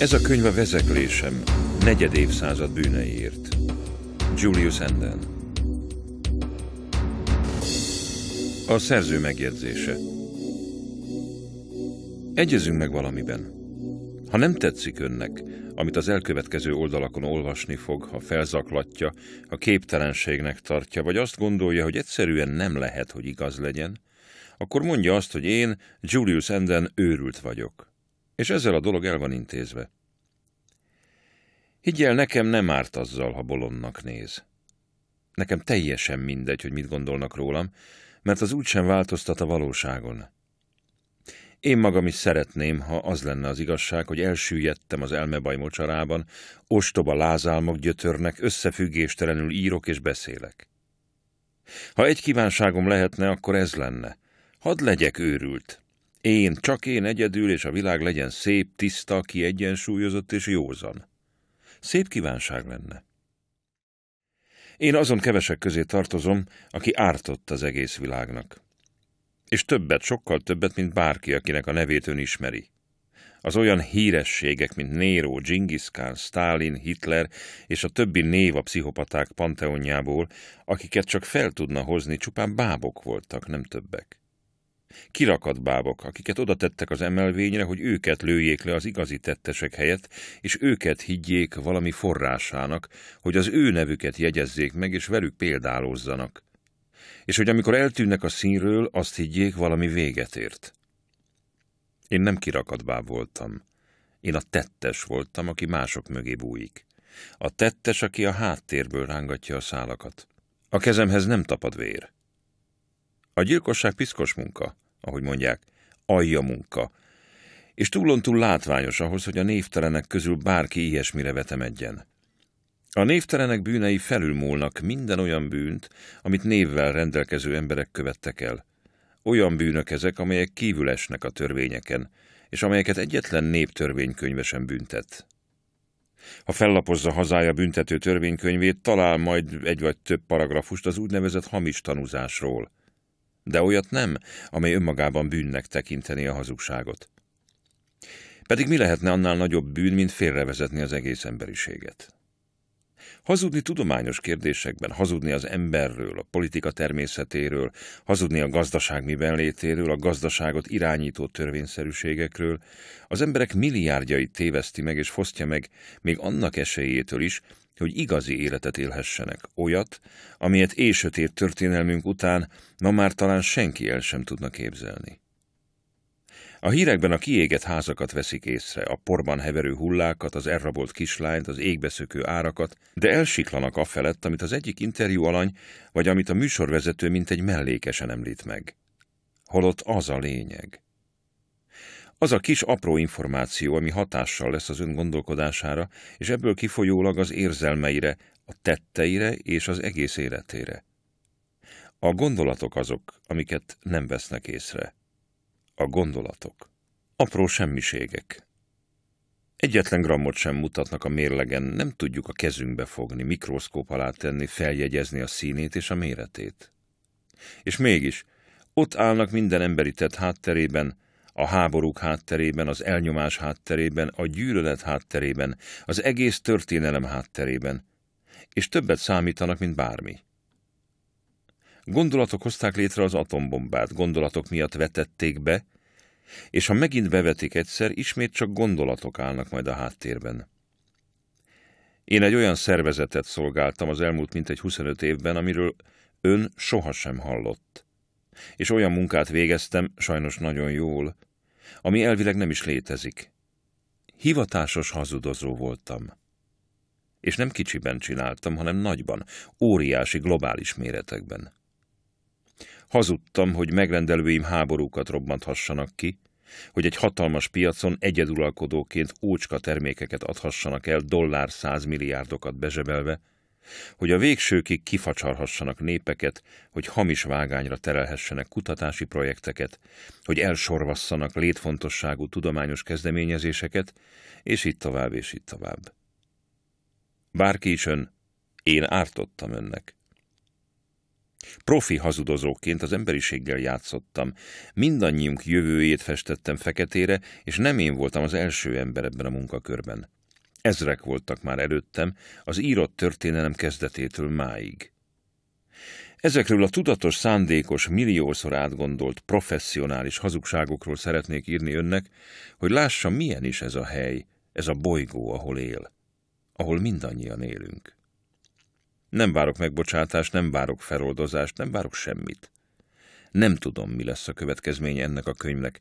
Ez a könyv a vezeklésem, negyed évszázad bűneiért. Julius Enden. A szerző megjegyzése. Egyezünk meg valamiben. Ha nem tetszik önnek, amit az elkövetkező oldalakon olvasni fog, ha felzaklatja, a képtelenségnek tartja, vagy azt gondolja, hogy egyszerűen nem lehet, hogy igaz legyen, akkor mondja azt, hogy én, Julius Enden, őrült vagyok és ezzel a dolog el van intézve. Higgyel, nekem nem árt azzal, ha bolondnak néz. Nekem teljesen mindegy, hogy mit gondolnak rólam, mert az úgysem változtat a valóságon. Én magam is szeretném, ha az lenne az igazság, hogy elsüllyedtem az elmebaj mocsarában, ostoba lázálmok gyötörnek, összefüggéstelenül írok és beszélek. Ha egy kívánságom lehetne, akkor ez lenne. Hadd legyek őrült. Én, csak én egyedül, és a világ legyen szép, tiszta, kiegyensúlyozott és józan. Szép kívánság lenne. Én azon kevesek közé tartozom, aki ártott az egész világnak. És többet, sokkal többet, mint bárki, akinek a nevét ön ismeri. Az olyan hírességek, mint Nero, Genghis Khan, Stalin, Hitler és a többi név a pszichopaták panteonjából, akiket csak fel tudna hozni, csupán bábok voltak, nem többek. Kirakat bábok, akiket oda tettek az emelvényre, hogy őket lőjék le az igazi tettesek helyett, és őket higgyék valami forrásának, hogy az ő nevüket jegyezzék meg, és velük példálózzanak. És hogy amikor eltűnnek a színről, azt higgyék valami véget ért. Én nem báb voltam. Én a tettes voltam, aki mások mögé bújik. A tettes, aki a háttérből rángatja a szálakat. A kezemhez nem tapad vér. A gyilkosság piszkos munka, ahogy mondják, alja munka, és túlontúl látványos ahhoz, hogy a névtelenek közül bárki ilyesmire vetemedjen. A névtelenek bűnei felülmúlnak minden olyan bűnt, amit névvel rendelkező emberek követtek el. Olyan bűnök ezek, amelyek kívül esnek a törvényeken, és amelyeket egyetlen néptörvénykönyve sem büntet. Ha fellapozza hazája büntető törvénykönyvét, talál majd egy vagy több paragrafust az úgynevezett hamis tanúzásról – de olyat nem, amely önmagában bűnnek tekinteni a hazugságot. Pedig mi lehetne annál nagyobb bűn, mint félrevezetni az egész emberiséget? Hazudni tudományos kérdésekben, hazudni az emberről, a politika természetéről, hazudni a gazdaság létéről, a gazdaságot irányító törvényszerűségekről, az emberek milliárdjait téveszti meg és fosztja meg még annak esélyétől is, hogy igazi életet élhessenek, olyat, amilyet éjsötét történelmünk után ma már talán senki el sem tudna képzelni. A hírekben a kiégett házakat veszik észre, a porban heverő hullákat, az elrabolt kislányt, az égbeszökő árakat, de elsiklanak felett, amit az egyik interjú alany, vagy amit a műsorvezető mint egy mellékesen említ meg. Holott az a lényeg – az a kis apró információ, ami hatással lesz az ön gondolkodására, és ebből kifolyólag az érzelmeire, a tetteire és az egész életére. A gondolatok azok, amiket nem vesznek észre. A gondolatok. Apró semmiségek. Egyetlen grammot sem mutatnak a mérlegen, nem tudjuk a kezünkbe fogni, mikroszkóp alá tenni, feljegyezni a színét és a méretét. És mégis, ott állnak minden emberi tett hátterében, a háborúk hátterében, az elnyomás hátterében, a gyűlölet hátterében, az egész történelem hátterében, és többet számítanak, mint bármi. Gondolatok hozták létre az atombombát, gondolatok miatt vetették be, és ha megint bevetik egyszer, ismét csak gondolatok állnak majd a háttérben. Én egy olyan szervezetet szolgáltam az elmúlt mintegy 25 évben, amiről ön sohasem hallott. És olyan munkát végeztem, sajnos nagyon jól, ami elvileg nem is létezik. Hivatásos hazudozó voltam. És nem kicsiben csináltam, hanem nagyban, óriási globális méretekben. Hazudtam, hogy megrendelőim háborúkat robbanthassanak ki, hogy egy hatalmas piacon egyedülalkodóként ócska termékeket adhassanak el dollár százmilliárdokat bezsebelve, hogy a végsőkig kifacsarhassanak népeket, hogy hamis vágányra terelhessenek kutatási projekteket, hogy elsorvasszanak létfontosságú tudományos kezdeményezéseket, és itt tovább, és itt tovább. Bárki is ön, én ártottam önnek. Profi hazudozóként az emberiséggel játszottam. Mindannyiunk jövőjét festettem feketére, és nem én voltam az első ember ebben a munkakörben. Ezrek voltak már előttem, az írott történelem kezdetétől máig. Ezekről a tudatos, szándékos, milliószor átgondolt, professzionális hazugságokról szeretnék írni önnek, hogy lássa, milyen is ez a hely, ez a bolygó, ahol él, ahol mindannyian élünk. Nem várok megbocsátást, nem várok feloldozást, nem várok semmit. Nem tudom, mi lesz a következmény ennek a könyvnek.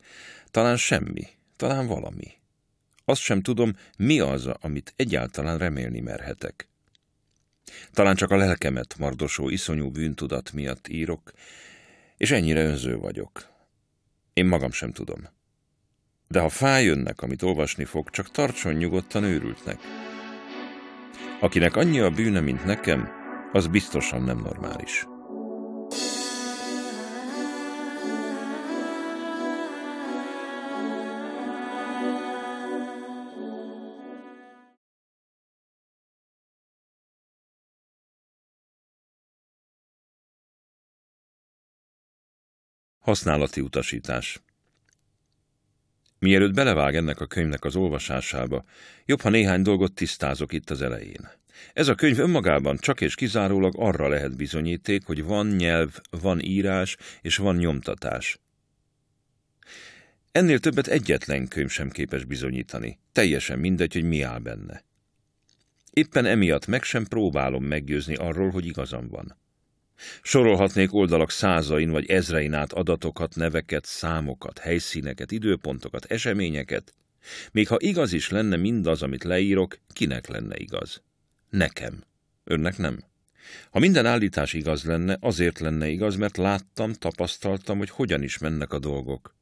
Talán semmi, talán valami. Azt sem tudom, mi az, amit egyáltalán remélni merhetek. Talán csak a lelkemet mardosó iszonyú bűntudat miatt írok, és ennyire önző vagyok. Én magam sem tudom. De ha fájönnek, amit olvasni fog, csak tartson nyugodtan őrültnek. Akinek annyi a bűne, mint nekem, az biztosan nem normális. Használati utasítás Mielőtt belevág ennek a könyvnek az olvasásába, jobb, ha néhány dolgot tisztázok itt az elején. Ez a könyv önmagában csak és kizárólag arra lehet bizonyíték, hogy van nyelv, van írás és van nyomtatás. Ennél többet egyetlen könyv sem képes bizonyítani, teljesen mindegy, hogy mi áll benne. Éppen emiatt meg sem próbálom meggyőzni arról, hogy igazam van. Sorolhatnék oldalak százain vagy ezrein át adatokat, neveket, számokat, helyszíneket, időpontokat, eseményeket. Még ha igaz is lenne mindaz, amit leírok, kinek lenne igaz? Nekem. Önnek nem. Ha minden állítás igaz lenne, azért lenne igaz, mert láttam, tapasztaltam, hogy hogyan is mennek a dolgok.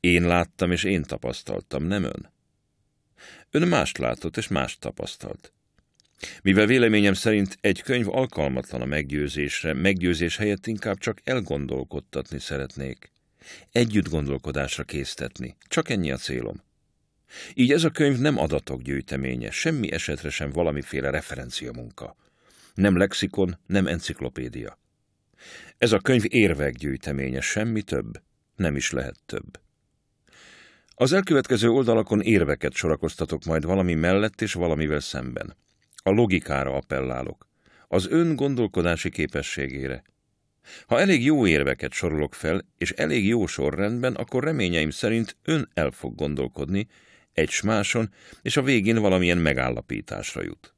Én láttam és én tapasztaltam, nem ön. Ön mást látott és mást tapasztalt. Mivel véleményem szerint egy könyv alkalmatlan a meggyőzésre, meggyőzés helyett inkább csak elgondolkodtatni szeretnék. Együtt gondolkodásra késztetni. Csak ennyi a célom. Így ez a könyv nem adatok gyűjteménye, semmi esetre sem valamiféle referencia munka. Nem lexikon, nem enciklopédia. Ez a könyv érvek gyűjteménye, semmi több, nem is lehet több. Az elkövetkező oldalakon érveket sorakoztatok majd valami mellett és valamivel szemben. A logikára appellálok, az ön gondolkodási képességére. Ha elég jó érveket sorolok fel, és elég jó sorrendben, akkor reményeim szerint ön el fog gondolkodni, egy máson és a végén valamilyen megállapításra jut.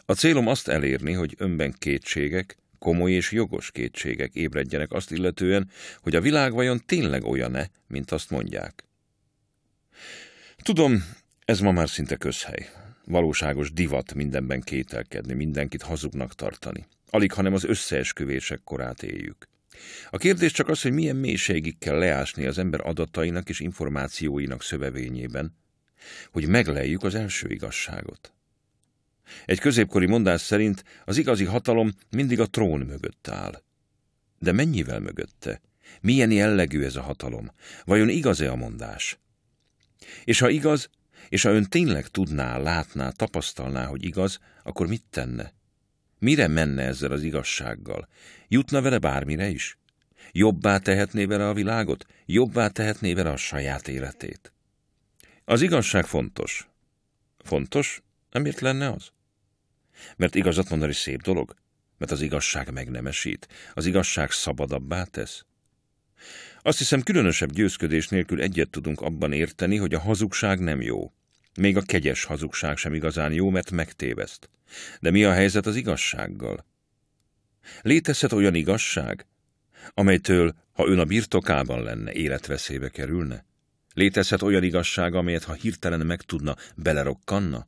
A célom azt elérni, hogy önben kétségek, komoly és jogos kétségek ébredjenek azt illetően, hogy a világ vajon tényleg olyan-e, mint azt mondják. Tudom, ez ma már szinte közhely valóságos divat mindenben kételkedni, mindenkit hazugnak tartani. Alig, hanem az összeesküvések korát éljük. A kérdés csak az, hogy milyen mélységig kell leásni az ember adatainak és információinak szövevényében, hogy megleljük az első igazságot. Egy középkori mondás szerint az igazi hatalom mindig a trón mögött áll. De mennyivel mögötte? Milyen jellegű ez a hatalom? Vajon igaz-e a mondás? És ha igaz, és ha ön tényleg tudná, látná, tapasztalná, hogy igaz, akkor mit tenne? Mire menne ezzel az igazsággal? Jutna vele bármire is? Jobbá tehetné vele a világot? Jobbá tehetné vele a saját életét? Az igazság fontos. Fontos? Nem miért lenne az? Mert igazat mondani szép dolog? Mert az igazság megnemesít, az igazság szabadabbá tesz? Azt hiszem, különösebb győzködés nélkül egyet tudunk abban érteni, hogy a hazugság nem jó. Még a kegyes hazugság sem igazán jó, mert megtéveszt. De mi a helyzet az igazsággal? Létezhet olyan igazság, amelytől, ha ön a birtokában lenne, életveszélybe kerülne? Létezhet olyan igazság, amelyet, ha hirtelen megtudna, belerokkanna?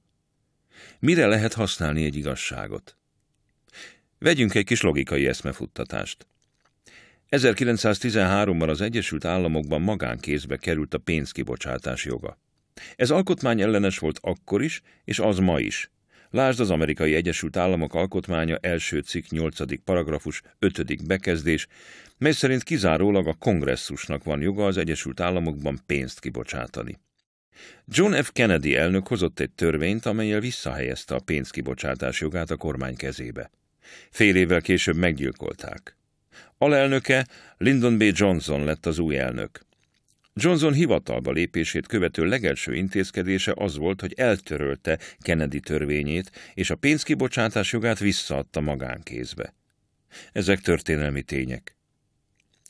Mire lehet használni egy igazságot? Vegyünk egy kis logikai eszmefuttatást. 1913-ban az Egyesült Államokban magánkézbe került a pénzkibocsátás joga. Ez alkotmány ellenes volt akkor is, és az ma is. Lásd az Amerikai Egyesült Államok alkotmánya első cikk 8. paragrafus 5. bekezdés, mely szerint kizárólag a kongresszusnak van joga az Egyesült Államokban pénzt kibocsátani. John F. Kennedy elnök hozott egy törvényt, amelyel visszahelyezte a pénzkibocsátás jogát a kormány kezébe. Fél évvel később meggyilkolták. Alelnöke Lyndon B. Johnson lett az új elnök. Johnson hivatalba lépését követő legelső intézkedése az volt, hogy eltörölte Kennedy törvényét, és a pénzkibocsátás jogát visszaadta magánkézbe. Ezek történelmi tények.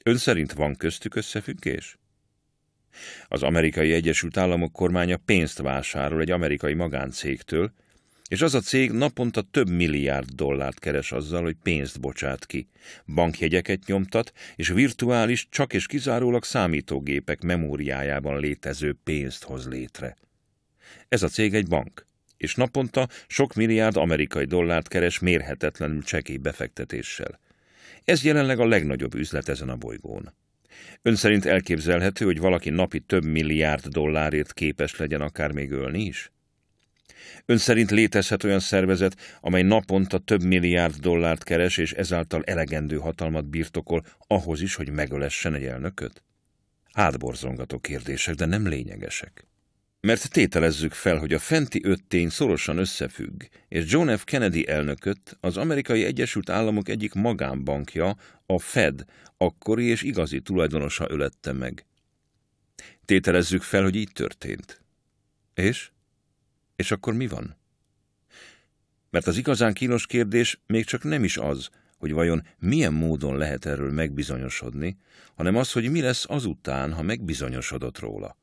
Ön szerint van köztük összefüggés? Az amerikai Egyesült Államok kormánya pénzt vásárol egy amerikai magáncégtől, és az a cég naponta több milliárd dollárt keres azzal, hogy pénzt bocsát ki. Bankjegyeket nyomtat, és virtuális, csak és kizárólag számítógépek memóriájában létező pénzt hoz létre. Ez a cég egy bank, és naponta sok milliárd amerikai dollárt keres mérhetetlenül csekély befektetéssel. Ez jelenleg a legnagyobb üzlet ezen a bolygón. Ön szerint elképzelhető, hogy valaki napi több milliárd dollárért képes legyen akár még ölni is? Ön szerint létezhet olyan szervezet, amely naponta több milliárd dollárt keres, és ezáltal elegendő hatalmat birtokol ahhoz is, hogy megölessen egy elnököt? Átborzongató kérdések, de nem lényegesek. Mert tételezzük fel, hogy a fenti öt tény szorosan összefügg, és John F. Kennedy elnököt az amerikai Egyesült Államok egyik magánbankja, a Fed, akkori és igazi tulajdonosa ölette meg. Tételezzük fel, hogy így történt. És? És akkor mi van? Mert az igazán kínos kérdés még csak nem is az, hogy vajon milyen módon lehet erről megbizonyosodni, hanem az, hogy mi lesz azután, ha megbizonyosodott róla.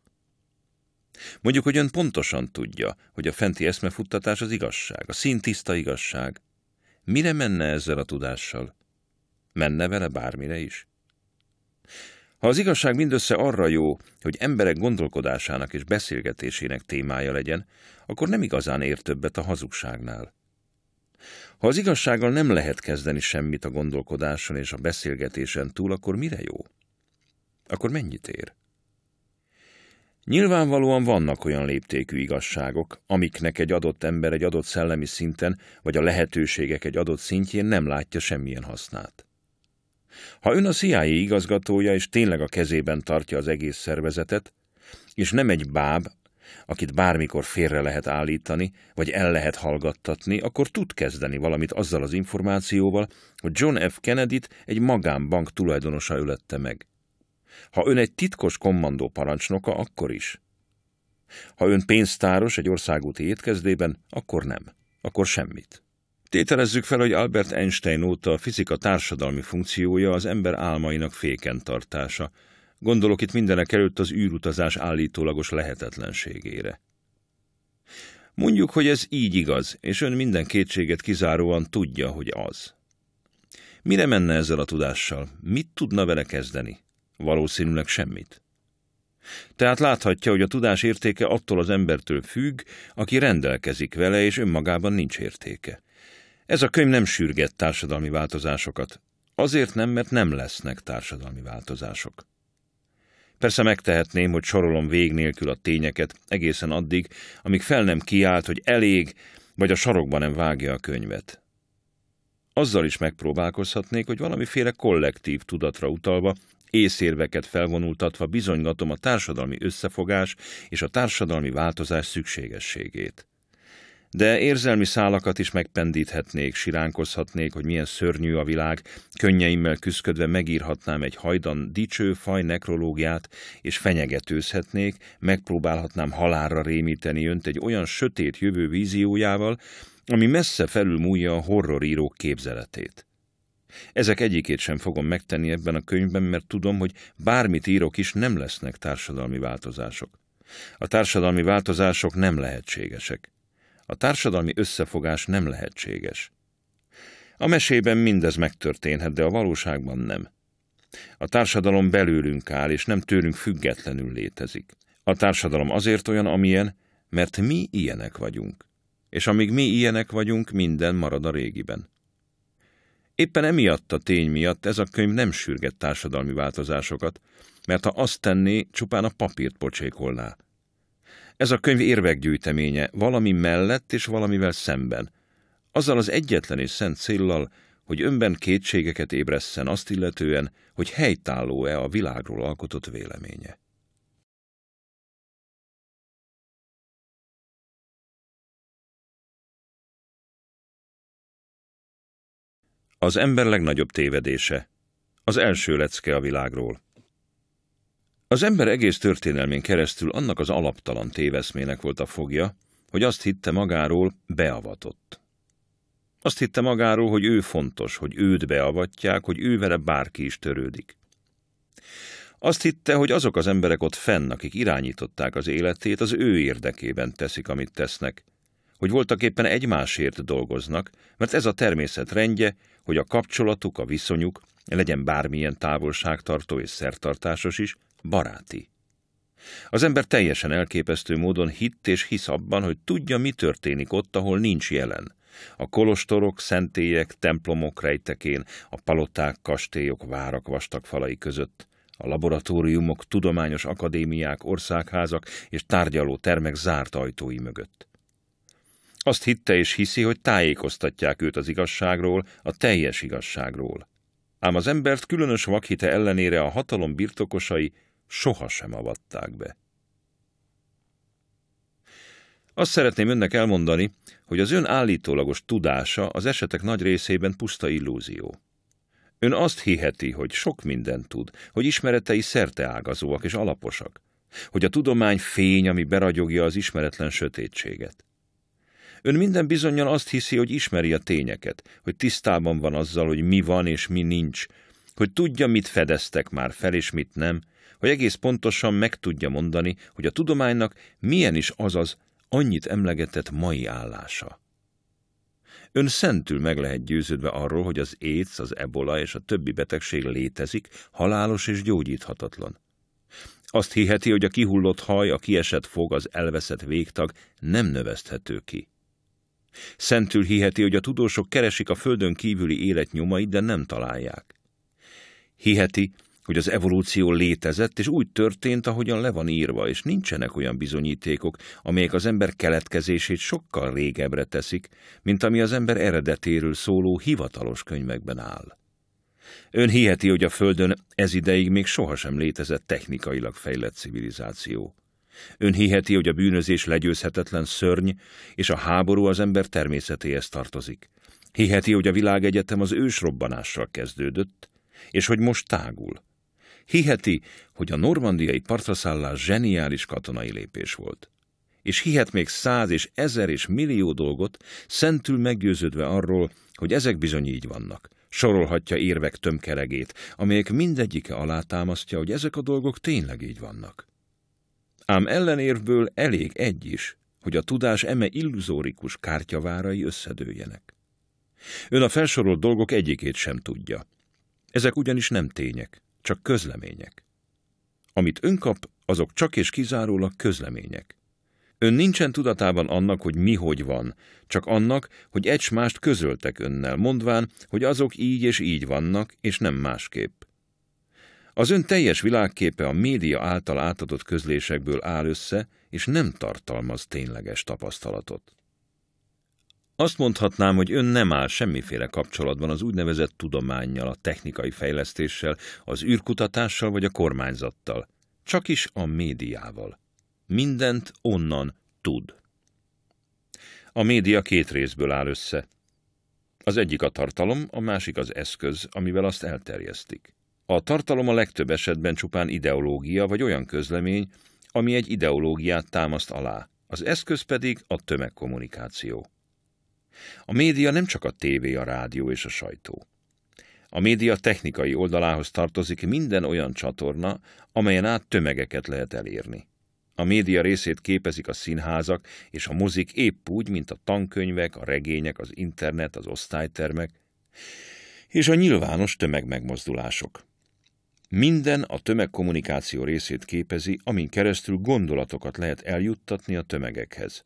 Mondjuk, hogy ön pontosan tudja, hogy a fenti eszmefuttatás az igazság, a szintiszta igazság. Mire menne ezzel a tudással? Menne vele bármire is? Ha az igazság mindössze arra jó, hogy emberek gondolkodásának és beszélgetésének témája legyen, akkor nem igazán ér többet a hazugságnál. Ha az igazsággal nem lehet kezdeni semmit a gondolkodáson és a beszélgetésen túl, akkor mire jó? Akkor mennyit ér? Nyilvánvalóan vannak olyan léptékű igazságok, amiknek egy adott ember egy adott szellemi szinten, vagy a lehetőségek egy adott szintjén nem látja semmilyen hasznát. Ha ön a CIA igazgatója és tényleg a kezében tartja az egész szervezetet, és nem egy báb, akit bármikor félre lehet állítani, vagy el lehet hallgattatni, akkor tud kezdeni valamit azzal az információval, hogy John F. Kennedy-t egy magánbank tulajdonosa ölette meg. Ha ön egy titkos kommandó parancsnoka, akkor is. Ha ön pénztáros egy országúti étkezdében, akkor nem, akkor semmit. Tételezzük fel, hogy Albert Einstein óta a fizika társadalmi funkciója az ember álmainak féken tartása. Gondolok itt mindenek előtt az űrutazás állítólagos lehetetlenségére. Mondjuk, hogy ez így igaz, és ön minden kétséget kizáróan tudja, hogy az. Mire menne ezzel a tudással? Mit tudna vele kezdeni? Valószínűleg semmit. Tehát láthatja, hogy a tudás értéke attól az embertől függ, aki rendelkezik vele, és önmagában nincs értéke. Ez a könyv nem sürget társadalmi változásokat. Azért nem, mert nem lesznek társadalmi változások. Persze megtehetném, hogy sorolom vég nélkül a tényeket egészen addig, amíg fel nem kiállt, hogy elég, vagy a sarokban nem vágja a könyvet. Azzal is megpróbálkozhatnék, hogy valamiféle kollektív tudatra utalva, észérveket felvonultatva bizonygatom a társadalmi összefogás és a társadalmi változás szükségességét de érzelmi szálakat is megpendíthetnék, siránkozhatnék, hogy milyen szörnyű a világ, könnyeimmel küszködve megírhatnám egy hajdan dicső faj nekrológiát, és fenyegetőzhetnék, megpróbálhatnám halálra rémíteni önt egy olyan sötét jövő víziójával, ami messze felülmúlja a horrorírók képzeletét. Ezek egyikét sem fogom megtenni ebben a könyvben, mert tudom, hogy bármit írok is, nem lesznek társadalmi változások. A társadalmi változások nem lehetségesek a társadalmi összefogás nem lehetséges. A mesében mindez megtörténhet, de a valóságban nem. A társadalom belőlünk áll, és nem tőlünk függetlenül létezik. A társadalom azért olyan, amilyen, mert mi ilyenek vagyunk. És amíg mi ilyenek vagyunk, minden marad a régiben. Éppen emiatt a tény miatt ez a könyv nem sürget társadalmi változásokat, mert ha azt tenné, csupán a papírt pocsékolná. Ez a könyv érvek gyűjteménye, valami mellett és valamivel szemben. Azzal az egyetlen és szent céllal, hogy önben kétségeket ébresszen azt illetően, hogy helytálló-e a világról alkotott véleménye. Az ember legnagyobb tévedése. Az első lecke a világról. Az ember egész történelmén keresztül annak az alaptalan téveszmének volt a fogja, hogy azt hitte magáról beavatott. Azt hitte magáról, hogy ő fontos, hogy őt beavatják, hogy ő vele bárki is törődik. Azt hitte, hogy azok az emberek ott fenn, akik irányították az életét, az ő érdekében teszik, amit tesznek, hogy voltak éppen egymásért dolgoznak, mert ez a természet rendje, hogy a kapcsolatuk, a viszonyuk, legyen bármilyen távolságtartó és szertartásos is, baráti. Az ember teljesen elképesztő módon hitt és hisz abban, hogy tudja, mi történik ott, ahol nincs jelen. A kolostorok, szentélyek, templomok rejtekén, a paloták, kastélyok, várak vastag falai között, a laboratóriumok, tudományos akadémiák, országházak és tárgyaló termek zárt ajtói mögött. Azt hitte és hiszi, hogy tájékoztatják őt az igazságról, a teljes igazságról. Ám az embert különös vakhite ellenére a hatalom birtokosai sohasem avatták be. Azt szeretném önnek elmondani, hogy az ön állítólagos tudása az esetek nagy részében puszta illúzió. Ön azt hiheti, hogy sok mindent tud, hogy ismeretei szerteágazóak és alaposak, hogy a tudomány fény, ami beragyogja az ismeretlen sötétséget. Ön minden bizonyan azt hiszi, hogy ismeri a tényeket, hogy tisztában van azzal, hogy mi van és mi nincs, hogy tudja, mit fedeztek már fel és mit nem, hogy egész pontosan meg tudja mondani, hogy a tudománynak milyen is azaz annyit emlegetett mai állása. Ön szentül meg lehet győződve arról, hogy az AIDS, az ebola és a többi betegség létezik, halálos és gyógyíthatatlan. Azt hiheti, hogy a kihullott haj, a kiesett fog, az elveszett végtag nem növeszthető ki. Szentül hiheti, hogy a tudósok keresik a földön kívüli élet nyomait, de nem találják. Hiheti, hogy az evolúció létezett, és úgy történt, ahogyan le van írva, és nincsenek olyan bizonyítékok, amelyek az ember keletkezését sokkal régebbre teszik, mint ami az ember eredetéről szóló hivatalos könyvekben áll. Ön hiheti, hogy a Földön ez ideig még sohasem létezett technikailag fejlett civilizáció. Ön hiheti, hogy a bűnözés legyőzhetetlen szörny, és a háború az ember természetéhez tartozik. Hiheti, hogy a világegyetem az ősrobbanással kezdődött, és hogy most tágul. Hiheti, hogy a normandiai partraszállás zseniális katonai lépés volt. És hihet még száz és ezer és millió dolgot, szentül meggyőződve arról, hogy ezek bizony így vannak. Sorolhatja érvek tömkeregét, amelyek mindegyike alátámasztja, hogy ezek a dolgok tényleg így vannak. Ám ellenérvből elég egy is, hogy a tudás eme illuzórikus kártyavárai összedőjenek. Ön a felsorolt dolgok egyikét sem tudja. Ezek ugyanis nem tények, csak közlemények. Amit ön kap, azok csak és kizárólag közlemények. Ön nincsen tudatában annak, hogy mi hogy van, csak annak, hogy egymást közöltek önnel, mondván, hogy azok így és így vannak, és nem másképp. Az ön teljes világképe a média által átadott közlésekből áll össze, és nem tartalmaz tényleges tapasztalatot. Azt mondhatnám, hogy ön nem áll semmiféle kapcsolatban az úgynevezett tudományjal, a technikai fejlesztéssel, az űrkutatással vagy a kormányzattal. Csak is a médiával. Mindent onnan tud. A média két részből áll össze. Az egyik a tartalom, a másik az eszköz, amivel azt elterjesztik. A tartalom a legtöbb esetben csupán ideológia vagy olyan közlemény, ami egy ideológiát támaszt alá, az eszköz pedig a tömegkommunikáció. A média nem csak a tévé, a rádió és a sajtó. A média technikai oldalához tartozik minden olyan csatorna, amelyen át tömegeket lehet elérni. A média részét képezik a színházak és a mozik épp úgy, mint a tankönyvek, a regények, az internet, az osztálytermek és a nyilvános tömegmegmozdulások. Minden a tömegkommunikáció részét képezi, amin keresztül gondolatokat lehet eljuttatni a tömegekhez.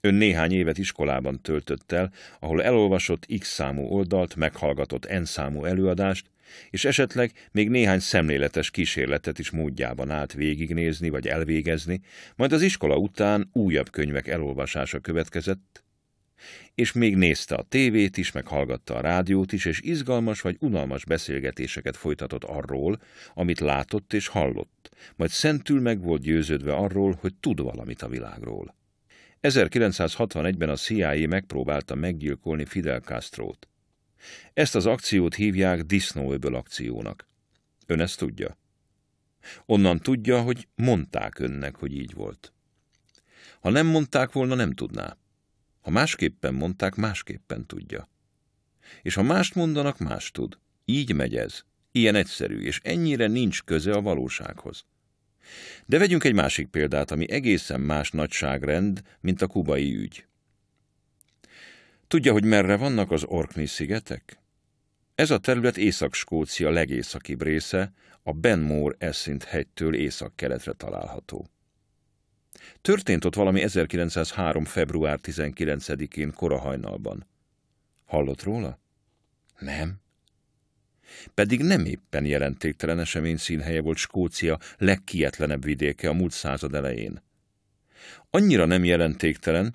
Ön néhány évet iskolában töltött el, ahol elolvasott X számú oldalt, meghallgatott N számú előadást, és esetleg még néhány szemléletes kísérletet is módjában állt végignézni vagy elvégezni, majd az iskola után újabb könyvek elolvasása következett, és még nézte a tévét is, meg hallgatta a rádiót is, és izgalmas vagy unalmas beszélgetéseket folytatott arról, amit látott és hallott, majd szentül meg volt győződve arról, hogy tud valamit a világról. 1961-ben a CIA megpróbálta meggyilkolni Fidel Castro-t. Ezt az akciót hívják disznóöböl akciónak. Ön ezt tudja? Onnan tudja, hogy mondták önnek, hogy így volt. Ha nem mondták volna, nem tudná. Ha másképpen mondták, másképpen tudja. És ha mást mondanak, más tud. Így megy ez. Ilyen egyszerű, és ennyire nincs köze a valósághoz. De vegyünk egy másik példát, ami egészen más nagyságrend, mint a kubai ügy. Tudja, hogy merre vannak az Orkney szigetek? Ez a terület Észak-Skócia legészakibb része, a Benmore Essint hegytől észak-keletre található. Történt ott valami 1903. február 19-én korahajnalban. Hallott róla? Nem. Pedig nem éppen jelentéktelen esemény színhelye volt Skócia legkietlenebb vidéke a múlt század elején. Annyira nem jelentéktelen,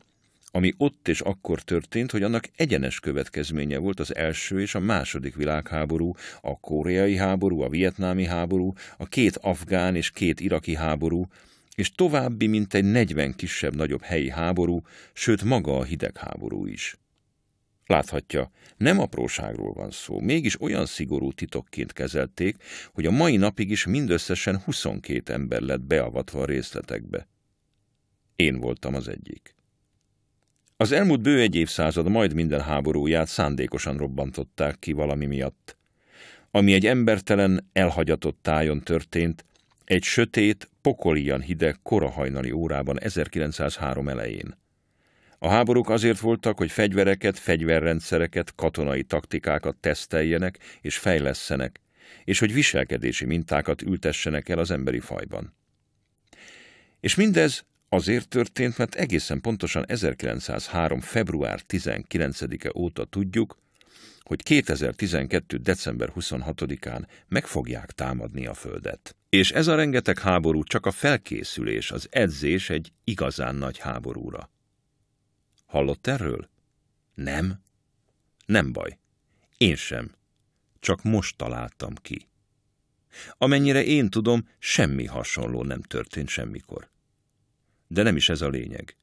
ami ott és akkor történt, hogy annak egyenes következménye volt az első és a második világháború, a koreai háború, a vietnámi háború, a két afgán és két iraki háború, és további mintegy 40 kisebb-nagyobb helyi háború, sőt maga a hidegháború is. Láthatja, nem apróságról van szó, mégis olyan szigorú titokként kezelték, hogy a mai napig is mindösszesen 22 ember lett beavatva a részletekbe. Én voltam az egyik. Az elmúlt bő egy évszázad majd minden háborúját szándékosan robbantották ki valami miatt. Ami egy embertelen, elhagyatott tájon történt, egy sötét, pokolian hideg korahajnali órában 1903 elején. A háborúk azért voltak, hogy fegyvereket, fegyverrendszereket, katonai taktikákat teszteljenek és fejlesszenek, és hogy viselkedési mintákat ültessenek el az emberi fajban. És mindez azért történt, mert egészen pontosan 1903. február 19-e óta tudjuk, hogy 2012. december 26-án meg fogják támadni a Földet. És ez a rengeteg háború csak a felkészülés, az edzés egy igazán nagy háborúra. Hallott erről? Nem? Nem baj. Én sem. Csak most találtam ki. Amennyire én tudom, semmi hasonló nem történt semmikor. De nem is ez a lényeg.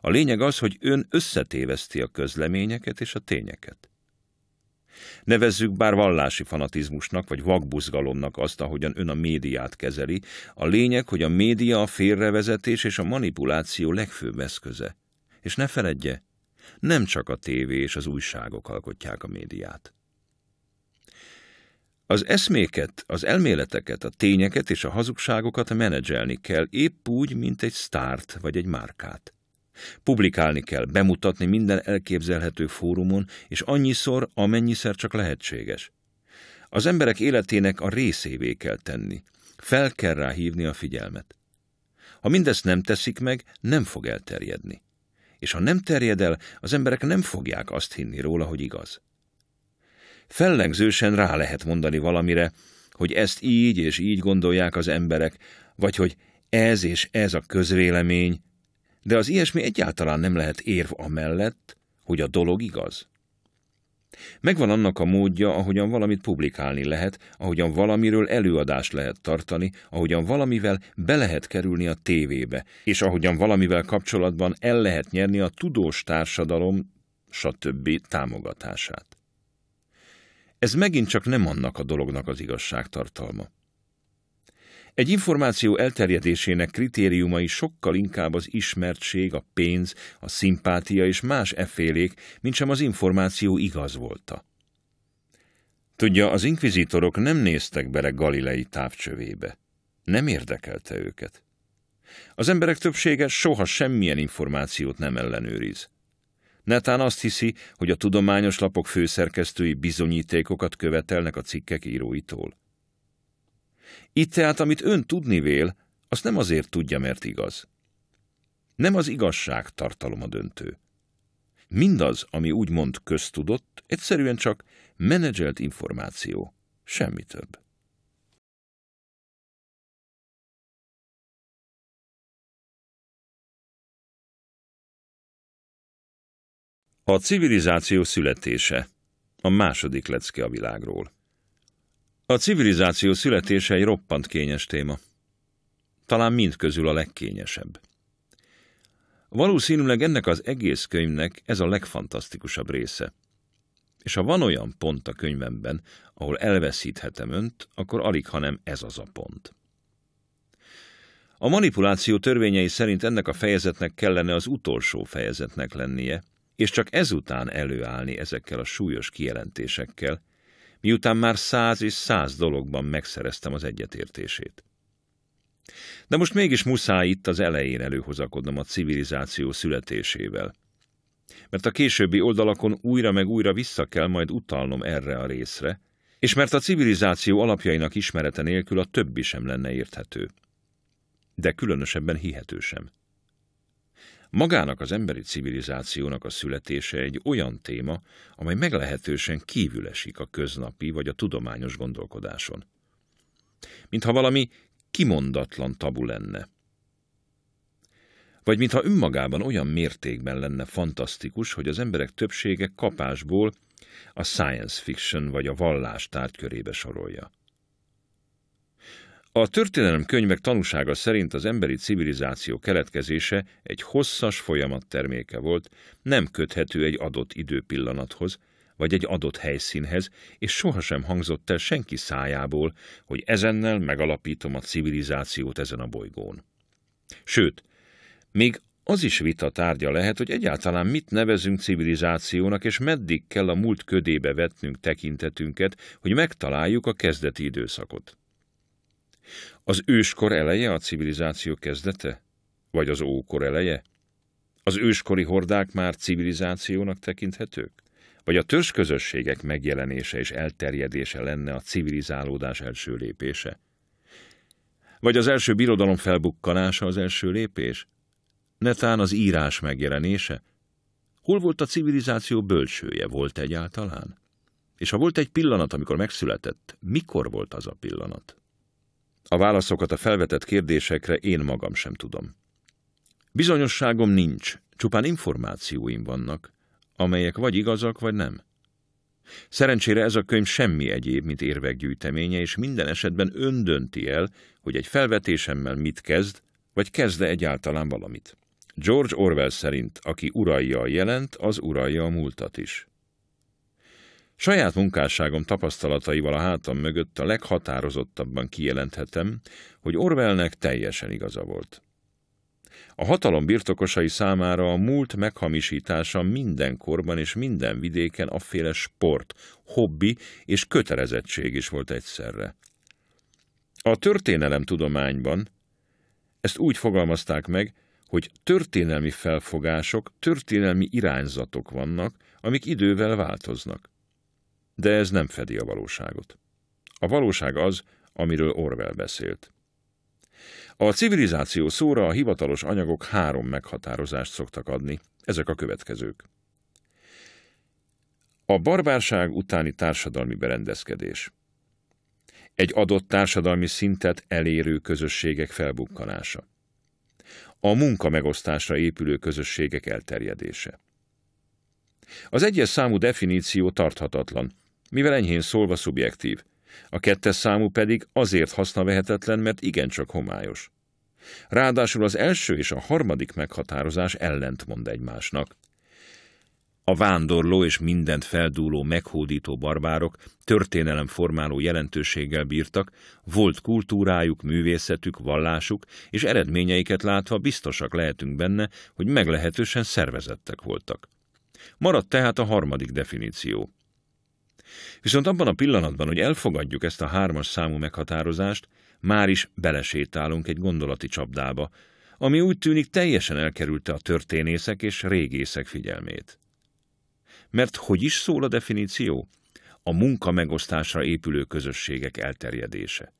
A lényeg az, hogy ön összetéveszti a közleményeket és a tényeket. Nevezzük bár vallási fanatizmusnak vagy vakbuzgalomnak azt, ahogyan ön a médiát kezeli, a lényeg, hogy a média a félrevezetés és a manipuláció legfőbb eszköze. És ne feledje, nem csak a tévé és az újságok alkotják a médiát. Az eszméket, az elméleteket, a tényeket és a hazugságokat menedzselni kell, épp úgy, mint egy sztárt vagy egy márkát. Publikálni kell, bemutatni minden elképzelhető fórumon, és annyiszor, amennyiszer csak lehetséges. Az emberek életének a részévé kell tenni. Fel kell rá hívni a figyelmet. Ha mindezt nem teszik meg, nem fog elterjedni és ha nem terjed el, az emberek nem fogják azt hinni róla, hogy igaz. Fellengzősen rá lehet mondani valamire, hogy ezt így és így gondolják az emberek, vagy hogy ez és ez a közvélemény, de az ilyesmi egyáltalán nem lehet érv amellett, hogy a dolog igaz. Megvan annak a módja, ahogyan valamit publikálni lehet, ahogyan valamiről előadást lehet tartani, ahogyan valamivel be lehet kerülni a tévébe, és ahogyan valamivel kapcsolatban el lehet nyerni a tudós társadalom, stb. támogatását. Ez megint csak nem annak a dolognak az igazságtartalma. Egy információ elterjedésének kritériumai sokkal inkább az ismertség, a pénz, a szimpátia és más efélék, mint sem az információ igaz volta. Tudja, az inkvizitorok nem néztek bele Galilei távcsövébe. Nem érdekelte őket. Az emberek többsége soha semmilyen információt nem ellenőriz. Netán azt hiszi, hogy a tudományos lapok főszerkesztői bizonyítékokat követelnek a cikkek íróitól. Itt tehát, amit ön tudni vél, azt nem azért tudja, mert igaz. Nem az igazság tartalom a döntő. Mindaz, ami úgymond köztudott, egyszerűen csak menedzselt információ, semmi több. A civilizáció születése a második lecke a világról. A civilizáció születése egy roppant kényes téma. Talán mind közül a legkényesebb. Valószínűleg ennek az egész könyvnek ez a legfantasztikusabb része. És ha van olyan pont a könyvemben, ahol elveszíthetem önt, akkor alig, hanem ez az a pont. A manipuláció törvényei szerint ennek a fejezetnek kellene az utolsó fejezetnek lennie, és csak ezután előállni ezekkel a súlyos kijelentésekkel, miután már száz és száz dologban megszereztem az egyetértését. De most mégis muszáj itt az elején előhozakodnom a civilizáció születésével, mert a későbbi oldalakon újra meg újra vissza kell majd utalnom erre a részre, és mert a civilizáció alapjainak ismerete nélkül a többi sem lenne érthető. De különösebben hihető sem. Magának az emberi civilizációnak a születése egy olyan téma, amely meglehetősen kívül esik a köznapi vagy a tudományos gondolkodáson. Mintha valami kimondatlan tabu lenne. Vagy mintha önmagában olyan mértékben lenne fantasztikus, hogy az emberek többsége kapásból a science fiction vagy a vallás tárgykörébe sorolja. A történelem könyvek tanúsága szerint az emberi civilizáció keletkezése egy hosszas folyamat terméke volt, nem köthető egy adott időpillanathoz, vagy egy adott helyszínhez, és sohasem hangzott el senki szájából, hogy ezennel megalapítom a civilizációt ezen a bolygón. Sőt, még az is vita tárgya lehet, hogy egyáltalán mit nevezünk civilizációnak, és meddig kell a múlt ködébe vetnünk tekintetünket, hogy megtaláljuk a kezdeti időszakot. Az őskor eleje a civilizáció kezdete? Vagy az ókor eleje? Az őskori hordák már civilizációnak tekinthetők? Vagy a törzsközösségek megjelenése és elterjedése lenne a civilizálódás első lépése? Vagy az első birodalom felbukkanása az első lépés? Netán az írás megjelenése? Hol volt a civilizáció bölcsője? Volt egyáltalán? És ha volt egy pillanat, amikor megszületett, mikor volt az a pillanat? A válaszokat a felvetett kérdésekre én magam sem tudom. Bizonyosságom nincs, csupán információim vannak, amelyek vagy igazak, vagy nem. Szerencsére ez a könyv semmi egyéb, mint érvek gyűjteménye, és minden esetben ön dönti el, hogy egy felvetésemmel mit kezd, vagy kezde egyáltalán valamit. George Orwell szerint, aki uralja a jelent, az uralja a múltat is. Saját munkásságom tapasztalataival a hátam mögött a leghatározottabban kijelenthetem, hogy Orwellnek teljesen igaza volt. A hatalom birtokosai számára a múlt meghamisítása minden korban és minden vidéken afféle sport, hobbi és kötelezettség is volt egyszerre. A történelem tudományban ezt úgy fogalmazták meg, hogy történelmi felfogások, történelmi irányzatok vannak, amik idővel változnak de ez nem fedi a valóságot. A valóság az, amiről Orwell beszélt. A civilizáció szóra a hivatalos anyagok három meghatározást szoktak adni, ezek a következők. A barbárság utáni társadalmi berendezkedés. Egy adott társadalmi szintet elérő közösségek felbukkanása. A munka megosztásra épülő közösségek elterjedése. Az egyes számú definíció tarthatatlan, mivel enyhén szólva szubjektív. A kettes számú pedig azért hasznavehetetlen, mert igencsak homályos. Ráadásul az első és a harmadik meghatározás ellentmond egymásnak. A vándorló és mindent feldúló, meghódító barbárok történelem formáló jelentőséggel bírtak, volt kultúrájuk, művészetük, vallásuk, és eredményeiket látva biztosak lehetünk benne, hogy meglehetősen szervezettek voltak. Maradt tehát a harmadik definíció. Viszont abban a pillanatban, hogy elfogadjuk ezt a hármas számú meghatározást, már is belesétálunk egy gondolati csapdába, ami úgy tűnik teljesen elkerülte a történészek és régészek figyelmét. Mert hogy is szól a definíció? A munka megosztásra épülő közösségek elterjedése.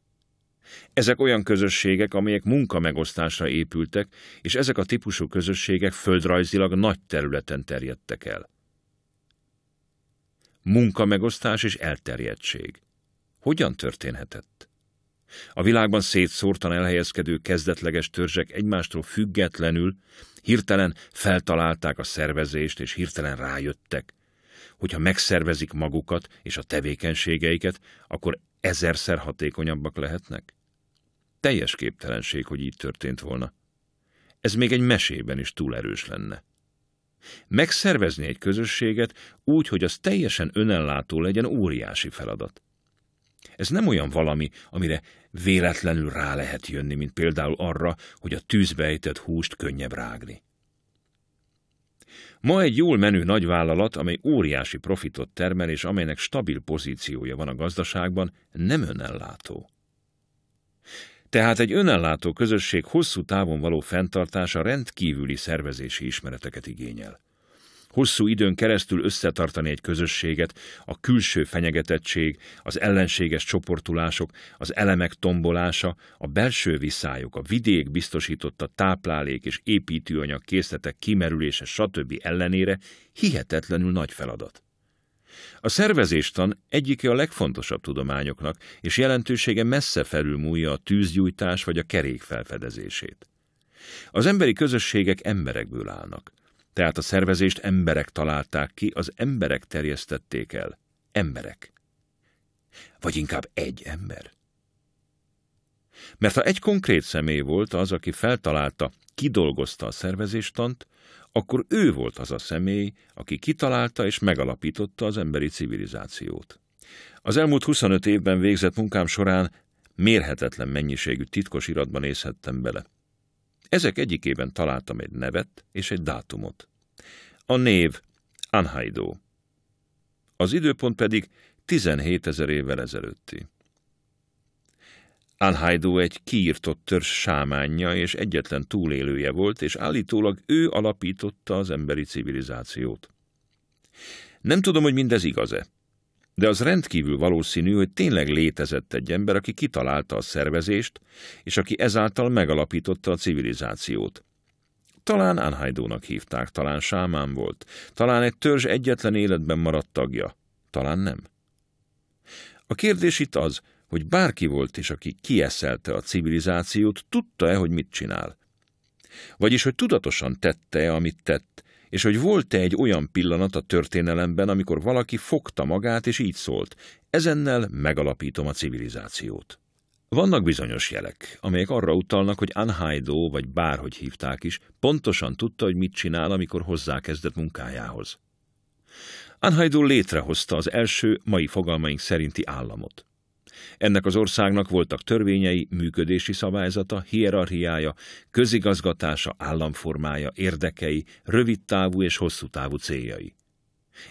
Ezek olyan közösségek, amelyek munka megosztásra épültek, és ezek a típusú közösségek földrajzilag nagy területen terjedtek el munkamegosztás és elterjedtség. Hogyan történhetett? A világban szétszórtan elhelyezkedő kezdetleges törzsek egymástól függetlenül hirtelen feltalálták a szervezést, és hirtelen rájöttek, hogyha megszervezik magukat és a tevékenységeiket, akkor ezerszer hatékonyabbak lehetnek? Teljes képtelenség, hogy így történt volna. Ez még egy mesében is túl erős lenne. Megszervezni egy közösséget úgy, hogy az teljesen önellátó legyen óriási feladat. Ez nem olyan valami, amire véletlenül rá lehet jönni, mint például arra, hogy a tűzbe ejtett húst könnyebb rágni. Ma egy jól menő nagyvállalat, amely óriási profitot termel és amelynek stabil pozíciója van a gazdaságban, nem önellátó. Tehát egy önellátó közösség hosszú távon való fenntartása rendkívüli szervezési ismereteket igényel. Hosszú időn keresztül összetartani egy közösséget, a külső fenyegetettség, az ellenséges csoportulások, az elemek tombolása, a belső viszályok, a vidék biztosította táplálék és építőanyag készletek kimerülése, stb. ellenére hihetetlenül nagy feladat. A szervezéstan egyike a legfontosabb tudományoknak, és jelentősége messze felülmúlja a tűzgyújtás vagy a kerék felfedezését. Az emberi közösségek emberekből állnak, tehát a szervezést emberek találták ki, az emberek terjesztették el. Emberek. Vagy inkább egy ember. Mert ha egy konkrét személy volt az, aki feltalálta, kidolgozta a szervezéstant, akkor ő volt az a személy, aki kitalálta és megalapította az emberi civilizációt. Az elmúlt 25 évben végzett munkám során mérhetetlen mennyiségű titkos iratban nézhettem bele. Ezek egyikében találtam egy nevet és egy dátumot. A név Anhaido. Az időpont pedig 17 ezer évvel ezelőtti. Alhajdó egy kiirtott törzs sámánja és egyetlen túlélője volt, és állítólag ő alapította az emberi civilizációt. Nem tudom, hogy mindez igaz-e, de az rendkívül valószínű, hogy tényleg létezett egy ember, aki kitalálta a szervezést, és aki ezáltal megalapította a civilizációt. Talán Anhajdónak hívták, talán sámán volt, talán egy törzs egyetlen életben maradt tagja, talán nem. A kérdés itt az, hogy bárki volt is, aki kieszelte a civilizációt, tudta-e, hogy mit csinál. Vagyis, hogy tudatosan tette-e, amit tett, és hogy volt-e egy olyan pillanat a történelemben, amikor valaki fogta magát és így szólt, ezennel megalapítom a civilizációt. Vannak bizonyos jelek, amelyek arra utalnak, hogy Anhaido, vagy bárhogy hívták is, pontosan tudta, hogy mit csinál, amikor hozzákezdett munkájához. Anhaido létrehozta az első mai fogalmaink szerinti államot. Ennek az országnak voltak törvényei, működési szabályzata, hierarchiája, közigazgatása, államformája, érdekei, rövidtávú és hosszútávú céljai.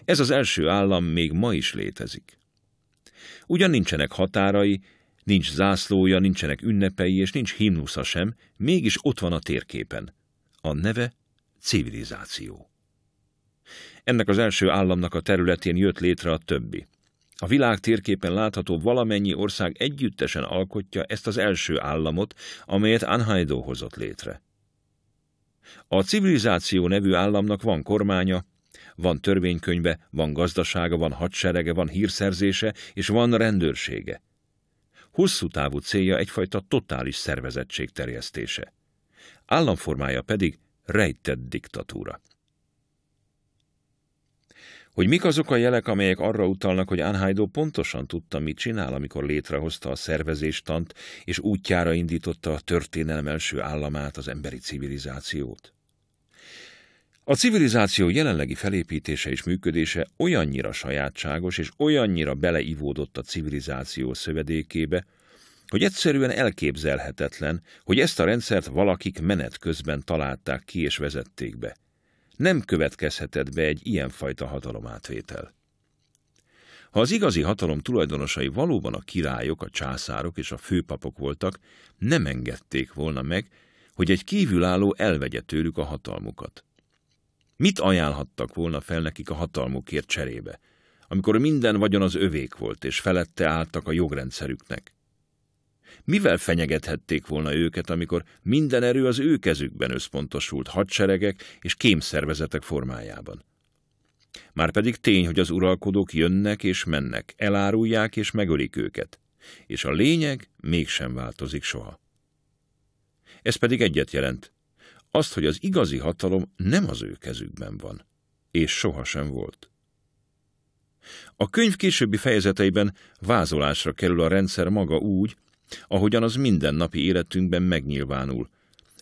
Ez az első állam még ma is létezik. Ugyan nincsenek határai, nincs zászlója, nincsenek ünnepei és nincs himnusza sem, mégis ott van a térképen. A neve civilizáció. Ennek az első államnak a területén jött létre a többi – a világ térképen látható valamennyi ország együttesen alkotja ezt az első államot, amelyet Anhaido hozott létre. A civilizáció nevű államnak van kormánya, van törvénykönyve, van gazdasága, van hadserege, van hírszerzése és van rendőrsége. Hosszú távú célja egyfajta totális szervezettség terjesztése. Államformája pedig rejtett diktatúra hogy mik azok a jelek, amelyek arra utalnak, hogy Anhaido pontosan tudta, mit csinál, amikor létrehozta a szervezéstant, és útjára indította a történelem első államát, az emberi civilizációt. A civilizáció jelenlegi felépítése és működése olyannyira sajátságos és olyannyira beleivódott a civilizáció szövedékébe, hogy egyszerűen elképzelhetetlen, hogy ezt a rendszert valakik menet közben találták ki és vezették be nem következhetett be egy ilyenfajta hatalomátvétel. Ha az igazi hatalom tulajdonosai valóban a királyok, a császárok és a főpapok voltak, nem engedték volna meg, hogy egy kívülálló elvegye tőlük a hatalmukat. Mit ajánlhattak volna fel nekik a hatalmukért cserébe, amikor minden vagyon az övék volt, és felette álltak a jogrendszerüknek? Mivel fenyegethették volna őket, amikor minden erő az ő kezükben összpontosult hadseregek és kémszervezetek formájában? Márpedig tény, hogy az uralkodók jönnek és mennek, elárulják és megölik őket, és a lényeg mégsem változik soha. Ez pedig egyet jelent, azt, hogy az igazi hatalom nem az ő kezükben van, és sohasem volt. A könyv későbbi fejezeteiben vázolásra kerül a rendszer maga úgy, ahogyan az mindennapi életünkben megnyilvánul,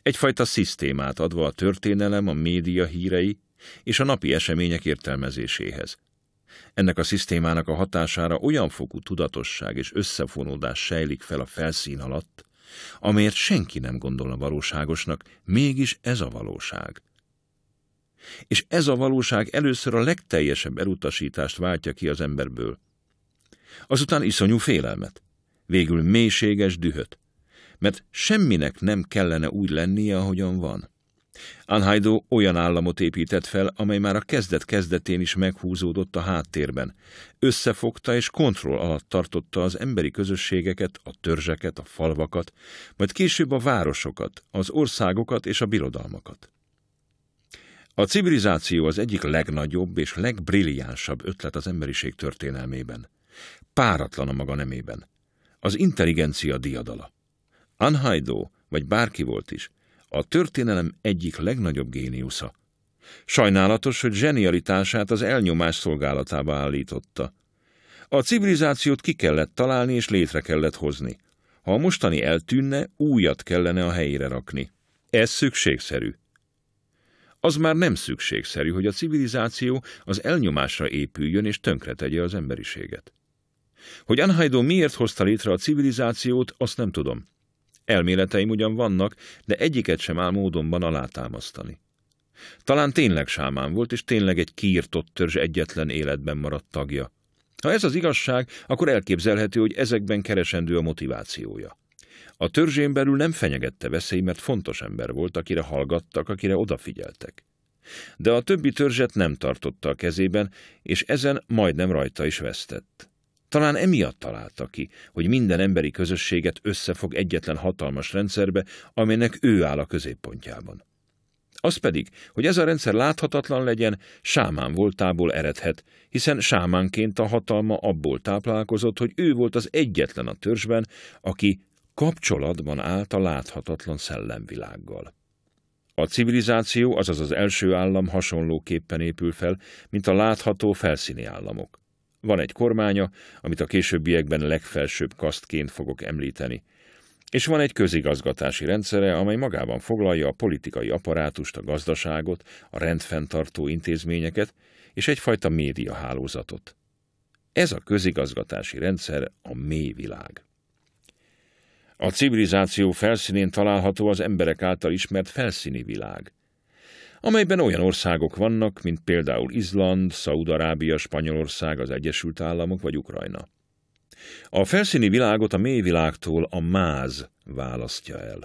egyfajta szisztémát adva a történelem, a média hírei és a napi események értelmezéséhez. Ennek a szisztémának a hatására olyan fokú tudatosság és összefonódás sejlik fel a felszín alatt, amelyet senki nem gondolna valóságosnak, mégis ez a valóság. És ez a valóság először a legteljesebb elutasítást váltja ki az emberből. Azután iszonyú félelmet, végül mélységes dühöt. Mert semminek nem kellene úgy lennie, ahogyan van. Anhaido olyan államot épített fel, amely már a kezdet-kezdetén is meghúzódott a háttérben. Összefogta és kontroll alatt tartotta az emberi közösségeket, a törzseket, a falvakat, majd később a városokat, az országokat és a birodalmakat. A civilizáció az egyik legnagyobb és legbrilliánsabb ötlet az emberiség történelmében. Páratlan a maga nemében az intelligencia diadala. Anhajdó, vagy bárki volt is, a történelem egyik legnagyobb géniusza. Sajnálatos, hogy zsenialitását az elnyomás szolgálatába állította. A civilizációt ki kellett találni és létre kellett hozni. Ha a mostani eltűnne, újat kellene a helyére rakni. Ez szükségszerű. Az már nem szükségszerű, hogy a civilizáció az elnyomásra épüljön és tönkretegye az emberiséget. Hogy Anhajdó miért hozta létre a civilizációt, azt nem tudom. Elméleteim ugyan vannak, de egyiket sem áll módonban alátámasztani. Talán tényleg sámán volt, és tényleg egy kiirtott törzs egyetlen életben maradt tagja. Ha ez az igazság, akkor elképzelhető, hogy ezekben keresendő a motivációja. A törzsén belül nem fenyegette veszély, mert fontos ember volt, akire hallgattak, akire odafigyeltek. De a többi törzset nem tartotta a kezében, és ezen majdnem rajta is vesztett. Talán emiatt találta ki, hogy minden emberi közösséget összefog egyetlen hatalmas rendszerbe, amelynek ő áll a középpontjában. Az pedig, hogy ez a rendszer láthatatlan legyen, sámán voltából eredhet, hiszen sámánként a hatalma abból táplálkozott, hogy ő volt az egyetlen a törzsben, aki kapcsolatban állt a láthatatlan szellemvilággal. A civilizáció, azaz az első állam hasonlóképpen épül fel, mint a látható felszíni államok. Van egy kormánya, amit a későbbiekben legfelsőbb kasztként fogok említeni. És van egy közigazgatási rendszere, amely magában foglalja a politikai apparátust, a gazdaságot, a rendfenntartó intézményeket és egyfajta médiahálózatot. Ez a közigazgatási rendszer a mély világ. A civilizáció felszínén található az emberek által ismert felszíni világ, amelyben olyan országok vannak, mint például Izland, Szaudarábia, Spanyolország, az Egyesült Államok vagy Ukrajna. A felszíni világot a mélyvilágtól a máz választja el.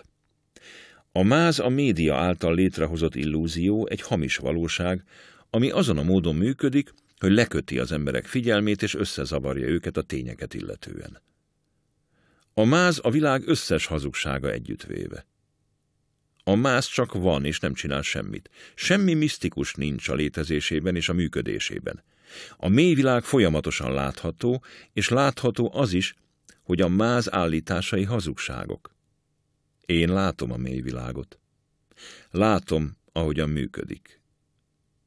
A máz a média által létrehozott illúzió egy hamis valóság, ami azon a módon működik, hogy leköti az emberek figyelmét és összezavarja őket a tényeket illetően. A máz a világ összes hazugsága együttvéve. A mász csak van, és nem csinál semmit. Semmi misztikus nincs a létezésében és a működésében. A mélyvilág folyamatosan látható, és látható az is, hogy a máz állításai hazugságok. Én látom a mélyvilágot. Látom, ahogyan működik.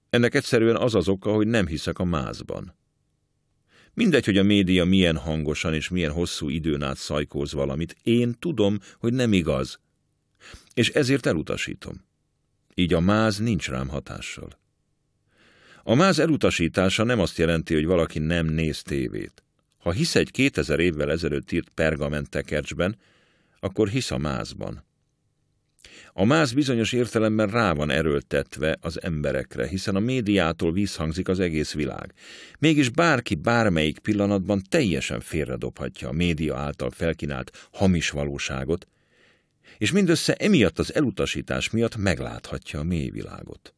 Ennek egyszerűen az az oka, hogy nem hiszek a mázban. Mindegy, hogy a média milyen hangosan és milyen hosszú időn át szajkóz valamit, én tudom, hogy nem igaz, és ezért elutasítom. Így a máz nincs rám hatással. A máz elutasítása nem azt jelenti, hogy valaki nem néz tévét. Ha hisz egy 2000 évvel ezelőtt írt pergament tekercsben, akkor hisz a mázban. A máz bizonyos értelemben rá van erőltetve az emberekre, hiszen a médiától visszhangzik az egész világ. Mégis bárki bármelyik pillanatban teljesen félredobhatja a média által felkínált hamis valóságot, és mindössze emiatt az elutasítás miatt megláthatja a mélyvilágot.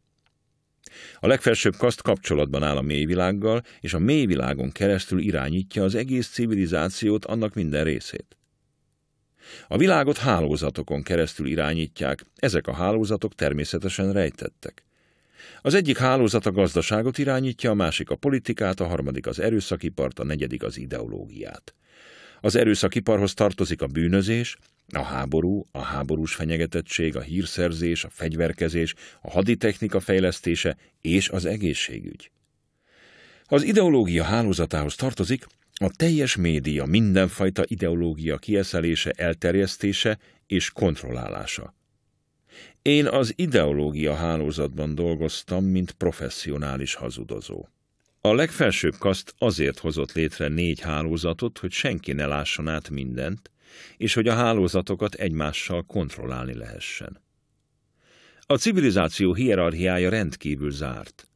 A legfelsőbb kaszt kapcsolatban áll a mélyvilággal, és a mélyvilágon keresztül irányítja az egész civilizációt, annak minden részét. A világot hálózatokon keresztül irányítják, ezek a hálózatok természetesen rejtettek. Az egyik hálózat a gazdaságot irányítja, a másik a politikát, a harmadik az erőszakipart, a negyedik az ideológiát. Az erőszakiparhoz tartozik a bűnözés, a háború, a háborús fenyegetettség, a hírszerzés, a fegyverkezés, a haditechnika fejlesztése és az egészségügy. Az ideológia hálózatához tartozik a teljes média mindenfajta ideológia kieszelése, elterjesztése és kontrollálása. Én az ideológia hálózatban dolgoztam, mint professzionális hazudozó. A legfelsőbb kaszt azért hozott létre négy hálózatot, hogy senki ne lásson át mindent, és hogy a hálózatokat egymással kontrollálni lehessen. A civilizáció hierarchiája rendkívül zárt.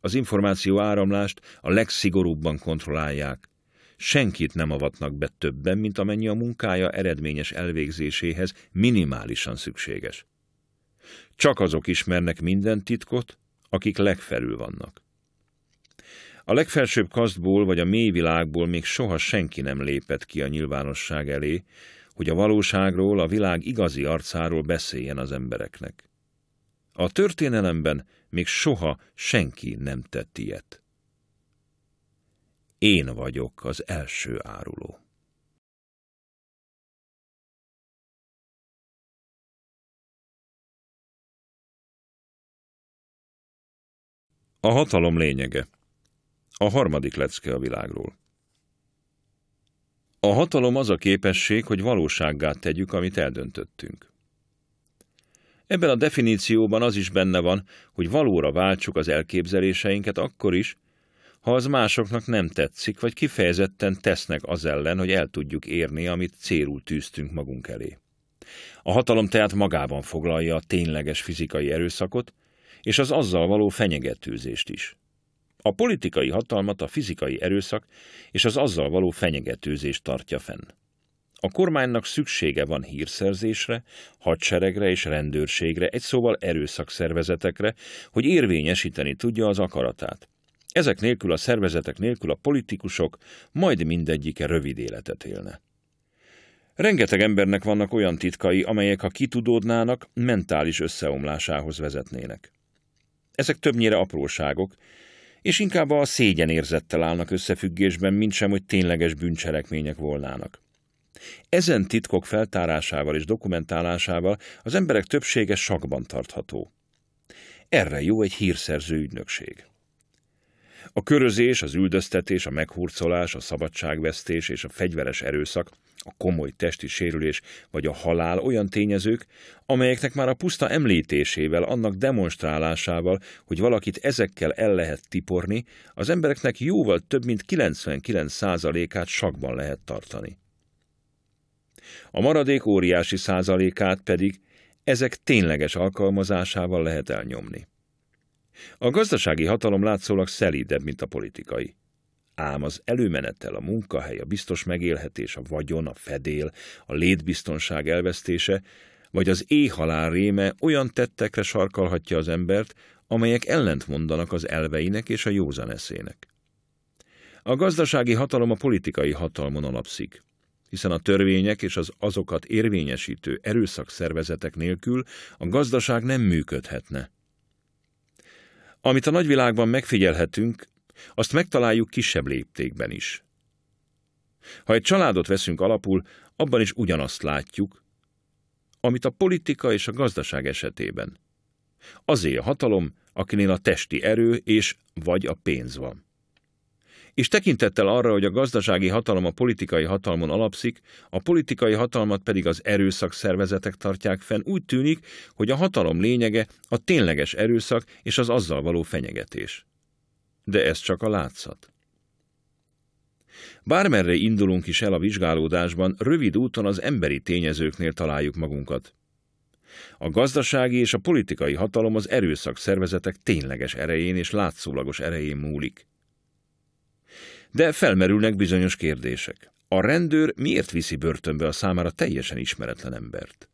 Az információ áramlást a legszigorúbban kontrollálják. Senkit nem avatnak be többen, mint amennyi a munkája eredményes elvégzéséhez minimálisan szükséges. Csak azok ismernek minden titkot, akik legfelül vannak. A legfelsőbb kasztból vagy a világból még soha senki nem lépett ki a nyilvánosság elé, hogy a valóságról, a világ igazi arcáról beszéljen az embereknek. A történelemben még soha senki nem tett ilyet. Én vagyok az első áruló. A hatalom lényege a harmadik lecke a világról. A hatalom az a képesség, hogy valósággá tegyük, amit eldöntöttünk. Ebben a definícióban az is benne van, hogy valóra váltsuk az elképzeléseinket akkor is, ha az másoknak nem tetszik, vagy kifejezetten tesznek az ellen, hogy el tudjuk érni, amit célul tűztünk magunk elé. A hatalom tehát magában foglalja a tényleges fizikai erőszakot, és az azzal való fenyegetőzést is. A politikai hatalmat a fizikai erőszak és az azzal való fenyegetőzés tartja fenn. A kormánynak szüksége van hírszerzésre, hadseregre és rendőrségre, egy szóval erőszakszervezetekre, hogy érvényesíteni tudja az akaratát. Ezek nélkül a szervezetek nélkül a politikusok majd mindegyike rövid életet élne. Rengeteg embernek vannak olyan titkai, amelyek, ha kitudódnának, mentális összeomlásához vezetnének. Ezek többnyire apróságok, és inkább a szégyenérzettel állnak összefüggésben, mint sem, hogy tényleges bűncselekmények volnának. Ezen titkok feltárásával és dokumentálásával az emberek többsége sakban tartható. Erre jó egy hírszerző ügynökség. A körözés, az üldöztetés, a meghurcolás, a szabadságvesztés és a fegyveres erőszak, a komoly testi sérülés vagy a halál olyan tényezők, amelyeknek már a puszta említésével, annak demonstrálásával, hogy valakit ezekkel el lehet tiporni, az embereknek jóval több mint 99%-át sakban lehet tartani. A maradék óriási százalékát pedig ezek tényleges alkalmazásával lehet elnyomni. A gazdasági hatalom látszólag szelídebb, mint a politikai. Ám az előmenettel a munkahely, a biztos megélhetés, a vagyon, a fedél, a létbiztonság elvesztése, vagy az éhhalál réme olyan tettekre sarkalhatja az embert, amelyek ellentmondanak az elveinek és a józan eszének. A gazdasági hatalom a politikai hatalmon alapszik, hiszen a törvények és az azokat érvényesítő erőszakszervezetek nélkül a gazdaság nem működhetne. Amit a nagyvilágban megfigyelhetünk, azt megtaláljuk kisebb léptékben is. Ha egy családot veszünk alapul, abban is ugyanazt látjuk, amit a politika és a gazdaság esetében. Azé a hatalom, akinél a testi erő és vagy a pénz van és tekintettel arra, hogy a gazdasági hatalom a politikai hatalmon alapszik, a politikai hatalmat pedig az erőszak szervezetek tartják fenn, úgy tűnik, hogy a hatalom lényege a tényleges erőszak és az azzal való fenyegetés. De ez csak a látszat. Bármerre indulunk is el a vizsgálódásban, rövid úton az emberi tényezőknél találjuk magunkat. A gazdasági és a politikai hatalom az erőszak szervezetek tényleges erején és látszólagos erején múlik. De felmerülnek bizonyos kérdések. A rendőr miért viszi börtönbe a számára teljesen ismeretlen embert?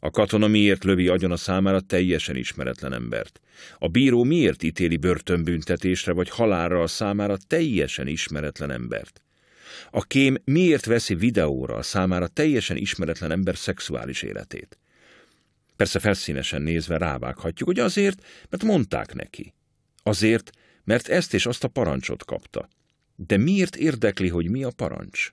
A katona miért lövi agyon a számára teljesen ismeretlen embert? A bíró miért ítéli börtönbüntetésre vagy halálra a számára teljesen ismeretlen embert? A kém miért veszi videóra a számára teljesen ismeretlen ember szexuális életét? Persze felszínesen nézve rávághatjuk, hogy azért, mert mondták neki. Azért, mert ezt és azt a parancsot kapta. De miért érdekli, hogy mi a parancs?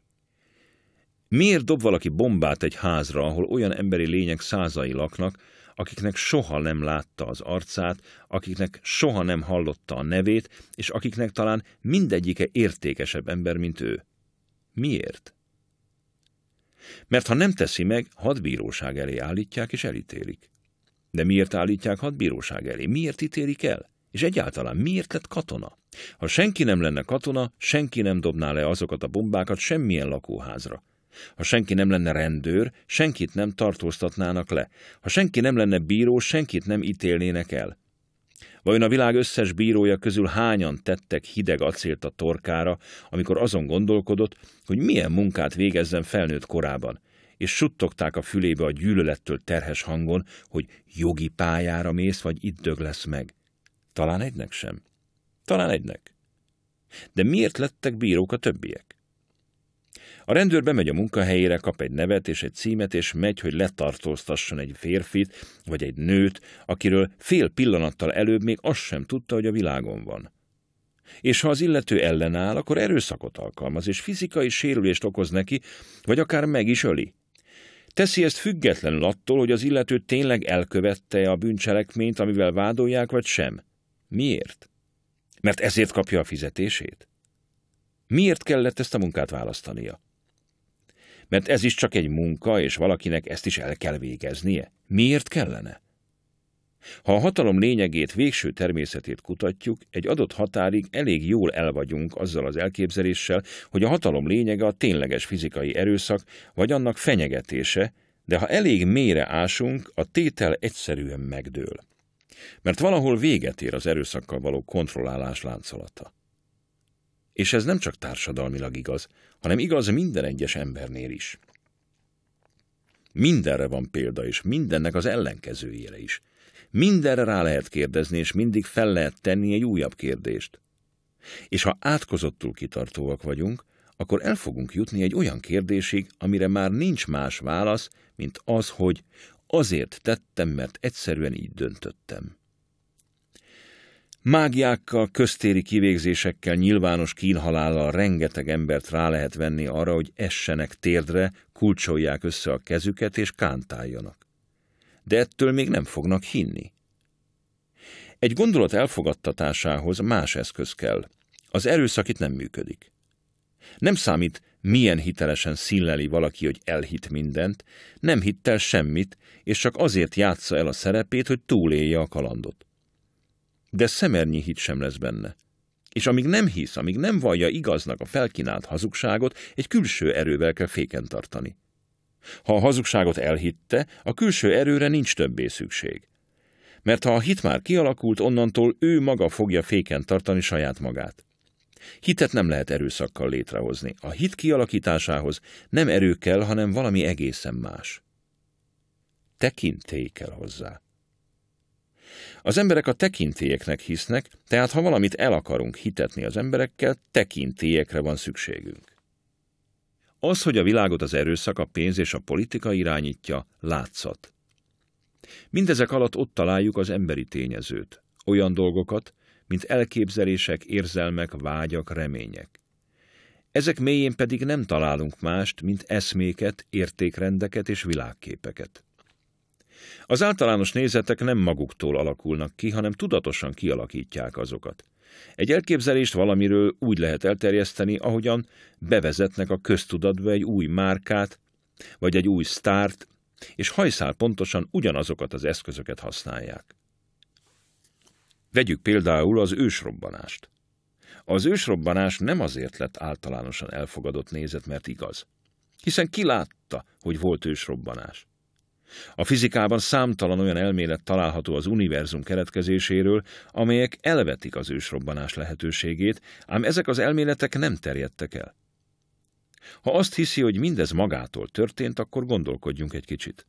Miért dob valaki bombát egy házra, ahol olyan emberi lények százai laknak, akiknek soha nem látta az arcát, akiknek soha nem hallotta a nevét, és akiknek talán mindegyike értékesebb ember, mint ő? Miért? Mert ha nem teszi meg, hadbíróság elé állítják és elítélik. De miért állítják hadbíróság elé? Miért ítélik el? És egyáltalán miért lett katona? Ha senki nem lenne katona, senki nem dobná le azokat a bombákat semmilyen lakóházra. Ha senki nem lenne rendőr, senkit nem tartóztatnának le. Ha senki nem lenne bíró, senkit nem ítélnének el. Vajon a világ összes bírója közül hányan tettek hideg acélt a torkára, amikor azon gondolkodott, hogy milyen munkát végezzen felnőtt korában, és suttogták a fülébe a gyűlölettől terhes hangon, hogy jogi pályára mész, vagy itt dög lesz meg. Talán egynek sem. Talán egynek. De miért lettek bírók a többiek? A rendőr bemegy a munkahelyére, kap egy nevet és egy címet, és megy, hogy letartóztasson egy férfit vagy egy nőt, akiről fél pillanattal előbb még azt sem tudta, hogy a világon van. És ha az illető ellenáll, akkor erőszakot alkalmaz, és fizikai sérülést okoz neki, vagy akár meg is öli. Teszi ezt függetlenül attól, hogy az illető tényleg elkövette a bűncselekményt, amivel vádolják, vagy sem. Miért? Mert ezért kapja a fizetését? Miért kellett ezt a munkát választania? Mert ez is csak egy munka, és valakinek ezt is el kell végeznie. Miért kellene? Ha a hatalom lényegét, végső természetét kutatjuk, egy adott határig elég jól el vagyunk azzal az elképzeléssel, hogy a hatalom lényege a tényleges fizikai erőszak, vagy annak fenyegetése, de ha elég mélyre ásunk, a tétel egyszerűen megdől. Mert valahol véget ér az erőszakkal való kontrollálás láncolata. És ez nem csak társadalmilag igaz, hanem igaz minden egyes embernél is. Mindenre van példa, és mindennek az ellenkezőjére is. Mindenre rá lehet kérdezni, és mindig fel lehet tenni egy újabb kérdést. És ha átkozottul kitartóak vagyunk, akkor el fogunk jutni egy olyan kérdésig, amire már nincs más válasz, mint az, hogy Azért tettem, mert egyszerűen így döntöttem. Mágiákkal, köztéri kivégzésekkel, nyilvános kínhalállal rengeteg embert rá lehet venni arra, hogy essenek térdre, kulcsolják össze a kezüket és kántáljanak. De ettől még nem fognak hinni. Egy gondolat elfogadtatásához más eszköz kell. Az erőszak itt nem működik. Nem számít, milyen hitelesen színleli valaki, hogy elhit mindent, nem hitt el semmit, és csak azért játsza el a szerepét, hogy túlélje a kalandot. De szemernyi hit sem lesz benne. És amíg nem hisz, amíg nem vallja igaznak a felkínált hazugságot, egy külső erővel kell féken tartani. Ha a hazugságot elhitte, a külső erőre nincs többé szükség. Mert ha a hit már kialakult, onnantól ő maga fogja féken tartani saját magát. Hitet nem lehet erőszakkal létrehozni. A hit kialakításához nem erő kell, hanem valami egészen más. Tekintély kell hozzá. Az emberek a tekintélyeknek hisznek, tehát ha valamit el akarunk hitetni az emberekkel, tekintélyekre van szükségünk. Az, hogy a világot az erőszak, a pénz és a politika irányítja, látszat. Mindezek alatt ott találjuk az emberi tényezőt, olyan dolgokat, mint elképzelések, érzelmek, vágyak, remények. Ezek mélyén pedig nem találunk mást, mint eszméket, értékrendeket és világképeket. Az általános nézetek nem maguktól alakulnak ki, hanem tudatosan kialakítják azokat. Egy elképzelést valamiről úgy lehet elterjeszteni, ahogyan bevezetnek a köztudatba egy új márkát, vagy egy új sztárt, és hajszál pontosan ugyanazokat az eszközöket használják. Vegyük például az ősrobbanást. Az ősrobbanás nem azért lett általánosan elfogadott nézet, mert igaz. Hiszen ki látta, hogy volt ősrobbanás? A fizikában számtalan olyan elmélet található az univerzum keletkezéséről, amelyek elvetik az ősrobbanás lehetőségét, ám ezek az elméletek nem terjedtek el. Ha azt hiszi, hogy mindez magától történt, akkor gondolkodjunk egy kicsit.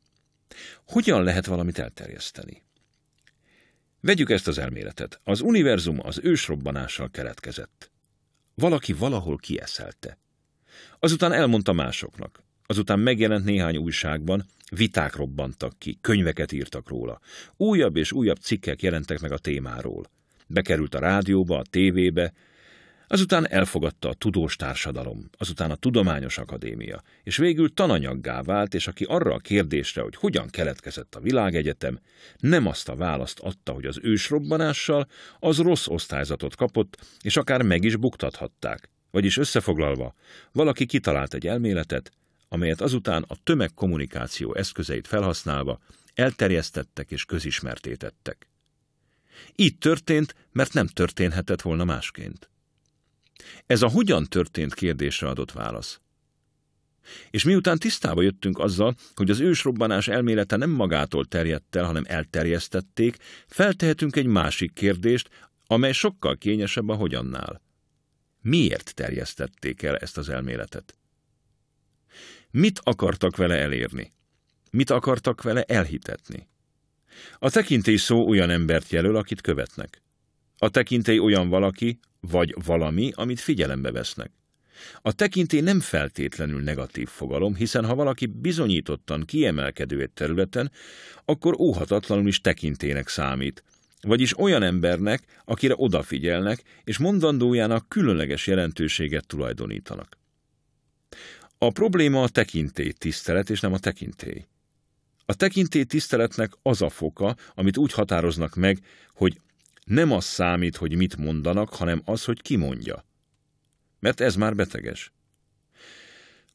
Hogyan lehet valamit elterjeszteni? Vegyük ezt az elméletet. Az univerzum az ősrobbanással keletkezett. Valaki valahol kieszelte. Azután elmondta másoknak. Azután megjelent néhány újságban, viták robbantak ki, könyveket írtak róla. Újabb és újabb cikkek jelentek meg a témáról. Bekerült a rádióba, a tévébe, Azután elfogadta a tudós társadalom, azután a tudományos akadémia, és végül tananyaggá vált, és aki arra a kérdésre, hogy hogyan keletkezett a világegyetem, nem azt a választ adta, hogy az ősrobbanással, az rossz osztályzatot kapott, és akár meg is buktathatták. Vagyis összefoglalva, valaki kitalált egy elméletet, amelyet azután a tömegkommunikáció eszközeit felhasználva elterjesztettek és közismertétettek. Így történt, mert nem történhetett volna másként. Ez a hogyan történt kérdésre adott válasz. És miután tisztába jöttünk azzal, hogy az ősrobbanás elmélete nem magától terjedt el, hanem elterjesztették, feltehetünk egy másik kérdést, amely sokkal kényesebb a hogyannál. Miért terjesztették el ezt az elméletet? Mit akartak vele elérni? Mit akartak vele elhitetni? A tekintély szó olyan embert jelöl, akit követnek. A tekintély olyan valaki, vagy valami, amit figyelembe vesznek. A tekintély nem feltétlenül negatív fogalom, hiszen ha valaki bizonyítottan kiemelkedő egy területen, akkor óhatatlanul is tekintének számít, vagyis olyan embernek, akire odafigyelnek, és mondandójának különleges jelentőséget tulajdonítanak. A probléma a tekintély tisztelet, és nem a tekintély. A tekintély tiszteletnek az a foka, amit úgy határoznak meg, hogy nem az számít, hogy mit mondanak, hanem az, hogy ki mondja. Mert ez már beteges.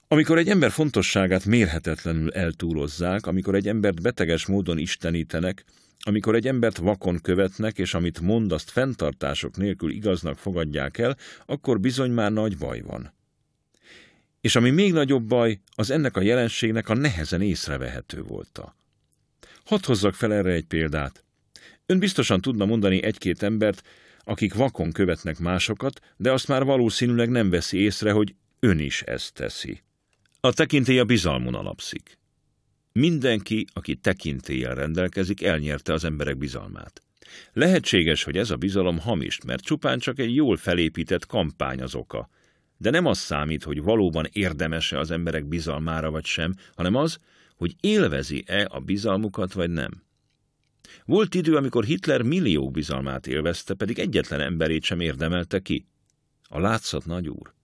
Amikor egy ember fontosságát mérhetetlenül eltúlozzák, amikor egy embert beteges módon istenítenek, amikor egy embert vakon követnek, és amit mond, azt fenntartások nélkül igaznak fogadják el, akkor bizony már nagy baj van. És ami még nagyobb baj, az ennek a jelenségnek a nehezen észrevehető volta. Hadd hozzak fel erre egy példát. Ön biztosan tudna mondani egy-két embert, akik vakon követnek másokat, de azt már valószínűleg nem veszi észre, hogy ön is ezt teszi. A a bizalmon alapszik. Mindenki, aki tekintéllyel rendelkezik, elnyerte az emberek bizalmát. Lehetséges, hogy ez a bizalom hamis, mert csupán csak egy jól felépített kampány az oka. De nem az számít, hogy valóban érdemese az emberek bizalmára vagy sem, hanem az, hogy élvezi-e a bizalmukat vagy nem. Volt idő, amikor Hitler milliók bizalmát élvezte, pedig egyetlen emberét sem érdemelte ki. A látszat nagy úr.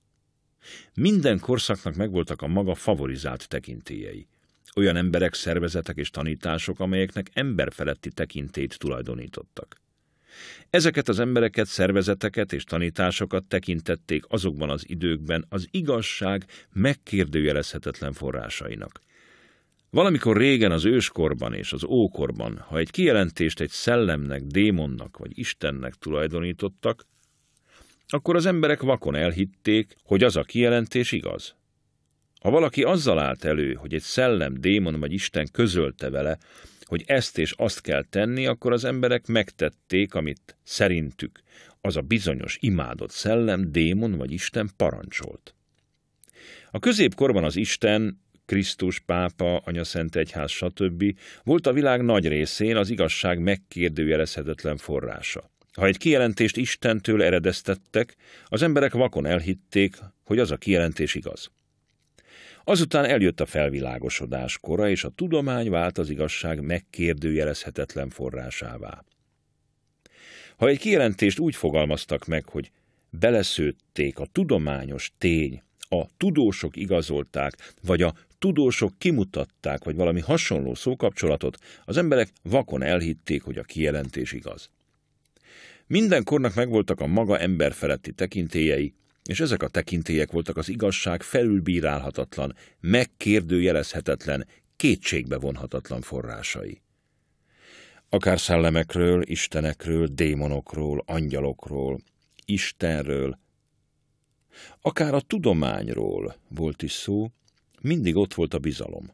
Minden korszaknak megvoltak a maga favorizált tekintélyei. Olyan emberek, szervezetek és tanítások, amelyeknek emberfeletti tekintét tulajdonítottak. Ezeket az embereket, szervezeteket és tanításokat tekintették azokban az időkben az igazság megkérdőjelezhetetlen forrásainak – Valamikor régen az őskorban és az ókorban, ha egy kijelentést egy szellemnek, démonnak vagy istennek tulajdonítottak, akkor az emberek vakon elhitték, hogy az a kijelentés igaz. Ha valaki azzal állt elő, hogy egy szellem, démon vagy isten közölte vele, hogy ezt és azt kell tenni, akkor az emberek megtették, amit szerintük az a bizonyos imádott szellem, démon vagy isten parancsolt. A középkorban az Isten Krisztus, pápa, anyaszent egyház, stb. volt a világ nagy részén az igazság megkérdőjelezhetetlen forrása. Ha egy kijelentést Istentől eredeztettek, az emberek vakon elhitték, hogy az a kijelentés igaz. Azután eljött a felvilágosodás kora, és a tudomány vált az igazság megkérdőjelezhetetlen forrásává. Ha egy kijelentést úgy fogalmaztak meg, hogy belesződték a tudományos tény, a tudósok igazolták, vagy a tudósok kimutatták, vagy valami hasonló szókapcsolatot, az emberek vakon elhitték, hogy a kijelentés igaz. Mindenkornak megvoltak a maga emberfeletti tekintélyei, és ezek a tekintélyek voltak az igazság felülbírálhatatlan, megkérdőjelezhetetlen, kétségbe vonhatatlan forrásai. Akár szellemekről, istenekről, démonokról, angyalokról, Istenről, akár a tudományról volt is szó, mindig ott volt a bizalom.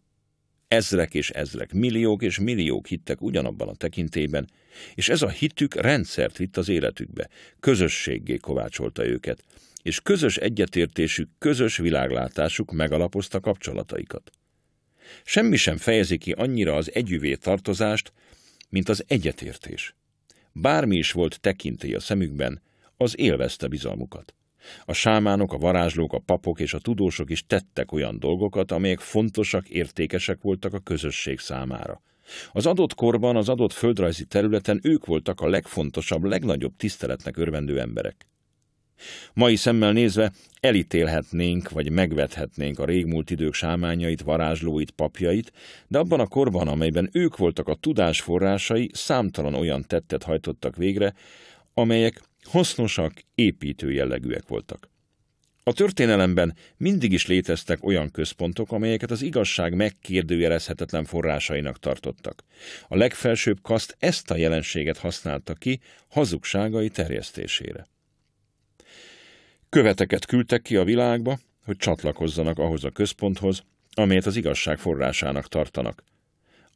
Ezrek és ezrek, milliók és milliók hittek ugyanabban a tekintében, és ez a hitük rendszert vitt az életükbe, közösséggé kovácsolta őket, és közös egyetértésük, közös világlátásuk megalapozta kapcsolataikat. Semmi sem fejezi ki annyira az együvé tartozást, mint az egyetértés. Bármi is volt tekintély a szemükben, az élvezte bizalmukat. A sámánok, a varázslók, a papok és a tudósok is tettek olyan dolgokat, amelyek fontosak, értékesek voltak a közösség számára. Az adott korban, az adott földrajzi területen ők voltak a legfontosabb, legnagyobb tiszteletnek örvendő emberek. Mai szemmel nézve elítélhetnénk vagy megvethetnénk a régmúlt idők sámányait, varázslóit, papjait, de abban a korban, amelyben ők voltak a tudás forrásai, számtalan olyan tettet hajtottak végre, amelyek hasznosak, építő jellegűek voltak. A történelemben mindig is léteztek olyan központok, amelyeket az igazság megkérdőjelezhetetlen forrásainak tartottak. A legfelsőbb kaszt ezt a jelenséget használta ki hazugságai terjesztésére. Követeket küldtek ki a világba, hogy csatlakozzanak ahhoz a központhoz, amelyet az igazság forrásának tartanak,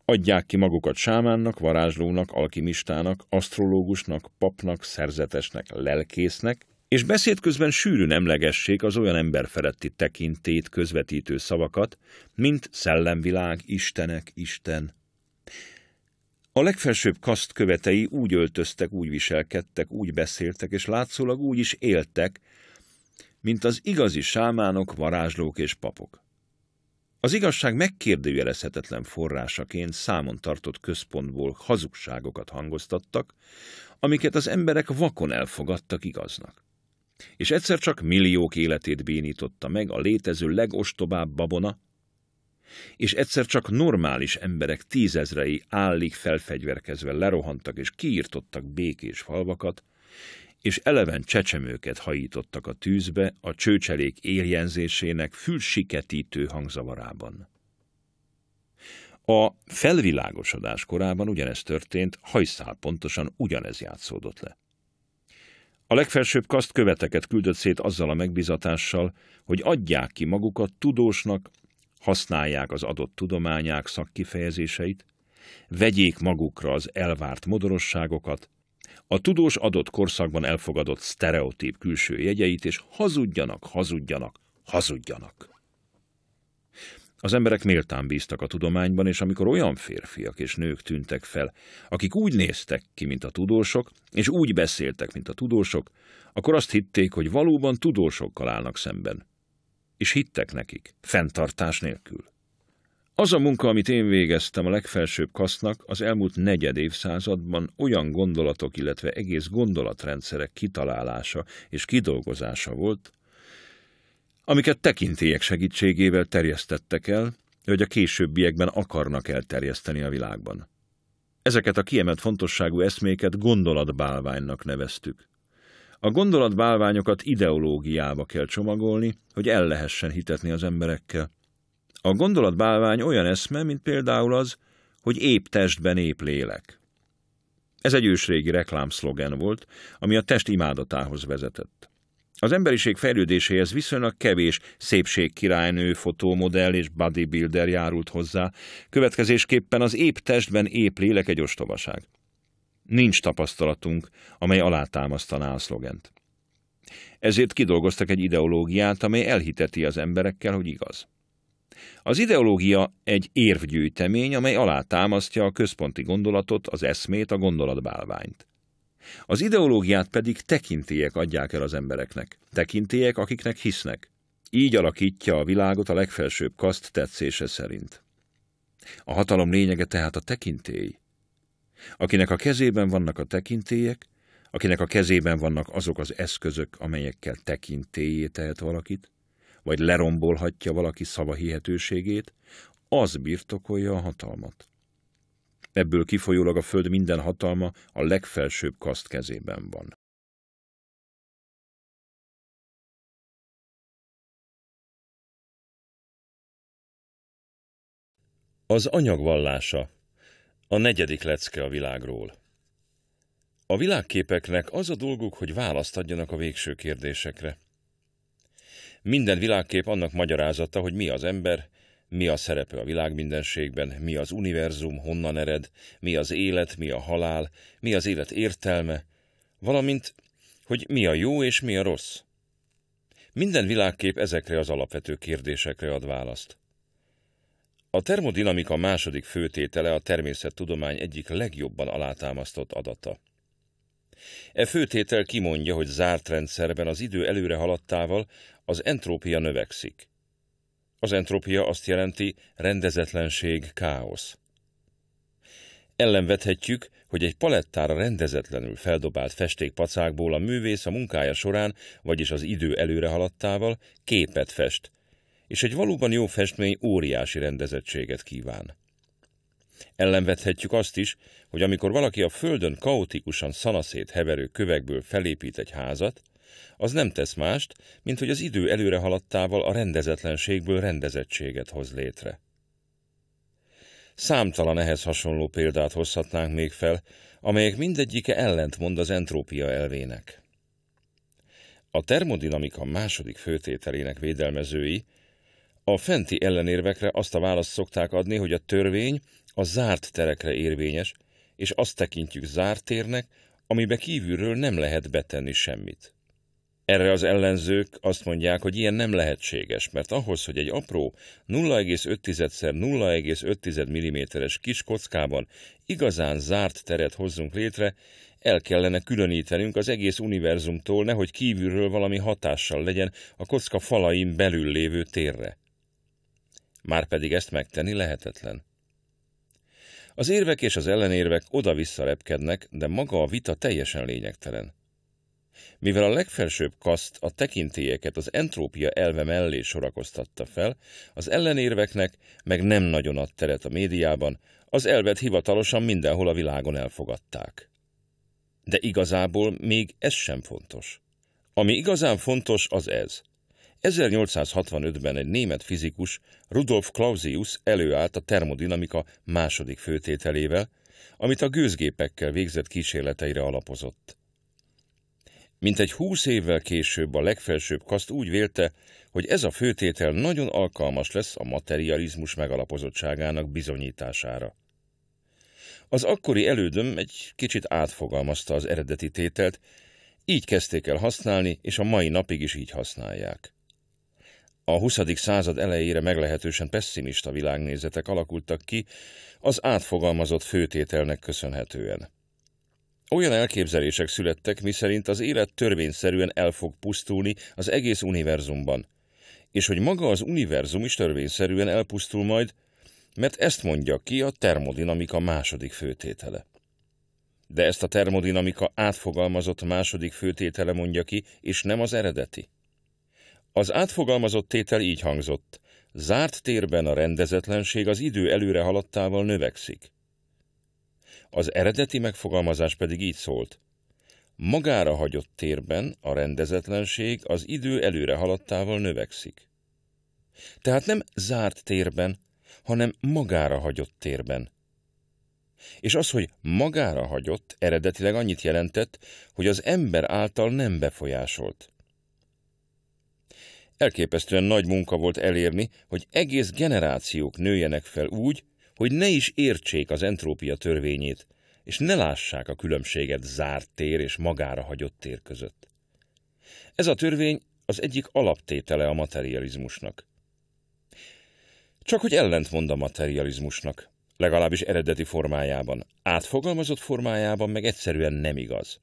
Adják ki magukat sámánnak, varázslónak, alkimistának, asztrológusnak, papnak, szerzetesnek, lelkésznek, és beszéd közben sűrűn emlegessék az olyan feletti tekintét közvetítő szavakat, mint szellemvilág, istenek, isten. A legfelsőbb kaszt követei úgy öltöztek, úgy viselkedtek, úgy beszéltek, és látszólag úgy is éltek, mint az igazi sámánok, varázslók és papok. Az igazság megkérdőjelezhetetlen forrásaként számon tartott központból hazugságokat hangoztattak, amiket az emberek vakon elfogadtak igaznak. És egyszer csak milliók életét bénította meg a létező legostobább babona, és egyszer csak normális emberek tízezrei állig felfegyverkezve lerohantak és kiirtottak békés falvakat, és eleven csecsemőket hajítottak a tűzbe a csőcselék éljenzésének fülsiketítő hangzavarában. A felvilágosodás korában ugyanez történt, hajszál pontosan ugyanez játszódott le. A legfelsőbb kaszt követeket küldött szét azzal a megbizatással, hogy adják ki magukat tudósnak, használják az adott tudományák szakkifejezéseit, vegyék magukra az elvárt modorosságokat, a tudós adott korszakban elfogadott sztereotíp külső jegyeit, és hazudjanak, hazudjanak, hazudjanak. Az emberek méltán bíztak a tudományban, és amikor olyan férfiak és nők tűntek fel, akik úgy néztek ki, mint a tudósok, és úgy beszéltek, mint a tudósok, akkor azt hitték, hogy valóban tudósokkal állnak szemben. És hittek nekik, fenntartás nélkül. Az a munka, amit én végeztem a legfelsőbb kasznak, az elmúlt negyed évszázadban olyan gondolatok, illetve egész gondolatrendszerek kitalálása és kidolgozása volt, amiket tekintélyek segítségével terjesztettek el, hogy a későbbiekben akarnak elterjeszteni a világban. Ezeket a kiemelt fontosságú eszméket gondolatbálványnak neveztük. A gondolatbálványokat ideológiába kell csomagolni, hogy el lehessen hitetni az emberekkel. A gondolatbálvány olyan eszme, mint például az, hogy épp testben épp lélek. Ez egy ősrégi reklámszlogen volt, ami a test imádatához vezetett. Az emberiség fejlődéséhez viszonylag kevés szépségkirálynő, fotómodell és bodybuilder járult hozzá, következésképpen az épp testben épp lélek egy ostobaság. Nincs tapasztalatunk, amely alátámasztaná a szlogent. Ezért kidolgoztak egy ideológiát, amely elhiteti az emberekkel, hogy igaz. Az ideológia egy érvgyűjtemény, amely alátámasztja a központi gondolatot, az eszmét, a gondolatbálványt. Az ideológiát pedig tekintélyek adják el az embereknek, tekintélyek, akiknek hisznek. Így alakítja a világot a legfelsőbb kaszt tetszése szerint. A hatalom lényege tehát a tekintély. Akinek a kezében vannak a tekintélyek, akinek a kezében vannak azok az eszközök, amelyekkel tekintélyé tehet valakit, vagy lerombolhatja valaki szava hihetőségét, az birtokolja a hatalmat. Ebből kifolyólag a föld minden hatalma a legfelsőbb kaszt kezében van. Az anyagvallása a negyedik lecke a világról. A világképeknek az a dolguk, hogy választ adjanak a végső kérdésekre. Minden világkép annak magyarázata, hogy mi az ember, mi a szerepe a világmindenségben, mi az univerzum, honnan ered, mi az élet, mi a halál, mi az élet értelme, valamint, hogy mi a jó és mi a rossz. Minden világkép ezekre az alapvető kérdésekre ad választ. A termodinamika második főtétele a természettudomány egyik legjobban alátámasztott adata. E főtétel kimondja, hogy zárt rendszerben az idő előre haladtával az entrópia növekszik. Az entrópia azt jelenti rendezetlenség, káosz. Ellenvethetjük, hogy egy palettára rendezetlenül feldobált festékpacákból a művész a munkája során, vagyis az idő előre haladtával képet fest, és egy valóban jó festmény óriási rendezettséget kíván. Ellenvethetjük azt is, hogy amikor valaki a földön kaotikusan szanaszét heverő kövekből felépít egy házat, az nem tesz mást, mint hogy az idő előre haladtával a rendezetlenségből rendezettséget hoz létre. Számtalan ehhez hasonló példát hozhatnánk még fel, amelyek mindegyike ellentmond az entrópia elvének. A termodinamika második főtételének védelmezői a fenti ellenérvekre azt a választ szokták adni, hogy a törvény a zárt terekre érvényes, és azt tekintjük zárt térnek, amibe kívülről nem lehet betenni semmit. Erre az ellenzők azt mondják, hogy ilyen nem lehetséges, mert ahhoz, hogy egy apró 0,5x0,5 mm-es kis kockában igazán zárt teret hozzunk létre, el kellene különítenünk az egész univerzumtól, nehogy kívülről valami hatással legyen a kocka falain belül lévő térre. Márpedig ezt megtenni lehetetlen. Az érvek és az ellenérvek oda-vissza repkednek, de maga a vita teljesen lényegtelen. Mivel a legfelsőbb kaszt a tekintélyeket az entrópia elve mellé sorakoztatta fel, az ellenérveknek meg nem nagyon ad teret a médiában, az elvet hivatalosan mindenhol a világon elfogadták. De igazából még ez sem fontos. Ami igazán fontos, az ez – 1865-ben egy német fizikus, Rudolf Clausius előállt a termodinamika második főtételével, amit a gőzgépekkel végzett kísérleteire alapozott. Mint egy húsz évvel később a legfelsőbb kaszt úgy vélte, hogy ez a főtétel nagyon alkalmas lesz a materializmus megalapozottságának bizonyítására. Az akkori elődöm egy kicsit átfogalmazta az eredeti tételt, így kezdték el használni, és a mai napig is így használják. A 20. század elejére meglehetősen pessimista világnézetek alakultak ki az átfogalmazott főtételnek köszönhetően. Olyan elképzelések születtek, miszerint az élet törvényszerűen el fog pusztulni az egész univerzumban, és hogy maga az univerzum is törvényszerűen elpusztul majd, mert ezt mondja ki a termodinamika második főtétele. De ezt a termodinamika átfogalmazott második főtétele mondja ki, és nem az eredeti. Az átfogalmazott tétel így hangzott. Zárt térben a rendezetlenség az idő előre haladtával növekszik. Az eredeti megfogalmazás pedig így szólt. Magára hagyott térben a rendezetlenség az idő előre haladtával növekszik. Tehát nem zárt térben, hanem magára hagyott térben. És az, hogy magára hagyott, eredetileg annyit jelentett, hogy az ember által nem befolyásolt. Elképesztően nagy munka volt elérni, hogy egész generációk nőjenek fel úgy, hogy ne is értsék az entrópia törvényét, és ne lássák a különbséget zárt tér és magára hagyott tér között. Ez a törvény az egyik alaptétele a materializmusnak. Csak hogy ellentmond a materializmusnak, legalábbis eredeti formájában, átfogalmazott formájában meg egyszerűen nem igaz.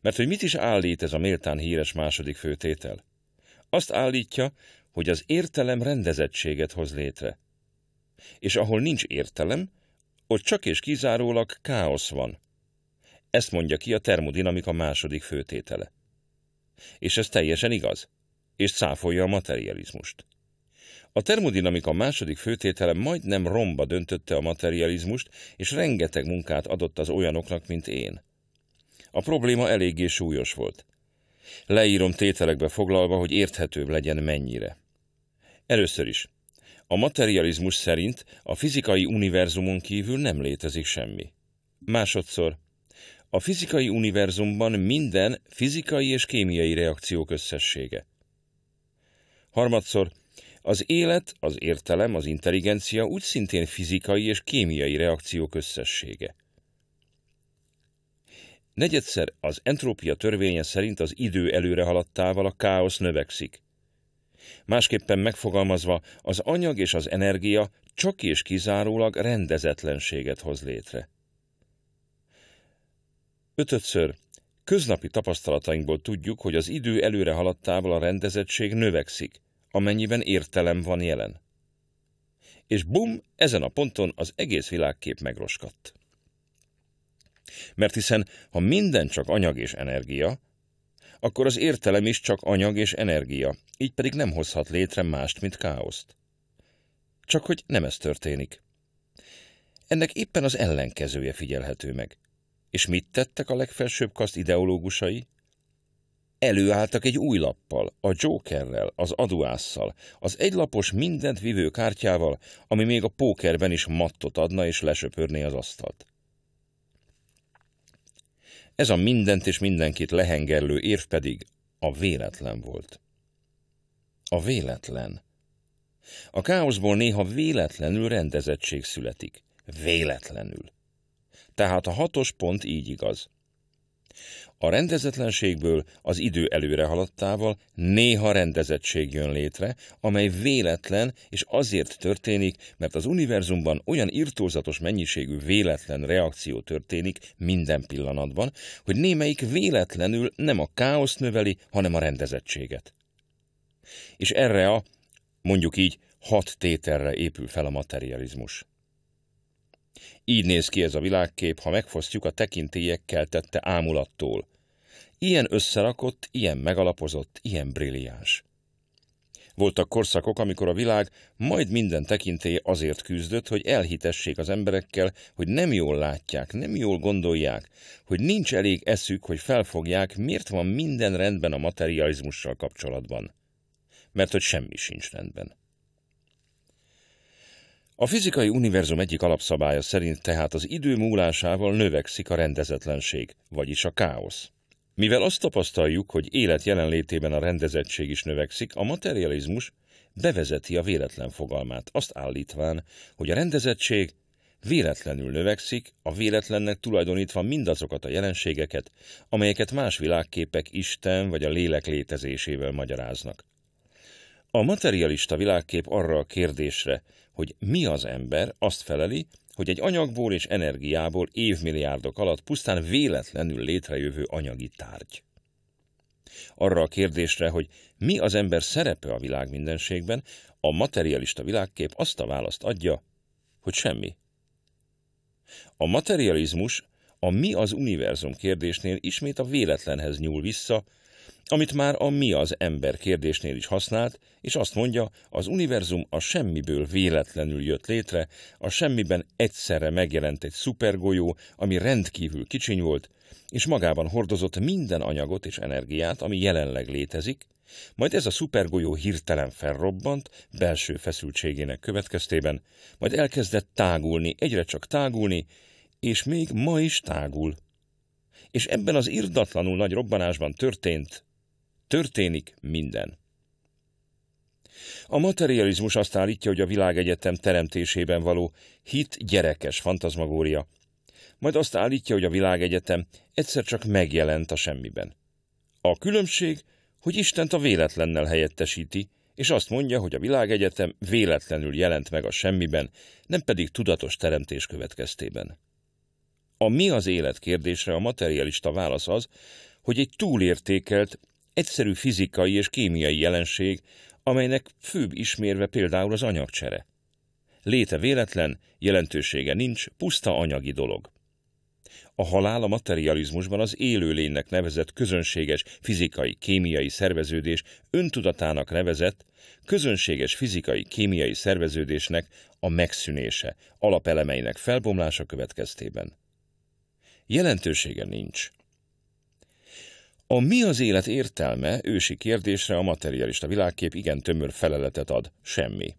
Mert hogy mit is állít ez a méltán híres második főtétel? Azt állítja, hogy az értelem rendezettséget hoz létre, és ahol nincs értelem, ott csak és kizárólag káosz van. Ezt mondja ki a termodinamika második főtétele. És ez teljesen igaz, és száfolja a materializmust. A termodinamika második főtétele majdnem romba döntötte a materializmust, és rengeteg munkát adott az olyanoknak, mint én. A probléma eléggé súlyos volt. Leírom tételekbe foglalva, hogy érthetőbb legyen mennyire. Először is, a materializmus szerint a fizikai univerzumon kívül nem létezik semmi. Másodszor, a fizikai univerzumban minden fizikai és kémiai reakciók összessége. Harmadszor, az élet, az értelem, az intelligencia úgy szintén fizikai és kémiai reakciók összessége. Negyedszer az entrópia törvénye szerint az idő előre haladtával a káosz növekszik. Másképpen megfogalmazva, az anyag és az energia csak és kizárólag rendezetlenséget hoz létre. Ötödször, köznapi tapasztalatainkból tudjuk, hogy az idő előre haladtával a rendezettség növekszik, amennyiben értelem van jelen. És bum, ezen a ponton az egész világkép megroskadt. Mert hiszen, ha minden csak anyag és energia, akkor az értelem is csak anyag és energia, így pedig nem hozhat létre mást, mint káoszt. Csak hogy nem ez történik. Ennek éppen az ellenkezője figyelhető meg. És mit tettek a legfelsőbb kaszt ideológusai? Előálltak egy új lappal, a Jokerrel, az aduásszal, az egylapos mindent vivő kártyával, ami még a pókerben is mattot adna és lesöpörné az asztalt. Ez a mindent és mindenkit lehengerlő érv pedig a véletlen volt. A véletlen. A káoszból néha véletlenül rendezettség születik. Véletlenül. Tehát a hatos pont így igaz. A rendezetlenségből az idő előre haladtával néha rendezettség jön létre, amely véletlen és azért történik, mert az univerzumban olyan irtózatos mennyiségű véletlen reakció történik minden pillanatban, hogy némelyik véletlenül nem a káoszt növeli, hanem a rendezettséget. És erre a, mondjuk így, hat tételre épül fel a materializmus. Így néz ki ez a világkép, ha megfosztjuk a tekintélyekkel tette ámulattól. Ilyen összerakott, ilyen megalapozott, ilyen brilliáns. Voltak korszakok, amikor a világ majd minden tekintélye azért küzdött, hogy elhitessék az emberekkel, hogy nem jól látják, nem jól gondolják, hogy nincs elég eszük, hogy felfogják, miért van minden rendben a materializmussal kapcsolatban. Mert hogy semmi sincs rendben. A fizikai univerzum egyik alapszabálya szerint tehát az idő múlásával növekszik a rendezetlenség, vagyis a káosz. Mivel azt tapasztaljuk, hogy élet jelenlétében a rendezettség is növekszik, a materializmus bevezeti a véletlen fogalmát, azt állítván, hogy a rendezettség véletlenül növekszik, a véletlennek tulajdonítva mindazokat a jelenségeket, amelyeket más világképek Isten vagy a lélek létezésével magyaráznak. A materialista világkép arra a kérdésre, hogy mi az ember, azt feleli, hogy egy anyagból és energiából évmilliárdok alatt pusztán véletlenül létrejövő anyagi tárgy. Arra a kérdésre, hogy mi az ember szerepe a világ mindenségben, a materialista világkép azt a választ adja, hogy semmi. A materializmus a mi az univerzum kérdésnél ismét a véletlenhez nyúl vissza, amit már a mi az ember kérdésnél is használt, és azt mondja, az univerzum a semmiből véletlenül jött létre, a semmiben egyszerre megjelent egy szupergolyó, ami rendkívül kicsiny volt, és magában hordozott minden anyagot és energiát, ami jelenleg létezik, majd ez a szupergolyó hirtelen felrobbant, belső feszültségének következtében, majd elkezdett tágulni, egyre csak tágulni, és még ma is tágul. És ebben az irdatlanul nagy robbanásban történt Történik minden. A materializmus azt állítja, hogy a világegyetem teremtésében való hit gyerekes fantazmagória, majd azt állítja, hogy a világegyetem egyszer csak megjelent a semmiben. A különbség, hogy Istent a véletlennel helyettesíti, és azt mondja, hogy a világegyetem véletlenül jelent meg a semmiben, nem pedig tudatos teremtés következtében. A mi az élet kérdésre a materialista válasz az, hogy egy túlértékelt, egyszerű fizikai és kémiai jelenség, amelynek főbb ismérve például az anyagcsere. Léte véletlen, jelentősége nincs, puszta anyagi dolog. A halál a materializmusban az élőlénynek nevezett közönséges fizikai, kémiai szerveződés öntudatának nevezett, közönséges fizikai, kémiai szerveződésnek a megszűnése, alapelemeinek felbomlása következtében. Jelentősége nincs. A mi az élet értelme ősi kérdésre a materialista világkép igen tömör feleletet ad, semmi.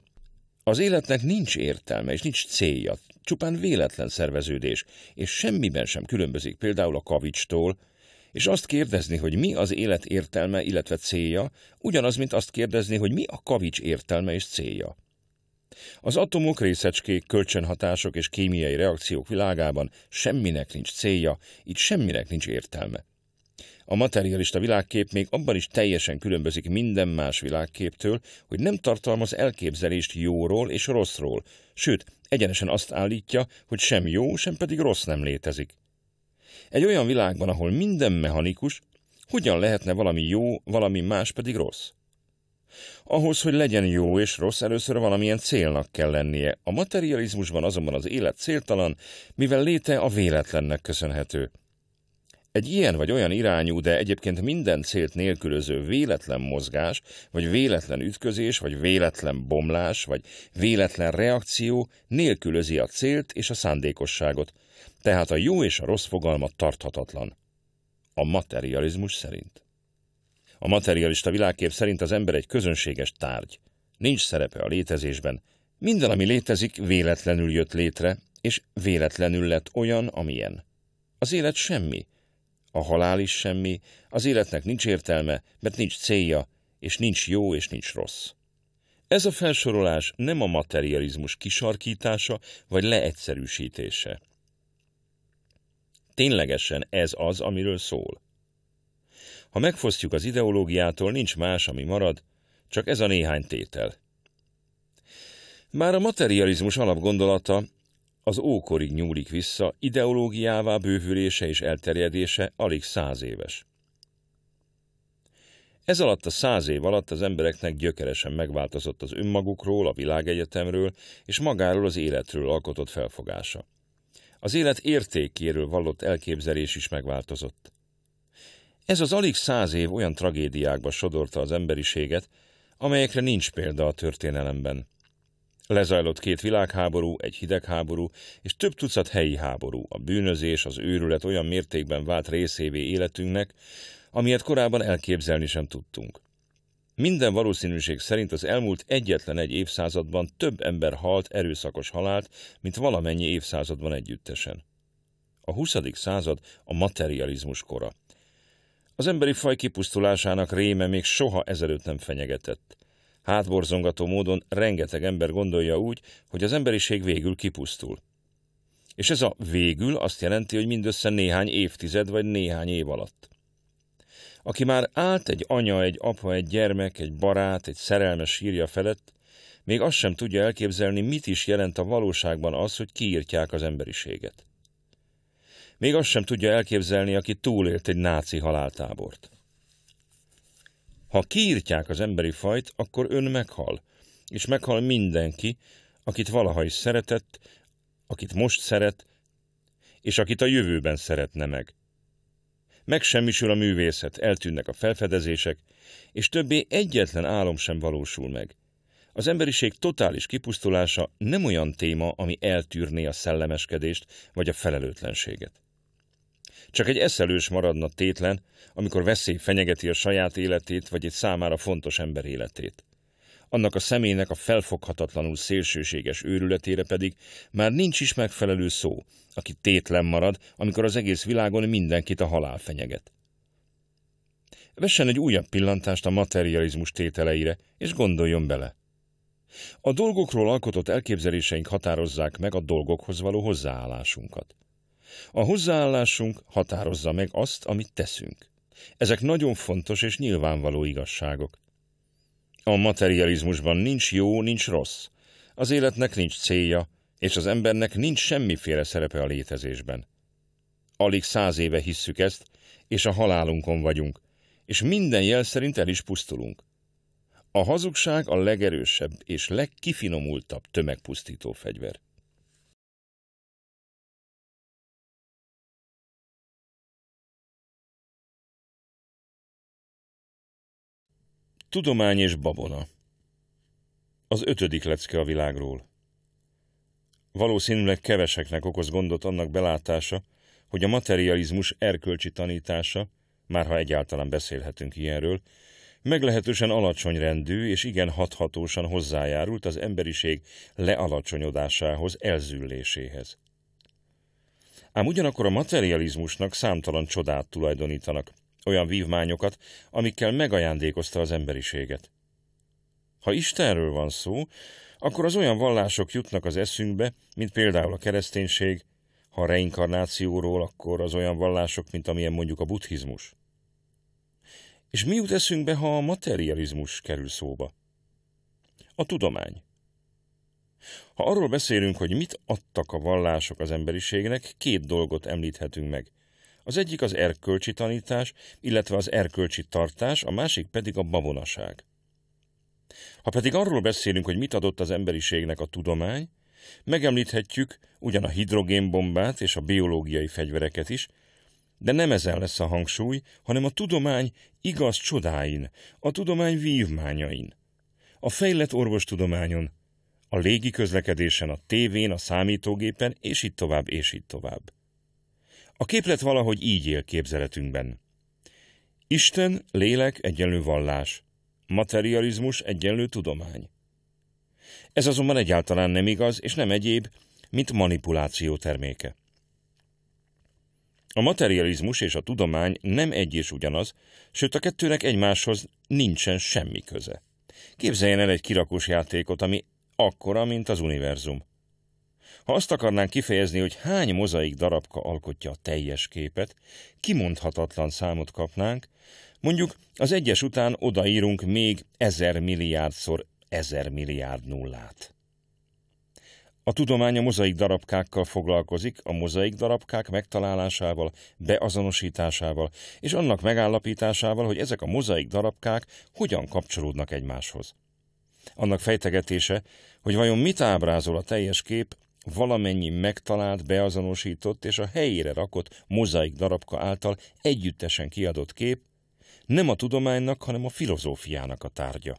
Az életnek nincs értelme és nincs célja, csupán véletlen szerveződés, és semmiben sem különbözik például a kavicstól, és azt kérdezni, hogy mi az élet értelme, illetve célja, ugyanaz, mint azt kérdezni, hogy mi a kavics értelme és célja. Az atomok, részecskék, kölcsönhatások és kémiai reakciók világában semminek nincs célja, itt semminek nincs értelme. A materialista világkép még abban is teljesen különbözik minden más világképtől, hogy nem tartalmaz elképzelést jóról és rosszról, sőt, egyenesen azt állítja, hogy sem jó, sem pedig rossz nem létezik. Egy olyan világban, ahol minden mechanikus, hogyan lehetne valami jó, valami más pedig rossz? Ahhoz, hogy legyen jó és rossz, először valamilyen célnak kell lennie. A materializmusban azonban az élet céltalan, mivel léte a véletlennek köszönhető. Egy ilyen vagy olyan irányú, de egyébként minden célt nélkülöző véletlen mozgás, vagy véletlen ütközés, vagy véletlen bomlás, vagy véletlen reakció nélkülözi a célt és a szándékosságot. Tehát a jó és a rossz fogalma tarthatatlan. A materializmus szerint. A materialista világkép szerint az ember egy közönséges tárgy. Nincs szerepe a létezésben. Minden, ami létezik, véletlenül jött létre, és véletlenül lett olyan, amilyen. Az élet semmi, a halál is semmi, az életnek nincs értelme, mert nincs célja, és nincs jó, és nincs rossz. Ez a felsorolás nem a materializmus kisarkítása vagy leegyszerűsítése. Ténylegesen ez az, amiről szól. Ha megfosztjuk az ideológiától, nincs más, ami marad, csak ez a néhány tétel. Már a materializmus alapgondolata az ókorig nyúlik vissza, ideológiává bővülése és elterjedése alig száz éves. Ez alatt a száz év alatt az embereknek gyökeresen megváltozott az önmagukról, a világegyetemről és magáról az életről alkotott felfogása. Az élet értékéről vallott elképzelés is megváltozott. Ez az alig száz év olyan tragédiákba sodorta az emberiséget, amelyekre nincs példa a történelemben. Lezajlott két világháború, egy hidegháború és több tucat helyi háború. A bűnözés, az őrület olyan mértékben vált részévé életünknek, amilyet korábban elképzelni sem tudtunk. Minden valószínűség szerint az elmúlt egyetlen egy évszázadban több ember halt erőszakos halált, mint valamennyi évszázadban együttesen. A 20. század a materializmus kora. Az emberi faj kipusztulásának réme még soha ezelőtt nem fenyegetett. Hátborzongató módon rengeteg ember gondolja úgy, hogy az emberiség végül kipusztul. És ez a végül azt jelenti, hogy mindössze néhány évtized vagy néhány év alatt. Aki már állt egy anya, egy apa, egy gyermek, egy barát, egy szerelmes sírja felett, még azt sem tudja elképzelni, mit is jelent a valóságban az, hogy kiírtják az emberiséget. Még azt sem tudja elképzelni, aki túlélt egy náci haláltábort. Ha kiírtják az emberi fajt, akkor ön meghal, és meghal mindenki, akit valaha is szeretett, akit most szeret, és akit a jövőben szeretne meg. Megsemmisül a művészet, eltűnnek a felfedezések, és többé egyetlen álom sem valósul meg. Az emberiség totális kipusztulása nem olyan téma, ami eltűrné a szellemeskedést vagy a felelőtlenséget. Csak egy eszelős maradna tétlen, amikor veszély fenyegeti a saját életét vagy egy számára fontos ember életét. Annak a személynek a felfoghatatlanul szélsőséges őrületére pedig már nincs is megfelelő szó, aki tétlen marad, amikor az egész világon mindenkit a halál fenyeget. Vessen egy újabb pillantást a materializmus tételeire, és gondoljon bele. A dolgokról alkotott elképzeléseink határozzák meg a dolgokhoz való hozzáállásunkat. A hozzáállásunk határozza meg azt, amit teszünk. Ezek nagyon fontos és nyilvánvaló igazságok. A materializmusban nincs jó, nincs rossz. Az életnek nincs célja, és az embernek nincs semmiféle szerepe a létezésben. Alig száz éve hisszük ezt, és a halálunkon vagyunk, és minden jel szerint el is pusztulunk. A hazugság a legerősebb és legkifinomultabb tömegpusztító fegyver. Tudomány és babona. Az ötödik lecke a világról. Valószínűleg keveseknek okoz gondot annak belátása, hogy a materializmus erkölcsi tanítása, már ha egyáltalán beszélhetünk ilyenről, meglehetősen alacsony rendű és igen hathatósan hozzájárult az emberiség lealacsonyodásához, elzülléséhez. Ám ugyanakkor a materializmusnak számtalan csodát tulajdonítanak – olyan vívmányokat, amikkel megajándékozta az emberiséget. Ha Istenről van szó, akkor az olyan vallások jutnak az eszünkbe, mint például a kereszténység, ha a reinkarnációról, akkor az olyan vallások, mint amilyen mondjuk a buddhizmus. És mi jut eszünkbe, ha a materializmus kerül szóba? A tudomány. Ha arról beszélünk, hogy mit adtak a vallások az emberiségnek, két dolgot említhetünk meg – az egyik az erkölcsi tanítás, illetve az erkölcsi tartás, a másik pedig a babonaság. Ha pedig arról beszélünk, hogy mit adott az emberiségnek a tudomány, megemlíthetjük ugyan a hidrogénbombát és a biológiai fegyvereket is, de nem ezen lesz a hangsúly, hanem a tudomány igaz csodáin, a tudomány vívmányain, a fejlett orvostudományon, a légi közlekedésen, a tévén, a számítógépen, és itt tovább, és itt tovább. A képlet valahogy így él képzeletünkben. Isten, lélek egyenlő vallás, materializmus egyenlő tudomány. Ez azonban egyáltalán nem igaz, és nem egyéb, mint manipuláció terméke. A materializmus és a tudomány nem egy és ugyanaz, sőt a kettőnek egymáshoz nincsen semmi köze. Képzeljen el egy kirakós játékot, ami akkora, mint az univerzum. Ha azt akarnánk kifejezni, hogy hány mozaik darabka alkotja a teljes képet, kimondhatatlan számot kapnánk, mondjuk az egyes után odaírunk még ezer milliárdszor ezer milliárd nullát. A tudomány a mozaik darabkákkal foglalkozik, a mozaik darabkák megtalálásával, beazonosításával és annak megállapításával, hogy ezek a mozaik darabkák hogyan kapcsolódnak egymáshoz. Annak fejtegetése, hogy vajon mit ábrázol a teljes kép, valamennyi megtalált, beazonosított és a helyére rakott mozaik darabka által együttesen kiadott kép nem a tudománynak, hanem a filozófiának a tárgya.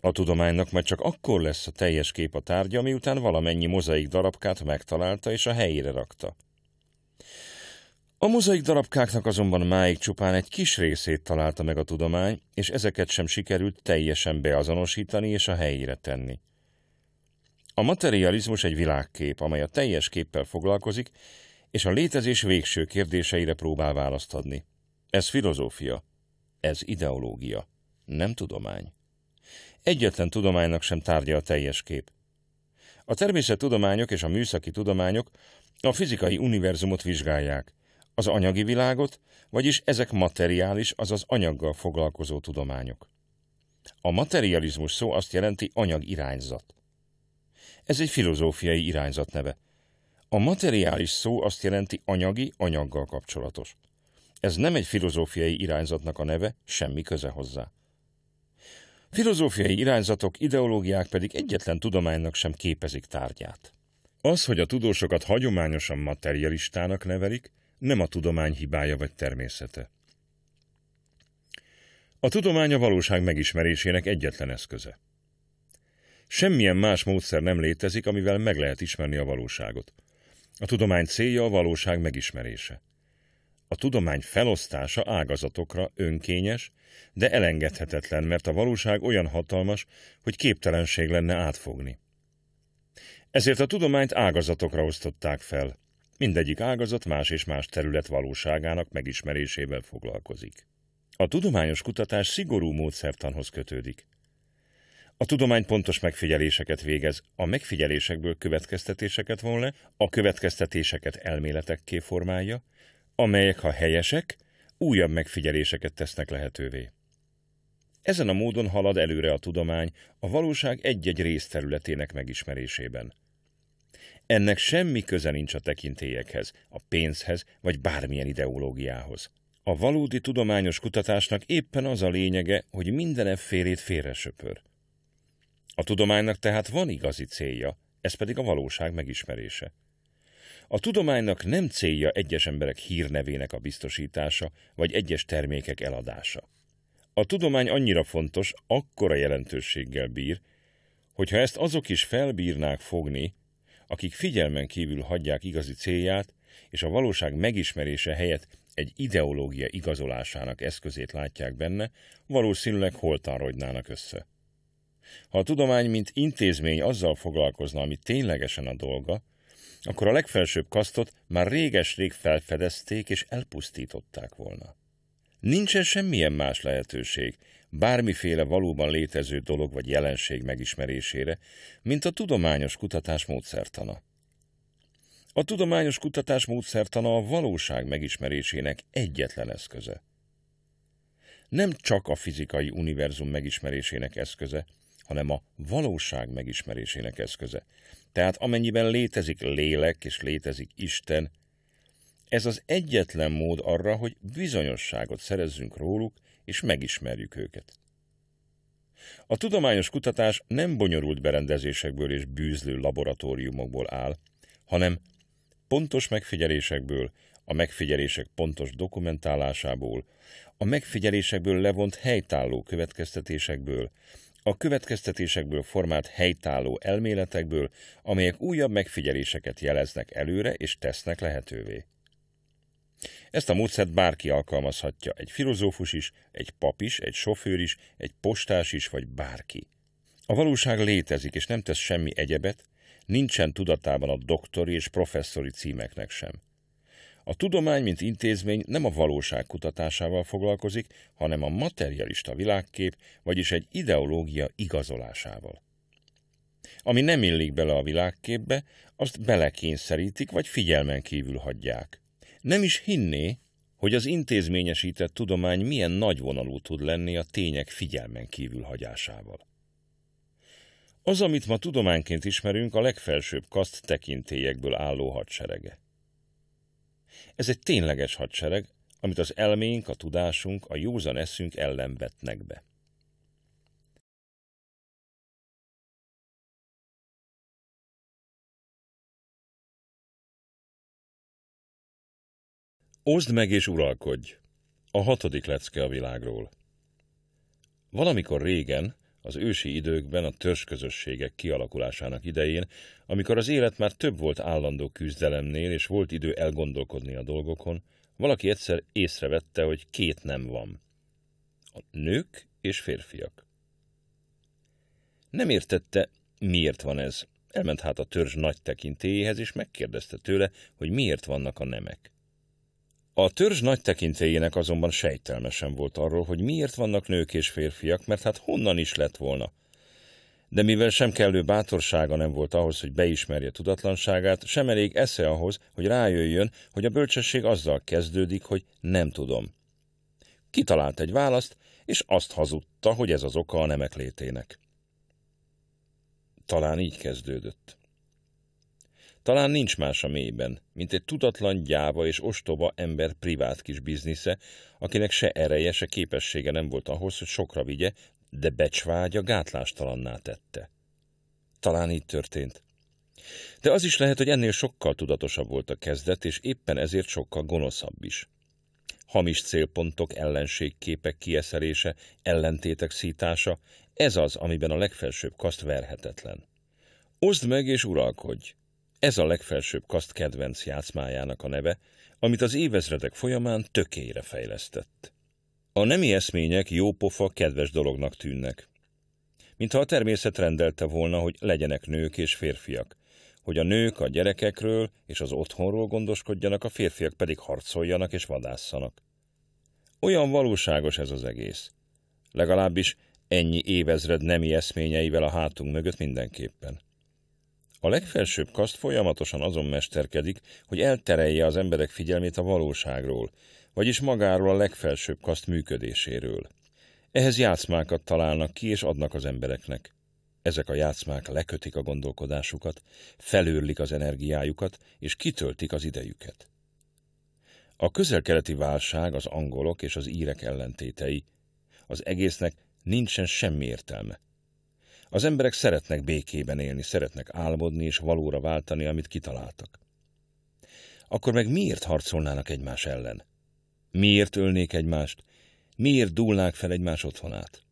A tudománynak már csak akkor lesz a teljes kép a tárgya, miután valamennyi mozaik darabkát megtalálta és a helyére rakta. A mozaik darabkáknak azonban máig csupán egy kis részét találta meg a tudomány, és ezeket sem sikerült teljesen beazonosítani és a helyére tenni. A materializmus egy világkép, amely a teljes képpel foglalkozik, és a létezés végső kérdéseire próbál választ adni. Ez filozófia, ez ideológia, nem tudomány. Egyetlen tudománynak sem tárgya a teljes kép. A természettudományok és a műszaki tudományok a fizikai univerzumot vizsgálják, az anyagi világot, vagyis ezek materiális, azaz anyaggal foglalkozó tudományok. A materializmus szó azt jelenti anyagirányzat. Ez egy filozófiai irányzat neve. A materiális szó azt jelenti anyagi, anyaggal kapcsolatos. Ez nem egy filozófiai irányzatnak a neve, semmi köze hozzá. Filozófiai irányzatok, ideológiák pedig egyetlen tudománynak sem képezik tárgyát. Az, hogy a tudósokat hagyományosan materialistának nevelik, nem a tudomány hibája vagy természete. A tudomány a valóság megismerésének egyetlen eszköze. Semmilyen más módszer nem létezik, amivel meg lehet ismerni a valóságot. A tudomány célja a valóság megismerése. A tudomány felosztása ágazatokra önkényes, de elengedhetetlen, mert a valóság olyan hatalmas, hogy képtelenség lenne átfogni. Ezért a tudományt ágazatokra osztották fel. Mindegyik ágazat más és más terület valóságának megismerésével foglalkozik. A tudományos kutatás szigorú módszertanhoz kötődik. A tudomány pontos megfigyeléseket végez, a megfigyelésekből következtetéseket von le, a következtetéseket elméletekké formálja, amelyek, ha helyesek, újabb megfigyeléseket tesznek lehetővé. Ezen a módon halad előre a tudomány a valóság egy-egy részterületének megismerésében. Ennek semmi köze nincs a tekintélyekhez, a pénzhez vagy bármilyen ideológiához. A valódi tudományos kutatásnak éppen az a lényege, hogy minden effélét félresöpör. A tudománynak tehát van igazi célja, ez pedig a valóság megismerése. A tudománynak nem célja egyes emberek hírnevének a biztosítása, vagy egyes termékek eladása. A tudomány annyira fontos, akkora jelentőséggel bír, hogyha ezt azok is felbírnák fogni, akik figyelmen kívül hagyják igazi célját, és a valóság megismerése helyett egy ideológia igazolásának eszközét látják benne, valószínűleg holtan össze. Ha a tudomány, mint intézmény azzal foglalkozna, ami ténylegesen a dolga, akkor a legfelsőbb kasztot már réges-rég felfedezték és elpusztították volna. Nincsen semmilyen más lehetőség, bármiféle valóban létező dolog vagy jelenség megismerésére, mint a tudományos kutatás módszertana. A tudományos kutatás módszertana a valóság megismerésének egyetlen eszköze. Nem csak a fizikai univerzum megismerésének eszköze, hanem a valóság megismerésének eszköze. Tehát amennyiben létezik lélek és létezik Isten, ez az egyetlen mód arra, hogy bizonyosságot szerezzünk róluk, és megismerjük őket. A tudományos kutatás nem bonyolult berendezésekből és bűzlő laboratóriumokból áll, hanem pontos megfigyelésekből, a megfigyelések pontos dokumentálásából, a megfigyelésekből levont helytálló következtetésekből, a következtetésekből formált helytálló elméletekből, amelyek újabb megfigyeléseket jeleznek előre és tesznek lehetővé. Ezt a módszert bárki alkalmazhatja, egy filozófus is, egy pap is, egy sofőr is, egy postás is, vagy bárki. A valóság létezik, és nem tesz semmi egyebet, nincsen tudatában a doktori és professzori címeknek sem. A tudomány, mint intézmény nem a valóság kutatásával foglalkozik, hanem a materialista világkép, vagyis egy ideológia igazolásával. Ami nem illik bele a világképbe, azt belekényszerítik, vagy figyelmen kívül hagyják. Nem is hinné, hogy az intézményesített tudomány milyen nagyvonalú tud lenni a tények figyelmen kívül hagyásával. Az, amit ma tudományként ismerünk, a legfelsőbb kaszt tekintélyekből álló hadserege. Ez egy tényleges hadsereg, amit az elménk, a tudásunk, a józan eszünk ellen vetnek be. Oszd meg és uralkodj! A hatodik lecke a világról. Valamikor régen, az ősi időkben a törzsközösségek kialakulásának idején, amikor az élet már több volt állandó küzdelemnél, és volt idő elgondolkodni a dolgokon, valaki egyszer észrevette, hogy két nem van. A nők és férfiak. Nem értette, miért van ez. Elment hát a törzs nagy tekintélyéhez, és megkérdezte tőle, hogy miért vannak a nemek. A törzs nagy tekintélyének azonban sejtelmesen volt arról, hogy miért vannak nők és férfiak, mert hát honnan is lett volna. De mivel sem kellő bátorsága nem volt ahhoz, hogy beismerje tudatlanságát, sem elég esze ahhoz, hogy rájöjjön, hogy a bölcsesség azzal kezdődik, hogy nem tudom. Kitalált egy választ, és azt hazudta, hogy ez az oka a nemek létének. Talán így kezdődött. Talán nincs más a mélyben, mint egy tudatlan, gyáva és ostoba ember privát kis biznisze, akinek se ereje, se képessége nem volt ahhoz, hogy sokra vigye, de becsvágya gátlástalanná tette. Talán így történt. De az is lehet, hogy ennél sokkal tudatosabb volt a kezdet, és éppen ezért sokkal gonoszabb is. Hamis célpontok, ellenségképek kieszelése, ellentétek szítása, ez az, amiben a legfelsőbb kaszt verhetetlen. Oszd meg és uralkodj! Ez a legfelsőbb kaszt kedvenc játszmájának a neve, amit az évezredek folyamán tökélyre fejlesztett. A nemi eszmények jópofa, kedves dolognak tűnnek. Mintha a természet rendelte volna, hogy legyenek nők és férfiak, hogy a nők a gyerekekről és az otthonról gondoskodjanak, a férfiak pedig harcoljanak és vadásszanak. Olyan valóságos ez az egész. Legalábbis ennyi évezred nemi eszményeivel a hátunk mögött mindenképpen. A legfelsőbb kaszt folyamatosan azon mesterkedik, hogy elterelje az emberek figyelmét a valóságról, vagyis magáról a legfelsőbb kaszt működéséről. Ehhez játszmákat találnak ki és adnak az embereknek. Ezek a játszmák lekötik a gondolkodásukat, felőrlik az energiájukat és kitöltik az idejüket. A közelkeleti válság az angolok és az írek ellentétei. Az egésznek nincsen semmi értelme. Az emberek szeretnek békében élni, szeretnek álmodni és valóra váltani, amit kitaláltak. Akkor meg miért harcolnának egymás ellen? Miért ölnék egymást? Miért dúlnák fel egymás otthonát?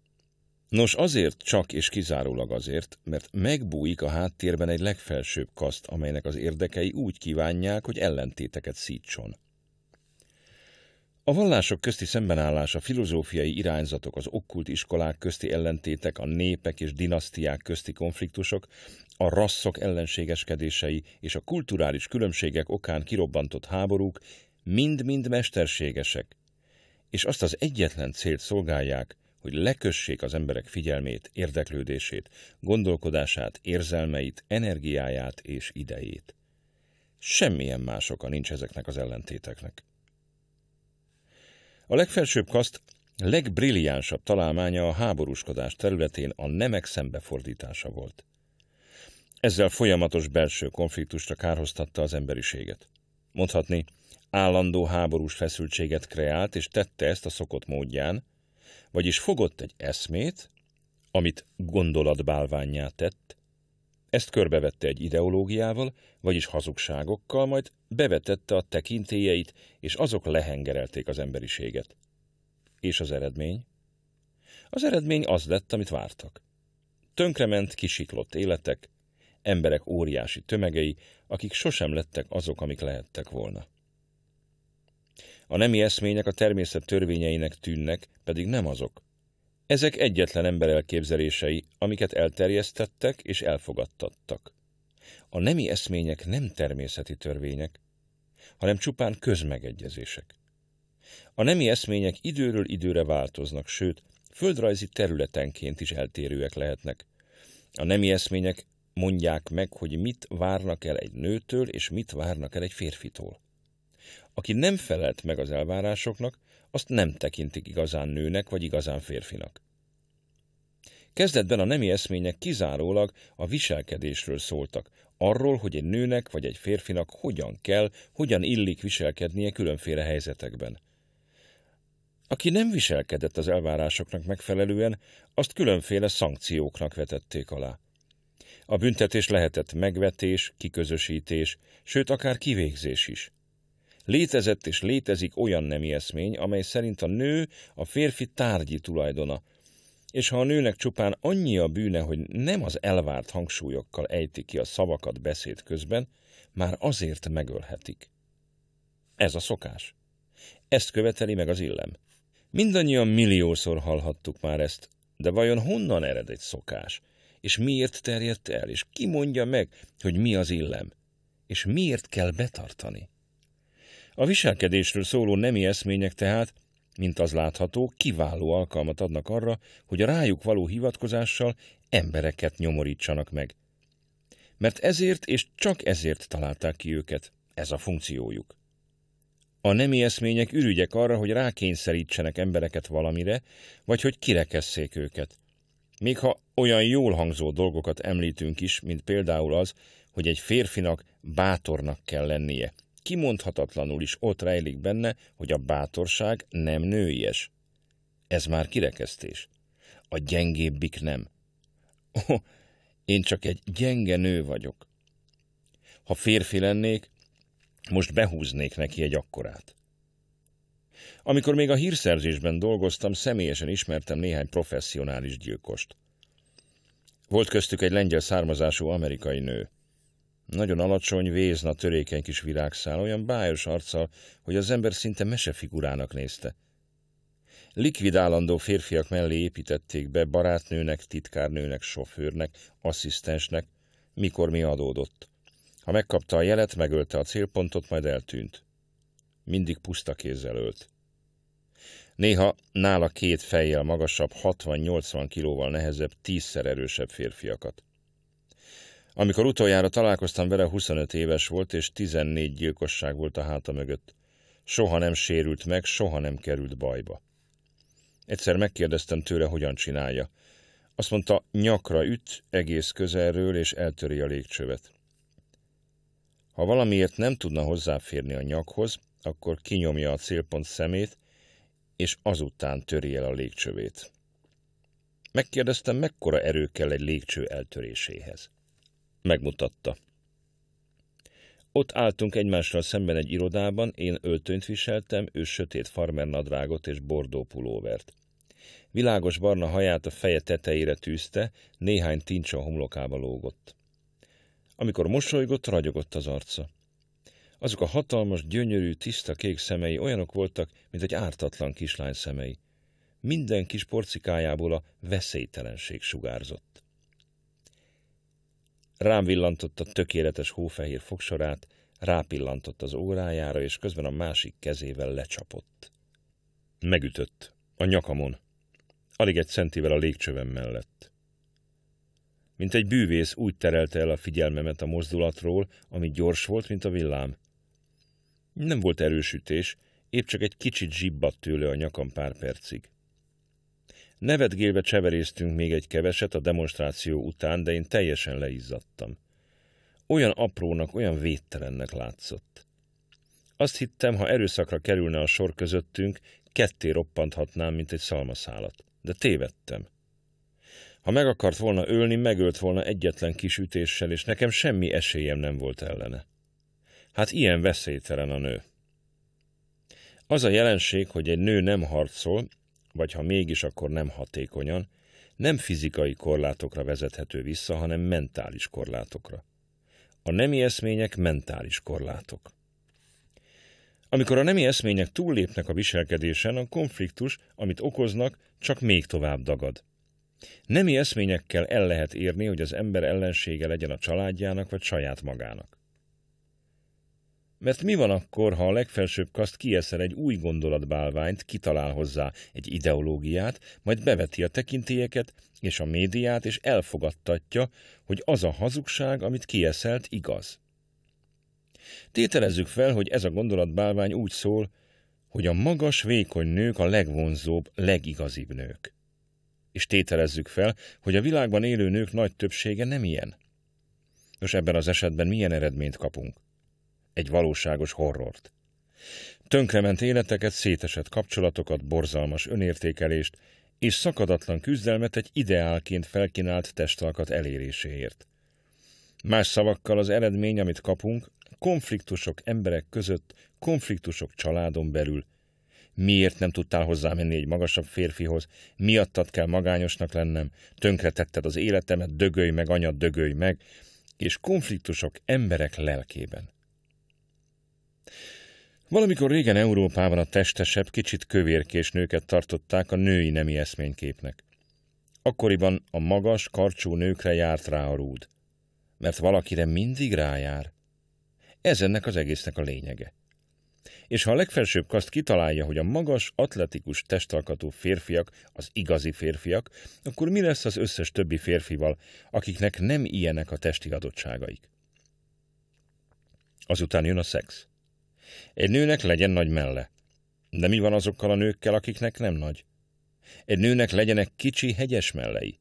Nos, azért csak és kizárólag azért, mert megbújik a háttérben egy legfelsőbb kaszt, amelynek az érdekei úgy kívánják, hogy ellentéteket szítson. A vallások közti szembenállás, a filozófiai irányzatok, az okkult iskolák közti ellentétek, a népek és dinasztiák közti konfliktusok, a rasszok ellenségeskedései és a kulturális különbségek okán kirobbantott háborúk mind-mind mesterségesek, és azt az egyetlen célt szolgálják, hogy lekössék az emberek figyelmét, érdeklődését, gondolkodását, érzelmeit, energiáját és idejét. Semmilyen más oka nincs ezeknek az ellentéteknek. A legfelsőbb kaszt legbrilliánsabb találmánya a háborúskodás területén a nemek szembefordítása volt. Ezzel folyamatos belső konfliktusra kárhoztatta az emberiséget. Mondhatni, állandó háborús feszültséget kreált, és tette ezt a szokott módján, vagyis fogott egy eszmét, amit gondolatbálványá tett, ezt körbevette egy ideológiával, vagyis hazugságokkal, majd bevetette a tekintélyeit, és azok lehengerelték az emberiséget. És az eredmény? Az eredmény az lett, amit vártak. Tönkrement kisiklott életek, emberek óriási tömegei, akik sosem lettek azok, amik lehettek volna. A nemi eszmények a természet törvényeinek tűnnek, pedig nem azok. Ezek egyetlen ember elképzelései, amiket elterjesztettek és elfogadtattak. A nemi eszmények nem természeti törvények, hanem csupán közmegegyezések. A nemi eszmények időről időre változnak, sőt, földrajzi területenként is eltérőek lehetnek. A nemi eszmények mondják meg, hogy mit várnak el egy nőtől, és mit várnak el egy férfitól. Aki nem felelt meg az elvárásoknak, azt nem tekintik igazán nőnek vagy igazán férfinak. Kezdetben a nemi eszmények kizárólag a viselkedésről szóltak, arról, hogy egy nőnek vagy egy férfinak hogyan kell, hogyan illik viselkednie különféle helyzetekben. Aki nem viselkedett az elvárásoknak megfelelően, azt különféle szankcióknak vetették alá. A büntetés lehetett megvetés, kiközösítés, sőt akár kivégzés is. Létezett és létezik olyan nemi eszmény, amely szerint a nő a férfi tárgyi tulajdona, és ha a nőnek csupán annyi a bűne, hogy nem az elvárt hangsúlyokkal ejti ki a szavakat beszéd közben, már azért megölhetik. Ez a szokás. Ezt követeli meg az illem. Mindannyian milliószor hallhattuk már ezt, de vajon honnan ered egy szokás? És miért terjedt el? És ki mondja meg, hogy mi az illem? És miért kell betartani? A viselkedésről szóló nemi eszmények tehát, mint az látható, kiváló alkalmat adnak arra, hogy a rájuk való hivatkozással embereket nyomorítsanak meg. Mert ezért és csak ezért találták ki őket, ez a funkciójuk. A nemi eszmények ürügyek arra, hogy rákényszerítsenek embereket valamire, vagy hogy kirekesszék őket. Még ha olyan jól hangzó dolgokat említünk is, mint például az, hogy egy férfinak bátornak kell lennie, kimondhatatlanul is ott rejlik benne, hogy a bátorság nem nőies. Ez már kirekesztés. A gyengébbik nem. Oh, én csak egy gyenge nő vagyok. Ha férfi lennék, most behúznék neki egy akkorát. Amikor még a hírszerzésben dolgoztam, személyesen ismertem néhány professzionális gyilkost. Volt köztük egy lengyel származású amerikai nő. Nagyon alacsony, vézna, törékeny kis virágszál, olyan bájos arccal, hogy az ember szinte mesefigurának nézte. Likvidálandó férfiak mellé építették be barátnőnek, titkárnőnek, sofőrnek, asszisztensnek, mikor mi adódott. Ha megkapta a jelet, megölte a célpontot, majd eltűnt. Mindig puszta kézzel ölt. Néha nála két fejjel magasabb, 60-80 kilóval nehezebb, tízszer erősebb férfiakat. Amikor utoljára találkoztam vele, 25 éves volt, és 14 gyilkosság volt a háta mögött. Soha nem sérült meg, soha nem került bajba. Egyszer megkérdeztem tőle, hogyan csinálja. Azt mondta, nyakra üt, egész közelről, és eltöri a légcsövet. Ha valamiért nem tudna hozzáférni a nyakhoz, akkor kinyomja a célpont szemét, és azután töri el a légcsövét. Megkérdeztem, mekkora erő kell egy légcső eltöréséhez megmutatta. Ott álltunk egymással szemben egy irodában, én öltönyt viseltem, ő sötét nadrágot és bordó pulóvert. Világos barna haját a feje tetejére tűzte, néhány tincs a homlokába lógott. Amikor mosolygott, ragyogott az arca. Azok a hatalmas, gyönyörű, tiszta kék szemei olyanok voltak, mint egy ártatlan kislány szemei. Minden kis porcikájából a veszélytelenség sugárzott. Rám a tökéletes hófehér fogsorát, rápillantott az órájára, és közben a másik kezével lecsapott. Megütött. A nyakamon. Alig egy centivel a légcsövem mellett. Mint egy bűvész úgy terelte el a figyelmemet a mozdulatról, ami gyors volt, mint a villám. Nem volt erősütés, épp csak egy kicsit zsibbadt tőle a nyakam pár percig. Nevetgélve cseveréztünk még egy keveset a demonstráció után, de én teljesen leizzadtam. Olyan aprónak, olyan védtelennek látszott. Azt hittem, ha erőszakra kerülne a sor közöttünk, ketté roppanthatnám, mint egy szalmaszálat. De tévedtem. Ha meg akart volna ölni, megölt volna egyetlen kis ütéssel, és nekem semmi esélyem nem volt ellene. Hát ilyen veszélytelen a nő. Az a jelenség, hogy egy nő nem harcol, vagy ha mégis, akkor nem hatékonyan, nem fizikai korlátokra vezethető vissza, hanem mentális korlátokra. A nemi eszmények mentális korlátok. Amikor a nemi eszmények túllépnek a viselkedésen, a konfliktus, amit okoznak, csak még tovább dagad. Nemi eszményekkel el lehet érni, hogy az ember ellensége legyen a családjának vagy saját magának. Mert mi van akkor, ha a legfelsőbb kaszt kieszel egy új gondolatbálványt, kitalál hozzá egy ideológiát, majd beveti a tekintélyeket és a médiát, és elfogadtatja, hogy az a hazugság, amit kieszelt, igaz. Tételezzük fel, hogy ez a gondolatbálvány úgy szól, hogy a magas, vékony nők a legvonzóbb, legigazibb nők. És tételezzük fel, hogy a világban élő nők nagy többsége nem ilyen. Nos, ebben az esetben milyen eredményt kapunk? egy valóságos horrort. Tönkrement életeket, szétesett kapcsolatokat, borzalmas önértékelést és szakadatlan küzdelmet egy ideálként felkínált testalkat eléréséért. Más szavakkal az eredmény, amit kapunk, konfliktusok emberek között, konfliktusok családon belül. Miért nem tudtál hozzámenni egy magasabb férfihoz? Miattad kell magányosnak lennem? Tönkretetted az életemet, dögölj meg, anya, dögölj meg! És konfliktusok emberek lelkében. Valamikor régen Európában a testesebb, kicsit kövérkés nőket tartották a női nemi eszményképnek. Akkoriban a magas, karcsú nőkre járt rá a rúd. Mert valakire mindig rájár. Ez ennek az egésznek a lényege. És ha a legfelsőbb kaszt kitalálja, hogy a magas, atletikus testalkatú férfiak az igazi férfiak, akkor mi lesz az összes többi férfival, akiknek nem ilyenek a testi adottságaik? Azután jön a szex. Egy nőnek legyen nagy melle. De mi van azokkal a nőkkel, akiknek nem nagy? Egy nőnek legyenek kicsi, hegyes mellei.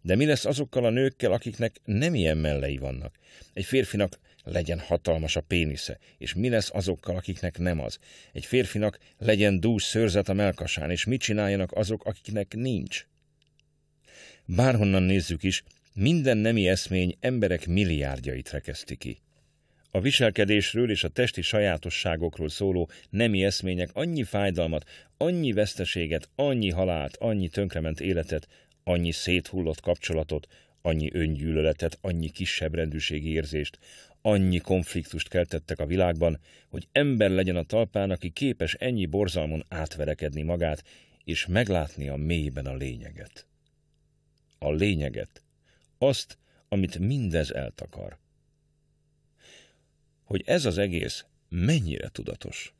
De mi lesz azokkal a nőkkel, akiknek nem ilyen mellei vannak? Egy férfinak legyen hatalmas a pénisze, és mi lesz azokkal, akiknek nem az? Egy férfinak legyen dús szőrzet a melkasán, és mit csináljanak azok, akiknek nincs? Bárhonnan nézzük is, minden nemi eszmény emberek milliárdjait rekeszti ki. A viselkedésről és a testi sajátosságokról szóló nemi eszmények annyi fájdalmat, annyi veszteséget, annyi halált, annyi tönkrement életet, annyi széthullott kapcsolatot, annyi öngyűlöletet, annyi kisebbrendűségi érzést, annyi konfliktust keltettek a világban, hogy ember legyen a talpán, aki képes ennyi borzalmon átverekedni magát, és meglátni a mélyben a lényeget. A lényeget. Azt, amit mindez eltakar hogy ez az egész mennyire tudatos.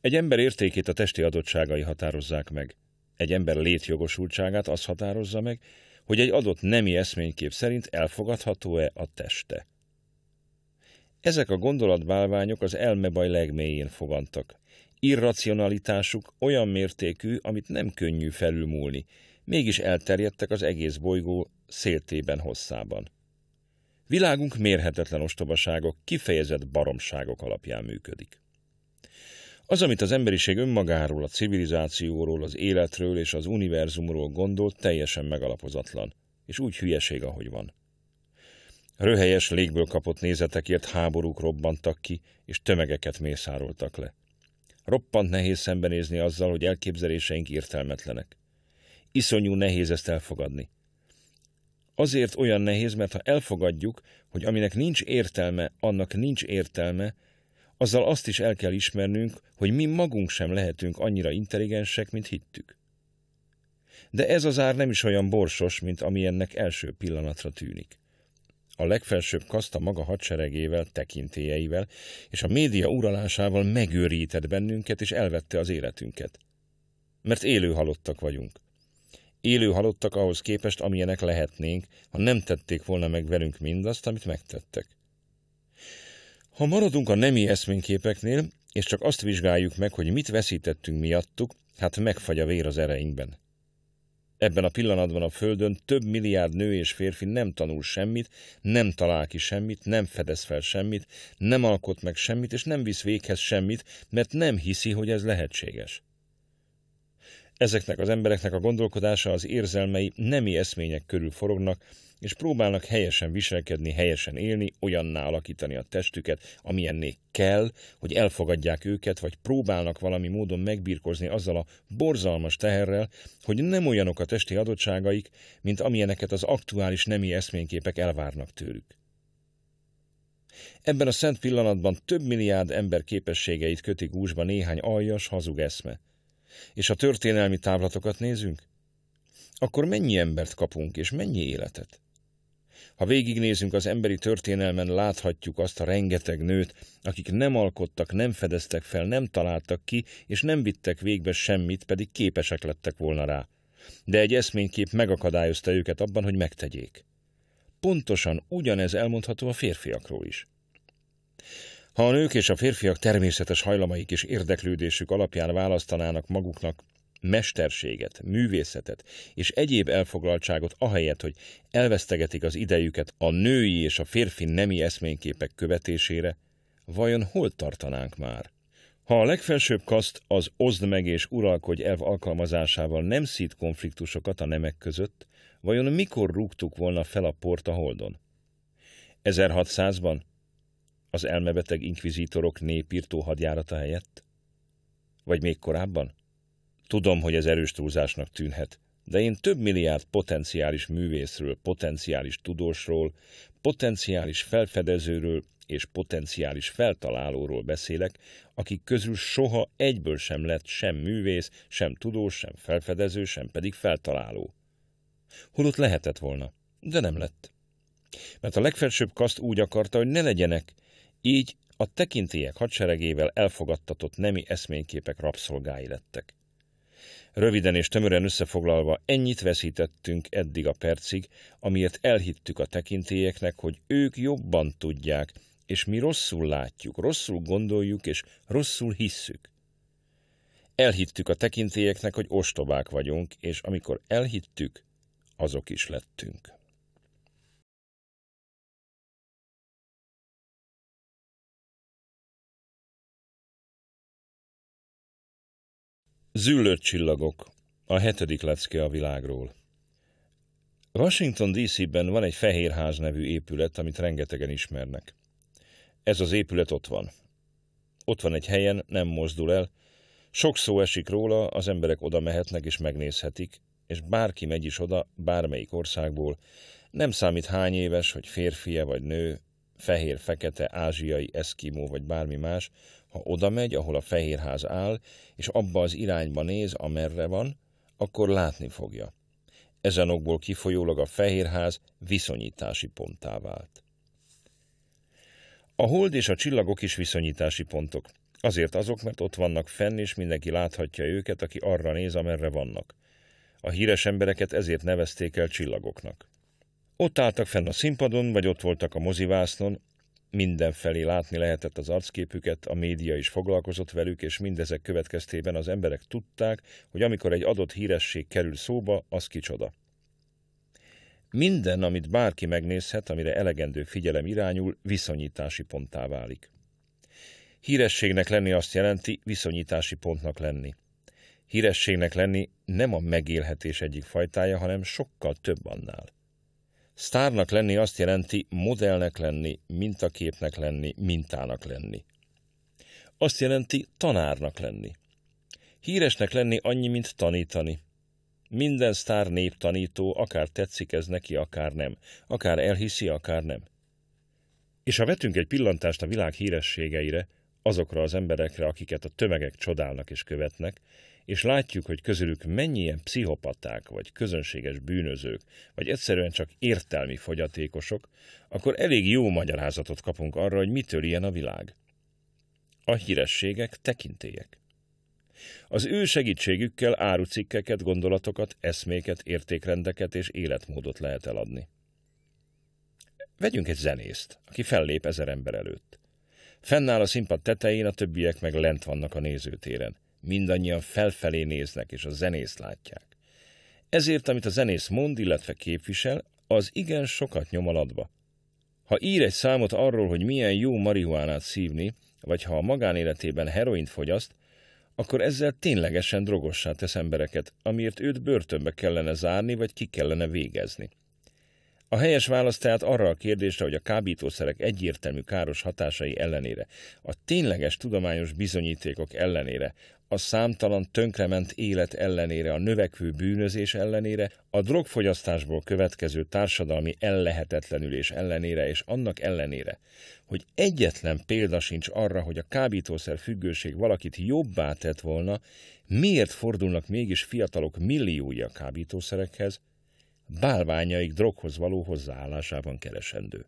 Egy ember értékét a testi adottságai határozzák meg. Egy ember létjogosultságát az határozza meg, hogy egy adott nemi eszménykép szerint elfogadható-e a teste. Ezek a gondolatbálványok az elmebaj legmélyén fogantak. Irracionalitásuk olyan mértékű, amit nem könnyű felülmúlni, mégis elterjedtek az egész bolygó széltében hosszában. Világunk mérhetetlen ostobaságok, kifejezett baromságok alapján működik. Az, amit az emberiség önmagáról, a civilizációról, az életről és az univerzumról gondol, teljesen megalapozatlan, és úgy hülyeség, ahogy van. Röhelyes, légből kapott nézetekért háborúk robbantak ki, és tömegeket mészároltak le. Roppant nehéz szembenézni azzal, hogy elképzeléseink értelmetlenek. Iszonyú nehéz ezt elfogadni. Azért olyan nehéz, mert ha elfogadjuk, hogy aminek nincs értelme, annak nincs értelme, azzal azt is el kell ismernünk, hogy mi magunk sem lehetünk annyira intelligensek, mint hittük. De ez az ár nem is olyan borsos, mint ami ennek első pillanatra tűnik. A legfelsőbb kaszta maga hadseregével, tekintélyeivel és a média uralásával megőrített bennünket és elvette az életünket. Mert élő halottak vagyunk – élő halottak ahhoz képest, amilyenek lehetnénk, ha nem tették volna meg velünk mindazt, amit megtettek. Ha maradunk a nemi eszményképeknél, és csak azt vizsgáljuk meg, hogy mit veszítettünk miattuk, hát megfagy a vér az ereinkben. Ebben a pillanatban a Földön több milliárd nő és férfi nem tanul semmit, nem talál ki semmit, nem fedez fel semmit, nem alkot meg semmit, és nem visz véghez semmit, mert nem hiszi, hogy ez lehetséges. Ezeknek az embereknek a gondolkodása, az érzelmei nemi eszmények körül forognak, és próbálnak helyesen viselkedni, helyesen élni, olyanná alakítani a testüket, amilyennék kell, hogy elfogadják őket, vagy próbálnak valami módon megbírkozni azzal a borzalmas teherrel, hogy nem olyanok a testi adottságaik, mint amilyeneket az aktuális nemi eszményképek elvárnak tőlük. Ebben a szent pillanatban több milliárd ember képességeit kötik úsba néhány aljas, hazug eszme és a történelmi távlatokat nézünk, akkor mennyi embert kapunk, és mennyi életet? Ha végignézünk az emberi történelmen, láthatjuk azt a rengeteg nőt, akik nem alkottak, nem fedeztek fel, nem találtak ki, és nem vittek végbe semmit, pedig képesek lettek volna rá. De egy eszménykép megakadályozta őket abban, hogy megtegyék. Pontosan ugyanez elmondható a férfiakról is. Ha a nők és a férfiak természetes hajlamaik és érdeklődésük alapján választanának maguknak mesterséget, művészetet és egyéb elfoglaltságot ahelyett, hogy elvesztegetik az idejüket a női és a férfi nemi eszményképek követésére, vajon hol tartanánk már? Ha a legfelsőbb kaszt az oszd meg és uralkodj elv alkalmazásával nem szít konfliktusokat a nemek között, vajon mikor rúgtuk volna fel a port a holdon? 1600-ban? Az elmebeteg inkvizítorok népírtó hadjárata helyett? Vagy még korábban? Tudom, hogy ez erős túlzásnak tűnhet, de én több milliárd potenciális művészről, potenciális tudósról, potenciális felfedezőről és potenciális feltalálóról beszélek, akik közül soha egyből sem lett sem művész, sem tudós, sem felfedező, sem pedig feltaláló. Holott lehetett volna, de nem lett. Mert a legfelsőbb kaszt úgy akarta, hogy ne legyenek, így a tekintélyek hadseregével elfogadtatott nemi eszményképek rabszolgái lettek. Röviden és tömören összefoglalva ennyit veszítettünk eddig a percig, amiért elhittük a tekintélyeknek, hogy ők jobban tudják, és mi rosszul látjuk, rosszul gondoljuk és rosszul hisszük. Elhittük a tekintélyeknek, hogy ostobák vagyunk, és amikor elhittük, azok is lettünk. Züllött csillagok, a hetedik lecke a világról. Washington DC-ben van egy Fehérház nevű épület, amit rengetegen ismernek. Ez az épület ott van. Ott van egy helyen, nem mozdul el, sok szó esik róla, az emberek oda mehetnek és megnézhetik, és bárki megy is oda, bármelyik országból, nem számít hány éves, hogy férfi-e vagy nő, fehér, fekete, ázsiai, eszkimó vagy bármi más, ha oda megy, ahol a fehérház áll, és abba az irányba néz, amerre van, akkor látni fogja. Ezen okból kifolyólag a fehérház viszonyítási ponttá vált. A hold és a csillagok is viszonyítási pontok. Azért azok, mert ott vannak fenn, és mindenki láthatja őket, aki arra néz, amerre vannak. A híres embereket ezért nevezték el csillagoknak. Ott álltak fenn a színpadon, vagy ott voltak a mozivásznon, mindenfelé látni lehetett az arcképüket, a média is foglalkozott velük, és mindezek következtében az emberek tudták, hogy amikor egy adott híresség kerül szóba, az kicsoda. Minden, amit bárki megnézhet, amire elegendő figyelem irányul, viszonyítási ponttá válik. Hírességnek lenni azt jelenti viszonyítási pontnak lenni. Hírességnek lenni nem a megélhetés egyik fajtája, hanem sokkal több annál. Sztárnak lenni azt jelenti modellnek lenni, mintaképnek lenni, mintának lenni. Azt jelenti tanárnak lenni. Híresnek lenni annyi, mint tanítani. Minden sztár néptanító, akár tetszik ez neki, akár nem, akár elhiszi, akár nem. És ha vetünk egy pillantást a világ hírességeire, azokra az emberekre, akiket a tömegek csodálnak és követnek, és látjuk, hogy közülük mennyien pszichopaták, vagy közönséges bűnözők, vagy egyszerűen csak értelmi fogyatékosok, akkor elég jó magyarázatot kapunk arra, hogy mitől ilyen a világ. A hírességek tekintélyek. Az ő segítségükkel árucikkeket, gondolatokat, eszméket, értékrendeket és életmódot lehet eladni. Vegyünk egy zenészt, aki fellép ezer ember előtt. Fennáll a színpad tetején, a többiek meg lent vannak a nézőtéren – mindannyian felfelé néznek, és a zenész látják. Ezért, amit a zenész mond, illetve képvisel, az igen sokat nyom alatba. Ha ír egy számot arról, hogy milyen jó marihuánát szívni, vagy ha a magánéletében heroint fogyaszt, akkor ezzel ténylegesen drogossá tesz embereket, amiért őt börtönbe kellene zárni, vagy ki kellene végezni. A helyes válasz tehát arra a kérdésre, hogy a kábítószerek egyértelmű káros hatásai ellenére, a tényleges tudományos bizonyítékok ellenére, a számtalan tönkrement élet ellenére, a növekvő bűnözés ellenére, a drogfogyasztásból következő társadalmi ellehetetlenülés ellenére és annak ellenére, hogy egyetlen példa sincs arra, hogy a kábítószer függőség valakit jobbá tett volna, miért fordulnak mégis fiatalok milliói a kábítószerekhez, bálványaik droghoz való hozzáállásában keresendő.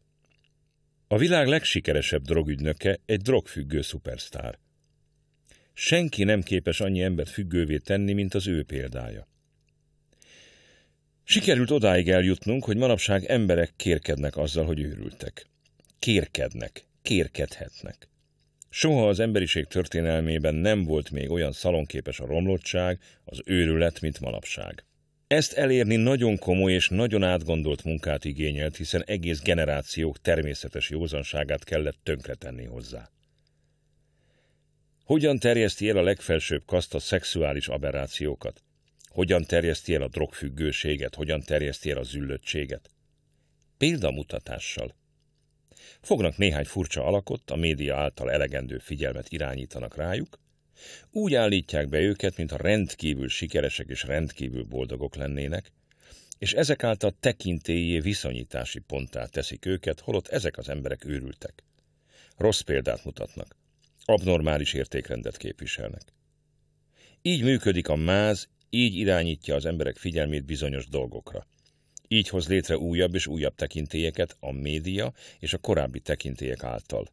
A világ legsikeresebb drogügynöke egy drogfüggő szupersztár. Senki nem képes annyi embert függővé tenni, mint az ő példája. Sikerült odáig eljutnunk, hogy manapság emberek kérkednek azzal, hogy őrültek. Kérkednek, kérkedhetnek. Soha az emberiség történelmében nem volt még olyan szalonképes a romlottság, az őrület, mint manapság. Ezt elérni nagyon komoly és nagyon átgondolt munkát igényelt, hiszen egész generációk természetes józanságát kellett tönkretenni hozzá. Hogyan terjeszti el a legfelsőbb kaszt a szexuális aberrációkat? Hogyan terjeszti el a drogfüggőséget? Hogyan terjeszti el a züllöttséget? Példamutatással. Fognak néhány furcsa alakot, a média által elegendő figyelmet irányítanak rájuk, úgy állítják be őket, mintha rendkívül sikeresek és rendkívül boldogok lennének, és ezek által tekintélyé viszonyítási ponttá teszik őket, holott ezek az emberek őrültek. Rossz példát mutatnak abnormális értékrendet képviselnek. Így működik a máz, így irányítja az emberek figyelmét bizonyos dolgokra. Így hoz létre újabb és újabb tekintélyeket a média és a korábbi tekintélyek által.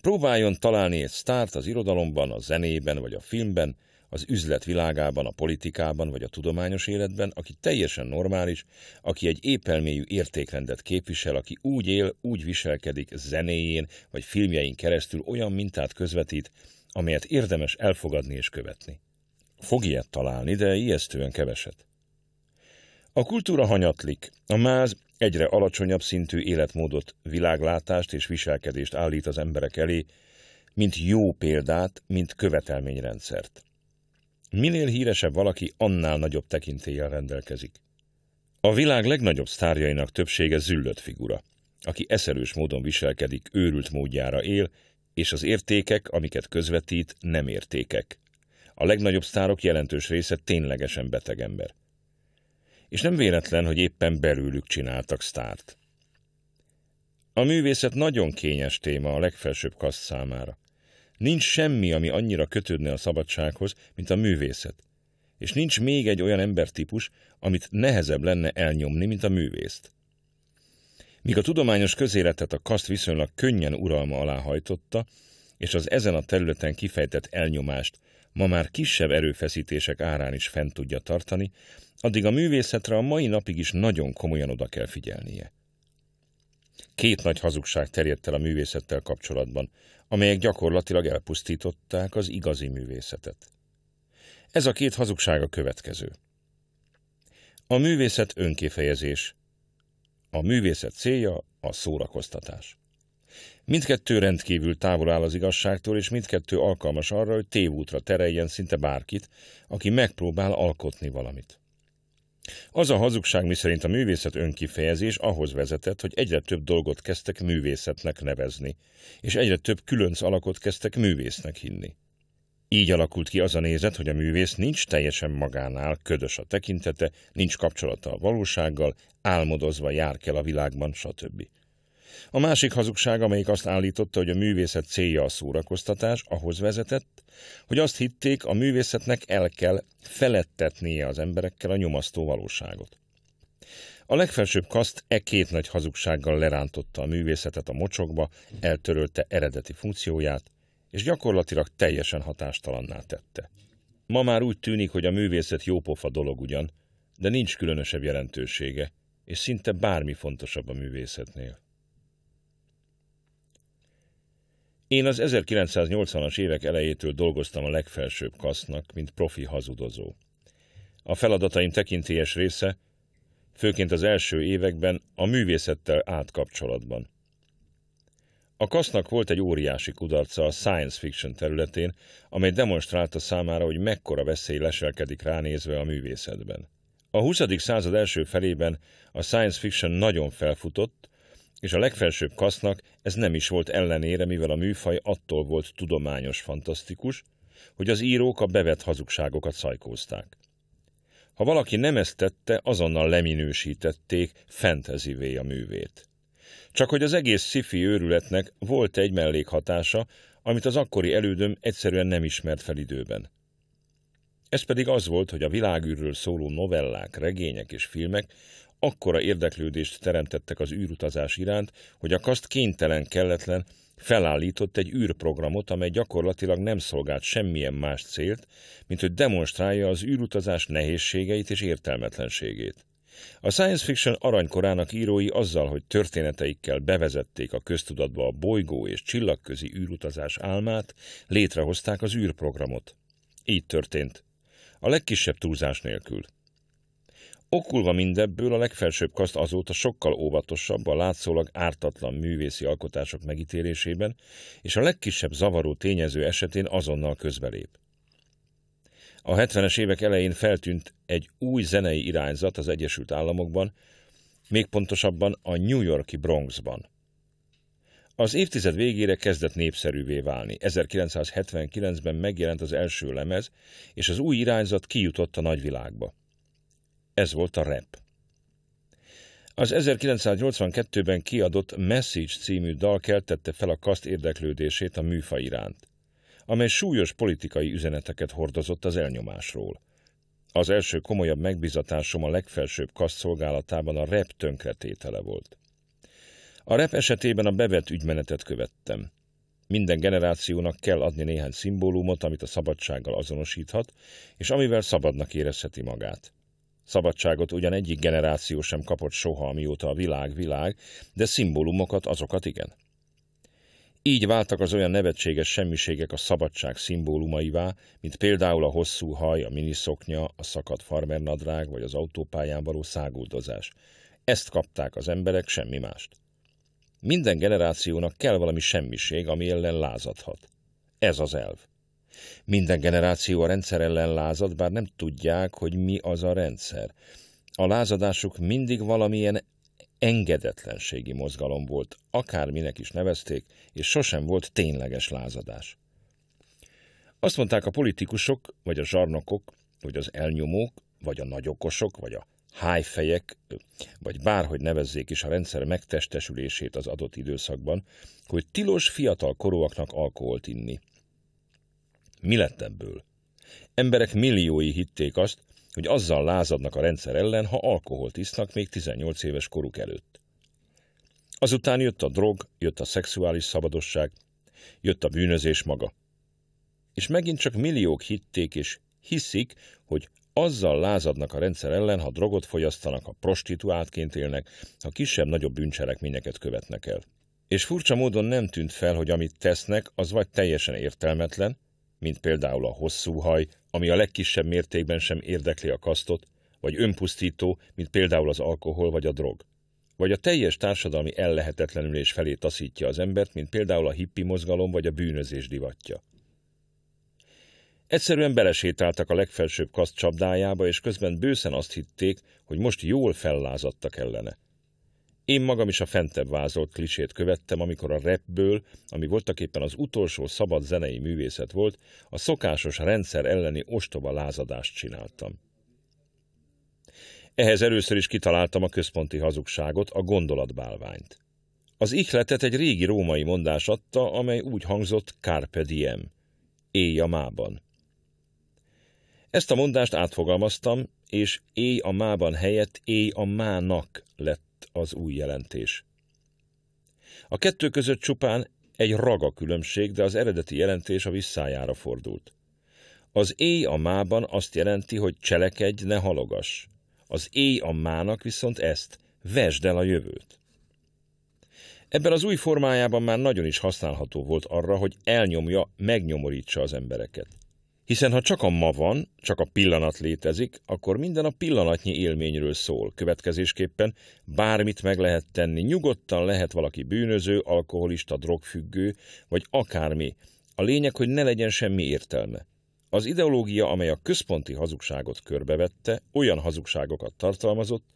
Próbáljon találni egy sztárt az irodalomban, a zenében vagy a filmben, az üzlet világában, a politikában vagy a tudományos életben, aki teljesen normális, aki egy épelmélyű értékrendet képvisel, aki úgy él, úgy viselkedik zenéjén vagy filmjein keresztül olyan mintát közvetít, amelyet érdemes elfogadni és követni. Fog ilyet találni, de ijesztően keveset. A kultúra hanyatlik, a máz egyre alacsonyabb szintű életmódot, világlátást és viselkedést állít az emberek elé, mint jó példát, mint követelményrendszert. Minél híresebb valaki, annál nagyobb tekintéllyel rendelkezik. A világ legnagyobb sztárjainak többsége züllött figura, aki eszerős módon viselkedik, őrült módjára él, és az értékek, amiket közvetít, nem értékek. A legnagyobb sztárok jelentős része ténylegesen beteg ember. És nem véletlen, hogy éppen belőlük csináltak sztárt. A művészet nagyon kényes téma a legfelsőbb kaszt számára. Nincs semmi, ami annyira kötődne a szabadsághoz, mint a művészet. És nincs még egy olyan embertípus, amit nehezebb lenne elnyomni, mint a művészt. Míg a tudományos közéletet a kaszt viszonylag könnyen uralma alá hajtotta, és az ezen a területen kifejtett elnyomást ma már kisebb erőfeszítések árán is fent tudja tartani, addig a művészetre a mai napig is nagyon komolyan oda kell figyelnie. Két nagy hazugság terjedt el a művészettel kapcsolatban, amelyek gyakorlatilag elpusztították az igazi művészetet. Ez a két hazugság a következő. A művészet önkifejezés. A művészet célja a szórakoztatás. Mindkettő rendkívül távol áll az igazságtól, és mindkettő alkalmas arra, hogy tévútra tereljen szinte bárkit, aki megpróbál alkotni valamit. Az a hazugság, miszerint a művészet önkifejezés ahhoz vezetett, hogy egyre több dolgot kezdtek művészetnek nevezni, és egyre több különc alakot kezdtek művésznek hinni. Így alakult ki az a nézet, hogy a művész nincs teljesen magánál, ködös a tekintete, nincs kapcsolata a valósággal, álmodozva jár kell a világban, stb. A másik hazugság, amelyik azt állította, hogy a művészet célja a szórakoztatás, ahhoz vezetett, hogy azt hitték, a művészetnek el kell felettetnie az emberekkel a nyomasztó valóságot. A legfelsőbb kaszt e két nagy hazugsággal lerántotta a művészetet a mocsokba, eltörölte eredeti funkcióját, és gyakorlatilag teljesen hatástalanná tette. Ma már úgy tűnik, hogy a művészet jópofa dolog ugyan, de nincs különösebb jelentősége, és szinte bármi fontosabb a művészetnél. Én az 1980-as évek elejétől dolgoztam a legfelsőbb kasznak, mint profi hazudozó. A feladataim tekintélyes része, főként az első években a művészettel átkapcsolatban. A kasznak volt egy óriási kudarca a science fiction területén, amely demonstrálta számára, hogy mekkora veszély leselkedik ránézve a művészetben. A 20. század első felében a science fiction nagyon felfutott, és a legfelsőbb kasznak ez nem is volt ellenére, mivel a műfaj attól volt tudományos fantasztikus, hogy az írók a bevett hazugságokat szajkózták. Ha valaki nem ezt tette, azonnal leminősítették fentezivé a művét. Csak hogy az egész szifi őrületnek volt egy mellékhatása, amit az akkori elődöm egyszerűen nem ismert fel időben. Ez pedig az volt, hogy a világűrről szóló novellák, regények és filmek akkora érdeklődést teremtettek az űrutazás iránt, hogy a kaszt kénytelen kelletlen felállított egy űrprogramot, amely gyakorlatilag nem szolgált semmilyen más célt, mint hogy demonstrálja az űrutazás nehézségeit és értelmetlenségét. A science fiction aranykorának írói azzal, hogy történeteikkel bevezették a köztudatba a bolygó és csillagközi űrutazás álmát, létrehozták az űrprogramot. Így történt. A legkisebb túlzás nélkül. Okulva mindebből a legfelsőbb kaszt azóta sokkal óvatosabb a látszólag ártatlan művészi alkotások megítélésében, és a legkisebb zavaró tényező esetén azonnal közbelép. A 70-es évek elején feltűnt egy új zenei irányzat az Egyesült Államokban, még pontosabban a New Yorki Bronxban. Az évtized végére kezdett népszerűvé válni. 1979-ben megjelent az első lemez, és az új irányzat kijutott a nagyvilágba. Ez volt a rap. Az 1982-ben kiadott Message című dal keltette fel a kaszt érdeklődését a műfa iránt, amely súlyos politikai üzeneteket hordozott az elnyomásról. Az első komolyabb megbizatásom a legfelsőbb kaszt szolgálatában a rep tönkretétele volt. A rep esetében a bevett ügymenetet követtem. Minden generációnak kell adni néhány szimbólumot, amit a szabadsággal azonosíthat, és amivel szabadnak érezheti magát. Szabadságot ugyan egyik generáció sem kapott soha, mióta a világ világ, de szimbólumokat azokat igen. Így váltak az olyan nevetséges semmiségek a szabadság szimbólumaivá, mint például a hosszú haj, a miniszoknya, a szakadt farmernadrág vagy az autópályán való száguldozás. Ezt kapták az emberek, semmi mást. Minden generációnak kell valami semmiség, ami ellen lázadhat. Ez az elv. Minden generáció a rendszer ellen lázad, bár nem tudják, hogy mi az a rendszer. A lázadásuk mindig valamilyen engedetlenségi mozgalom volt, akárminek is nevezték, és sosem volt tényleges lázadás. Azt mondták a politikusok, vagy a zsarnokok, vagy az elnyomók, vagy a nagyokosok, vagy a hájfejek, vagy bárhogy nevezzék is a rendszer megtestesülését az adott időszakban, hogy tilos fiatal korúaknak alkoholt inni. Mi lett ebből? Emberek milliói hitték azt, hogy azzal lázadnak a rendszer ellen, ha alkoholt isznak még 18 éves koruk előtt. Azután jött a drog, jött a szexuális szabadosság, jött a bűnözés maga. És megint csak milliók hitték és hiszik, hogy azzal lázadnak a rendszer ellen, ha drogot fogyasztanak, ha prostituáltként élnek, ha kisebb-nagyobb bűncselekményeket követnek el. És furcsa módon nem tűnt fel, hogy amit tesznek, az vagy teljesen értelmetlen, mint például a hosszú haj, ami a legkisebb mértékben sem érdekli a kasztot, vagy önpusztító, mint például az alkohol vagy a drog. Vagy a teljes társadalmi ellehetetlenülés felé taszítja az embert, mint például a hippi mozgalom vagy a bűnözés divatja. Egyszerűen belesétáltak a legfelsőbb kaszt csapdájába, és közben bőszen azt hitték, hogy most jól fellázadtak ellene. Én magam is a fentebb vázolt klisét követtem, amikor a repből, ami voltak éppen az utolsó szabad zenei művészet volt, a szokásos rendszer elleni ostoba lázadást csináltam. Ehhez először is kitaláltam a központi hazugságot, a gondolatbálványt. Az ihletet egy régi római mondás adta, amely úgy hangzott Carpe diem, éj a mában. Ezt a mondást átfogalmaztam, és éj a mában helyett éj a mának lett az új jelentés. A kettő között csupán egy raga különbség, de az eredeti jelentés a visszájára fordult. Az éj a mában azt jelenti, hogy cselekedj, ne halogass. Az éj a mának viszont ezt, vesd el a jövőt. Ebben az új formájában már nagyon is használható volt arra, hogy elnyomja, megnyomorítsa az embereket. Hiszen ha csak a ma van, csak a pillanat létezik, akkor minden a pillanatnyi élményről szól. Következésképpen bármit meg lehet tenni, nyugodtan lehet valaki bűnöző, alkoholista, drogfüggő, vagy akármi. A lényeg, hogy ne legyen semmi értelme. Az ideológia, amely a központi hazugságot körbevette, olyan hazugságokat tartalmazott,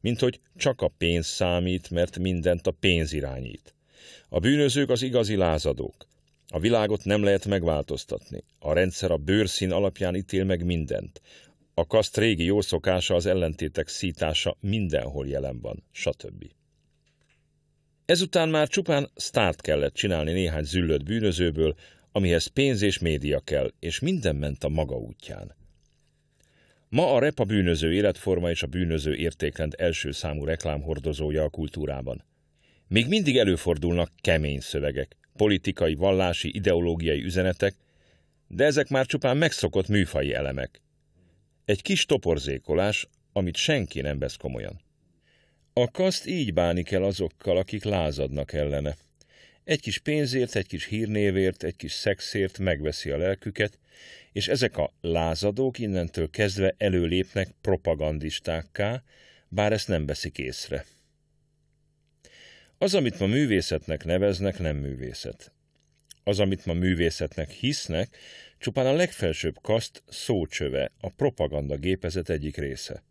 mint hogy csak a pénz számít, mert mindent a pénz irányít. A bűnözők az igazi lázadók. A világot nem lehet megváltoztatni. A rendszer a bőrszín alapján ítél meg mindent. A kaszt régi jó szokása, az ellentétek szítása mindenhol jelen van, stb. Ezután már csupán sztárt kellett csinálni néhány züllött bűnözőből, amihez pénz és média kell, és minden ment a maga útján. Ma a rep a bűnöző életforma és a bűnöző értékrend első számú reklámhordozója a kultúrában. Még mindig előfordulnak kemény szövegek, politikai, vallási, ideológiai üzenetek, de ezek már csupán megszokott műfai elemek. Egy kis toporzékolás, amit senki nem vesz komolyan. A kaszt így bánik el azokkal, akik lázadnak ellene. Egy kis pénzért, egy kis hírnévért, egy kis szexért megveszi a lelküket, és ezek a lázadók innentől kezdve előlépnek propagandistákká, bár ezt nem veszik észre. Az, amit ma művészetnek neveznek, nem művészet. Az, amit ma művészetnek hisznek, csupán a legfelsőbb kaszt szócsöve, a propaganda gépezet egyik része.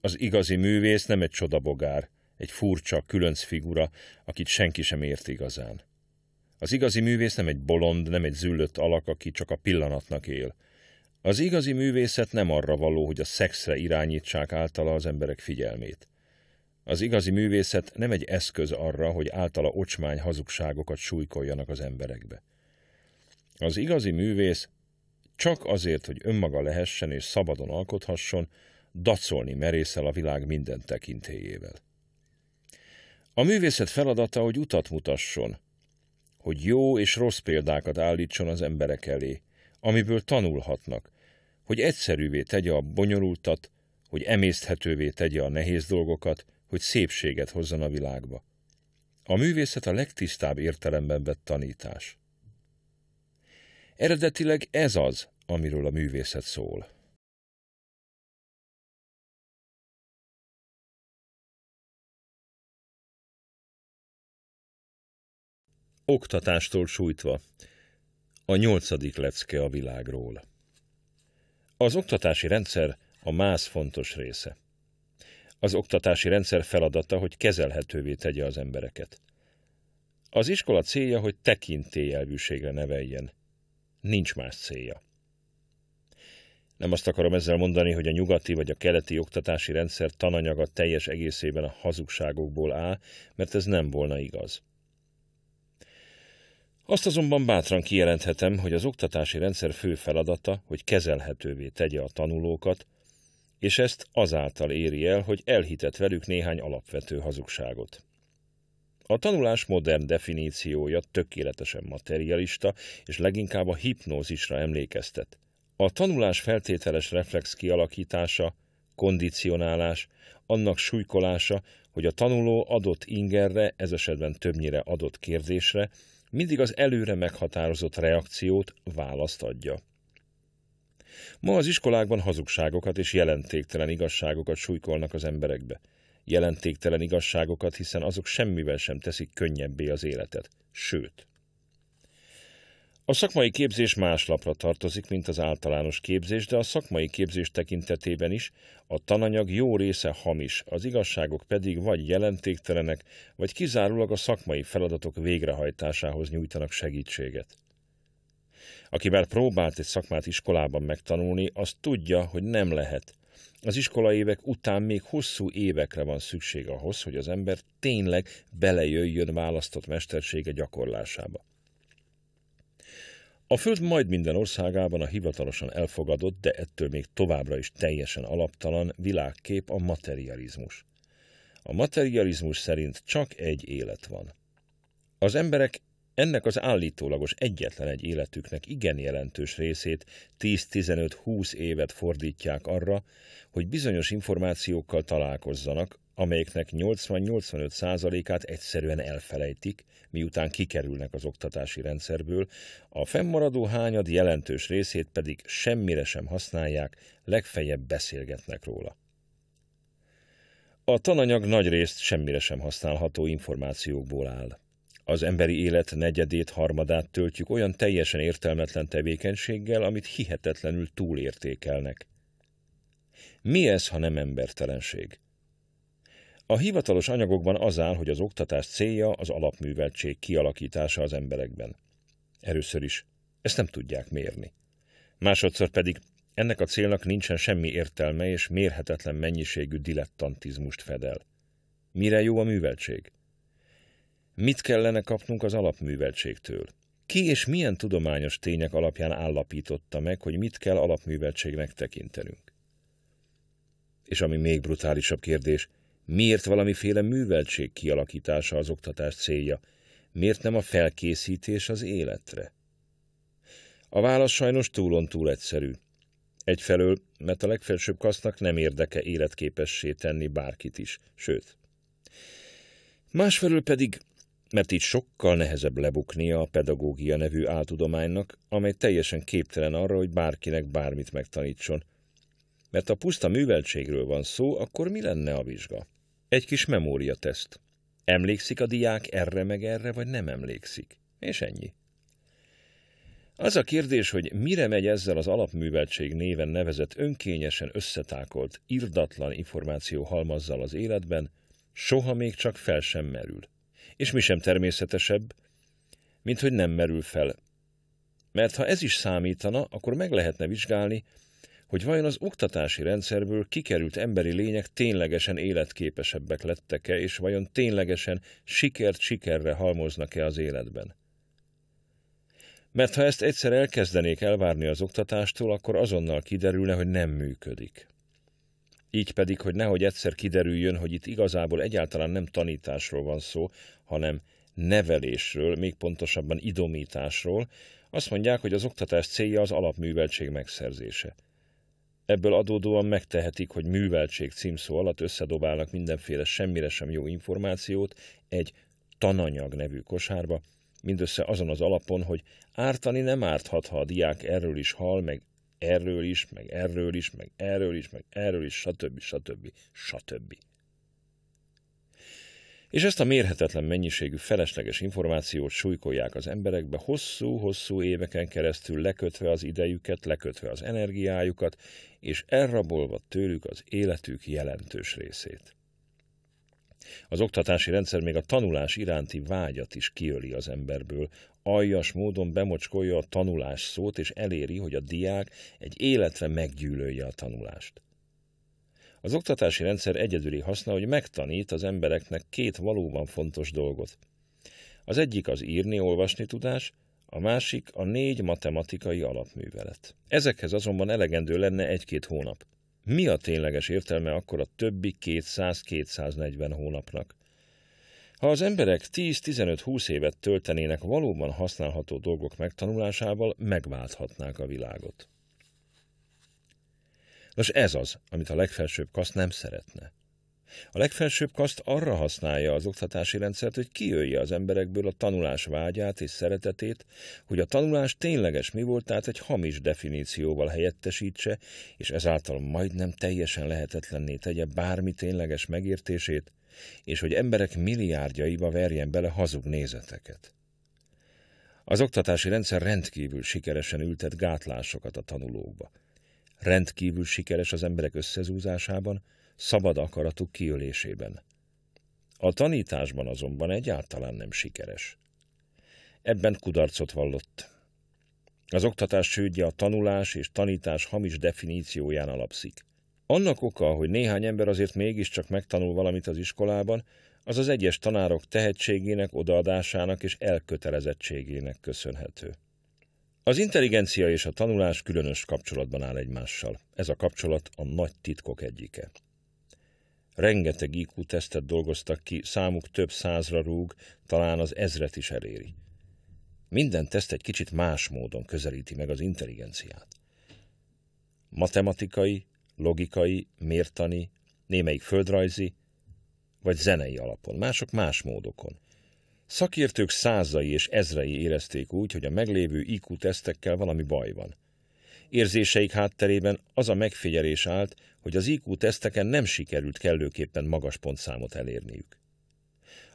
Az igazi művész nem egy csodabogár, egy furcsa, különc figura, akit senki sem ért igazán. Az igazi művész nem egy bolond, nem egy züllött alak, aki csak a pillanatnak él. Az igazi művészet nem arra való, hogy a szexre irányítsák általa az emberek figyelmét. Az igazi művészet nem egy eszköz arra, hogy általa ocsmány hazugságokat súlykoljanak az emberekbe. Az igazi művész csak azért, hogy önmaga lehessen és szabadon alkothasson, dacolni merészel a világ minden tekintélyével. A művészet feladata, hogy utat mutasson, hogy jó és rossz példákat állítson az emberek elé, amiből tanulhatnak, hogy egyszerűvé tegye a bonyolultat, hogy emészthetővé tegye a nehéz dolgokat, hogy szépséget hozzon a világba. A művészet a legtisztább értelemben vett tanítás. Eredetileg ez az, amiről a művészet szól. Oktatástól sújtva. A nyolcadik lecke a világról. Az oktatási rendszer a más fontos része. Az oktatási rendszer feladata, hogy kezelhetővé tegye az embereket. Az iskola célja, hogy tekintélyelvűségre neveljen. Nincs más célja. Nem azt akarom ezzel mondani, hogy a nyugati vagy a keleti oktatási rendszer tananyaga teljes egészében a hazugságokból áll, mert ez nem volna igaz. Azt azonban bátran kijelenthetem, hogy az oktatási rendszer fő feladata, hogy kezelhetővé tegye a tanulókat, és ezt azáltal éri el, hogy elhitett velük néhány alapvető hazugságot. A tanulás modern definíciója tökéletesen materialista, és leginkább a hipnózisra emlékeztet. A tanulás feltételes reflex kialakítása, kondicionálás, annak súlykolása, hogy a tanuló adott ingerre, ez esetben többnyire adott kérdésre, mindig az előre meghatározott reakciót, választ adja. Ma az iskolákban hazugságokat és jelentéktelen igazságokat súlykolnak az emberekbe. Jelentéktelen igazságokat, hiszen azok semmivel sem teszik könnyebbé az életet. Sőt. A szakmai képzés más lapra tartozik, mint az általános képzés, de a szakmai képzés tekintetében is a tananyag jó része hamis, az igazságok pedig vagy jelentéktelenek, vagy kizárólag a szakmai feladatok végrehajtásához nyújtanak segítséget. Aki már próbált egy szakmát iskolában megtanulni, az tudja, hogy nem lehet. Az iskola évek után még hosszú évekre van szükség ahhoz, hogy az ember tényleg belejöjjön választott mestersége gyakorlásába. A Föld majd minden országában a hivatalosan elfogadott, de ettől még továbbra is teljesen alaptalan világkép a materializmus. A materializmus szerint csak egy élet van. Az emberek ennek az állítólagos egyetlen egy életüknek igen jelentős részét 10-15-20 évet fordítják arra, hogy bizonyos információkkal találkozzanak, amelyeknek 80-85 százalékát egyszerűen elfelejtik, miután kikerülnek az oktatási rendszerből, a fennmaradó hányad jelentős részét pedig semmire sem használják, legfeljebb beszélgetnek róla. A tananyag nagy részt semmire sem használható információkból áll az emberi élet negyedét, harmadát töltjük olyan teljesen értelmetlen tevékenységgel, amit hihetetlenül túlértékelnek. Mi ez, ha nem embertelenség? A hivatalos anyagokban az áll, hogy az oktatás célja az alapműveltség kialakítása az emberekben. Erőször is ezt nem tudják mérni. Másodszor pedig ennek a célnak nincsen semmi értelme és mérhetetlen mennyiségű dilettantizmust fedel. Mire jó a műveltség? Mit kellene kapnunk az alapműveltségtől? Ki és milyen tudományos tények alapján állapította meg, hogy mit kell alapműveltségnek tekintenünk? És ami még brutálisabb kérdés, miért valamiféle műveltség kialakítása az oktatás célja? Miért nem a felkészítés az életre? A válasz sajnos túlon túl egyszerű. Egyfelől, mert a legfelsőbb kasznak nem érdeke életképessé tenni bárkit is, sőt. Másfelől pedig mert így sokkal nehezebb lebuknia a pedagógia nevű áltudománynak, amely teljesen képtelen arra, hogy bárkinek bármit megtanítson. Mert ha puszta műveltségről van szó, akkor mi lenne a vizsga? Egy kis memóriateszt. Emlékszik a diák erre meg erre, vagy nem emlékszik? És ennyi. Az a kérdés, hogy mire megy ezzel az alapműveltség néven nevezett önkényesen összetákolt, irdatlan információ halmazzal az életben, soha még csak fel sem merül és mi sem természetesebb, mint hogy nem merül fel. Mert ha ez is számítana, akkor meg lehetne vizsgálni, hogy vajon az oktatási rendszerből kikerült emberi lények ténylegesen életképesebbek lettek-e, és vajon ténylegesen sikert sikerre halmoznak-e az életben. Mert ha ezt egyszer elkezdenék elvárni az oktatástól, akkor azonnal kiderülne, hogy nem működik. Így pedig, hogy nehogy egyszer kiderüljön, hogy itt igazából egyáltalán nem tanításról van szó, hanem nevelésről, még pontosabban idomításról, azt mondják, hogy az oktatás célja az alapműveltség megszerzése. Ebből adódóan megtehetik, hogy műveltség címszó alatt összedobálnak mindenféle semmire sem jó információt egy tananyag nevű kosárba, mindössze azon az alapon, hogy ártani nem árthat, ha a diák erről is hal, meg erről is, meg erről is, meg erről is, meg erről is, stb. stb. stb. És ezt a mérhetetlen mennyiségű felesleges információt súlykolják az emberekbe hosszú-hosszú éveken keresztül lekötve az idejüket, lekötve az energiájukat, és elrabolva tőlük az életük jelentős részét. Az oktatási rendszer még a tanulás iránti vágyat is kiöli az emberből, aljas módon bemocskolja a tanulás szót, és eléri, hogy a diák egy életre meggyűlölje a tanulást. Az oktatási rendszer egyedüli haszna, hogy megtanít az embereknek két valóban fontos dolgot. Az egyik az írni-olvasni tudás, a másik a négy matematikai alapművelet. Ezekhez azonban elegendő lenne egy-két hónap. Mi a tényleges értelme akkor a többi 200-240 hónapnak? Ha az emberek 10-15-20 évet töltenének valóban használható dolgok megtanulásával, megválthatnák a világot. Nos ez az, amit a legfelsőbb kaszt nem szeretne. A legfelsőbb kaszt arra használja az oktatási rendszert, hogy kiölje az emberekből a tanulás vágyát és szeretetét, hogy a tanulás tényleges mi volt, tehát egy hamis definícióval helyettesítse, és ezáltal majdnem teljesen lehetetlenné tegye bármi tényleges megértését, és hogy emberek milliárdjaiba verjen bele hazug nézeteket. Az oktatási rendszer rendkívül sikeresen ültet gátlásokat a tanulókba. Rendkívül sikeres az emberek összezúzásában, szabad akaratuk kiölésében. A tanításban azonban egyáltalán nem sikeres. Ebben kudarcot vallott. Az oktatás csődje a tanulás és tanítás hamis definícióján alapszik. Annak oka, hogy néhány ember azért mégiscsak megtanul valamit az iskolában, az az egyes tanárok tehetségének, odaadásának és elkötelezettségének köszönhető. Az intelligencia és a tanulás különös kapcsolatban áll egymással. Ez a kapcsolat a nagy titkok egyike. Rengeteg IQ-tesztet dolgoztak ki, számuk több százra rúg, talán az ezret is eléri. Minden teszt egy kicsit más módon közelíti meg az intelligenciát. Matematikai, logikai, mértani, némelyik földrajzi, vagy zenei alapon, mások más módokon. Szakértők százai és ezrei érezték úgy, hogy a meglévő IQ-tesztekkel valami baj van. Érzéseik hátterében az a megfigyelés állt, hogy az IQ-teszteken nem sikerült kellőképpen magas pontszámot elérniük.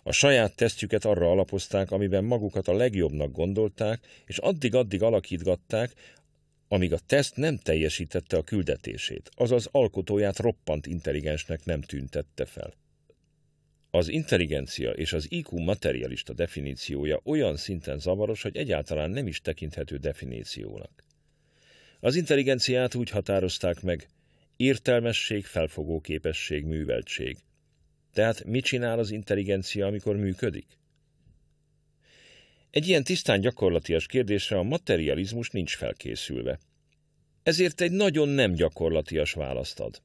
A saját tesztjüket arra alapozták, amiben magukat a legjobbnak gondolták, és addig-addig alakítgatták, amíg a teszt nem teljesítette a küldetését, azaz alkotóját roppant intelligensnek nem tüntette fel. Az intelligencia és az IQ materialista definíciója olyan szinten zavaros, hogy egyáltalán nem is tekinthető definíciónak. Az intelligenciát úgy határozták meg, értelmesség, felfogó képesség, műveltség. Tehát mit csinál az intelligencia, amikor működik? Egy ilyen tisztán gyakorlatias kérdésre a materializmus nincs felkészülve. Ezért egy nagyon nem gyakorlatias választ ad.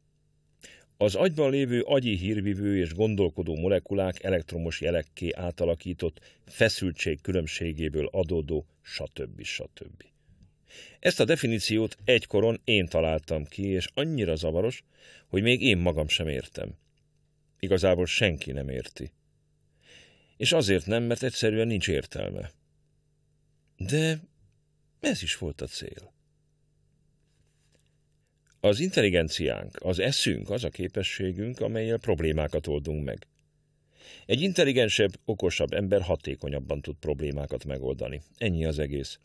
Az agyban lévő agyi hírvivő és gondolkodó molekulák elektromos jelekké átalakított feszültség különbségéből adódó stb. stb. Ezt a definíciót egykoron én találtam ki, és annyira zavaros, hogy még én magam sem értem. Igazából senki nem érti és azért nem, mert egyszerűen nincs értelme. De ez is volt a cél. Az intelligenciánk, az eszünk az a képességünk, amelyel problémákat oldunk meg. Egy intelligensebb, okosabb ember hatékonyabban tud problémákat megoldani. Ennyi az egész.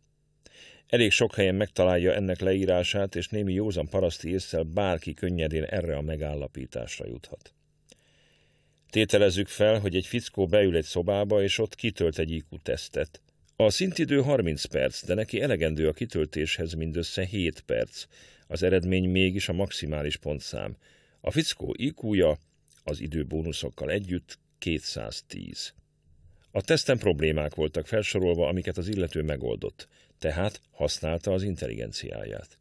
Elég sok helyen megtalálja ennek leírását, és némi józan paraszti észre bárki könnyedén erre a megállapításra juthat. Tételezzük fel, hogy egy fickó beül egy szobába, és ott kitölt egy IQ tesztet. A szintidő 30 perc, de neki elegendő a kitöltéshez mindössze 7 perc. Az eredmény mégis a maximális pontszám. A fickó IQ-ja az időbónuszokkal együtt 210. A teszten problémák voltak felsorolva, amiket az illető megoldott, tehát használta az intelligenciáját.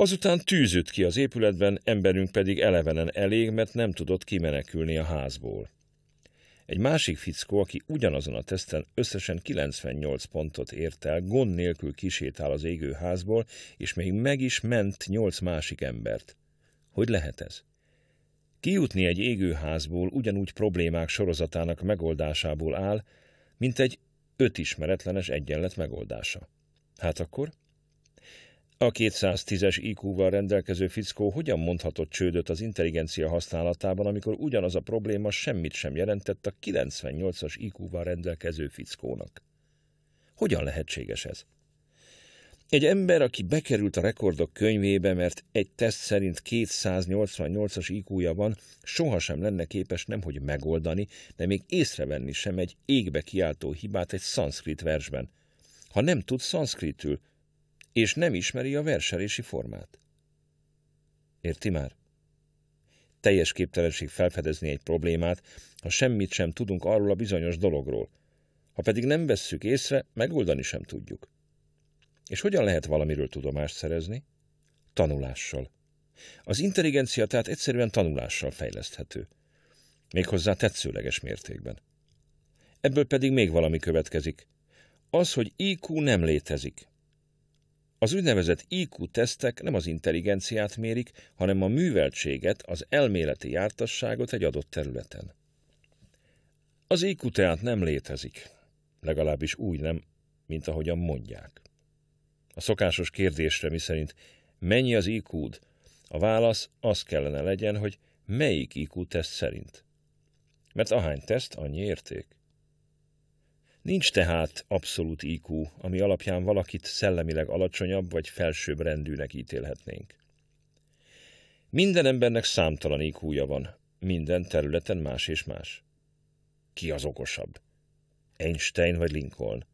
Azután tűzött ki az épületben, emberünk pedig elevenen elég, mert nem tudott kimenekülni a házból. Egy másik fickó, aki ugyanazon a teszten összesen 98 pontot ért el, gond nélkül kisétál az égőházból, és még meg is ment nyolc másik embert. Hogy lehet ez? Kijutni egy égőházból ugyanúgy problémák sorozatának megoldásából áll, mint egy ötismeretlenes egyenlet megoldása. Hát akkor? A 210-es IQ-val rendelkező fickó hogyan mondhatott csődöt az intelligencia használatában, amikor ugyanaz a probléma semmit sem jelentett a 98-as IQ-val rendelkező fickónak? Hogyan lehetséges ez? Egy ember, aki bekerült a rekordok könyvébe, mert egy teszt szerint 288-as IQ-ja van, sohasem lenne képes nemhogy megoldani, de még észrevenni sem egy égbe kiáltó hibát egy szanszkrit versben. Ha nem tud szanszkritül, és nem ismeri a verselési formát. Érti már? Teljes képtelenség felfedezni egy problémát, ha semmit sem tudunk arról a bizonyos dologról. Ha pedig nem vesszük észre, megoldani sem tudjuk. És hogyan lehet valamiről tudomást szerezni? Tanulással. Az intelligencia tehát egyszerűen tanulással fejleszthető. Méghozzá tetszőleges mértékben. Ebből pedig még valami következik. Az, hogy IQ nem létezik. Az úgynevezett IQ-tesztek nem az intelligenciát mérik, hanem a műveltséget, az elméleti jártasságot egy adott területen. Az IQ tehát nem létezik, legalábbis úgy nem, mint ahogyan mondják. A szokásos kérdésre, miszerint mennyi az iq -d? a válasz az kellene legyen, hogy melyik IQ-teszt szerint. Mert ahány teszt, annyi érték. Nincs tehát abszolút IQ, ami alapján valakit szellemileg alacsonyabb vagy felsőbb rendűnek ítélhetnénk. Minden embernek számtalan iq van, minden területen más és más. Ki az okosabb? Einstein vagy Lincoln?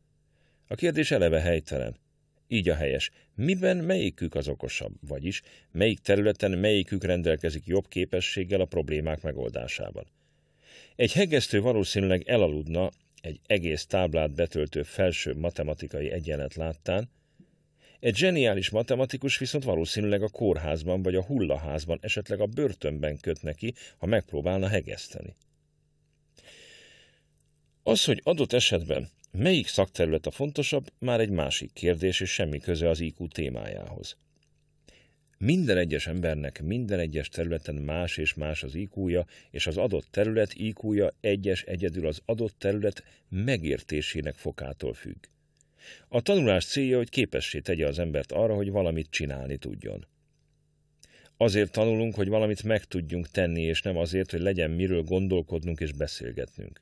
A kérdés eleve helytelen. Így a helyes. Miben melyikük az okosabb, vagyis melyik területen melyikük rendelkezik jobb képességgel a problémák megoldásában? Egy hegesztő valószínűleg elaludna, egy egész táblát betöltő felső matematikai egyenlet láttán, egy zseniális matematikus viszont valószínűleg a kórházban vagy a hullaházban, esetleg a börtönben köt neki, ha megpróbálna hegeszteni. Az, hogy adott esetben melyik szakterület a fontosabb, már egy másik kérdés, és semmi köze az IQ témájához. Minden egyes embernek minden egyes területen más és más az iq és az adott terület iq egyes egyedül az adott terület megértésének fokától függ. A tanulás célja, hogy képessé tegye az embert arra, hogy valamit csinálni tudjon. Azért tanulunk, hogy valamit meg tudjunk tenni, és nem azért, hogy legyen miről gondolkodnunk és beszélgetnünk.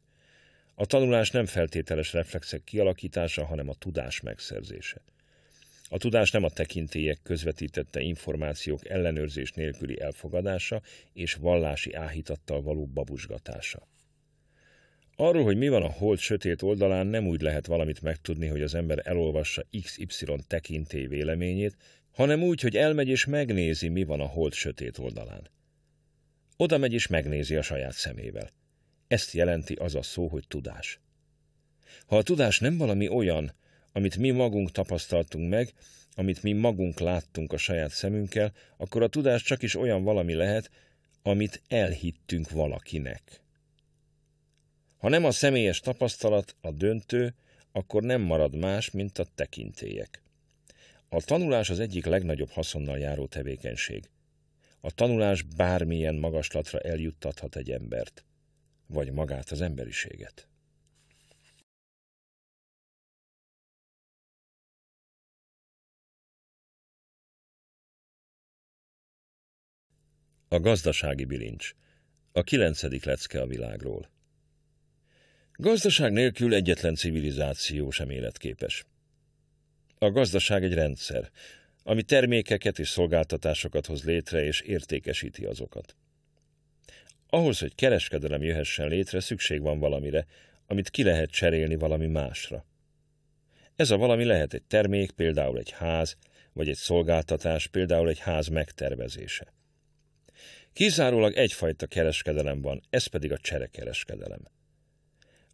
A tanulás nem feltételes reflexek kialakítása, hanem a tudás megszerzése. A tudás nem a tekintélyek közvetítette információk ellenőrzés nélküli elfogadása és vallási áhítattal való babusgatása. Arról, hogy mi van a hold sötét oldalán, nem úgy lehet valamit megtudni, hogy az ember elolvassa XY tekintély véleményét, hanem úgy, hogy elmegy és megnézi, mi van a hold sötét oldalán. Oda megy és megnézi a saját szemével. Ezt jelenti az a szó, hogy tudás. Ha a tudás nem valami olyan, amit mi magunk tapasztaltunk meg, amit mi magunk láttunk a saját szemünkkel, akkor a tudás csak is olyan valami lehet, amit elhittünk valakinek. Ha nem a személyes tapasztalat a döntő, akkor nem marad más, mint a tekintélyek. A tanulás az egyik legnagyobb haszonnal járó tevékenység. A tanulás bármilyen magaslatra eljuttathat egy embert, vagy magát az emberiséget. A gazdasági bilincs. A kilencedik lecke a világról. Gazdaság nélkül egyetlen civilizáció sem életképes. A gazdaság egy rendszer, ami termékeket és szolgáltatásokat hoz létre és értékesíti azokat. Ahhoz, hogy kereskedelem jöhessen létre, szükség van valamire, amit ki lehet cserélni valami másra. Ez a valami lehet egy termék, például egy ház, vagy egy szolgáltatás, például egy ház megtervezése. Kizárólag egyfajta kereskedelem van, ez pedig a cserekereskedelem.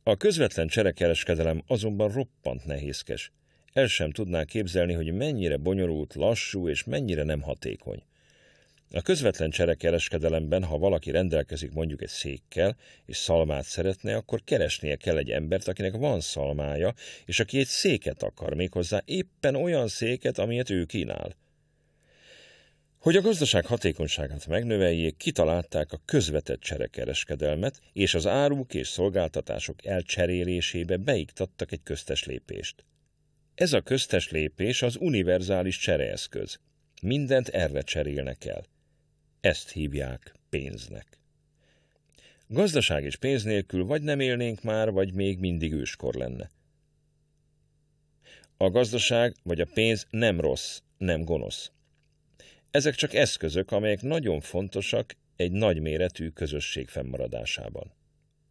A közvetlen cserekereskedelem azonban roppant nehézkes. El sem tudná képzelni, hogy mennyire bonyolult, lassú és mennyire nem hatékony. A közvetlen cserekereskedelemben, ha valaki rendelkezik mondjuk egy székkel, és szalmát szeretne, akkor keresnie kell egy embert, akinek van szalmája, és aki egy széket akar, méghozzá éppen olyan széket, amilyet ő kínál. Hogy a gazdaság hatékonyságát megnöveljék, kitalálták a közvetett cserekereskedelmet, és az áruk és szolgáltatások elcserélésébe beiktattak egy köztes lépést. Ez a köztes lépés az univerzális csereeszköz. Mindent erre cserélnek el. Ezt hívják pénznek. Gazdaság és pénz nélkül vagy nem élnénk már, vagy még mindig őskor lenne. A gazdaság vagy a pénz nem rossz, nem gonosz. Ezek csak eszközök, amelyek nagyon fontosak egy nagyméretű közösség fennmaradásában.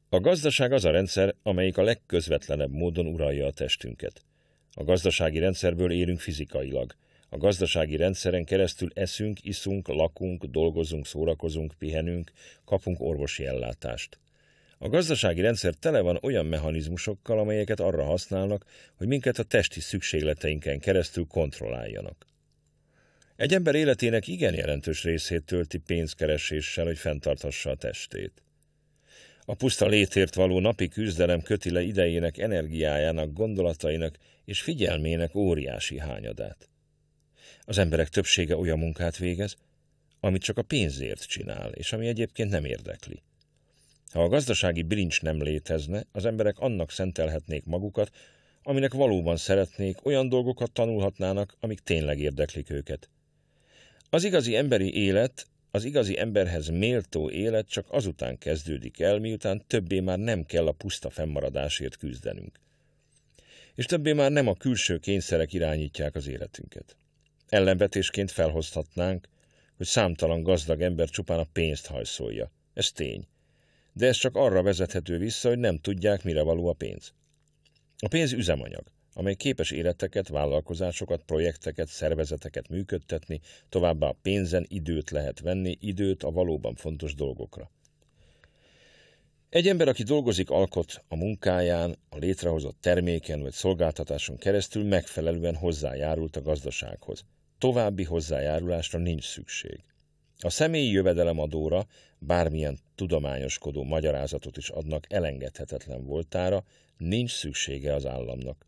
A gazdaság az a rendszer, amelyik a legközvetlenebb módon uralja a testünket. A gazdasági rendszerből érünk fizikailag. A gazdasági rendszeren keresztül eszünk, iszunk, lakunk, dolgozunk, szórakozunk, pihenünk, kapunk orvosi ellátást. A gazdasági rendszer tele van olyan mechanizmusokkal, amelyeket arra használnak, hogy minket a testi szükségleteinken keresztül kontrolláljanak. Egy ember életének igen jelentős részét tölti pénzkereséssel, hogy fenntarthassa a testét. A puszta létért való napi küzdelem köti le idejének, energiájának, gondolatainak és figyelmének óriási hányadát. Az emberek többsége olyan munkát végez, amit csak a pénzért csinál, és ami egyébként nem érdekli. Ha a gazdasági bilincs nem létezne, az emberek annak szentelhetnék magukat, aminek valóban szeretnék, olyan dolgokat tanulhatnának, amik tényleg érdeklik őket. Az igazi emberi élet, az igazi emberhez méltó élet csak azután kezdődik el, miután többé már nem kell a puszta fennmaradásért küzdenünk. És többé már nem a külső kényszerek irányítják az életünket. Ellenvetésként felhozhatnánk, hogy számtalan gazdag ember csupán a pénzt hajszolja. Ez tény. De ez csak arra vezethető vissza, hogy nem tudják, mire való a pénz. A pénz üzemanyag amely képes életeket, vállalkozásokat, projekteket, szervezeteket működtetni, továbbá pénzen időt lehet venni, időt a valóban fontos dolgokra. Egy ember, aki dolgozik, alkot a munkáján, a létrehozott terméken vagy szolgáltatáson keresztül megfelelően hozzájárult a gazdasághoz. További hozzájárulásra nincs szükség. A személyi jövedelemadóra bármilyen tudományoskodó magyarázatot is adnak elengedhetetlen voltára, nincs szüksége az államnak.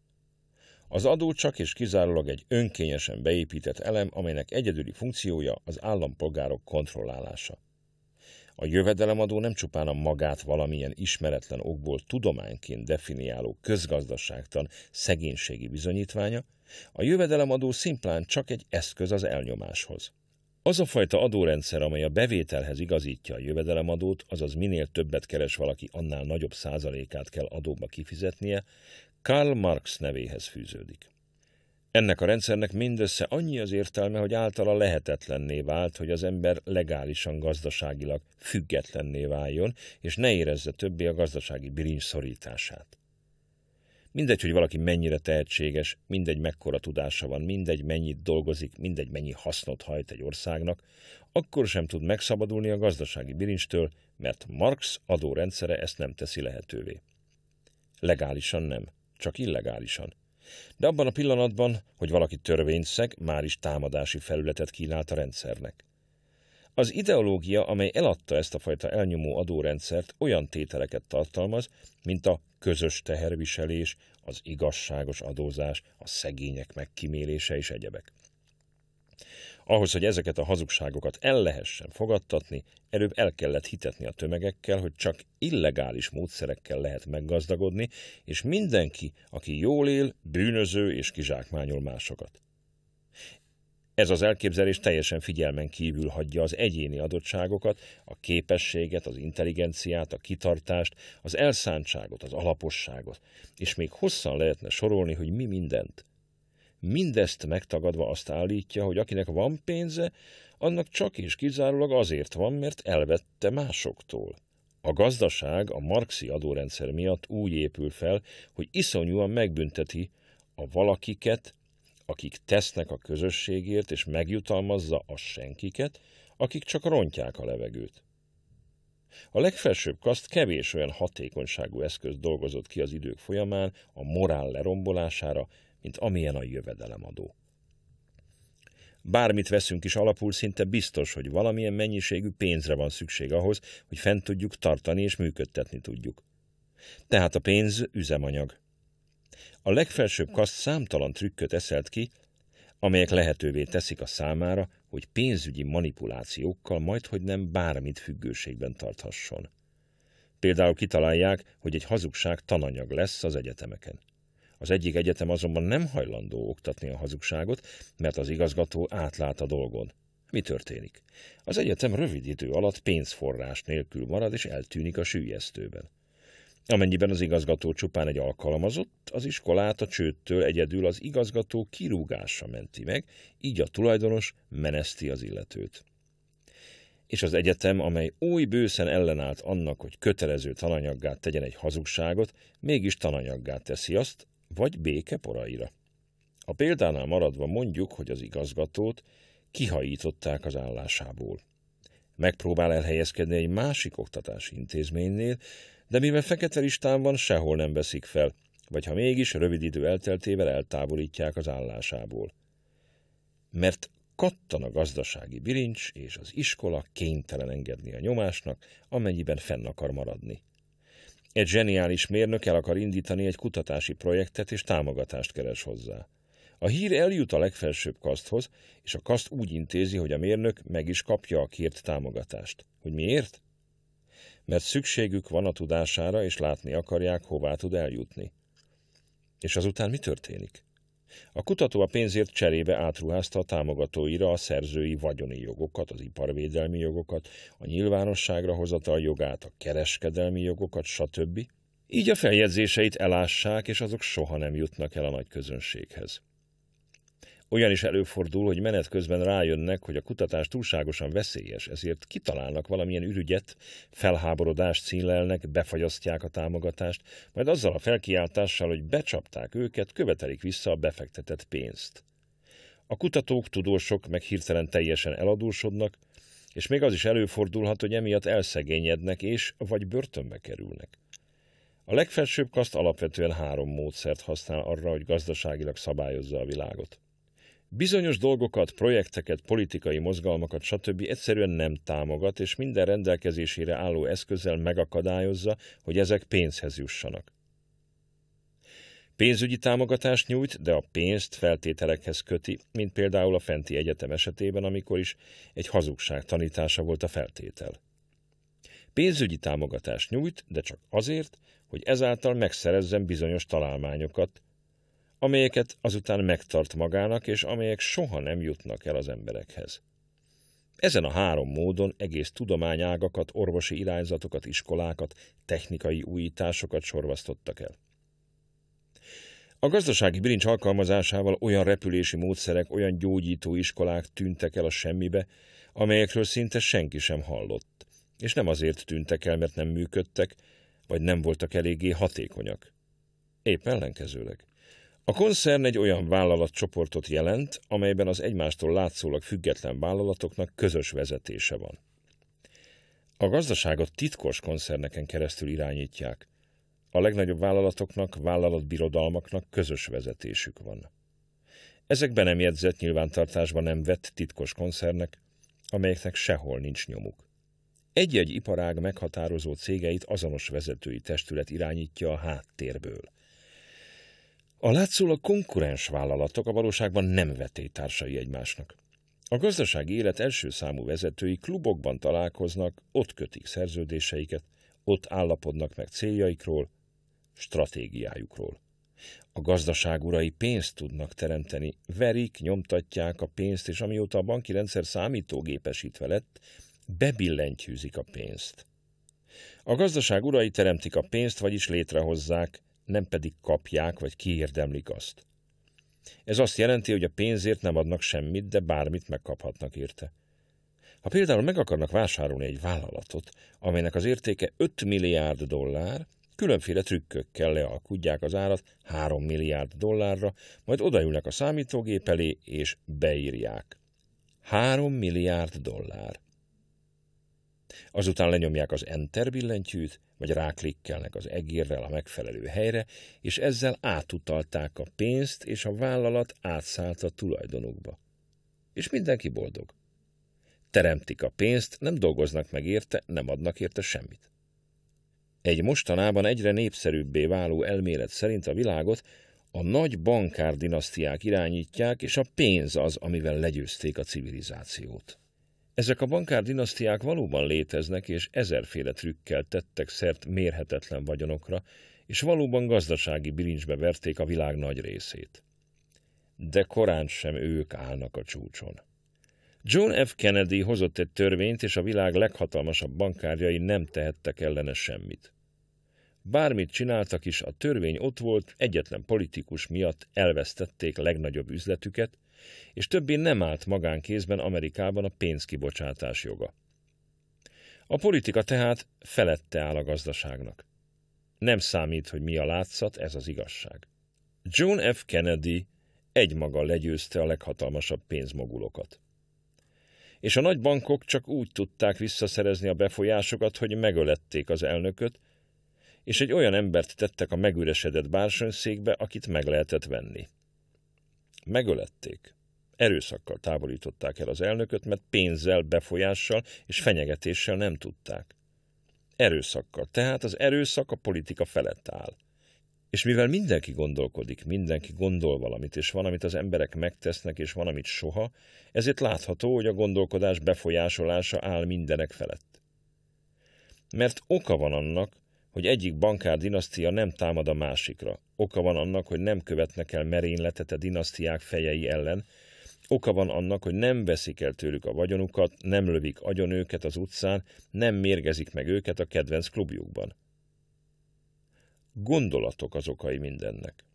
Az adó csak és kizárólag egy önkényesen beépített elem, amelynek egyedüli funkciója az állampolgárok kontrollálása. A jövedelemadó nem csupán a magát valamilyen ismeretlen okból tudományként definiáló közgazdaságtan szegénységi bizonyítványa, a jövedelemadó szimplán csak egy eszköz az elnyomáshoz. Az a fajta adórendszer, amely a bevételhez igazítja a jövedelemadót, azaz minél többet keres valaki, annál nagyobb százalékát kell adóba kifizetnie, Karl Marx nevéhez fűződik. Ennek a rendszernek mindössze annyi az értelme, hogy általa lehetetlenné vált, hogy az ember legálisan gazdaságilag függetlenné váljon, és ne érezze többé a gazdasági bilincs szorítását. Mindegy, hogy valaki mennyire tehetséges, mindegy mekkora tudása van, mindegy mennyit dolgozik, mindegy mennyi hasznot hajt egy országnak, akkor sem tud megszabadulni a gazdasági bilincstől, mert Marx adórendszere ezt nem teszi lehetővé. Legálisan nem csak illegálisan. De abban a pillanatban, hogy valaki törvényt szeg, már is támadási felületet kínált a rendszernek. Az ideológia, amely eladta ezt a fajta elnyomó adórendszert, olyan tételeket tartalmaz, mint a közös teherviselés, az igazságos adózás, a szegények megkímélése és egyebek. Ahhoz, hogy ezeket a hazugságokat el lehessen fogadtatni, előbb el kellett hitetni a tömegekkel, hogy csak illegális módszerekkel lehet meggazdagodni, és mindenki, aki jól él, bűnöző és kizsákmányol másokat. Ez az elképzelés teljesen figyelmen kívül hagyja az egyéni adottságokat, a képességet, az intelligenciát, a kitartást, az elszántságot, az alaposságot, és még hosszan lehetne sorolni, hogy mi mindent – mindezt megtagadva azt állítja, hogy akinek van pénze, annak csak és kizárólag azért van, mert elvette másoktól. A gazdaság a marxi adórendszer miatt úgy épül fel, hogy iszonyúan megbünteti a valakiket, akik tesznek a közösségért, és megjutalmazza a senkiket, akik csak rontják a levegőt. A legfelsőbb kaszt kevés olyan hatékonyságú eszköz dolgozott ki az idők folyamán a morál lerombolására, mint amilyen a jövedelemadó. Bármit veszünk is alapul, szinte biztos, hogy valamilyen mennyiségű pénzre van szükség ahhoz, hogy fent tudjuk tartani és működtetni tudjuk. Tehát a pénz üzemanyag. A legfelsőbb kaszt számtalan trükköt eszelt ki, amelyek lehetővé teszik a számára, hogy pénzügyi manipulációkkal majdhogy nem bármit függőségben tarthasson. Például kitalálják, hogy egy hazugság tananyag lesz az egyetemeken. Az egyik egyetem azonban nem hajlandó oktatni a hazugságot, mert az igazgató átlát a dolgon. Mi történik? Az egyetem rövid idő alatt pénzforrás nélkül marad és eltűnik a sűjesztőben. Amennyiben az igazgató csupán egy alkalmazott, az iskolát a csőttől egyedül az igazgató kirúgása menti meg, így a tulajdonos meneszti az illetőt. És az egyetem, amely oly bőszen ellenállt annak, hogy kötelező tananyaggát tegyen egy hazugságot, mégis tananyaggát teszi azt, vagy béke poraira. A példánál maradva mondjuk, hogy az igazgatót kihajították az állásából. Megpróbál elhelyezkedni egy másik oktatási intézménynél, de mivel fekete listán van, sehol nem veszik fel, vagy ha mégis rövid idő elteltével eltávolítják az állásából. Mert kattan a gazdasági bilincs, és az iskola kénytelen engedni a nyomásnak, amennyiben fenn akar maradni. Egy zseniális mérnök el akar indítani egy kutatási projektet, és támogatást keres hozzá. A hír eljut a legfelsőbb kaszthoz, és a kaszt úgy intézi, hogy a mérnök meg is kapja a kért támogatást. Hogy miért? Mert szükségük van a tudására, és látni akarják, hová tud eljutni. És azután mi történik? A kutató a pénzért cserébe átruházta a támogatóira a szerzői vagyoni jogokat, az iparvédelmi jogokat, a nyilvánosságra hozatal jogát, a kereskedelmi jogokat, stb. Így a feljegyzéseit elássák, és azok soha nem jutnak el a nagy közönséghez. Olyan is előfordul, hogy menet közben rájönnek, hogy a kutatás túlságosan veszélyes, ezért kitalálnak valamilyen ürügyet, felháborodást színlelnek, befagyasztják a támogatást, majd azzal a felkiáltással, hogy becsapták őket, követelik vissza a befektetett pénzt. A kutatók, tudósok meg hirtelen teljesen eladósodnak, és még az is előfordulhat, hogy emiatt elszegényednek és vagy börtönbe kerülnek. A legfelsőbb kaszt alapvetően három módszert használ arra, hogy gazdaságilag szabályozza a világot. Bizonyos dolgokat, projekteket, politikai mozgalmakat, stb. egyszerűen nem támogat, és minden rendelkezésére álló eszközzel megakadályozza, hogy ezek pénzhez jussanak. Pénzügyi támogatást nyújt, de a pénzt feltételekhez köti, mint például a fenti egyetem esetében, amikor is egy hazugság tanítása volt a feltétel. Pénzügyi támogatást nyújt, de csak azért, hogy ezáltal megszerezzen bizonyos találmányokat, amelyeket azután megtart magának, és amelyek soha nem jutnak el az emberekhez. Ezen a három módon egész tudományágakat, orvosi irányzatokat, iskolákat, technikai újításokat sorvasztottak el. A gazdasági bilincs alkalmazásával olyan repülési módszerek, olyan gyógyító iskolák tűntek el a semmibe, amelyekről szinte senki sem hallott, és nem azért tűntek el, mert nem működtek, vagy nem voltak eléggé hatékonyak. Épp ellenkezőleg. A koncern egy olyan vállalatcsoportot jelent, amelyben az egymástól látszólag független vállalatoknak közös vezetése van. A gazdaságot titkos koncerneken keresztül irányítják. A legnagyobb vállalatoknak, vállalatbirodalmaknak közös vezetésük van. Ezekben nem jegyzett nyilvántartásban nem vett titkos koncernek, amelyeknek sehol nincs nyomuk. Egy-egy iparág meghatározó cégeit azonos vezetői testület irányítja a háttérből – a látszólag konkurens vállalatok a valóságban nem vetétársai egymásnak. A gazdasági élet első számú vezetői klubokban találkoznak, ott kötik szerződéseiket, ott állapodnak meg céljaikról, stratégiájukról. A gazdaság urai pénzt tudnak teremteni, verik, nyomtatják a pénzt, és amióta a banki rendszer számítógépesítve lett, bebillentyűzik a pénzt. A gazdaság urai teremtik a pénzt, vagyis létrehozzák, nem pedig kapják vagy kiérdemlik azt. Ez azt jelenti, hogy a pénzért nem adnak semmit, de bármit megkaphatnak érte. Ha például meg akarnak vásárolni egy vállalatot, amelynek az értéke 5 milliárd dollár, különféle trükkökkel lealkudják az árat 3 milliárd dollárra, majd odaülnek a számítógép elé és beírják. 3 milliárd dollár. Azután lenyomják az Enter billentyűt, vagy ráklikkelnek az egérrel a megfelelő helyre, és ezzel átutalták a pénzt, és a vállalat átszállt a tulajdonukba. És mindenki boldog. Teremtik a pénzt, nem dolgoznak meg érte, nem adnak érte semmit. Egy mostanában egyre népszerűbbé váló elmélet szerint a világot a nagy bankár dinasztiák irányítják, és a pénz az, amivel legyőzték a civilizációt. Ezek a bankár dinasztiák valóban léteznek, és ezerféle trükkel tettek szert mérhetetlen vagyonokra, és valóban gazdasági bilincsbe verték a világ nagy részét. De korán sem ők állnak a csúcson. John F. Kennedy hozott egy törvényt, és a világ leghatalmasabb bankárjai nem tehettek ellene semmit. Bármit csináltak is, a törvény ott volt, egyetlen politikus miatt elvesztették legnagyobb üzletüket, és többé nem állt magánkézben Amerikában a pénzkibocsátás joga. A politika tehát felette áll a gazdaságnak. Nem számít, hogy mi a látszat, ez az igazság. John F. Kennedy egymaga legyőzte a leghatalmasabb pénzmogulokat. És a nagy bankok csak úgy tudták visszaszerezni a befolyásokat, hogy megölették az elnököt, és egy olyan embert tettek a megüresedett bársonyszékbe, akit meg lehetett venni. Megölették. Erőszakkal távolították el az elnököt, mert pénzzel, befolyással és fenyegetéssel nem tudták. Erőszakkal, tehát az erőszak a politika felett áll. És mivel mindenki gondolkodik, mindenki gondol valamit, és van, amit az emberek megtesznek, és van, amit soha, ezért látható, hogy a gondolkodás befolyásolása áll mindenek felett. Mert oka van annak, hogy egyik bankár dinasztia nem támad a másikra. Oka van annak, hogy nem követnek el merényletet a dinasztiák fejei ellen, Oka van annak, hogy nem veszik el tőlük a vagyonukat, nem lövik agyon őket az utcán, nem mérgezik meg őket a kedvenc klubjukban. Gondolatok az okai mindennek.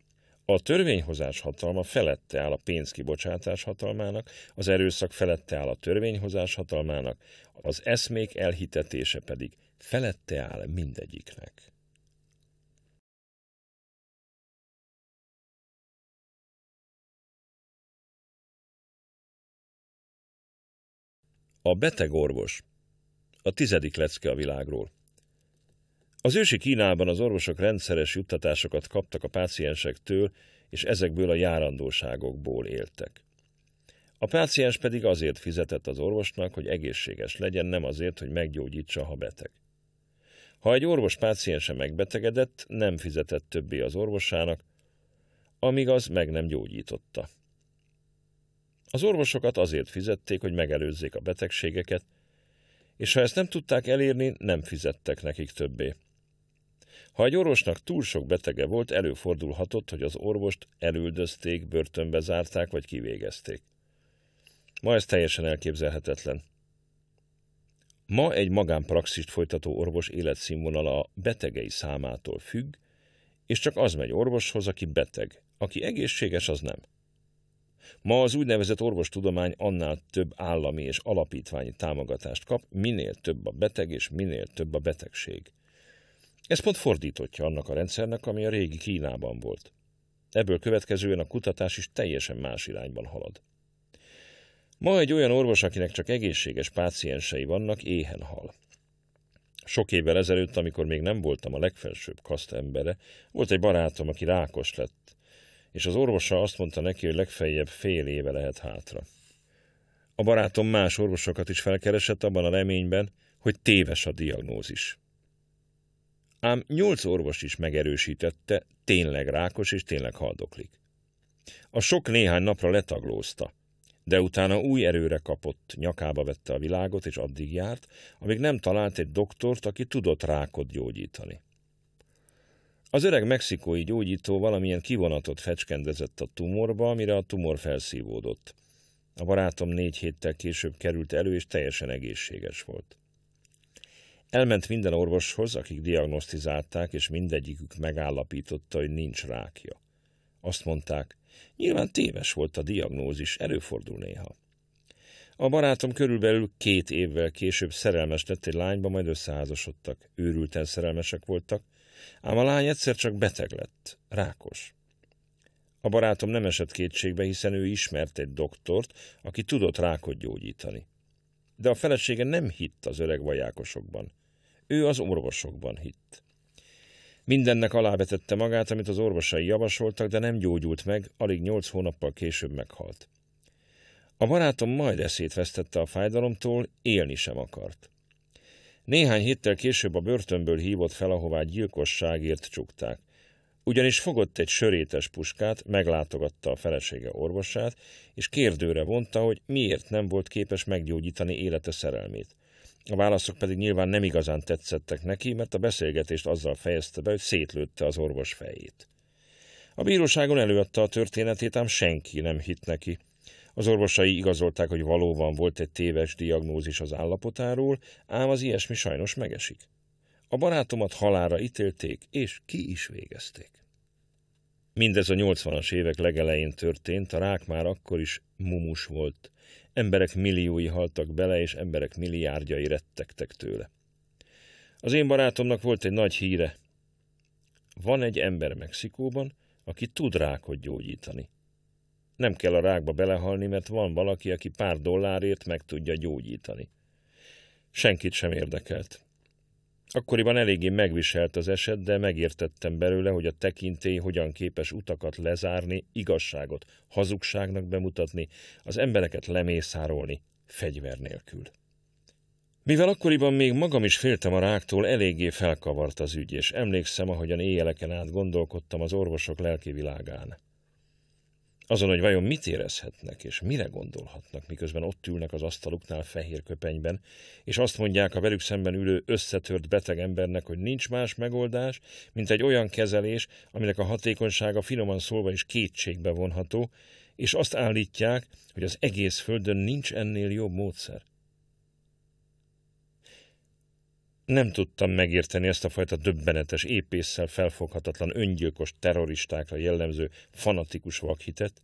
A törvényhozás hatalma felette áll a pénzkibocsátás hatalmának, az erőszak felette áll a törvényhozás hatalmának, az eszmék elhitetése pedig felette áll mindegyiknek. A beteg orvos. A tizedik lecke a világról. Az ősi Kínában az orvosok rendszeres juttatásokat kaptak a páciensektől, és ezekből a járandóságokból éltek. A páciens pedig azért fizetett az orvosnak, hogy egészséges legyen, nem azért, hogy meggyógyítsa, ha beteg. Ha egy orvos páciense megbetegedett, nem fizetett többé az orvosának, amíg az meg nem gyógyította. Az orvosokat azért fizették, hogy megelőzzék a betegségeket, és ha ezt nem tudták elérni, nem fizettek nekik többé. Ha egy orvosnak túl sok betege volt, előfordulhatott, hogy az orvost elüldözték, börtönbe zárták vagy kivégezték. Ma ez teljesen elképzelhetetlen. Ma egy magánpraxist folytató orvos életszínvonala a betegei számától függ, és csak az megy orvoshoz, aki beteg. Aki egészséges, az nem. Ma az úgynevezett orvostudomány annál több állami és alapítványi támogatást kap, minél több a beteg és minél több a betegség. Ez pont fordítotja annak a rendszernek, ami a régi Kínában volt. Ebből következően a kutatás is teljesen más irányban halad. Ma egy olyan orvos, akinek csak egészséges páciensei vannak, éhen hal. Sok évvel ezelőtt, amikor még nem voltam a legfelsőbb kaszt embere, volt egy barátom, aki rákos lett és az orvosa azt mondta neki, hogy legfeljebb fél éve lehet hátra. A barátom más orvosokat is felkeresett abban a reményben, hogy téves a diagnózis. Ám nyolc orvos is megerősítette, tényleg rákos és tényleg haldoklik. A sok néhány napra letaglózta, de utána új erőre kapott, nyakába vette a világot, és addig járt, amíg nem talált egy doktort, aki tudott rákot gyógyítani. Az öreg mexikói gyógyító valamilyen kivonatot fecskendezett a tumorba, amire a tumor felszívódott. A barátom négy héttel később került elő, és teljesen egészséges volt. Elment minden orvoshoz, akik diagnosztizálták, és mindegyikük megállapította, hogy nincs rákja. Azt mondták, nyilván téves volt a diagnózis, előfordul néha. A barátom körülbelül két évvel később szerelmes lett egy lányba, majd összeházasodtak. Őrülten szerelmesek voltak, Ám a lány egyszer csak beteg lett, rákos. A barátom nem esett kétségbe, hiszen ő ismert egy doktort, aki tudott rákot gyógyítani. De a felesége nem hitt az öreg vajákosokban. Ő az orvosokban hitt. Mindennek alávetette magát, amit az orvosai javasoltak, de nem gyógyult meg, alig nyolc hónappal később meghalt. A barátom majd eszét vesztette a fájdalomtól, élni sem akart. Néhány héttel később a börtönből hívott fel, ahová gyilkosságért csukták. Ugyanis fogott egy sörétes puskát, meglátogatta a felesége orvosát, és kérdőre vonta, hogy miért nem volt képes meggyógyítani élete szerelmét. A válaszok pedig nyilván nem igazán tetszettek neki, mert a beszélgetést azzal fejezte be, hogy szétlőtte az orvos fejét. A bíróságon előadta a történetét, ám senki nem hitt neki. Az orvosai igazolták, hogy valóban volt egy téves diagnózis az állapotáról, ám az ilyesmi sajnos megesik. A barátomat halára ítélték, és ki is végezték. Mindez a 80-as évek legelején történt, a rák már akkor is mumus volt. Emberek milliói haltak bele, és emberek milliárdjai rettegtek tőle. Az én barátomnak volt egy nagy híre. Van egy ember Mexikóban, aki tud rákot gyógyítani. Nem kell a rákba belehalni, mert van valaki, aki pár dollárért meg tudja gyógyítani. Senkit sem érdekelt. Akkoriban eléggé megviselt az eset, de megértettem belőle, hogy a tekintély hogyan képes utakat lezárni, igazságot hazugságnak bemutatni, az embereket lemészárolni, fegyver nélkül. Mivel akkoriban még magam is féltem a ráktól, eléggé felkavart az ügy, és emlékszem, ahogyan éjjeleken át gondolkodtam az orvosok lelki világán. Azon, hogy vajon mit érezhetnek és mire gondolhatnak, miközben ott ülnek az asztaluknál fehér köpenyben, és azt mondják a velük szemben ülő összetört beteg embernek, hogy nincs más megoldás, mint egy olyan kezelés, aminek a hatékonysága finoman szólva is kétségbe vonható, és azt állítják, hogy az egész földön nincs ennél jobb módszer. Nem tudtam megérteni ezt a fajta döbbenetes, épésszel felfoghatatlan, öngyilkos terroristákra jellemző fanatikus vakhitet,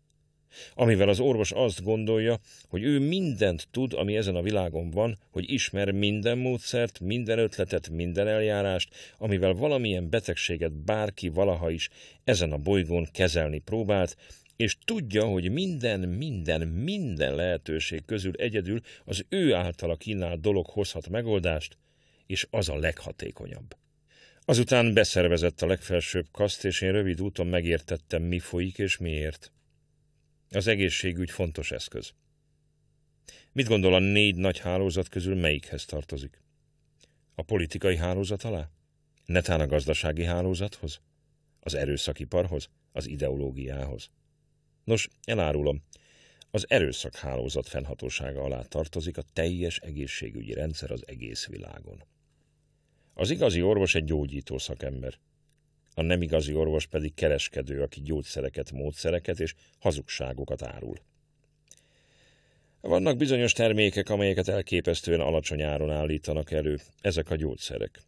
amivel az orvos azt gondolja, hogy ő mindent tud, ami ezen a világon van, hogy ismer minden módszert, minden ötletet, minden eljárást, amivel valamilyen betegséget bárki valaha is ezen a bolygón kezelni próbált, és tudja, hogy minden, minden, minden lehetőség közül egyedül az ő általa kínált dolog hozhat megoldást, és az a leghatékonyabb. Azután beszervezett a legfelsőbb kaszt, és én rövid úton megértettem, mi folyik és miért. Az egészségügy fontos eszköz. Mit gondol a négy nagy hálózat közül melyikhez tartozik? A politikai hálózat alá? Netán a gazdasági hálózathoz? Az erőszakiparhoz? Az ideológiához? Nos, elárulom, az hálózat fennhatósága alá tartozik a teljes egészségügyi rendszer az egész világon. Az igazi orvos egy gyógyító szakember. A nem igazi orvos pedig kereskedő, aki gyógyszereket, módszereket és hazugságokat árul. Vannak bizonyos termékek, amelyeket elképesztően alacsony áron állítanak elő. Ezek a gyógyszerek.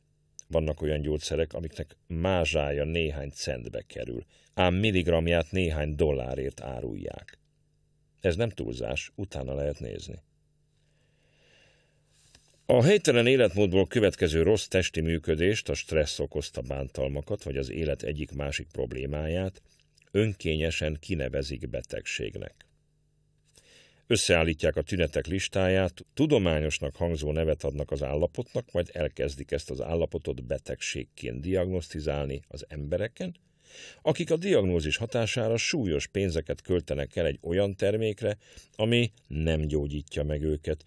Vannak olyan gyógyszerek, amiknek mázsája néhány centbe kerül, ám milligramját néhány dollárért árulják. Ez nem túlzás, utána lehet nézni. A helytelen életmódból következő rossz testi működést, a stressz okozta bántalmakat, vagy az élet egyik másik problémáját önkényesen kinevezik betegségnek. Összeállítják a tünetek listáját, tudományosnak hangzó nevet adnak az állapotnak, majd elkezdik ezt az állapotot betegségként diagnosztizálni az embereken, akik a diagnózis hatására súlyos pénzeket költenek el egy olyan termékre, ami nem gyógyítja meg őket,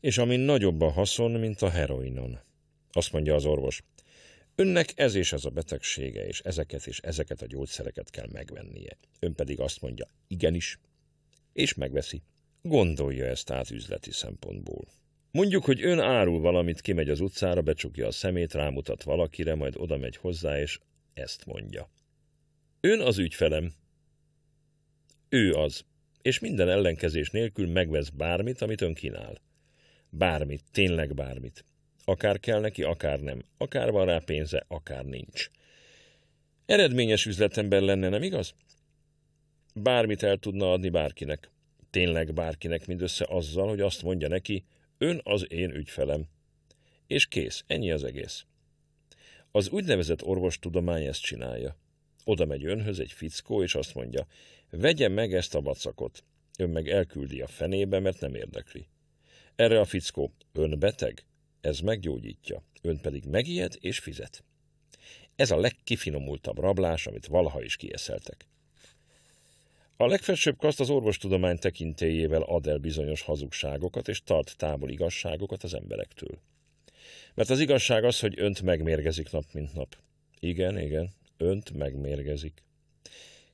és ami nagyobb a haszon, mint a heroinon. Azt mondja az orvos, önnek ez és ez a betegsége, és ezeket és ezeket a gyógyszereket kell megvennie. Ön pedig azt mondja, igenis, és megveszi. Gondolja ezt át üzleti szempontból. Mondjuk, hogy ön árul valamit, kimegy az utcára, becsukja a szemét, rámutat valakire, majd oda megy hozzá, és ezt mondja. Ön az ügyfelem. Ő az, és minden ellenkezés nélkül megvesz bármit, amit ön kínál. Bármit, tényleg bármit. Akár kell neki, akár nem. Akár van rá pénze, akár nincs. Eredményes üzletemben lenne, nem igaz? Bármit el tudna adni bárkinek. Tényleg bárkinek mindössze azzal, hogy azt mondja neki, ön az én ügyfelem. És kész, ennyi az egész. Az úgynevezett orvostudomány ezt csinálja. Oda megy önhöz egy fickó, és azt mondja, vegye meg ezt a bacakot. Ön meg elküldi a fenébe, mert nem érdekli. Erre a fickó, ön beteg, ez meggyógyítja, ön pedig megijed és fizet. Ez a legkifinomultabb rablás, amit valaha is kieszeltek. A legfelsőbb kaszt az orvostudomány tekintélyével ad el bizonyos hazugságokat, és tart távol igazságokat az emberektől. Mert az igazság az, hogy önt megmérgezik nap mint nap. Igen, igen, önt megmérgezik.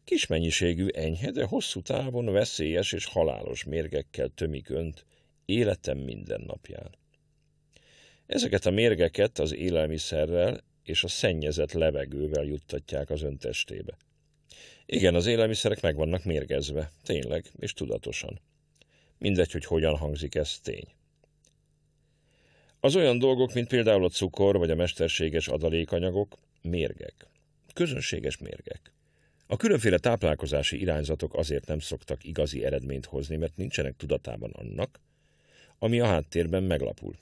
Kis mennyiségű enyhe, de hosszú távon veszélyes és halálos mérgekkel tömik önt, életem minden napján. Ezeket a mérgeket az élelmiszerrel és a szennyezett levegővel juttatják az öntestébe. Igen, az élelmiszerek meg vannak mérgezve, tényleg és tudatosan. Mindegy, hogy hogyan hangzik ez tény. Az olyan dolgok, mint például a cukor vagy a mesterséges adalékanyagok, mérgek. Közönséges mérgek. A különféle táplálkozási irányzatok azért nem szoktak igazi eredményt hozni, mert nincsenek tudatában annak, ami a háttérben meglapul.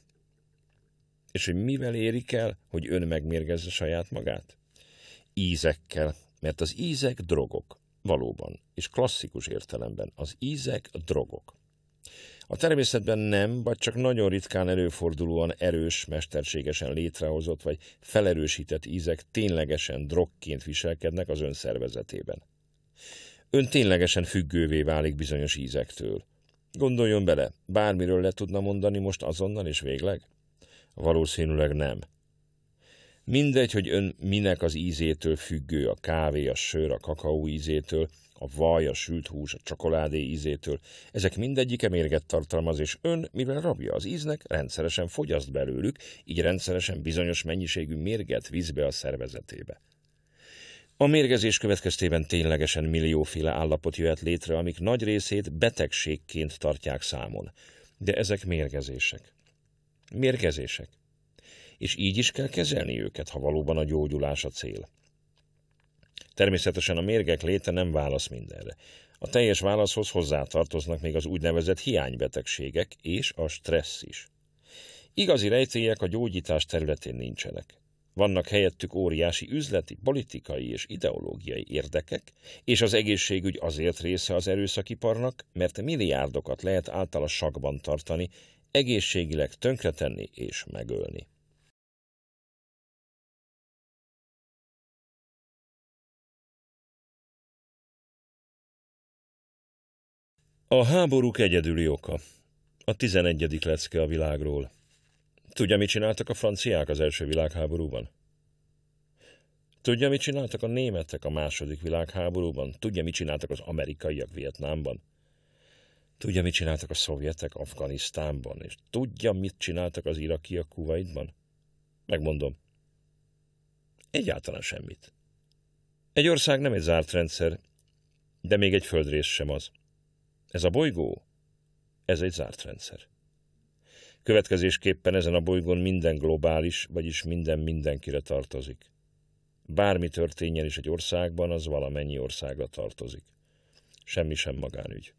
És hogy mivel érik el, hogy ön megmérgezze saját magát? Ízekkel, mert az ízek drogok, valóban, és klasszikus értelemben az ízek drogok. A természetben nem, vagy csak nagyon ritkán előfordulóan erős, mesterségesen létrehozott vagy felerősített ízek ténylegesen drogként viselkednek az ön szervezetében. Ön ténylegesen függővé válik bizonyos ízektől. Gondoljon bele, bármiről le tudna mondani most azonnal és végleg? Valószínűleg nem. Mindegy, hogy ön minek az ízétől függő, a kávé, a sör, a kakaó ízétől, a vaj, a sült hús, a csokoládé ízétől, ezek mindegyike mérget tartalmaz, és ön, mivel rabja az íznek, rendszeresen fogyaszt belőlük, így rendszeresen bizonyos mennyiségű mérget visz be a szervezetébe. A mérgezés következtében ténylegesen millióféle állapot jöhet létre, amik nagy részét betegségként tartják számon. De ezek mérgezések. Mérgezések. És így is kell kezelni őket, ha valóban a gyógyulás a cél. Természetesen a mérgek léte nem válasz mindenre. A teljes válaszhoz hozzátartoznak még az úgynevezett hiánybetegségek és a stressz is. Igazi rejtélyek a gyógyítás területén nincsenek. Vannak helyettük óriási üzleti, politikai és ideológiai érdekek, és az egészségügy azért része az erőszakiparnak, mert milliárdokat lehet általa sakban tartani, egészségileg tönkretenni és megölni. A háborúk egyedüli oka. A tizenegyedik lecke a világról. Tudja, mit csináltak a franciák az első világháborúban? Tudja, mit csináltak a németek a második világháborúban? Tudja, mit csináltak az amerikaiak Vietnámban? Tudja, mit csináltak a szovjetek Afganisztánban? És tudja, mit csináltak az irakiak Kuwaitban? Megmondom. Egyáltalán semmit. Egy ország nem egy zárt rendszer, de még egy földrész sem az. Ez a bolygó, ez egy zárt rendszer. Következésképpen ezen a bolygón minden globális, vagyis minden mindenkire tartozik. Bármi történjen is egy országban, az valamennyi országra tartozik. Semmi sem magánügy.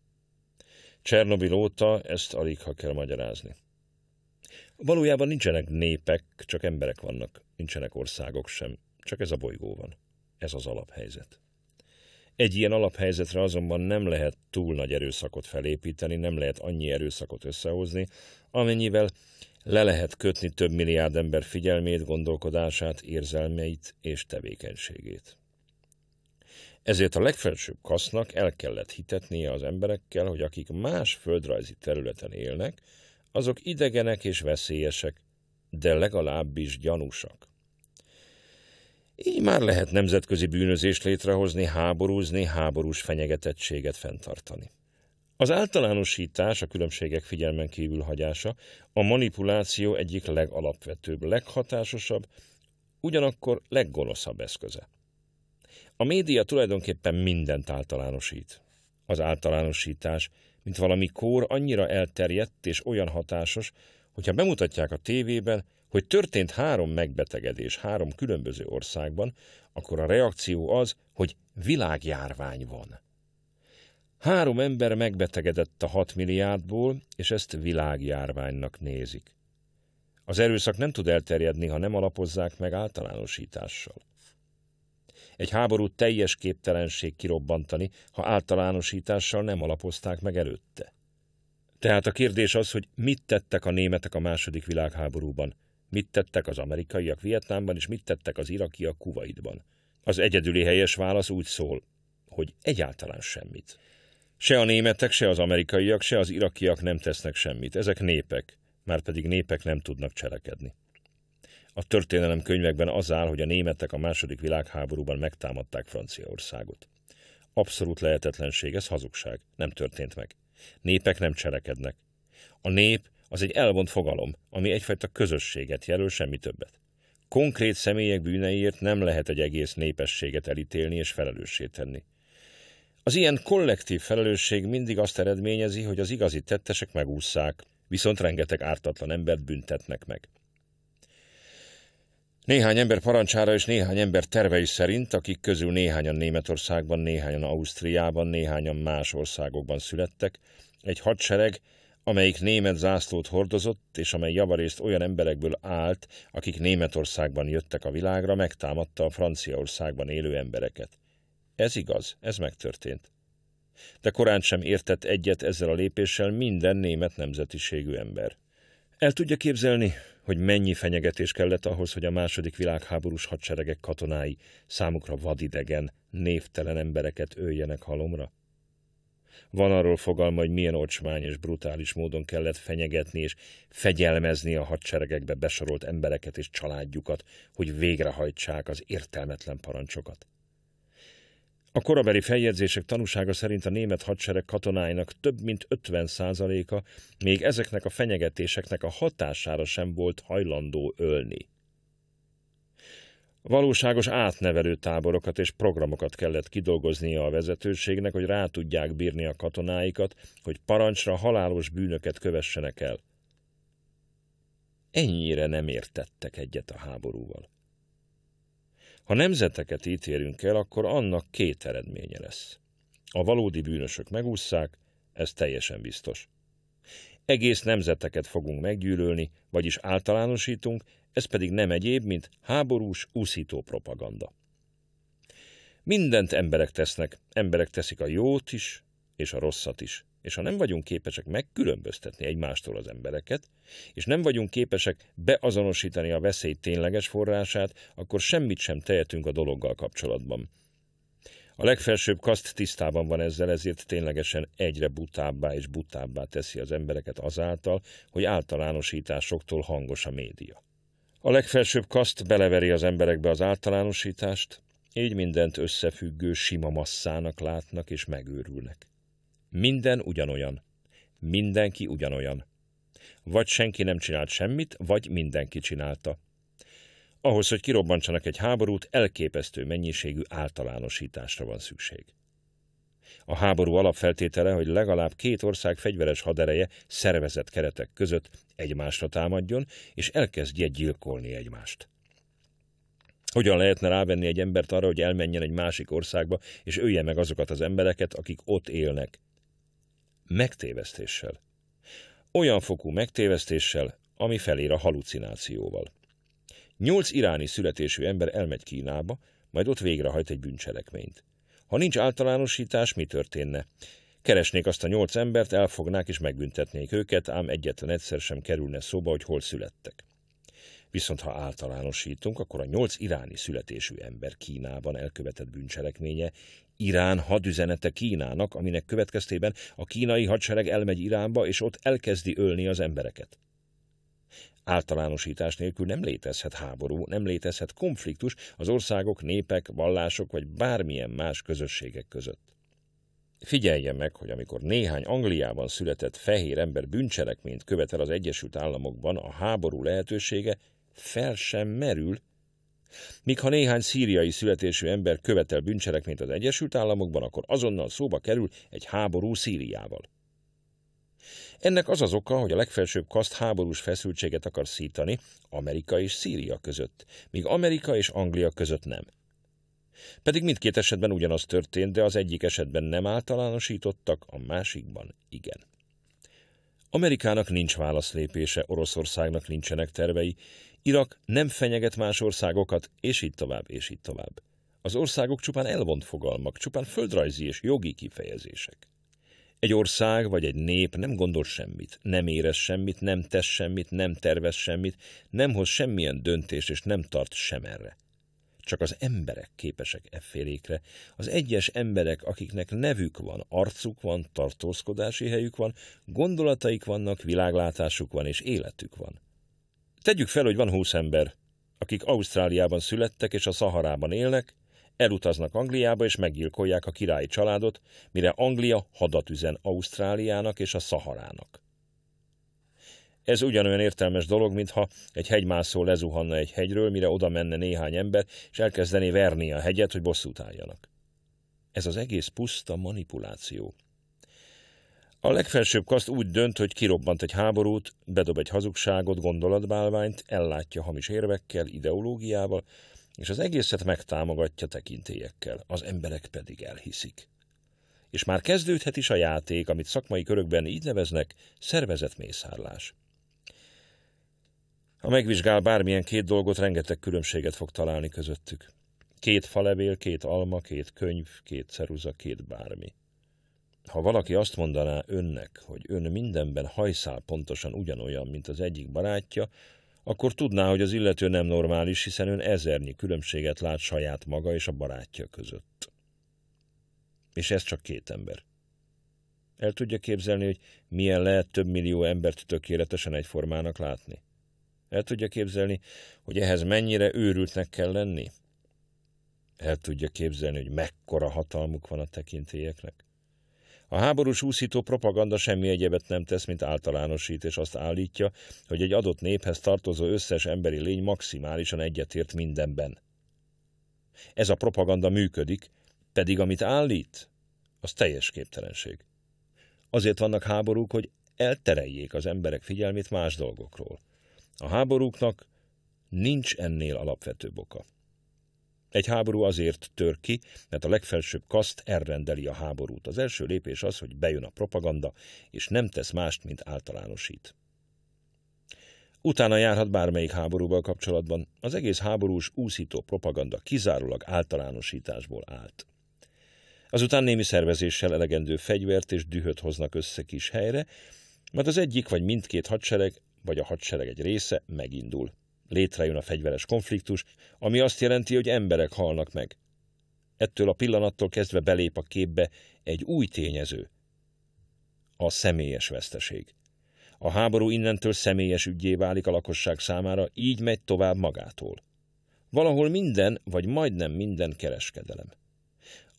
Csernobil óta ezt alig ha kell magyarázni. Valójában nincsenek népek, csak emberek vannak, nincsenek országok sem, csak ez a bolygó van. Ez az alaphelyzet. Egy ilyen alaphelyzetre azonban nem lehet túl nagy erőszakot felépíteni, nem lehet annyi erőszakot összehozni, amennyivel le lehet kötni több milliárd ember figyelmét, gondolkodását, érzelmeit és tevékenységét. Ezért a legfelsőbb kasznak el kellett hitetnie az emberekkel, hogy akik más földrajzi területen élnek, azok idegenek és veszélyesek, de legalábbis gyanúsak. Így már lehet nemzetközi bűnözést létrehozni, háborúzni, háborús fenyegetettséget fenntartani. Az általánosítás, a különbségek figyelmen kívül hagyása a manipuláció egyik legalapvetőbb, leghatásosabb, ugyanakkor leggonoszabb eszköze. A média tulajdonképpen mindent általánosít. Az általánosítás, mint valami kór annyira elterjedt és olyan hatásos, hogyha bemutatják a tévében, hogy történt három megbetegedés három különböző országban, akkor a reakció az, hogy világjárvány van. Három ember megbetegedett a 6 milliárdból, és ezt világjárványnak nézik. Az erőszak nem tud elterjedni, ha nem alapozzák meg általánosítással. Egy háborút teljes képtelenség kirobbantani, ha általánosítással nem alapozták meg előtte. Tehát a kérdés az, hogy mit tettek a németek a második világháborúban, Mit tettek az amerikaiak Vietnámban, és mit tettek az irakiak Kuwaitban? Az egyedüli helyes válasz úgy szól, hogy egyáltalán semmit. Se a németek, se az amerikaiak, se az irakiak nem tesznek semmit. Ezek népek, már pedig népek nem tudnak cselekedni. A történelem könyvekben az áll, hogy a németek a második világháborúban megtámadták Franciaországot. Abszolút lehetetlenség, ez hazugság. Nem történt meg. Népek nem cselekednek. A nép az egy elvont fogalom, ami egyfajta közösséget jelöl, semmi többet. Konkrét személyek bűneiért nem lehet egy egész népességet elítélni és felelőssé tenni. Az ilyen kollektív felelősség mindig azt eredményezi, hogy az igazi tettesek megúszszák, viszont rengeteg ártatlan embert büntetnek meg. Néhány ember parancsára és néhány ember tervei szerint, akik közül néhányan Németországban, néhányan Ausztriában, néhányan más országokban születtek, egy hadsereg amelyik német zászlót hordozott, és amely javarészt olyan emberekből állt, akik Németországban jöttek a világra, megtámadta a Franciaországban élő embereket. Ez igaz, ez megtörtént. De korán sem értett egyet ezzel a lépéssel minden német nemzetiségű ember. El tudja képzelni, hogy mennyi fenyegetés kellett ahhoz, hogy a második világháborús hadseregek katonái számukra vadidegen, névtelen embereket öljenek halomra? Van arról fogalma, hogy milyen ocsmány és brutális módon kellett fenyegetni és fegyelmezni a hadseregekbe besorolt embereket és családjukat, hogy végrehajtsák az értelmetlen parancsokat. A korabeli feljegyzések tanúsága szerint a német hadsereg katonáinak több mint 50%-a még ezeknek a fenyegetéseknek a hatására sem volt hajlandó ölni. Valóságos átnevelő táborokat és programokat kellett kidolgoznia a vezetőségnek, hogy rá tudják bírni a katonáikat, hogy parancsra halálos bűnöket kövessenek el. Ennyire nem értettek egyet a háborúval. Ha nemzeteket ítélünk el, akkor annak két eredménye lesz. A valódi bűnösök megúszszák, ez teljesen biztos. Egész nemzeteket fogunk meggyűlölni, vagyis általánosítunk, ez pedig nem egyéb, mint háborús, úszító propaganda. Mindent emberek tesznek, emberek teszik a jót is, és a rosszat is. És ha nem vagyunk képesek megkülönböztetni egymástól az embereket, és nem vagyunk képesek beazonosítani a veszély tényleges forrását, akkor semmit sem tehetünk a dologgal kapcsolatban. A legfelsőbb kaszt tisztában van ezzel, ezért ténylegesen egyre butábbá és butábbá teszi az embereket azáltal, hogy általánosításoktól hangos a média. A legfelsőbb kaszt beleveri az emberekbe az általánosítást, így mindent összefüggő sima masszának látnak és megőrülnek. Minden ugyanolyan. Mindenki ugyanolyan. Vagy senki nem csinált semmit, vagy mindenki csinálta. Ahhoz, hogy kirobbantsanak egy háborút, elképesztő mennyiségű általánosításra van szükség. A háború alapfeltétele, hogy legalább két ország fegyveres hadereje szervezett keretek között egymásra támadjon, és elkezdje gyilkolni egymást. Hogyan lehetne rávenni egy embert arra, hogy elmenjen egy másik országba, és ölje meg azokat az embereket, akik ott élnek? Megtévesztéssel. Olyan fokú megtévesztéssel, ami felér a halucinációval. Nyolc iráni születésű ember elmegy Kínába, majd ott végrehajt egy bűncselekményt. Ha nincs általánosítás, mi történne? Keresnék azt a nyolc embert, elfognák és megbüntetnék őket, ám egyetlen egyszer sem kerülne szóba, hogy hol születtek. Viszont ha általánosítunk, akkor a nyolc iráni születésű ember Kínában elkövetett bűncselekménye Irán hadüzenete Kínának, aminek következtében a kínai hadsereg elmegy Iránba, és ott elkezdi ölni az embereket. Általánosítás nélkül nem létezhet háború, nem létezhet konfliktus az országok, népek, vallások vagy bármilyen más közösségek között. Figyelje meg, hogy amikor néhány Angliában született fehér ember bűncselekményt követel az Egyesült Államokban, a háború lehetősége fel sem merül, míg ha néhány szíriai születésű ember követel bűncselekményt az Egyesült Államokban, akkor azonnal szóba kerül egy háború Szíriával. Ennek az az oka, hogy a legfelsőbb kaszt háborús feszültséget akar szítani Amerika és Szíria között, míg Amerika és Anglia között nem. Pedig mindkét esetben ugyanaz történt, de az egyik esetben nem általánosítottak, a másikban igen. Amerikának nincs válaszlépése, Oroszországnak nincsenek tervei, Irak nem fenyeget más országokat, és így tovább, és így tovább. Az országok csupán elvont fogalmak, csupán földrajzi és jogi kifejezések. Egy ország vagy egy nép nem gondol semmit, nem érez semmit, nem tesz semmit, nem tervez semmit, nem hoz semmilyen döntést és nem tart sem erre. Csak az emberek képesek effélékre, az egyes emberek, akiknek nevük van, arcuk van, tartózkodási helyük van, gondolataik vannak, világlátásuk van és életük van. Tegyük fel, hogy van húsz ember, akik Ausztráliában születtek és a Szaharában élnek, Elutaznak Angliába és meggyilkolják a királyi családot, mire Anglia hadat üzen Ausztráliának és a Szaharának. Ez ugyanolyan értelmes dolog, mintha egy hegymászó lezuhanna egy hegyről, mire oda menne néhány ember, és elkezdené verni a hegyet, hogy bosszút álljanak. Ez az egész puszta manipuláció. A legfelsőbb kaszt úgy dönt, hogy kirobbant egy háborút, bedob egy hazugságot, gondolatbálványt, ellátja hamis érvekkel, ideológiával, és az egészet megtámogatja tekintélyekkel, az emberek pedig elhiszik. És már kezdődhet is a játék, amit szakmai körökben így neveznek szervezetmészárlás. Ha megvizsgál bármilyen két dolgot, rengeteg különbséget fog találni közöttük. Két falevél, két alma, két könyv, két ceruza, két bármi. Ha valaki azt mondaná önnek, hogy ön mindenben hajszál pontosan ugyanolyan, mint az egyik barátja, akkor tudná, hogy az illető nem normális, hiszen ön ezernyi különbséget lát saját maga és a barátja között. És ez csak két ember. El tudja képzelni, hogy milyen lehet több millió embert tökéletesen egyformának látni? El tudja képzelni, hogy ehhez mennyire őrültnek kell lenni? El tudja képzelni, hogy mekkora hatalmuk van a tekintélyeknek? A háborús úszító propaganda semmi egyebet nem tesz, mint általánosít, és azt állítja, hogy egy adott néphez tartozó összes emberi lény maximálisan egyetért mindenben. Ez a propaganda működik, pedig amit állít, az teljes képtelenség. Azért vannak háborúk, hogy eltereljék az emberek figyelmét más dolgokról. A háborúknak nincs ennél alapvetőbb oka. Egy háború azért tör ki, mert a legfelsőbb kaszt elrendeli a háborút. Az első lépés az, hogy bejön a propaganda, és nem tesz mást, mint általánosít. Utána járhat bármelyik háborúval kapcsolatban. Az egész háborús úszító propaganda kizárólag általánosításból állt. Azután némi szervezéssel elegendő fegyvert és dühöt hoznak össze kis helyre, mert az egyik vagy mindkét hadsereg, vagy a hadsereg egy része megindul létrejön a fegyveres konfliktus, ami azt jelenti, hogy emberek halnak meg. Ettől a pillanattól kezdve belép a képbe egy új tényező. A személyes veszteség. A háború innentől személyes ügyé válik a lakosság számára, így megy tovább magától. Valahol minden, vagy majdnem minden kereskedelem.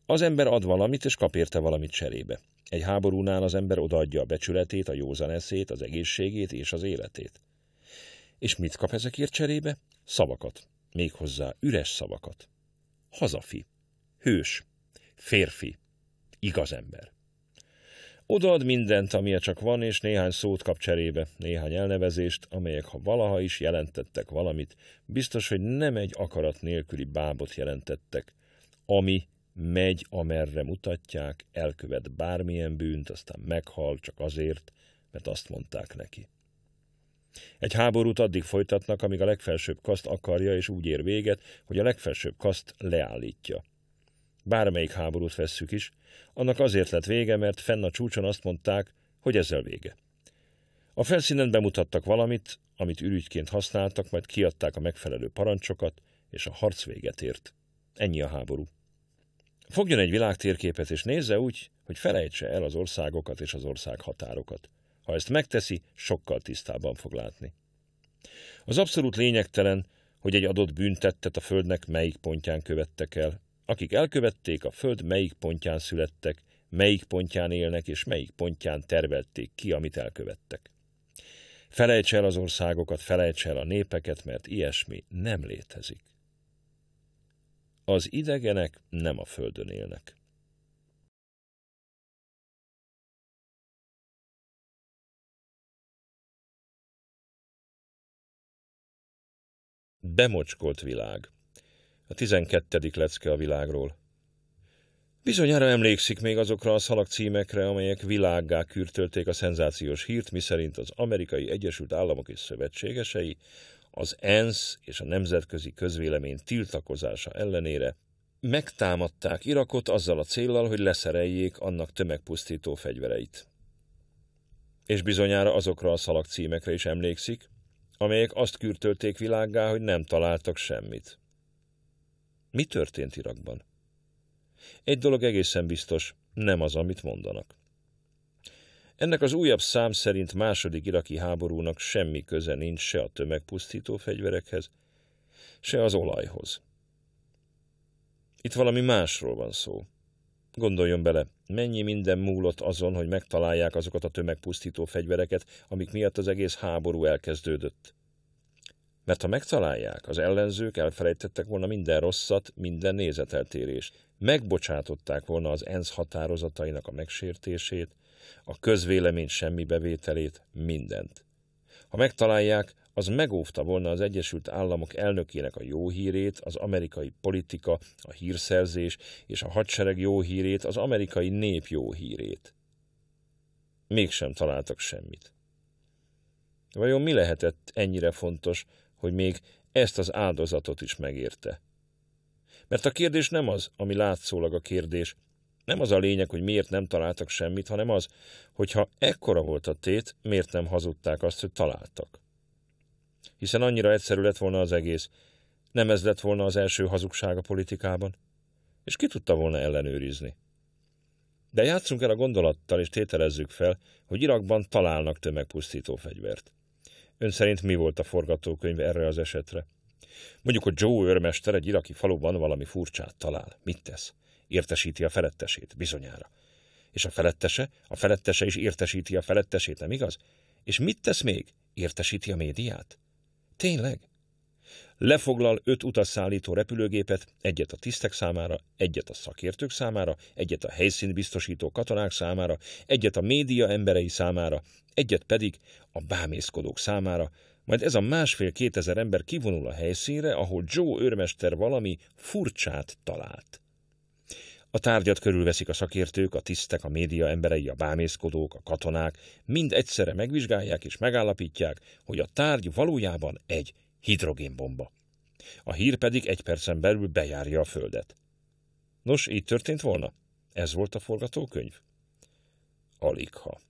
Az ember ad valamit, és kap érte valamit cserébe. Egy háborúnál az ember odaadja a becsületét, a józan eszét, az egészségét és az életét. És mit kap ezekért cserébe? Szavakat. Méghozzá üres szavakat. Hazafi. Hős. Férfi. Igaz ember. Odaad mindent, ami csak van, és néhány szót kap cserébe, néhány elnevezést, amelyek, ha valaha is jelentettek valamit, biztos, hogy nem egy akarat nélküli bábot jelentettek, ami megy, amerre mutatják, elkövet bármilyen bűnt, aztán meghal csak azért, mert azt mondták neki. Egy háborút addig folytatnak, amíg a legfelsőbb kaszt akarja és úgy ér véget, hogy a legfelsőbb kaszt leállítja. Bármelyik háborút vesszük is, annak azért lett vége, mert fenn a csúcson azt mondták, hogy ezzel vége. A felszínen bemutattak valamit, amit ürügyként használtak, majd kiadták a megfelelő parancsokat, és a harc véget ért. Ennyi a háború. Fogjon egy világtérképet, és nézze úgy, hogy felejtse el az országokat és az ország határokat. Ha ezt megteszi, sokkal tisztában fog látni. Az abszolút lényegtelen, hogy egy adott büntettet a Földnek melyik pontján követtek el. Akik elkövették, a Föld melyik pontján születtek, melyik pontján élnek és melyik pontján tervelték ki, amit elkövettek. Felejts el az országokat, felejts el a népeket, mert ilyesmi nem létezik. Az idegenek nem a Földön élnek. Bemocskolt világ. A tizenkettedik lecke a világról. Bizonyára emlékszik még azokra a szalag címekre, amelyek világgá kürtölték a szenzációs hírt, miszerint az amerikai Egyesült Államok és szövetségesei az ENSZ és a nemzetközi közvélemény tiltakozása ellenére megtámadták Irakot azzal a céllal, hogy leszereljék annak tömegpusztító fegyvereit. És bizonyára azokra a szalag címekre is emlékszik, amelyek azt kürtölték világgá, hogy nem találtak semmit. Mi történt Irakban? Egy dolog egészen biztos, nem az, amit mondanak. Ennek az újabb szám szerint második iraki háborúnak semmi köze nincs se a tömegpusztító fegyverekhez, se az olajhoz. Itt valami másról van szó. Gondoljon bele, mennyi minden múlott azon, hogy megtalálják azokat a tömegpusztító fegyvereket, amik miatt az egész háború elkezdődött. Mert ha megtalálják, az ellenzők elfelejtettek volna minden rosszat, minden nézeteltérést. Megbocsátották volna az ENSZ határozatainak a megsértését, a közvélemény semmi bevételét, mindent. Ha megtalálják, az megóvta volna az Egyesült Államok elnökének a jó hírét, az amerikai politika, a hírszerzés és a hadsereg jó hírét, az amerikai nép jó hírét. Mégsem találtak semmit. Vajon mi lehetett ennyire fontos, hogy még ezt az áldozatot is megérte? Mert a kérdés nem az, ami látszólag a kérdés. Nem az a lényeg, hogy miért nem találtak semmit, hanem az, hogyha ekkora volt a tét, miért nem hazudták azt, hogy találtak hiszen annyira egyszerű lett volna az egész. Nem ez lett volna az első hazugság a politikában? És ki tudta volna ellenőrizni? De játszunk el a gondolattal, és tételezzük fel, hogy Irakban találnak tömegpusztító fegyvert. Ön szerint mi volt a forgatókönyv erre az esetre? Mondjuk, hogy Joe őrmester egy iraki faluban valami furcsát talál. Mit tesz? Értesíti a felettesét, bizonyára. És a felettese? A felettese is értesíti a felettesét, nem igaz? És mit tesz még? Értesíti a médiát? Tényleg? Lefoglal öt utasszállító repülőgépet, egyet a tisztek számára, egyet a szakértők számára, egyet a helyszín biztosító katonák számára, egyet a média emberei számára, egyet pedig a bámészkodók számára, majd ez a másfél-kétezer ember kivonul a helyszínre, ahol Joe őrmester valami furcsát talált. A tárgyat körülveszik a szakértők, a tisztek, a média emberei, a bámészkodók, a katonák, mind egyszerre megvizsgálják és megállapítják, hogy a tárgy valójában egy hidrogénbomba. A hír pedig egy percen belül bejárja a földet. Nos, így történt volna? Ez volt a forgatókönyv? Aligha.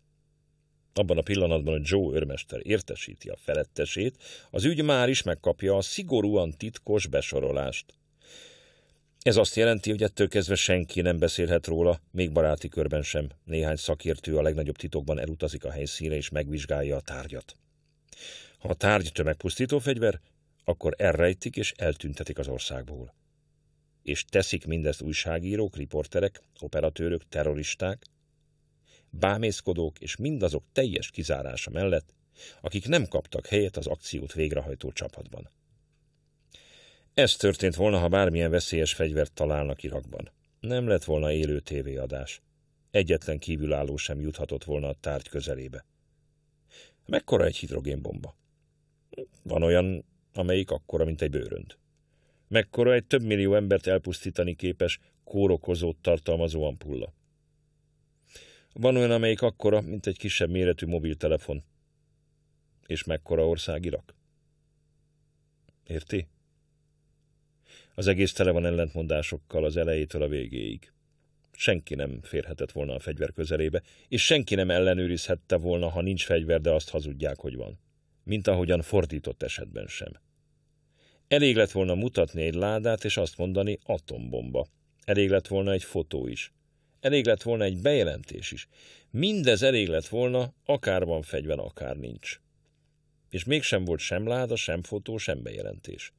Abban a pillanatban, hogy Joe örmester értesíti a felettesét, az ügy már is megkapja a szigorúan titkos besorolást – ez azt jelenti, hogy ettől kezdve senki nem beszélhet róla, még baráti körben sem. Néhány szakértő a legnagyobb titokban elutazik a helyszínre és megvizsgálja a tárgyat. Ha a tárgy tömegpusztító fegyver, akkor elrejtik és eltüntetik az országból. És teszik mindezt újságírók, riporterek, operatőrök, terroristák, bámészkodók és mindazok teljes kizárása mellett, akik nem kaptak helyet az akciót végrehajtó csapatban. Ez történt volna, ha bármilyen veszélyes fegyvert találnak Irakban. Nem lett volna élő tévéadás. Egyetlen kívülálló sem juthatott volna a tárgy közelébe. Mekkora egy hidrogénbomba? Van olyan, amelyik akkora, mint egy bőrönd. Mekkora egy több millió embert elpusztítani képes, kórokozót tartalmazó ampulla? Van olyan, amelyik akkora, mint egy kisebb méretű mobiltelefon. És mekkora ország Irak? Érti? Az egész tele van ellentmondásokkal az elejétől a végéig. Senki nem férhetett volna a fegyver közelébe, és senki nem ellenőrizhette volna, ha nincs fegyver, de azt hazudják, hogy van. Mint ahogyan fordított esetben sem. Elég lett volna mutatni egy ládát, és azt mondani atombomba. Elég lett volna egy fotó is. Elég lett volna egy bejelentés is. Mindez elég lett volna, akár van fegyver, akár nincs. És mégsem volt sem láda, sem fotó, sem bejelentés.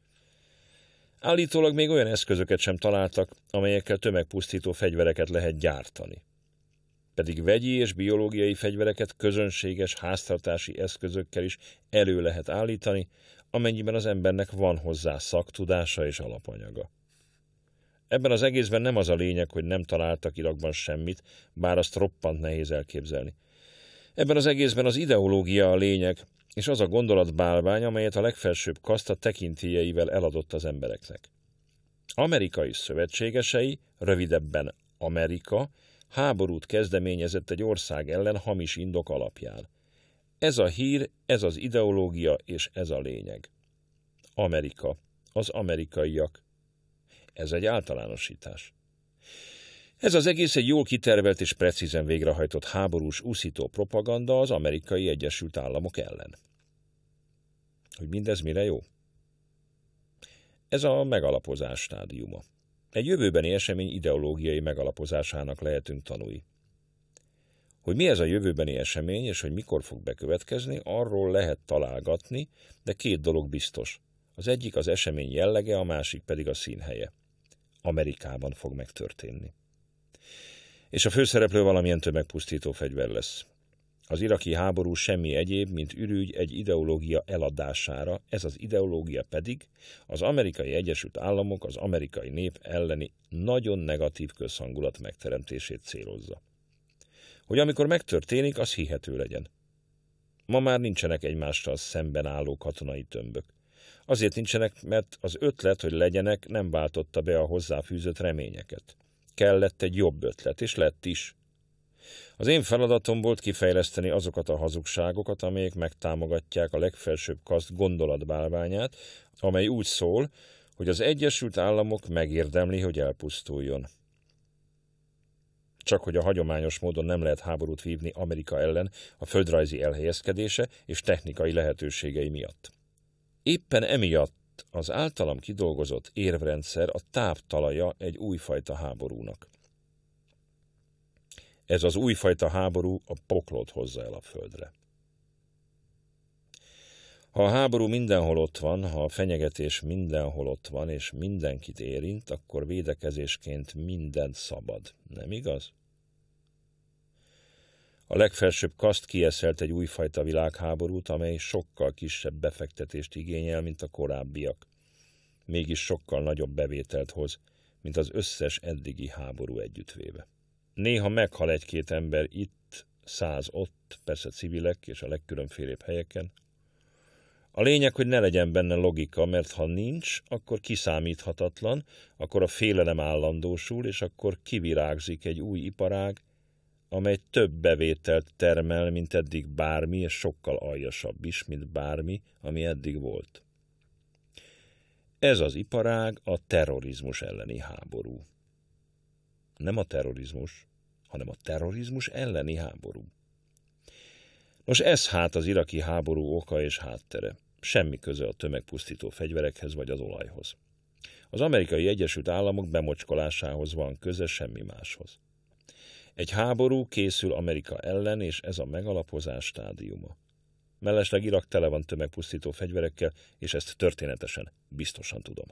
Állítólag még olyan eszközöket sem találtak, amelyekkel tömegpusztító fegyvereket lehet gyártani. Pedig vegyi és biológiai fegyvereket közönséges háztartási eszközökkel is elő lehet állítani, amennyiben az embernek van hozzá szaktudása és alapanyaga. Ebben az egészben nem az a lényeg, hogy nem találtak Irakban semmit, bár azt roppant nehéz elképzelni. Ebben az egészben az ideológia a lényeg, és az a bálvány, amelyet a legfelsőbb kaszta tekintélyeivel eladott az embereknek. Amerikai szövetségesei, rövidebben Amerika, háborút kezdeményezett egy ország ellen hamis indok alapján. Ez a hír, ez az ideológia és ez a lényeg. Amerika, az amerikaiak. Ez egy általánosítás. Ez az egész egy jól kitervelt és precízen végrehajtott háborús úszító propaganda az amerikai Egyesült Államok ellen. Hogy mindez mire jó? Ez a megalapozás stádiuma. Egy jövőbeni esemény ideológiai megalapozásának lehetünk tanúi. Hogy mi ez a jövőbeni esemény, és hogy mikor fog bekövetkezni, arról lehet találgatni, de két dolog biztos. Az egyik az esemény jellege, a másik pedig a színhelye. Amerikában fog megtörténni és a főszereplő valamilyen tömegpusztító fegyver lesz. Az iraki háború semmi egyéb, mint ürügy egy ideológia eladására, ez az ideológia pedig az amerikai Egyesült Államok, az amerikai nép elleni nagyon negatív közhangulat megteremtését célozza. Hogy amikor megtörténik, az hihető legyen. Ma már nincsenek egymással szemben álló katonai tömbök. Azért nincsenek, mert az ötlet, hogy legyenek, nem váltotta be a hozzáfűzött reményeket kellett egy jobb ötlet, és lett is. Az én feladatom volt kifejleszteni azokat a hazugságokat, amelyek megtámogatják a legfelsőbb kaszt gondolatbálványát, amely úgy szól, hogy az Egyesült Államok megérdemli, hogy elpusztuljon. Csak hogy a hagyományos módon nem lehet háborút vívni Amerika ellen a földrajzi elhelyezkedése és technikai lehetőségei miatt. Éppen emiatt lett az általam kidolgozott érvrendszer a táptalaja egy újfajta háborúnak. Ez az újfajta háború a poklot hozza el a földre. Ha a háború mindenhol ott van, ha a fenyegetés mindenhol ott van, és mindenkit érint, akkor védekezésként minden szabad, nem igaz? A legfelsőbb kaszt kieszelt egy újfajta világháborút, amely sokkal kisebb befektetést igényel, mint a korábbiak. Mégis sokkal nagyobb bevételt hoz, mint az összes eddigi háború együttvéve. Néha meghal egy-két ember itt, száz ott, persze civilek és a legkülönfélébb helyeken. A lényeg, hogy ne legyen benne logika, mert ha nincs, akkor kiszámíthatatlan, akkor a félelem állandósul, és akkor kivirágzik egy új iparág, amely több bevételt termel, mint eddig bármi, és sokkal aljasabb is, mint bármi, ami eddig volt. Ez az iparág a terrorizmus elleni háború. Nem a terrorizmus, hanem a terrorizmus elleni háború. Nos, ez hát az iraki háború oka és háttere. Semmi köze a tömegpusztító fegyverekhez vagy az olajhoz. Az amerikai Egyesült Államok bemocskolásához van köze, semmi máshoz. Egy háború készül Amerika ellen, és ez a megalapozás stádiuma. Mellesleg Irak tele van tömegpusztító fegyverekkel, és ezt történetesen, biztosan tudom.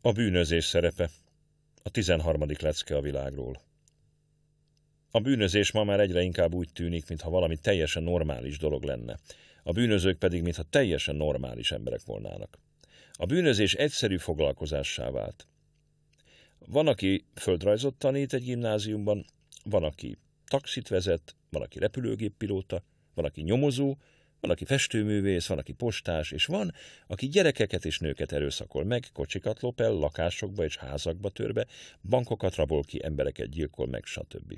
A bűnözés szerepe. A 13. lecke a világról. A bűnözés ma már egyre inkább úgy tűnik, mintha valami teljesen normális dolog lenne a bűnözők pedig mintha teljesen normális emberek volnának. A bűnözés egyszerű foglalkozássá vált. Van, aki földrajzot tanít egy gimnáziumban, van, aki taxit vezet, van, aki repülőgéppilóta, van, aki nyomozó, van, aki festőművész, van, aki postás, és van, aki gyerekeket és nőket erőszakol meg, kocsikat lop el, lakásokba és házakba törbe, bankokat rabol ki, embereket gyilkol meg, stb.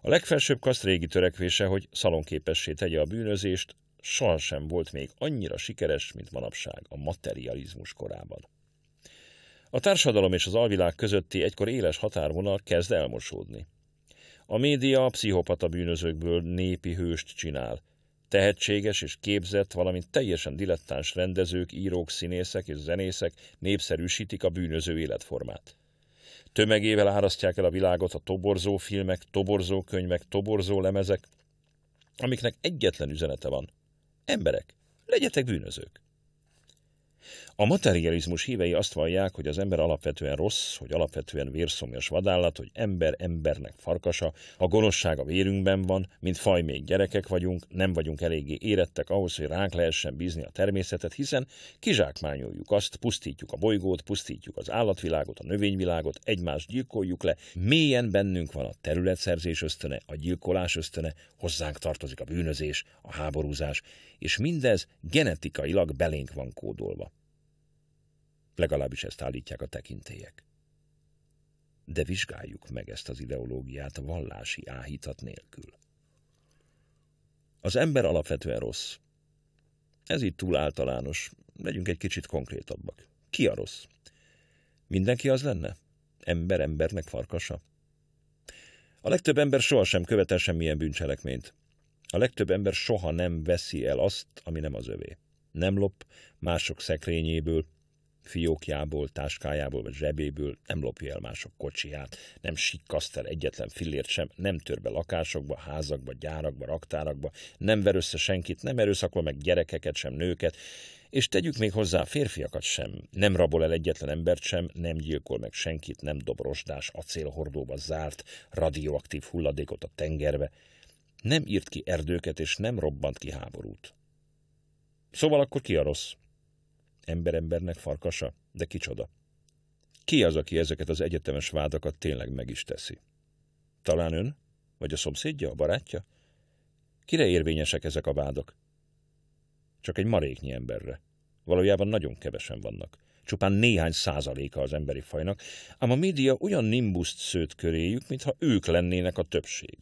A legfelsőbb kaszt régi törekvése, hogy szalonképessé tegye a bűnözést, sohasem volt még annyira sikeres, mint manapság a materializmus korában. A társadalom és az alvilág közötti egykor éles határvonal kezd elmosódni. A média a pszichopata bűnözőkből népi hőst csinál. Tehetséges és képzett, valamint teljesen dilettáns rendezők, írók, színészek és zenészek népszerűsítik a bűnöző életformát. Tömegével árasztják el a világot a toborzó filmek, toborzó könyvek, toborzó lemezek, amiknek egyetlen üzenete van. Emberek, legyetek bűnözők. A materializmus hívei azt vallják, hogy az ember alapvetően rossz, hogy alapvetően vérszomjas vadállat, hogy ember embernek farkasa, a gonoszság a vérünkben van, mint faj még gyerekek vagyunk, nem vagyunk eléggé érettek ahhoz, hogy ránk lehessen bízni a természetet, hiszen kizsákmányoljuk azt, pusztítjuk a bolygót, pusztítjuk az állatvilágot, a növényvilágot, egymást gyilkoljuk le, mélyen bennünk van a területszerzés ösztöne, a gyilkolás ösztöne, hozzánk tartozik a bűnözés, a háborúzás, és mindez genetikailag belénk van kódolva. Legalábbis ezt állítják a tekintélyek. De vizsgáljuk meg ezt az ideológiát vallási áhítat nélkül. Az ember alapvetően rossz. Ez itt túl általános, legyünk egy kicsit konkrétabbak. Ki a rossz? Mindenki az lenne? Ember embernek farkasa? A legtöbb ember sohasem követel semmilyen bűncselekményt. A legtöbb ember soha nem veszi el azt, ami nem az övé. Nem lop mások szekrényéből, fiókjából, táskájából vagy zsebéből, nem lopja el mások kocsiját, nem sikkaszt el egyetlen fillért sem, nem tör be lakásokba, házakba, gyárakba, raktárakba, nem ver össze senkit, nem erőszakol meg gyerekeket sem, nőket, és tegyük még hozzá férfiakat sem, nem rabol el egyetlen embert sem, nem gyilkol meg senkit, nem dob rosdás acélhordóba zárt radioaktív hulladékot a tengerbe, nem írt ki erdőket, és nem robbant ki háborút. Szóval akkor ki a rossz? Ember-embernek farkasa, de kicsoda. Ki az, aki ezeket az egyetemes vádakat tényleg meg is teszi? Talán ön? Vagy a szomszédja, a barátja? Kire érvényesek ezek a vádak? Csak egy maréknyi emberre. Valójában nagyon kevesen vannak. Csupán néhány százaléka az emberi fajnak, ám a média olyan nimbuszt szőtt köréjük, mintha ők lennének a többség.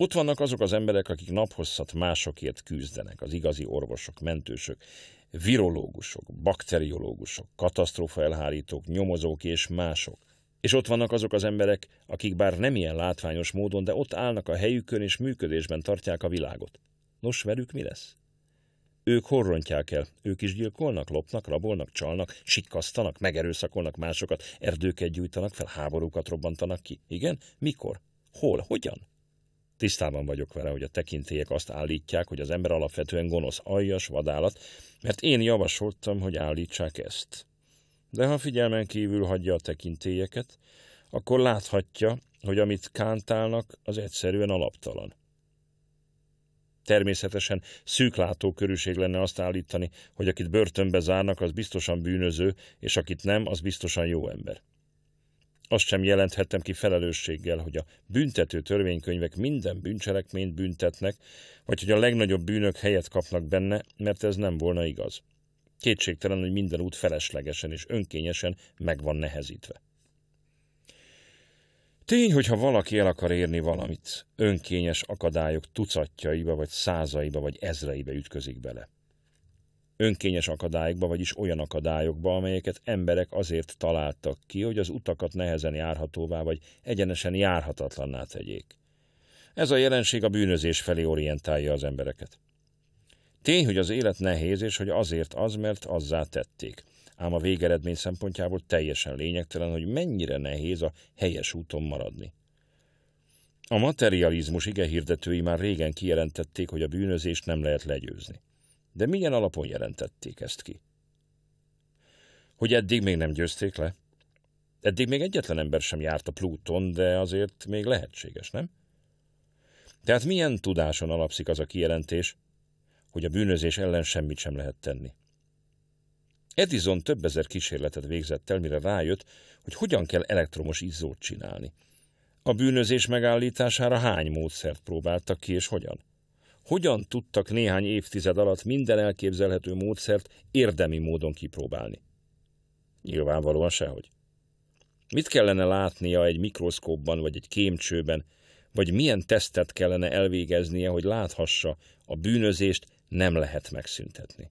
Ott vannak azok az emberek, akik naphosszat másokért küzdenek, az igazi orvosok, mentősök, virológusok, bakteriológusok, katasztrófaelhárítók, elhárítók, nyomozók és mások. És ott vannak azok az emberek, akik bár nem ilyen látványos módon, de ott állnak a helyükön és működésben tartják a világot. Nos, velük mi lesz? Ők horrontják el, ők is gyilkolnak, lopnak, rabolnak, csalnak, sikkasztanak, megerőszakolnak másokat, erdőket gyújtanak fel, háborúkat robbantanak ki. Igen? Mikor? Hol? Hogyan? Tisztában vagyok vele, hogy a tekintélyek azt állítják, hogy az ember alapvetően gonosz aljas vadállat, mert én javasoltam, hogy állítsák ezt. De ha figyelmen kívül hagyja a tekintélyeket, akkor láthatja, hogy amit kántálnak, az egyszerűen alaptalan. Természetesen szűklátó körülség lenne azt állítani, hogy akit börtönbe zárnak, az biztosan bűnöző, és akit nem, az biztosan jó ember. Azt sem jelenthettem ki felelősséggel, hogy a büntető törvénykönyvek minden bűncselekményt büntetnek, vagy hogy a legnagyobb bűnök helyet kapnak benne, mert ez nem volna igaz. Kétségtelen, hogy minden út feleslegesen és önkényesen meg van nehezítve. Tény, hogyha valaki el akar érni valamit, önkényes akadályok tucatjaiba, vagy százaiba, vagy ezreibe ütközik bele önkényes akadályokba, vagyis olyan akadályokba, amelyeket emberek azért találtak ki, hogy az utakat nehezen járhatóvá vagy egyenesen járhatatlanná tegyék. Ez a jelenség a bűnözés felé orientálja az embereket. Tény, hogy az élet nehéz, és hogy azért az, mert azzá tették. Ám a végeredmény szempontjából teljesen lényegtelen, hogy mennyire nehéz a helyes úton maradni. A materializmus ige hirdetői már régen kijelentették, hogy a bűnözést nem lehet legyőzni. De milyen alapon jelentették ezt ki? Hogy eddig még nem győzték le? Eddig még egyetlen ember sem járt a Plúton, de azért még lehetséges, nem? Tehát milyen tudáson alapszik az a kijelentés, hogy a bűnözés ellen semmit sem lehet tenni? Edison több ezer kísérletet végzett el, mire rájött, hogy hogyan kell elektromos izzót csinálni. A bűnözés megállítására hány módszert próbáltak ki és hogyan? hogyan tudtak néhány évtized alatt minden elképzelhető módszert érdemi módon kipróbálni? Nyilvánvalóan sehogy. Mit kellene látnia egy mikroszkópban vagy egy kémcsőben, vagy milyen tesztet kellene elvégeznie, hogy láthassa, a bűnözést nem lehet megszüntetni.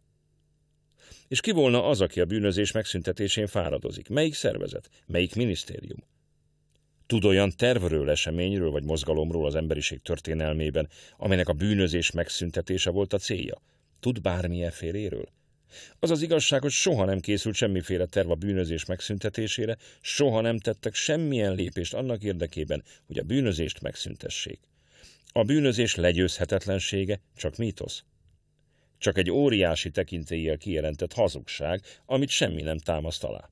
És ki volna az, aki a bűnözés megszüntetésén fáradozik? Melyik szervezet? Melyik minisztérium? Tud olyan tervről, eseményről vagy mozgalomról az emberiség történelmében, amelynek a bűnözés megszüntetése volt a célja? Tud bármilyen féléről? Az az igazság, hogy soha nem készült semmiféle terv a bűnözés megszüntetésére, soha nem tettek semmilyen lépést annak érdekében, hogy a bűnözést megszüntessék. A bűnözés legyőzhetetlensége csak mítosz. Csak egy óriási tekintéllyel kijelentett hazugság, amit semmi nem támaszt alá.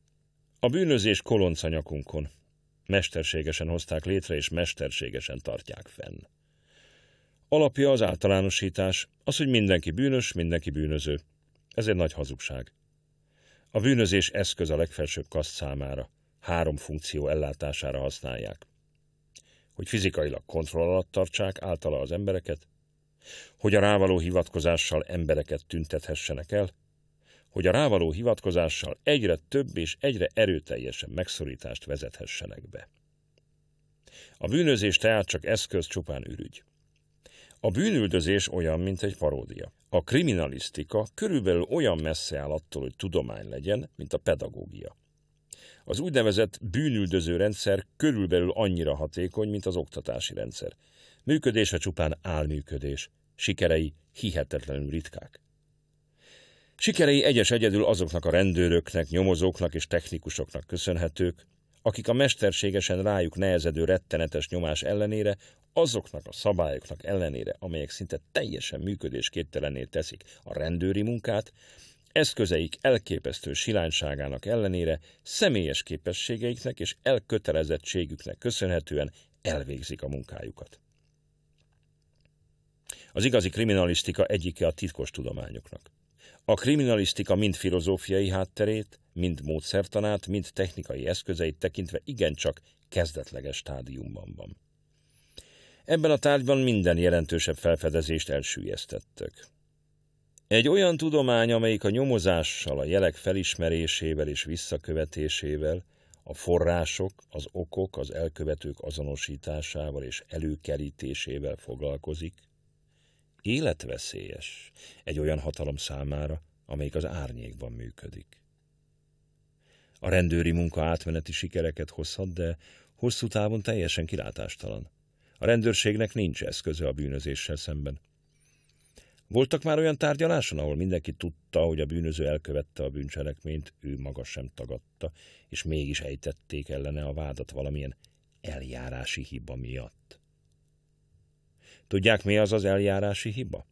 A bűnözés kolonca nyakunkon, mesterségesen hozták létre és mesterségesen tartják fenn. Alapja az általánosítás, az, hogy mindenki bűnös, mindenki bűnöző. Ez egy nagy hazugság. A bűnözés eszköz a legfelsőbb kaszt számára. Három funkció ellátására használják. Hogy fizikailag kontroll alatt tartsák általa az embereket, hogy a rávaló hivatkozással embereket tüntethessenek el, hogy a rávaló hivatkozással egyre több és egyre erőteljesebb megszorítást vezethessenek be. A bűnözés tehát csak eszköz, csupán ürügy. A bűnüldözés olyan, mint egy paródia. A kriminalisztika körülbelül olyan messze áll attól, hogy tudomány legyen, mint a pedagógia. Az úgynevezett bűnüldöző rendszer körülbelül annyira hatékony, mint az oktatási rendszer. Működése csupán álműködés, sikerei hihetetlenül ritkák. Sikerei egyes egyedül azoknak a rendőröknek, nyomozóknak és technikusoknak köszönhetők, akik a mesterségesen rájuk nehezedő rettenetes nyomás ellenére, azoknak a szabályoknak ellenére, amelyek szinte teljesen működésképtelenné teszik a rendőri munkát, eszközeik elképesztő silányságának ellenére, személyes képességeiknek és elkötelezettségüknek köszönhetően elvégzik a munkájukat. Az igazi kriminalisztika egyike a titkos tudományoknak. A kriminalisztika mind filozófiai hátterét, mind módszertanát, mind technikai eszközeit tekintve igencsak kezdetleges stádiumban van. Ebben a tárgyban minden jelentősebb felfedezést elsüllyesztettek. Egy olyan tudomány, amelyik a nyomozással, a jelek felismerésével és visszakövetésével, a források, az okok, az elkövetők azonosításával és előkerítésével foglalkozik, életveszélyes egy olyan hatalom számára, amelyik az árnyékban működik. A rendőri munka átmeneti sikereket hozhat, de hosszú távon teljesen kilátástalan. A rendőrségnek nincs eszköze a bűnözéssel szemben. Voltak már olyan tárgyaláson, ahol mindenki tudta, hogy a bűnöző elkövette a bűncselekményt, ő maga sem tagadta, és mégis ejtették ellene a vádat valamilyen eljárási hiba miatt. Tudják, mi az az eljárási hiba?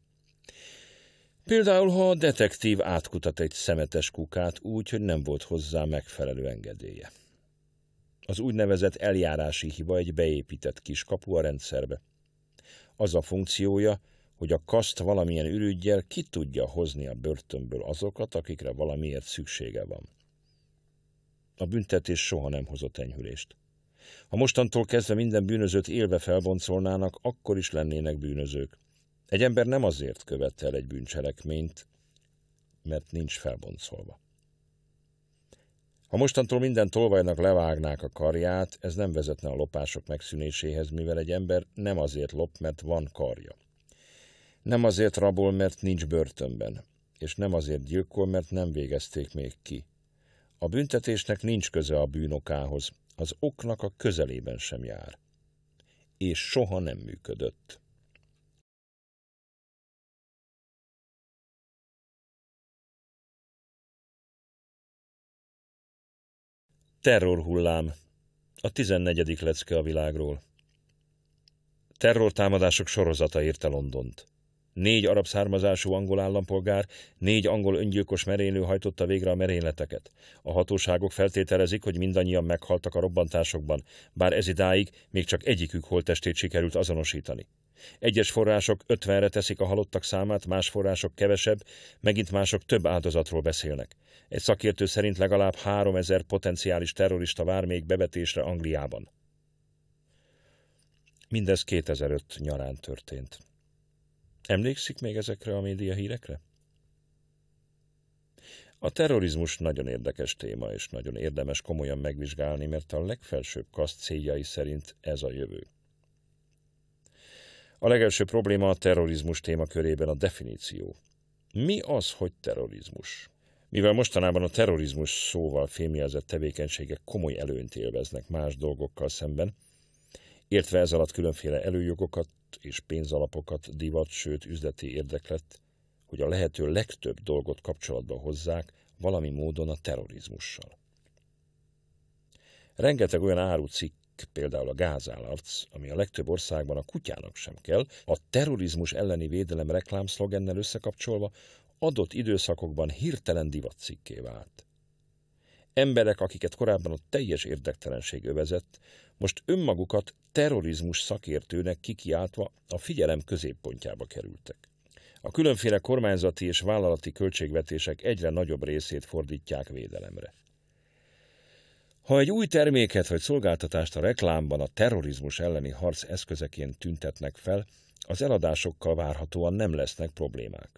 Például, ha a detektív átkutat egy szemetes kukát úgy, hogy nem volt hozzá megfelelő engedélye. Az úgynevezett eljárási hiba egy beépített kiskapu a rendszerbe. Az a funkciója, hogy a kaszt valamilyen ürügyjel ki tudja hozni a börtönből azokat, akikre valamiért szüksége van. A büntetés soha nem hozott enyhülést. Ha mostantól kezdve minden bűnözőt élve felboncolnának, akkor is lennének bűnözők. Egy ember nem azért követ el egy bűncselekményt, mert nincs felboncolva. Ha mostantól minden tolvajnak levágnák a karját, ez nem vezetne a lopások megszűnéséhez, mivel egy ember nem azért lop, mert van karja. Nem azért rabol, mert nincs börtönben, és nem azért gyilkol, mert nem végezték még ki. A büntetésnek nincs köze a bűnokához, az oknak a közelében sem jár. És soha nem működött. Terrorhullám. A 14. lecke a világról. Terrortámadások sorozata érte Londont. Négy arab származású angol állampolgár, négy angol öngyilkos merénylő hajtotta végre a merényleteket. A hatóságok feltételezik, hogy mindannyian meghaltak a robbantásokban, bár ez idáig még csak egyikük holttestét sikerült azonosítani. Egyes források ötvenre teszik a halottak számát, más források kevesebb, megint mások több áldozatról beszélnek. Egy szakértő szerint legalább három ezer potenciális terrorista vár még bevetésre Angliában. Mindez 2005 nyarán történt. Emlékszik még ezekre a média hírekre? A terrorizmus nagyon érdekes téma, és nagyon érdemes komolyan megvizsgálni, mert a legfelsőbb kaszt céljai szerint ez a jövő. A legelső probléma a terrorizmus témakörében a definíció. Mi az, hogy terrorizmus? Mivel mostanában a terrorizmus szóval fémjelzett tevékenységek komoly előnyt élveznek más dolgokkal szemben, értve ez alatt különféle előjogokat és pénzalapokat, divat, sőt üzleti érdeklet, hogy a lehető legtöbb dolgot kapcsolatba hozzák valami módon a terrorizmussal. Rengeteg olyan árucikk, például a gázállarc, ami a legtöbb országban a kutyának sem kell, a terrorizmus elleni védelem reklámszlogennel összekapcsolva adott időszakokban hirtelen divatcikké vált. Emberek, akiket korábban a teljes érdektelenség övezett, most önmagukat terrorizmus szakértőnek kikiáltva a figyelem középpontjába kerültek. A különféle kormányzati és vállalati költségvetések egyre nagyobb részét fordítják védelemre. Ha egy új terméket vagy szolgáltatást a reklámban a terrorizmus elleni harc eszközeként tüntetnek fel, az eladásokkal várhatóan nem lesznek problémák.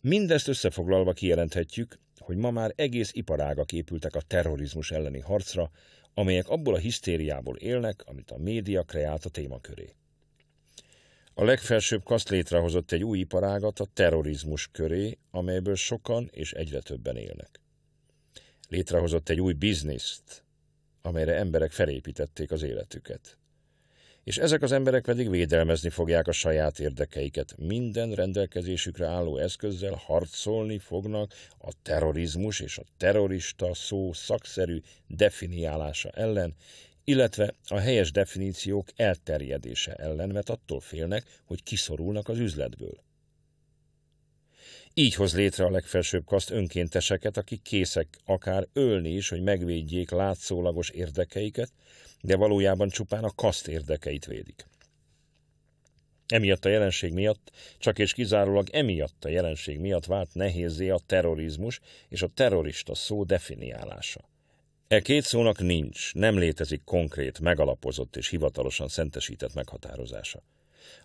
Mindezt összefoglalva kijelenthetjük, hogy ma már egész iparágak épültek a terrorizmus elleni harcra, amelyek abból a hisztériából élnek, amit a média kreált a témaköré. A legfelsőbb kaszt létrehozott egy új iparágat a terrorizmus köré, amelyből sokan és egyre többen élnek. Létrehozott egy új bizniszt, amelyre emberek felépítették az életüket és ezek az emberek pedig védelmezni fogják a saját érdekeiket. Minden rendelkezésükre álló eszközzel harcolni fognak a terrorizmus és a terrorista szó szakszerű definiálása ellen, illetve a helyes definíciók elterjedése ellen, mert attól félnek, hogy kiszorulnak az üzletből. Így hoz létre a legfelsőbb kaszt önkénteseket, akik készek akár ölni is, hogy megvédjék látszólagos érdekeiket, de valójában csupán a kaszt érdekeit védik. Emiatt a jelenség miatt, csak és kizárólag emiatt a jelenség miatt vált nehézé a terrorizmus és a terrorista szó definiálása. E két szónak nincs, nem létezik konkrét, megalapozott és hivatalosan szentesített meghatározása.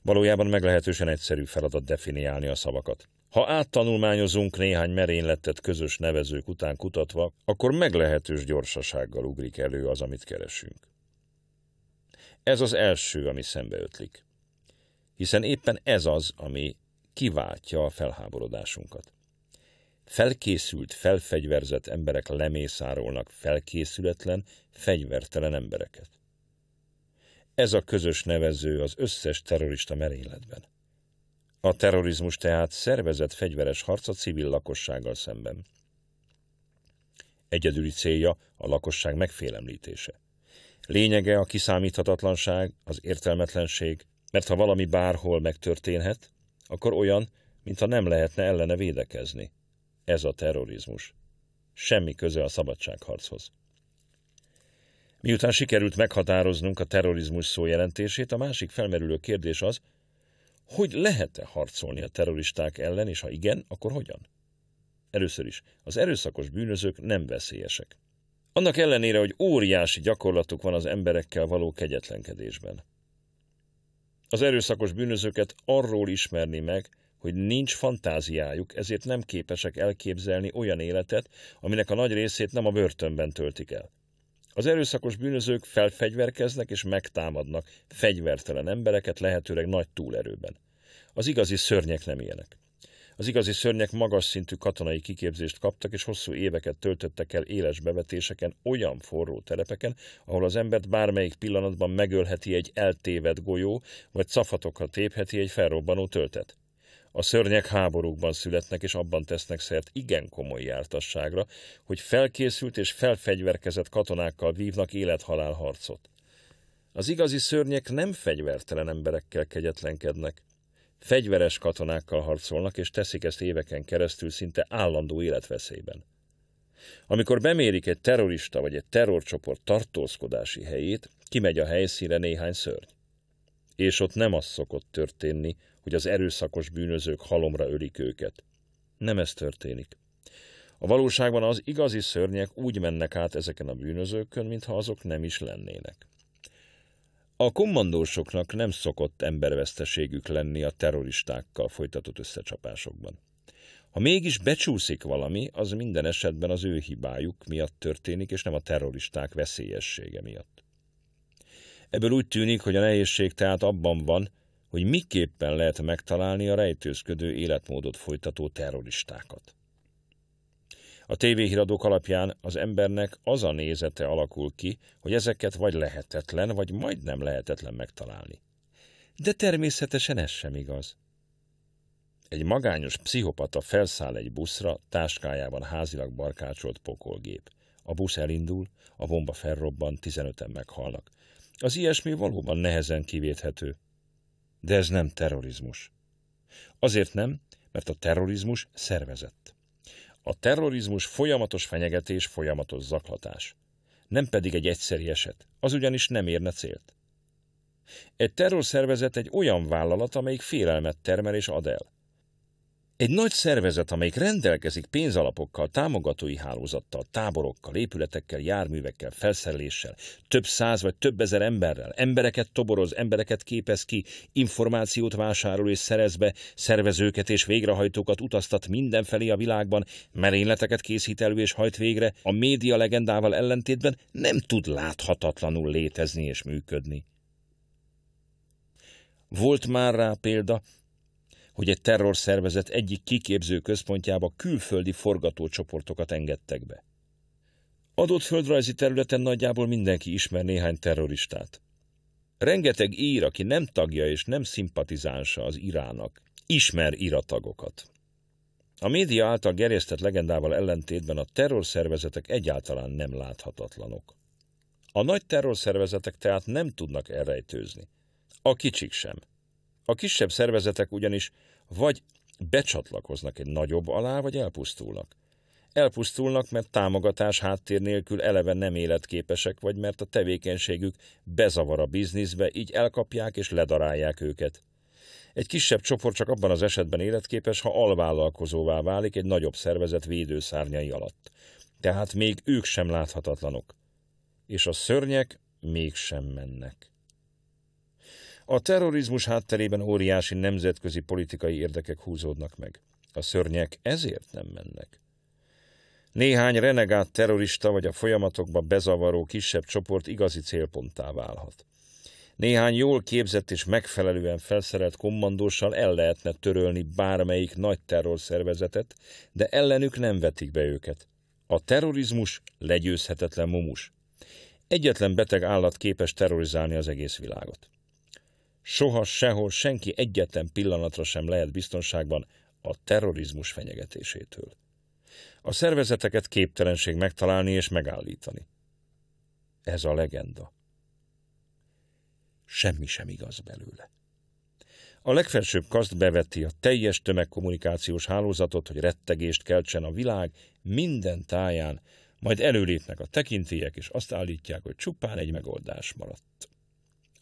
Valójában meglehetősen egyszerű feladat definiálni a szavakat. Ha áttanulmányozunk néhány merényletet közös nevezők után kutatva, akkor meglehetős gyorsasággal ugrik elő az, amit keresünk. Ez az első, ami szembe ötlik. Hiszen éppen ez az, ami kiváltja a felháborodásunkat. Felkészült, felfegyverzett emberek lemészárolnak felkészületlen, fegyvertelen embereket. Ez a közös nevező az összes terrorista merényletben. A terrorizmus tehát szervezett fegyveres harc a civil lakossággal szemben. Egyedüli célja a lakosság megfélemlítése. Lényege a kiszámíthatatlanság, az értelmetlenség, mert ha valami bárhol megtörténhet, akkor olyan, mintha nem lehetne ellene védekezni. Ez a terrorizmus. Semmi köze a szabadságharchoz. Miután sikerült meghatároznunk a terrorizmus szó jelentését, a másik felmerülő kérdés az, hogy lehet-e harcolni a terroristák ellen, és ha igen, akkor hogyan? Először is, az erőszakos bűnözők nem veszélyesek. Annak ellenére, hogy óriási gyakorlatuk van az emberekkel való kegyetlenkedésben. Az erőszakos bűnözőket arról ismerni meg, hogy nincs fantáziájuk, ezért nem képesek elképzelni olyan életet, aminek a nagy részét nem a börtönben töltik el. Az erőszakos bűnözők felfegyverkeznek és megtámadnak fegyvertelen embereket lehetőleg nagy túlerőben. Az igazi szörnyek nem ilyenek. Az igazi szörnyek magas szintű katonai kiképzést kaptak, és hosszú éveket töltöttek el éles bevetéseken, olyan forró terepeken, ahol az embert bármelyik pillanatban megölheti egy eltévedt golyó, vagy cafatokra tépheti egy felrobbanó töltet. A szörnyek háborúkban születnek és abban tesznek szert igen komoly jártasságra, hogy felkészült és felfegyverkezett katonákkal vívnak élethalál harcot. Az igazi szörnyek nem fegyvertelen emberekkel kegyetlenkednek. Fegyveres katonákkal harcolnak, és teszik ezt éveken keresztül szinte állandó életveszélyben. Amikor bemérik egy terrorista vagy egy terrorcsoport tartózkodási helyét, kimegy a helyszíre néhány szörny. És ott nem az szokott történni, hogy az erőszakos bűnözők halomra ölik őket. Nem ez történik. A valóságban az igazi szörnyek úgy mennek át ezeken a bűnözőkön, mintha azok nem is lennének. A kommandósoknak nem szokott emberveszteségük lenni a terroristákkal folytatott összecsapásokban. Ha mégis becsúszik valami, az minden esetben az ő hibájuk miatt történik, és nem a terroristák veszélyessége miatt. Ebből úgy tűnik, hogy a nehézség tehát abban van, hogy miképpen lehet megtalálni a rejtőzködő életmódot folytató terroristákat. A tévéhíradók alapján az embernek az a nézete alakul ki, hogy ezeket vagy lehetetlen, vagy majdnem lehetetlen megtalálni. De természetesen ez sem igaz. Egy magányos pszichopata felszáll egy buszra, táskájában házilag barkácsolt pokolgép. A busz elindul, a bomba felrobban, 15-en meghalnak. Az ilyesmi valóban nehezen kivéthető. De ez nem terrorizmus. Azért nem, mert a terrorizmus szervezett. A terrorizmus folyamatos fenyegetés, folyamatos zaklatás. Nem pedig egy egyszeri eset, az ugyanis nem érne célt. Egy terrorszervezet egy olyan vállalat, amelyik félelmet termel és ad el. Egy nagy szervezet, amelyik rendelkezik pénzalapokkal, támogatói hálózattal, táborokkal, épületekkel, járművekkel, felszereléssel, több száz vagy több ezer emberrel, embereket toboroz, embereket képez ki, információt vásárol és szerez be, szervezőket és végrehajtókat utaztat mindenfelé a világban, merényleteket készít elő és hajt végre, a média legendával ellentétben nem tud láthatatlanul létezni és működni. Volt már rá példa, hogy egy terrorszervezet egyik kiképző központjába külföldi forgatócsoportokat engedtek be. Adott földrajzi területen nagyjából mindenki ismer néhány terroristát. Rengeteg ír, aki nem tagja és nem szimpatizánsa az Irának, ismer iratagokat. A média által gerjesztett legendával ellentétben a terrorszervezetek egyáltalán nem láthatatlanok. A nagy terrorszervezetek tehát nem tudnak elrejtőzni. A kicsik sem – a kisebb szervezetek ugyanis vagy becsatlakoznak egy nagyobb alá, vagy elpusztulnak. Elpusztulnak, mert támogatás háttér nélkül eleve nem életképesek, vagy mert a tevékenységük bezavar a bizniszbe, így elkapják és ledarálják őket. Egy kisebb csoport csak abban az esetben életképes, ha alvállalkozóvá válik egy nagyobb szervezet védőszárnyai alatt. Tehát még ők sem láthatatlanok. És a szörnyek mégsem mennek. A terrorizmus hátterében óriási nemzetközi politikai érdekek húzódnak meg. A szörnyek ezért nem mennek. Néhány renegát terrorista vagy a folyamatokba bezavaró kisebb csoport igazi célponttá válhat. Néhány jól képzett és megfelelően felszerelt kommandóssal el lehetne törölni bármelyik nagy terrorszervezetet, de ellenük nem vetik be őket. A terrorizmus legyőzhetetlen mumus. Egyetlen beteg állat képes terrorizálni az egész világot. Soha sehol senki egyetlen pillanatra sem lehet biztonságban a terrorizmus fenyegetésétől. A szervezeteket képtelenség megtalálni és megállítani. Ez a legenda. Semmi sem igaz belőle. A legfelsőbb kaszt beveti a teljes tömegkommunikációs hálózatot, hogy rettegést keltsen a világ minden táján, majd előlépnek a tekintélyek, és azt állítják, hogy csupán egy megoldás maradt.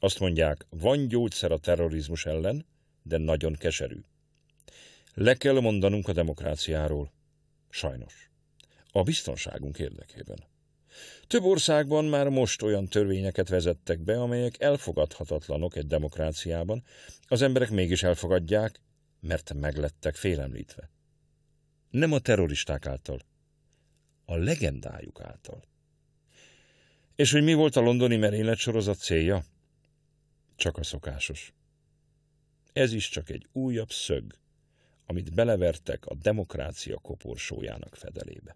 Azt mondják, van gyógyszer a terrorizmus ellen, de nagyon keserű. Le kell mondanunk a demokráciáról. Sajnos. A biztonságunk érdekében. Több országban már most olyan törvényeket vezettek be, amelyek elfogadhatatlanok egy demokráciában, az emberek mégis elfogadják, mert meglettek félemlítve. Nem a terroristák által, a legendájuk által. És hogy mi volt a londoni merénylet sorozat célja? Csak a szokásos. Ez is csak egy újabb szög, amit belevertek a demokrácia koporsójának fedelébe.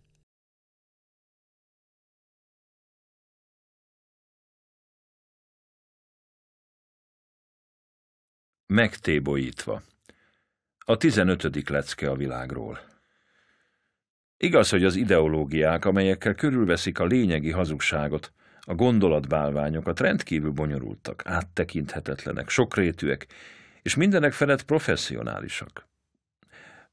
Megtébolyítva. A tizenötödik lecke a világról. Igaz, hogy az ideológiák, amelyekkel körülveszik a lényegi hazugságot, a gondolatbálványok rendkívül bonyolultak, áttekinthetetlenek, sokrétűek, és mindenek felett professzionálisak.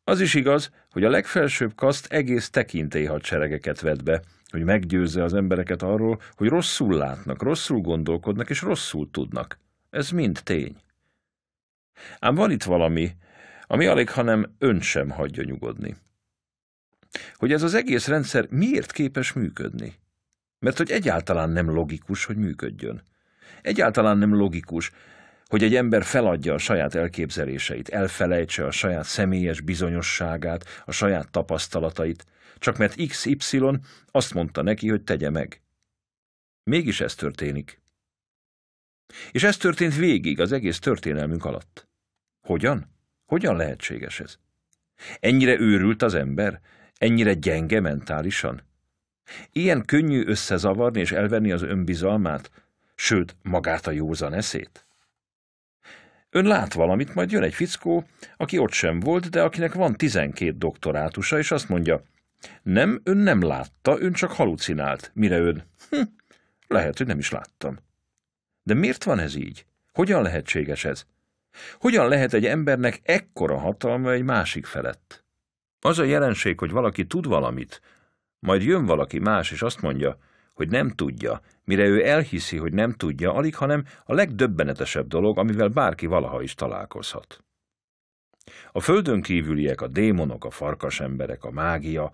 Az is igaz, hogy a legfelsőbb kaszt egész tekintélyhadseregeket vet be, hogy meggyőzze az embereket arról, hogy rosszul látnak, rosszul gondolkodnak és rosszul tudnak. Ez mind tény. Ám van itt valami, ami alig, hanem ön sem hagyja nyugodni. Hogy ez az egész rendszer miért képes működni? Mert hogy egyáltalán nem logikus, hogy működjön. Egyáltalán nem logikus, hogy egy ember feladja a saját elképzeléseit, elfelejtse a saját személyes bizonyosságát, a saját tapasztalatait, csak mert XY azt mondta neki, hogy tegye meg. Mégis ez történik. És ez történt végig, az egész történelmünk alatt. Hogyan? Hogyan lehetséges ez? Ennyire őrült az ember? Ennyire gyenge mentálisan? Ilyen könnyű összezavarni és elvenni az önbizalmát, sőt, magát a józan eszét? Ön lát valamit, majd jön egy fickó, aki ott sem volt, de akinek van tizenkét doktorátusa, és azt mondja, nem, ön nem látta, ön csak halucinált. Mire ön? Hm, lehet, hogy nem is láttam. De miért van ez így? Hogyan lehetséges ez? Hogyan lehet egy embernek ekkora hatalma egy másik felett? Az a jelenség, hogy valaki tud valamit, majd jön valaki más, és azt mondja, hogy nem tudja, mire ő elhiszi, hogy nem tudja, alig, hanem a legdöbbenetesebb dolog, amivel bárki valaha is találkozhat. A földön kívüliek, a démonok, a farkasemberek, a mágia,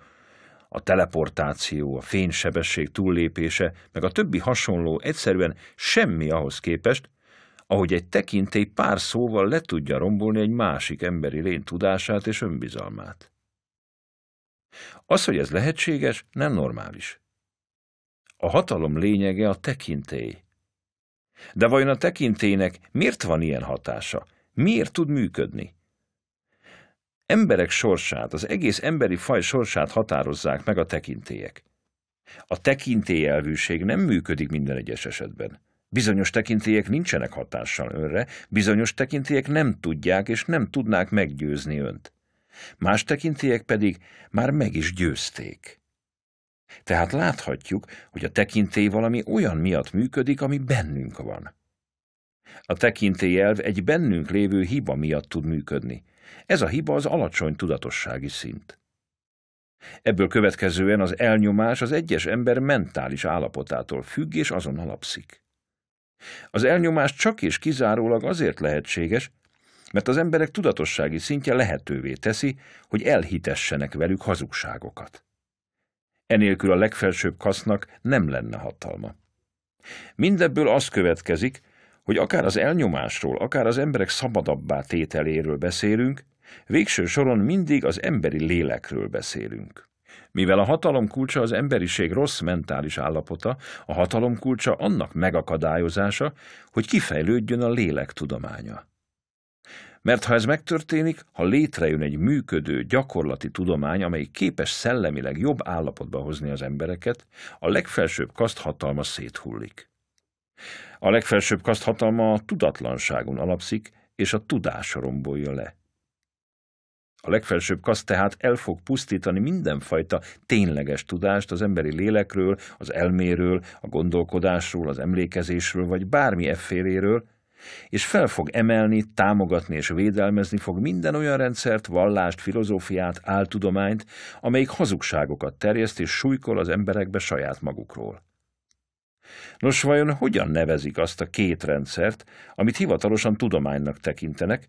a teleportáció, a fénysebesség túllépése, meg a többi hasonló egyszerűen semmi ahhoz képest, ahogy egy tekintély pár szóval le tudja rombolni egy másik emberi lény tudását és önbizalmát. Az, hogy ez lehetséges, nem normális. A hatalom lényege a tekintély. De vajon a tekintélynek miért van ilyen hatása? Miért tud működni? Emberek sorsát, az egész emberi faj sorsát határozzák meg a tekintélyek. A tekintélyelvűség nem működik minden egyes esetben. Bizonyos tekintélyek nincsenek hatással önre, bizonyos tekintélyek nem tudják és nem tudnák meggyőzni önt más tekintélyek pedig már meg is győzték. Tehát láthatjuk, hogy a tekintély valami olyan miatt működik, ami bennünk van. A tekintélyelv egy bennünk lévő hiba miatt tud működni. Ez a hiba az alacsony tudatossági szint. Ebből következően az elnyomás az egyes ember mentális állapotától függ és azon alapszik. Az elnyomás csak és kizárólag azért lehetséges, mert az emberek tudatossági szintje lehetővé teszi, hogy elhitessenek velük hazugságokat. Enélkül a legfelsőbb kasznak nem lenne hatalma. Mindebből az következik, hogy akár az elnyomásról, akár az emberek szabadabbá tételéről beszélünk, végső soron mindig az emberi lélekről beszélünk. Mivel a hatalom kulcsa az emberiség rossz mentális állapota, a hatalom kulcsa annak megakadályozása, hogy kifejlődjön a lélek tudománya. Mert ha ez megtörténik, ha létrejön egy működő, gyakorlati tudomány, amely képes szellemileg jobb állapotba hozni az embereket, a legfelsőbb kaszt hatalma széthullik. A legfelsőbb kaszt hatalma a tudatlanságon alapszik, és a tudás rombolja le. A legfelsőbb kaszt tehát el fog pusztítani mindenfajta tényleges tudást az emberi lélekről, az elméről, a gondolkodásról, az emlékezésről, vagy bármi efféléről, és fel fog emelni, támogatni és védelmezni fog minden olyan rendszert, vallást, filozófiát, áltudományt, amelyik hazugságokat terjeszt és súlykol az emberekbe saját magukról. Nos, vajon hogyan nevezik azt a két rendszert, amit hivatalosan tudománynak tekintenek,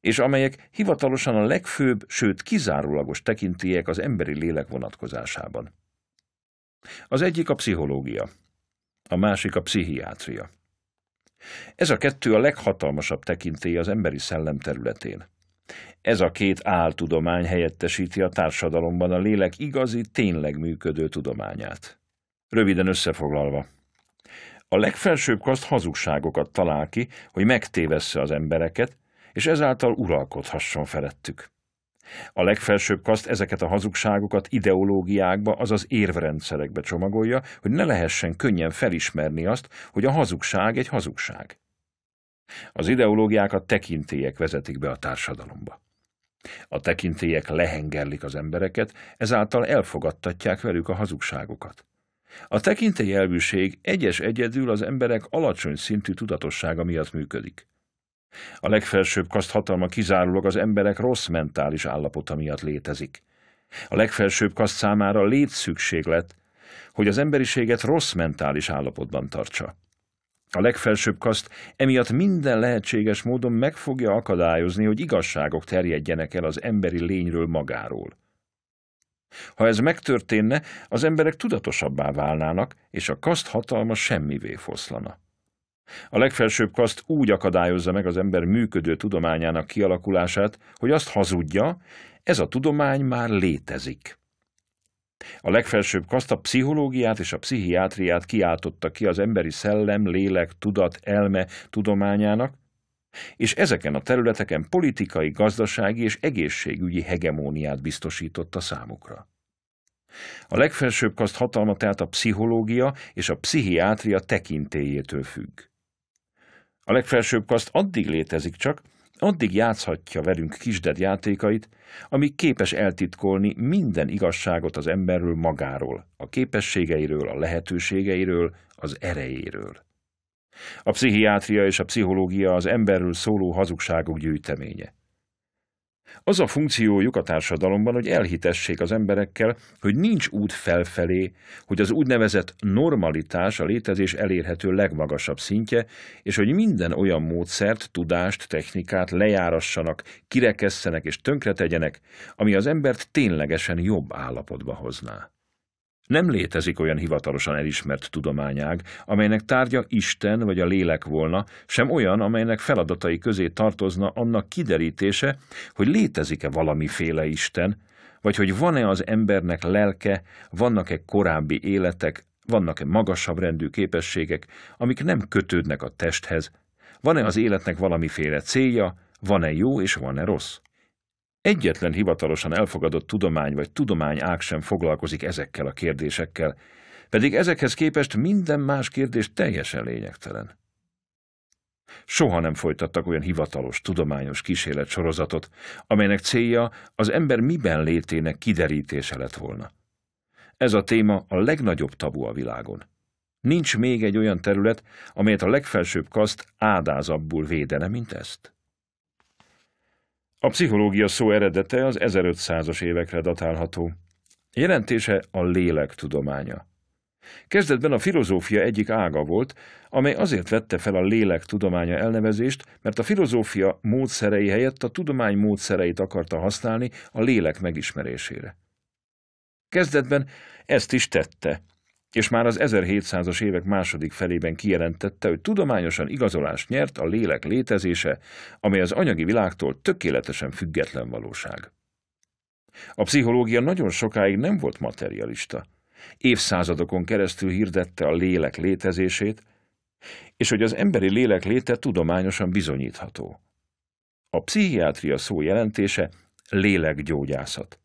és amelyek hivatalosan a legfőbb, sőt kizárólagos tekintélyek az emberi lélek vonatkozásában? Az egyik a pszichológia, a másik a pszichiátria. Ez a kettő a leghatalmasabb tekintély az emberi szellem területén. Ez a két áltudomány helyettesíti a társadalomban a lélek igazi, tényleg működő tudományát. Röviden összefoglalva. A legfelsőbb kaszt hazugságokat talál ki, hogy megtévessze az embereket, és ezáltal uralkodhasson felettük. A legfelsőbb kaszt ezeket a hazugságokat ideológiákba, azaz érvrendszerekbe csomagolja, hogy ne lehessen könnyen felismerni azt, hogy a hazugság egy hazugság. Az ideológiákat tekintélyek vezetik be a társadalomba. A tekintélyek lehengerlik az embereket, ezáltal elfogadtatják velük a hazugságokat. A tekintélyelvűség egyes egyedül az emberek alacsony szintű tudatossága miatt működik. A legfelsőbb kaszt hatalma kizárólag az emberek rossz mentális állapota miatt létezik. A legfelsőbb kaszt számára létszükséglet, hogy az emberiséget rossz mentális állapotban tartsa. A legfelsőbb kaszt emiatt minden lehetséges módon meg fogja akadályozni, hogy igazságok terjedjenek el az emberi lényről magáról. Ha ez megtörténne, az emberek tudatosabbá válnának, és a kaszt hatalma semmivé foszlana. A legfelsőbb kaszt úgy akadályozza meg az ember működő tudományának kialakulását, hogy azt hazudja, ez a tudomány már létezik. A legfelsőbb kaszt a pszichológiát és a pszichiátriát kiáltotta ki az emberi szellem, lélek, tudat, elme tudományának, és ezeken a területeken politikai, gazdasági és egészségügyi hegemóniát biztosította számukra. A legfelsőbb kaszt hatalma tehát a pszichológia és a pszichiátria tekintélyétől függ. A legfelsőbb kaszt addig létezik csak, addig játszhatja velünk kisded játékait, amíg képes eltitkolni minden igazságot az emberről magáról, a képességeiről, a lehetőségeiről, az erejéről. A pszichiátria és a pszichológia az emberről szóló hazugságok gyűjteménye. Az a funkciójuk a társadalomban, hogy elhitessék az emberekkel, hogy nincs út felfelé, hogy az úgynevezett normalitás a létezés elérhető legmagasabb szintje, és hogy minden olyan módszert, tudást, technikát lejárassanak, kirekesszenek és tönkretegyenek, ami az embert ténylegesen jobb állapotba hozná. Nem létezik olyan hivatalosan elismert tudományág, amelynek tárgya Isten vagy a lélek volna, sem olyan, amelynek feladatai közé tartozna annak kiderítése, hogy létezik-e valamiféle Isten, vagy hogy van-e az embernek lelke, vannak-e korábbi életek, vannak-e magasabb rendű képességek, amik nem kötődnek a testhez, van-e az életnek valamiféle célja, van-e jó és van-e rossz. Egyetlen hivatalosan elfogadott tudomány vagy tudományág sem foglalkozik ezekkel a kérdésekkel, pedig ezekhez képest minden más kérdés teljesen lényegtelen. Soha nem folytattak olyan hivatalos, tudományos kísérlet sorozatot, amelynek célja az ember miben létének kiderítése lett volna. Ez a téma a legnagyobb tabu a világon. Nincs még egy olyan terület, amelyet a legfelsőbb kaszt ádázabbul védene, mint ezt. A pszichológia szó eredete az 1500-as évekre datálható. Jelentése a lélek tudománya. Kezdetben a filozófia egyik ága volt, amely azért vette fel a lélek tudománya elnevezést, mert a filozófia módszerei helyett a tudomány módszereit akarta használni a lélek megismerésére. Kezdetben ezt is tette, és már az 1700-as évek második felében kijelentette, hogy tudományosan igazolást nyert a lélek létezése, amely az anyagi világtól tökéletesen független valóság. A pszichológia nagyon sokáig nem volt materialista. Évszázadokon keresztül hirdette a lélek létezését, és hogy az emberi lélek léte tudományosan bizonyítható. A pszichiátria szó jelentése lélekgyógyászat.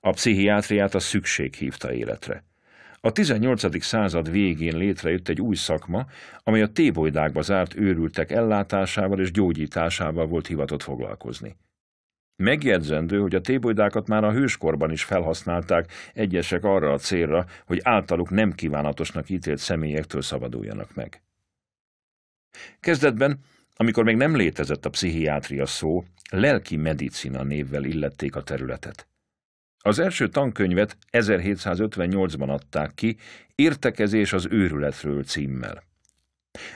A pszichiátriát a szükség hívta életre. A 18. század végén létrejött egy új szakma, amely a tébolydákba zárt őrültek ellátásával és gyógyításával volt hivatott foglalkozni. Megjegyzendő, hogy a tébolydákat már a hőskorban is felhasználták egyesek arra a célra, hogy általuk nem kívánatosnak ítélt személyektől szabaduljanak meg. Kezdetben, amikor még nem létezett a pszichiátria szó, lelki medicina névvel illették a területet. Az első tankönyvet 1758-ban adták ki, Értekezés az őrületről címmel.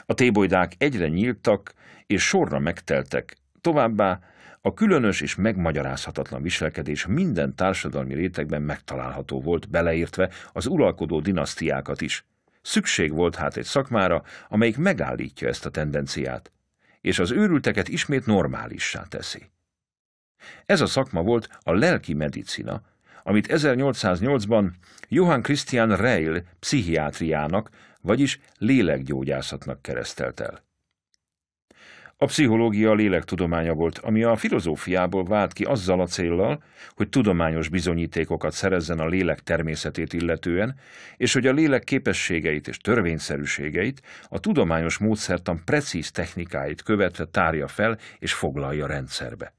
A tébolydák egyre nyíltak, és sorra megteltek, továbbá a különös és megmagyarázhatatlan viselkedés minden társadalmi rétegben megtalálható volt, beleértve az uralkodó dinasztiákat is. Szükség volt hát egy szakmára, amelyik megállítja ezt a tendenciát, és az őrülteket ismét normálissá teszi. Ez a szakma volt a lelki medicina, amit 1808-ban Johann Christian Reil pszichiátriának, vagyis lélekgyógyászatnak keresztelt el. A pszichológia a lélektudománya volt, ami a filozófiából vált ki azzal a céllal, hogy tudományos bizonyítékokat szerezzen a lélek természetét illetően, és hogy a lélek képességeit és törvényszerűségeit a tudományos módszertan precíz technikáit követve tárja fel és foglalja rendszerbe.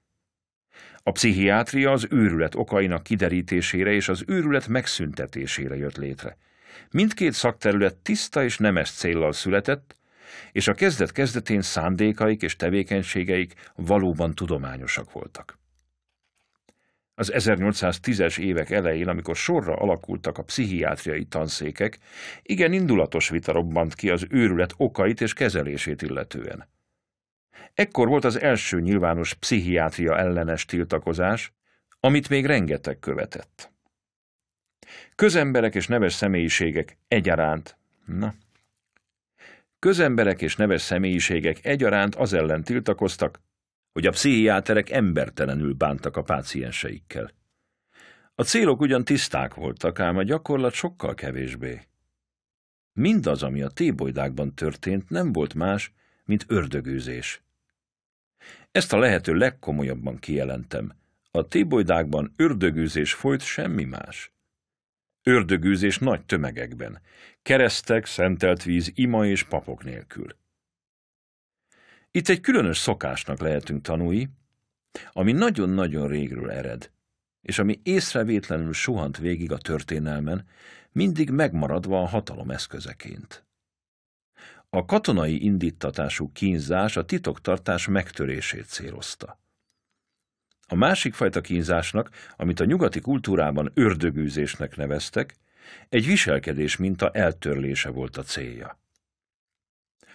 A pszichiátria az őrület okainak kiderítésére és az őrület megszüntetésére jött létre. Mindkét szakterület tiszta és nemes céllal született, és a kezdet-kezdetén szándékaik és tevékenységeik valóban tudományosak voltak. Az 1810-es évek elején, amikor sorra alakultak a pszichiátriai tanszékek, igen indulatos vita robbant ki az őrület okait és kezelését illetően. Ekkor volt az első nyilvános pszichiátria ellenes tiltakozás, amit még rengeteg követett. Közemberek és neves személyiségek egyaránt, na, közemberek és neves személyiségek egyaránt az ellen tiltakoztak, hogy a pszichiáterek embertelenül bántak a pácienseikkel. A célok ugyan tiszták voltak, ám a gyakorlat sokkal kevésbé. Mindaz, ami a tébolydákban történt, nem volt más, mint ördögűzés. Ezt a lehető legkomolyabban kijelentem. A tébolydákban ördögűzés folyt semmi más. Ördögűzés nagy tömegekben, keresztek, szentelt víz, ima és papok nélkül. Itt egy különös szokásnak lehetünk tanúi, ami nagyon-nagyon régről ered, és ami észrevétlenül suhant végig a történelmen, mindig megmaradva a hatalom eszközeként. A katonai indítatású kínzás a titoktartás megtörését célozta. A másik fajta kínzásnak, amit a nyugati kultúrában ördögűzésnek neveztek, egy viselkedés minta eltörlése volt a célja.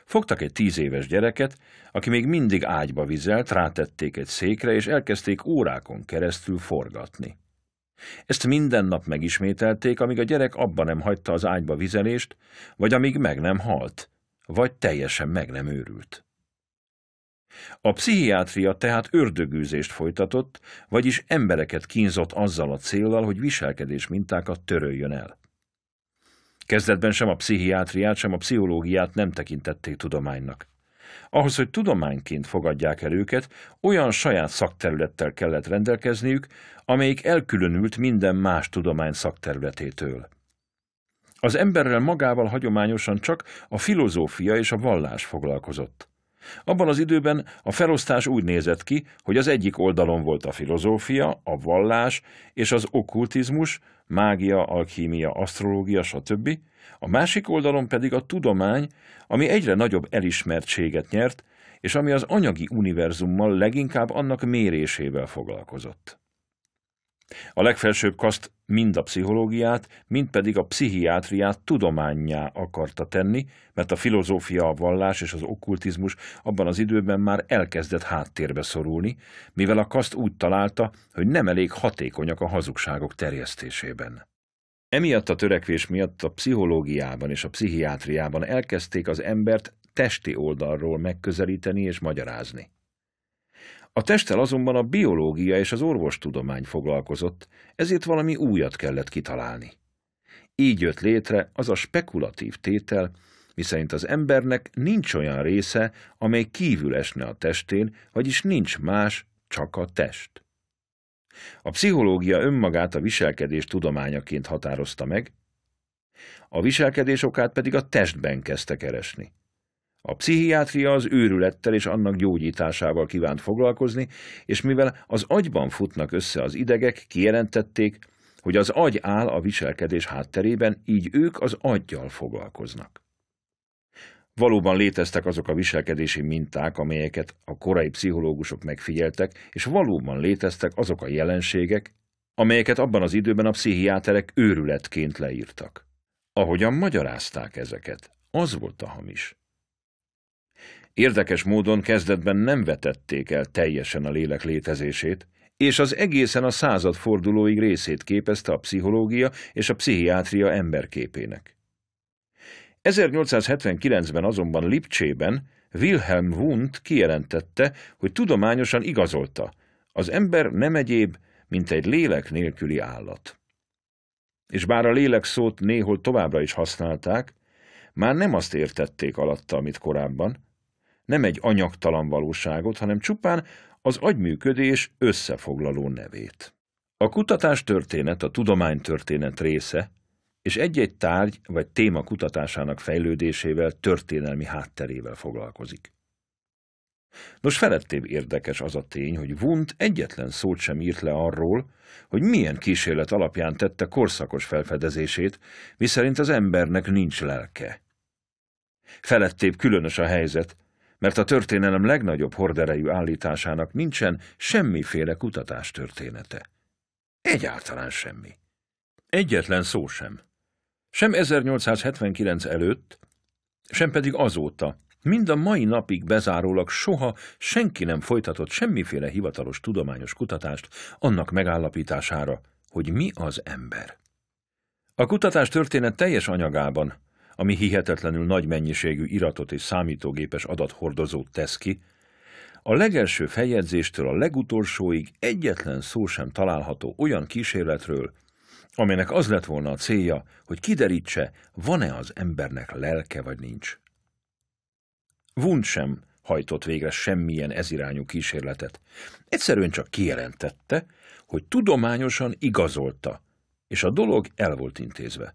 Fogtak egy tíz éves gyereket, aki még mindig ágyba vizelt, rátették egy székre, és elkezdték órákon keresztül forgatni. Ezt minden nap megismételték, amíg a gyerek abban nem hagyta az ágyba vizelést, vagy amíg meg nem halt vagy teljesen meg nem őrült. A pszichiátria tehát ördögűzést folytatott, vagyis embereket kínzott azzal a céllal, hogy viselkedés mintákat töröljön el. Kezdetben sem a pszichiátriát, sem a pszichológiát nem tekintették tudománynak. Ahhoz, hogy tudományként fogadják el őket, olyan saját szakterülettel kellett rendelkezniük, amelyik elkülönült minden más tudomány szakterületétől. Az emberrel magával hagyományosan csak a filozófia és a vallás foglalkozott. Abban az időben a felosztás úgy nézett ki, hogy az egyik oldalon volt a filozófia, a vallás és az okkultizmus, mágia, alkímia, asztrológia, stb., a másik oldalon pedig a tudomány, ami egyre nagyobb elismertséget nyert, és ami az anyagi univerzummal leginkább annak mérésével foglalkozott. A legfelsőbb kaszt mind a pszichológiát, mind pedig a pszichiátriát tudományá akarta tenni, mert a filozófia, a vallás és az okkultizmus abban az időben már elkezdett háttérbe szorulni, mivel a kaszt úgy találta, hogy nem elég hatékonyak a hazugságok terjesztésében. Emiatt a törekvés miatt a pszichológiában és a pszichiátriában elkezdték az embert testi oldalról megközelíteni és magyarázni. A testtel azonban a biológia és az orvostudomány foglalkozott, ezért valami újat kellett kitalálni. Így jött létre az a spekulatív tétel, miszerint az embernek nincs olyan része, amely kívül esne a testén, vagyis nincs más, csak a test. A pszichológia önmagát a viselkedés tudományaként határozta meg, a viselkedés okát pedig a testben kezdte keresni. A pszichiátria az őrülettel és annak gyógyításával kívánt foglalkozni, és mivel az agyban futnak össze az idegek, kijelentették, hogy az agy áll a viselkedés hátterében, így ők az aggyal foglalkoznak. Valóban léteztek azok a viselkedési minták, amelyeket a korai pszichológusok megfigyeltek, és valóban léteztek azok a jelenségek, amelyeket abban az időben a pszichiáterek őrületként leírtak. Ahogyan magyarázták ezeket, az volt a hamis. Érdekes módon kezdetben nem vetették el teljesen a lélek létezését, és az egészen a századfordulóig részét képezte a pszichológia és a pszichiátria emberképének. 1879-ben azonban Lipcsében Wilhelm Wundt kijelentette, hogy tudományosan igazolta, az ember nem egyéb, mint egy lélek nélküli állat. És bár a lélek szót néhol továbbra is használták, már nem azt értették alatta, amit korábban, nem egy anyagtalan valóságot, hanem csupán az agyműködés összefoglaló nevét. A kutatás történet a tudománytörténet része, és egy-egy tárgy vagy téma kutatásának fejlődésével, történelmi hátterével foglalkozik. Nos, felettébb érdekes az a tény, hogy Wundt egyetlen szót sem írt le arról, hogy milyen kísérlet alapján tette korszakos felfedezését, miszerint az embernek nincs lelke. Felettébb különös a helyzet, mert a történelem legnagyobb horderejű állításának nincsen semmiféle kutatás története. Egyáltalán semmi. Egyetlen szó sem. Sem 1879 előtt, sem pedig azóta, mind a mai napig bezárólag soha senki nem folytatott semmiféle hivatalos tudományos kutatást annak megállapítására, hogy mi az ember. A kutatás történet teljes anyagában, ami hihetetlenül nagy mennyiségű iratot és számítógépes adathordozót tesz ki, a legelső feljegyzéstől a legutolsóig egyetlen szó sem található olyan kísérletről, aminek az lett volna a célja, hogy kiderítse, van-e az embernek lelke vagy nincs. Wundt sem hajtott végre semmilyen ezirányú kísérletet. Egyszerűen csak kijelentette, hogy tudományosan igazolta, és a dolog el volt intézve.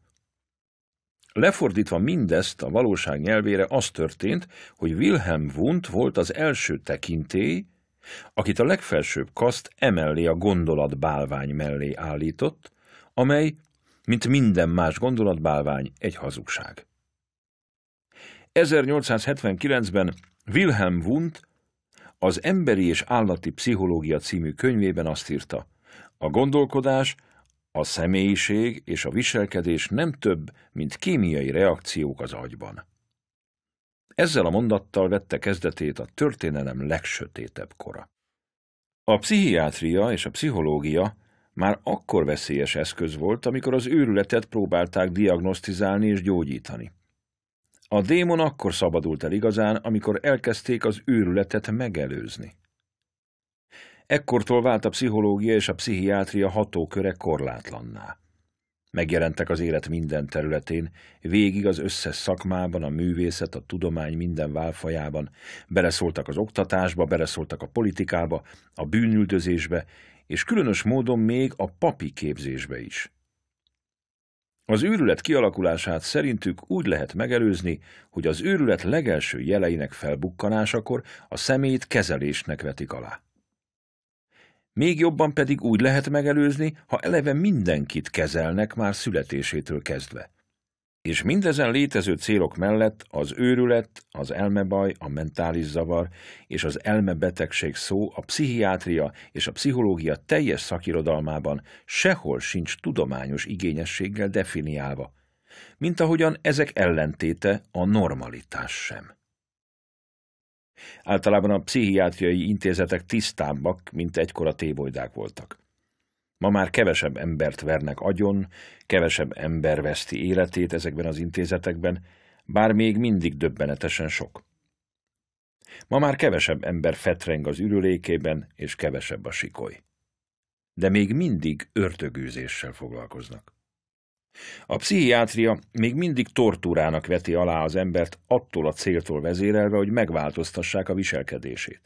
Lefordítva mindezt a valóság nyelvére az történt, hogy Wilhelm Wundt volt az első tekintély, akit a legfelsőbb kaszt emellé a gondolatbálvány mellé állított, amely, mint minden más gondolatbálvány, egy hazugság. 1879-ben Wilhelm Wundt az Emberi és Állati Pszichológia című könyvében azt írta, a gondolkodás a személyiség és a viselkedés nem több, mint kémiai reakciók az agyban. Ezzel a mondattal vette kezdetét a történelem legsötétebb kora. A pszichiátria és a pszichológia már akkor veszélyes eszköz volt, amikor az őrületet próbálták diagnosztizálni és gyógyítani. A démon akkor szabadult el igazán, amikor elkezdték az őrületet megelőzni. Ekkortól vált a pszichológia és a pszichiátria hatóköre korlátlanná. Megjelentek az élet minden területén, végig az összes szakmában, a művészet, a tudomány minden válfajában, beleszóltak az oktatásba, beleszóltak a politikába, a bűnüldözésbe, és különös módon még a papi képzésbe is. Az őrület kialakulását szerintük úgy lehet megelőzni, hogy az őrület legelső jeleinek felbukkanásakor a szemét kezelésnek vetik alá. Még jobban pedig úgy lehet megelőzni, ha eleve mindenkit kezelnek már születésétől kezdve. És mindezen létező célok mellett az őrület, az elmebaj, a mentális zavar és az elmebetegség szó a pszichiátria és a pszichológia teljes szakirodalmában sehol sincs tudományos igényességgel definiálva, mint ahogyan ezek ellentéte a normalitás sem. Általában a pszichiátriai intézetek tisztábbak, mint egykor a tébolydák voltak. Ma már kevesebb embert vernek agyon, kevesebb ember veszti életét ezekben az intézetekben, bár még mindig döbbenetesen sok. Ma már kevesebb ember fetreng az ürülékében, és kevesebb a sikoly. De még mindig ördögűzéssel foglalkoznak. A pszichiátria még mindig tortúrának veti alá az embert attól a céltól vezérelve, hogy megváltoztassák a viselkedését.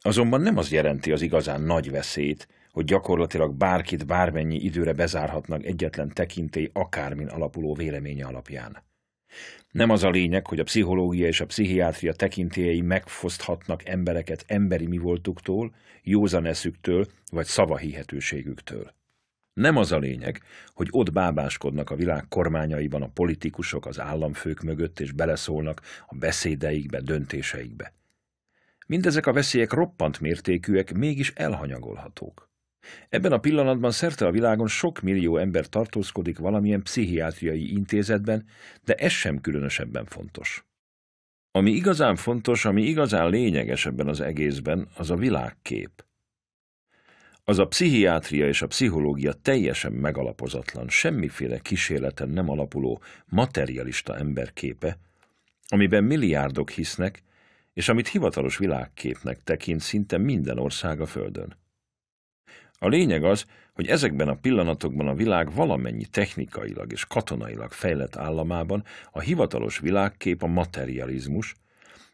Azonban nem az jelenti az igazán nagy veszélyt, hogy gyakorlatilag bárkit bármennyi időre bezárhatnak egyetlen tekintély akármin alapuló véleménye alapján. Nem az a lényeg, hogy a pszichológia és a pszichiátria tekintélyei megfoszthatnak embereket emberi voltuktól, józaneszüktől vagy szavahihetőségüktől. Nem az a lényeg, hogy ott bábáskodnak a világ kormányaiban a politikusok az államfők mögött, és beleszólnak a beszédeikbe, döntéseikbe. Mindezek a veszélyek roppant mértékűek, mégis elhanyagolhatók. Ebben a pillanatban szerte a világon sok millió ember tartózkodik valamilyen pszichiátriai intézetben, de ez sem különösebben fontos. Ami igazán fontos, ami igazán lényeges ebben az egészben, az a világkép – az a pszichiátria és a pszichológia teljesen megalapozatlan, semmiféle kísérleten nem alapuló materialista emberképe, amiben milliárdok hisznek, és amit hivatalos világképnek tekint szinte minden ország a Földön. A lényeg az, hogy ezekben a pillanatokban a világ valamennyi technikailag és katonailag fejlett államában a hivatalos világkép a materializmus,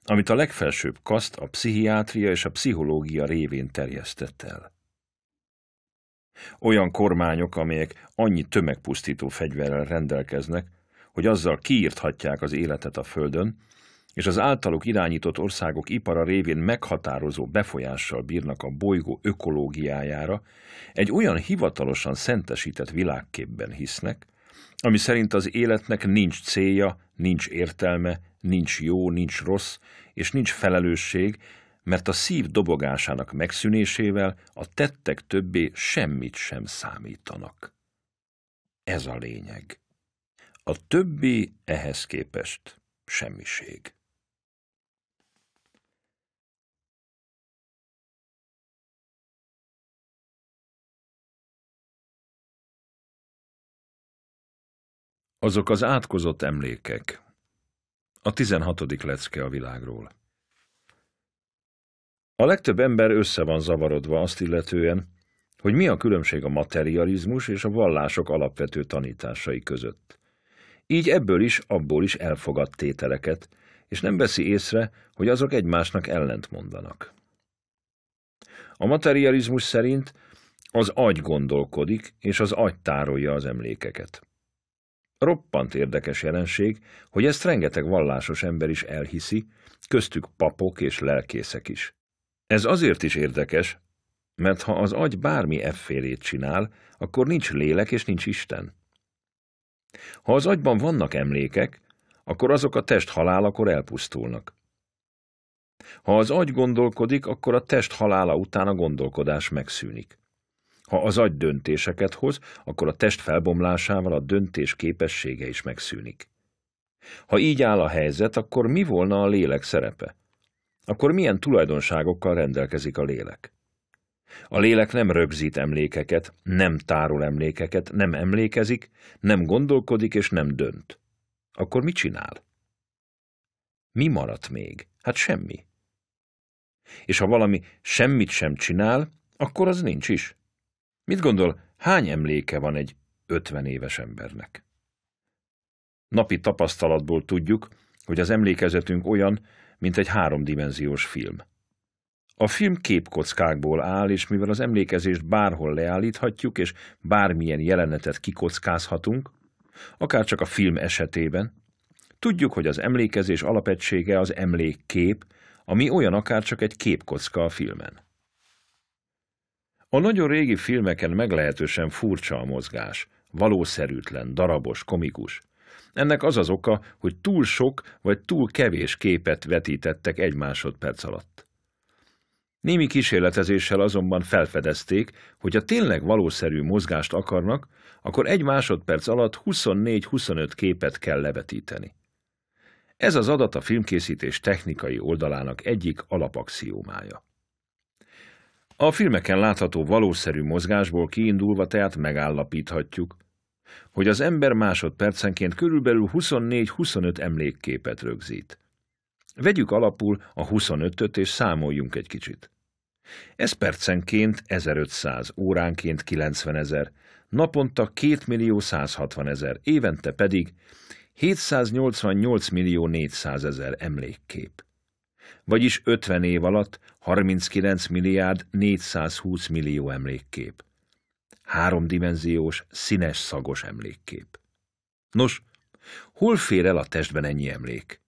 amit a legfelsőbb kaszt a pszichiátria és a pszichológia révén terjesztett el. Olyan kormányok, amelyek annyi tömegpusztító fegyverrel rendelkeznek, hogy azzal kiírthatják az életet a Földön, és az általuk irányított országok ipara révén meghatározó befolyással bírnak a bolygó ökológiájára, egy olyan hivatalosan szentesített világképben hisznek, ami szerint az életnek nincs célja, nincs értelme, nincs jó, nincs rossz, és nincs felelősség, mert a szív dobogásának megszűnésével a tettek többé semmit sem számítanak. Ez a lényeg. A többi ehhez képest semmiség. Azok az átkozott emlékek. A tizenhatodik lecke a világról. A legtöbb ember össze van zavarodva azt illetően, hogy mi a különbség a materializmus és a vallások alapvető tanításai között. Így ebből is, abból is elfogad tételeket, és nem veszi észre, hogy azok egymásnak ellent mondanak. A materializmus szerint az agy gondolkodik, és az agy tárolja az emlékeket. Roppant érdekes jelenség, hogy ezt rengeteg vallásos ember is elhiszi, köztük papok és lelkészek is. Ez azért is érdekes, mert ha az agy bármi effélét csinál, akkor nincs lélek és nincs Isten. Ha az agyban vannak emlékek, akkor azok a test halálakor elpusztulnak. Ha az agy gondolkodik, akkor a test halála után a gondolkodás megszűnik. Ha az agy döntéseket hoz, akkor a test felbomlásával a döntés képessége is megszűnik. Ha így áll a helyzet, akkor mi volna a lélek szerepe? akkor milyen tulajdonságokkal rendelkezik a lélek? A lélek nem rögzít emlékeket, nem tárol emlékeket, nem emlékezik, nem gondolkodik és nem dönt. Akkor mit csinál? Mi maradt még? Hát semmi. És ha valami semmit sem csinál, akkor az nincs is. Mit gondol, hány emléke van egy ötven éves embernek? Napi tapasztalatból tudjuk, hogy az emlékezetünk olyan, mint egy háromdimenziós film. A film képkockákból áll, és mivel az emlékezést bárhol leállíthatjuk, és bármilyen jelenetet kikockázhatunk, akár csak a film esetében, tudjuk, hogy az emlékezés alapegysége az emlékkép, ami olyan akár csak egy képkocka a filmen. A nagyon régi filmeken meglehetősen furcsa a mozgás, valószerűtlen, darabos, komikus. Ennek az az oka, hogy túl sok vagy túl kevés képet vetítettek egy másodperc alatt. Némi kísérletezéssel azonban felfedezték, hogy ha tényleg valószerű mozgást akarnak, akkor egy másodperc alatt 24-25 képet kell levetíteni. Ez az adat a filmkészítés technikai oldalának egyik alapaxiómája. A filmeken látható valószerű mozgásból kiindulva tehát megállapíthatjuk, hogy az ember másodpercenként körülbelül 24-25 emlékképet rögzít. Vegyük alapul a 25-öt és számoljunk egy kicsit. Ez percenként 1500, óránként 90 ezer, naponta 2 millió 160 ezer, évente pedig 788 millió 400 ezer emlékkép. Vagyis 50 év alatt 39 milliárd 420 millió emlékkép háromdimenziós, színes szagos emlékkép. Nos, hol fér el a testben ennyi emlék?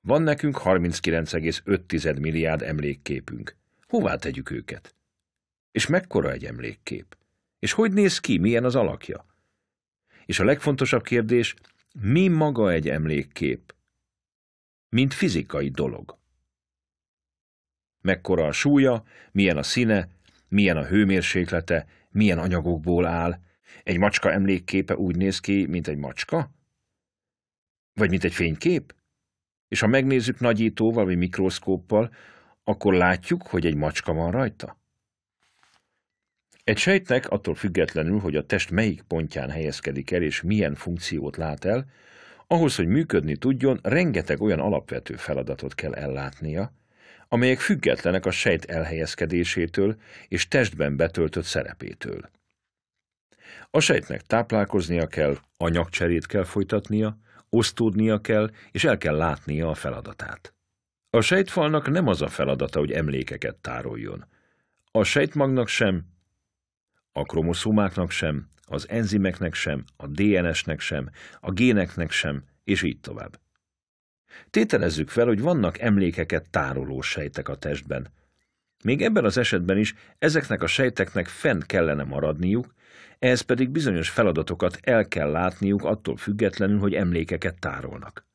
Van nekünk 39,5 milliárd emlékképünk. Hová tegyük őket? És mekkora egy emlékkép? És hogy néz ki, milyen az alakja? És a legfontosabb kérdés, mi maga egy emlékkép? Mint fizikai dolog. Mekkora a súlya, milyen a színe, milyen a hőmérséklete, milyen anyagokból áll. Egy macska emlékképe úgy néz ki, mint egy macska? Vagy mint egy fénykép? És ha megnézzük nagyítóval vagy mikroszkóppal, akkor látjuk, hogy egy macska van rajta? Egy sejtnek attól függetlenül, hogy a test melyik pontján helyezkedik el és milyen funkciót lát el, ahhoz, hogy működni tudjon, rengeteg olyan alapvető feladatot kell ellátnia, amelyek függetlenek a sejt elhelyezkedésétől és testben betöltött szerepétől. A sejtnek táplálkoznia kell, anyagcserét kell folytatnia, osztódnia kell, és el kell látnia a feladatát. A sejtfalnak nem az a feladata, hogy emlékeket tároljon. A sejtmagnak sem, a kromoszómáknak sem, az enzimeknek sem, a DNS-nek sem, a géneknek sem, és így tovább. Tételezzük fel, hogy vannak emlékeket tároló sejtek a testben. Még ebben az esetben is ezeknek a sejteknek fent kellene maradniuk, ehhez pedig bizonyos feladatokat el kell látniuk attól függetlenül, hogy emlékeket tárolnak.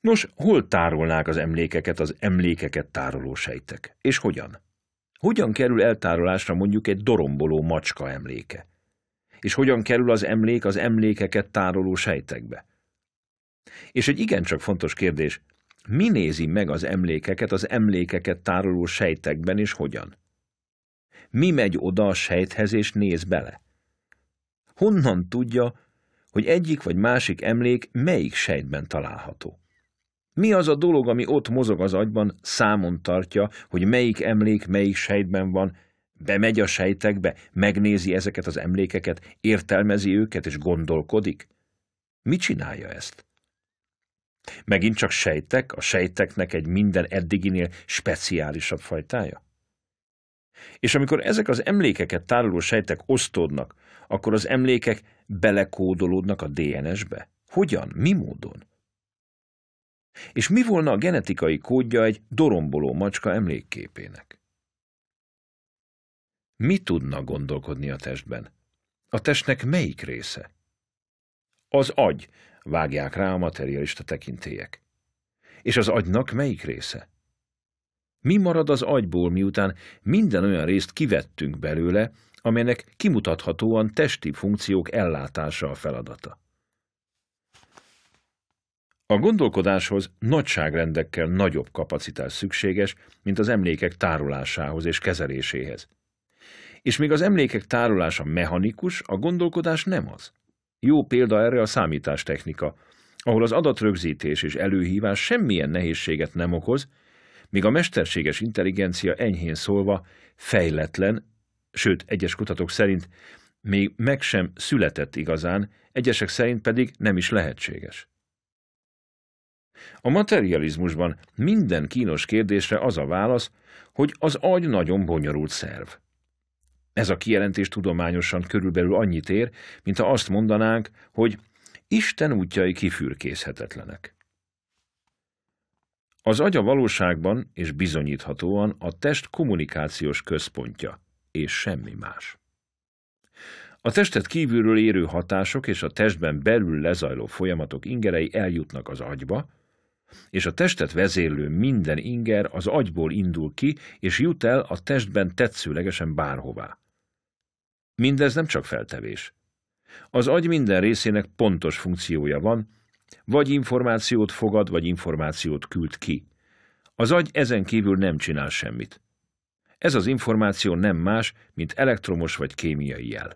Nos, hol tárolnák az emlékeket az emlékeket tároló sejtek? És hogyan? Hogyan kerül eltárolásra mondjuk egy doromboló macska emléke? És hogyan kerül az emlék az emlékeket tároló sejtekbe? És egy igencsak fontos kérdés, mi nézi meg az emlékeket, az emlékeket tároló sejtekben, és hogyan? Mi megy oda a sejthez, és néz bele? Honnan tudja, hogy egyik vagy másik emlék melyik sejtben található? Mi az a dolog, ami ott mozog az agyban, számon tartja, hogy melyik emlék melyik sejtben van, bemegy a sejtekbe, megnézi ezeket az emlékeket, értelmezi őket és gondolkodik? Mi csinálja ezt? Megint csak sejtek, a sejteknek egy minden eddiginél speciálisabb fajtája? És amikor ezek az emlékeket tároló sejtek osztódnak, akkor az emlékek belekódolódnak a DNS-be? Hogyan? Mi módon? És mi volna a genetikai kódja egy doromboló macska emlékképének? Mi tudna gondolkodni a testben? A testnek melyik része? Az agy, vágják rá a materialista tekintélyek. És az agynak melyik része? Mi marad az agyból, miután minden olyan részt kivettünk belőle, amelynek kimutathatóan testi funkciók ellátása a feladata? A gondolkodáshoz nagyságrendekkel nagyobb kapacitás szükséges, mint az emlékek tárolásához és kezeléséhez. És még az emlékek tárolása mechanikus, a gondolkodás nem az. Jó példa erre a számítástechnika, ahol az adatrögzítés és előhívás semmilyen nehézséget nem okoz, míg a mesterséges intelligencia enyhén szólva fejletlen, sőt egyes kutatók szerint még meg sem született igazán, egyesek szerint pedig nem is lehetséges. A materializmusban minden kínos kérdésre az a válasz, hogy az agy nagyon bonyolult szerv. Ez a kijelentés tudományosan körülbelül annyit ér, mint ha azt mondanánk, hogy Isten útjai kifürkészhetetlenek. Az agya valóságban és bizonyíthatóan a test kommunikációs központja, és semmi más. A testet kívülről érő hatások és a testben belül lezajló folyamatok ingerei eljutnak az agyba, és a testet vezérlő minden inger az agyból indul ki, és jut el a testben tetszőlegesen bárhová. Mindez nem csak feltevés. Az agy minden részének pontos funkciója van, vagy információt fogad, vagy információt küld ki. Az agy ezen kívül nem csinál semmit. Ez az információ nem más, mint elektromos vagy kémiai jel.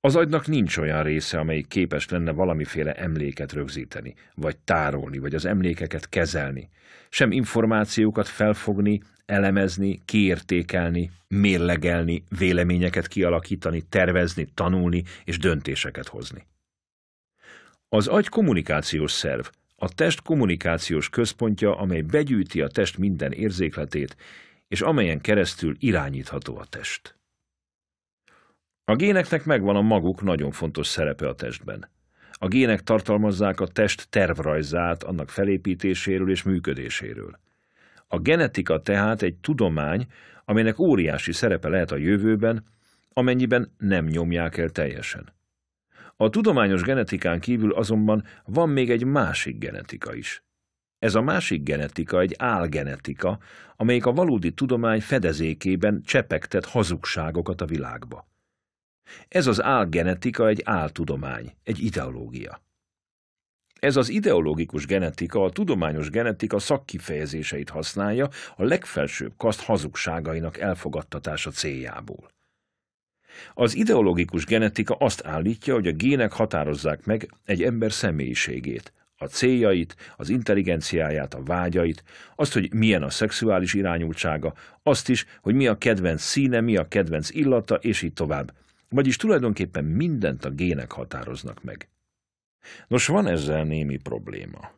Az agynak nincs olyan része, amelyik képes lenne valamiféle emléket rögzíteni, vagy tárolni, vagy az emlékeket kezelni, sem információkat felfogni, elemezni, kiértékelni, mérlegelni, véleményeket kialakítani, tervezni, tanulni és döntéseket hozni. Az agy kommunikációs szerv, a test kommunikációs központja, amely begyűjti a test minden érzékletét, és amelyen keresztül irányítható a test. A géneknek megvan a maguk nagyon fontos szerepe a testben. A gének tartalmazzák a test tervrajzát annak felépítéséről és működéséről. A genetika tehát egy tudomány, amelynek óriási szerepe lehet a jövőben, amennyiben nem nyomják el teljesen. A tudományos genetikán kívül azonban van még egy másik genetika is. Ez a másik genetika egy álgenetika, amelyik a valódi tudomány fedezékében csepegtet hazugságokat a világba. Ez az álgenetika egy áltudomány, egy ideológia. Ez az ideológikus genetika a tudományos genetika szakkifejezéseit használja a legfelsőbb kaszt hazugságainak elfogadtatása céljából. Az ideológikus genetika azt állítja, hogy a gének határozzák meg egy ember személyiségét, a céljait, az intelligenciáját, a vágyait, azt, hogy milyen a szexuális irányultsága, azt is, hogy mi a kedvenc színe, mi a kedvenc illata, és így tovább. Vagyis tulajdonképpen mindent a gének határoznak meg. Nos, van ezzel némi probléma.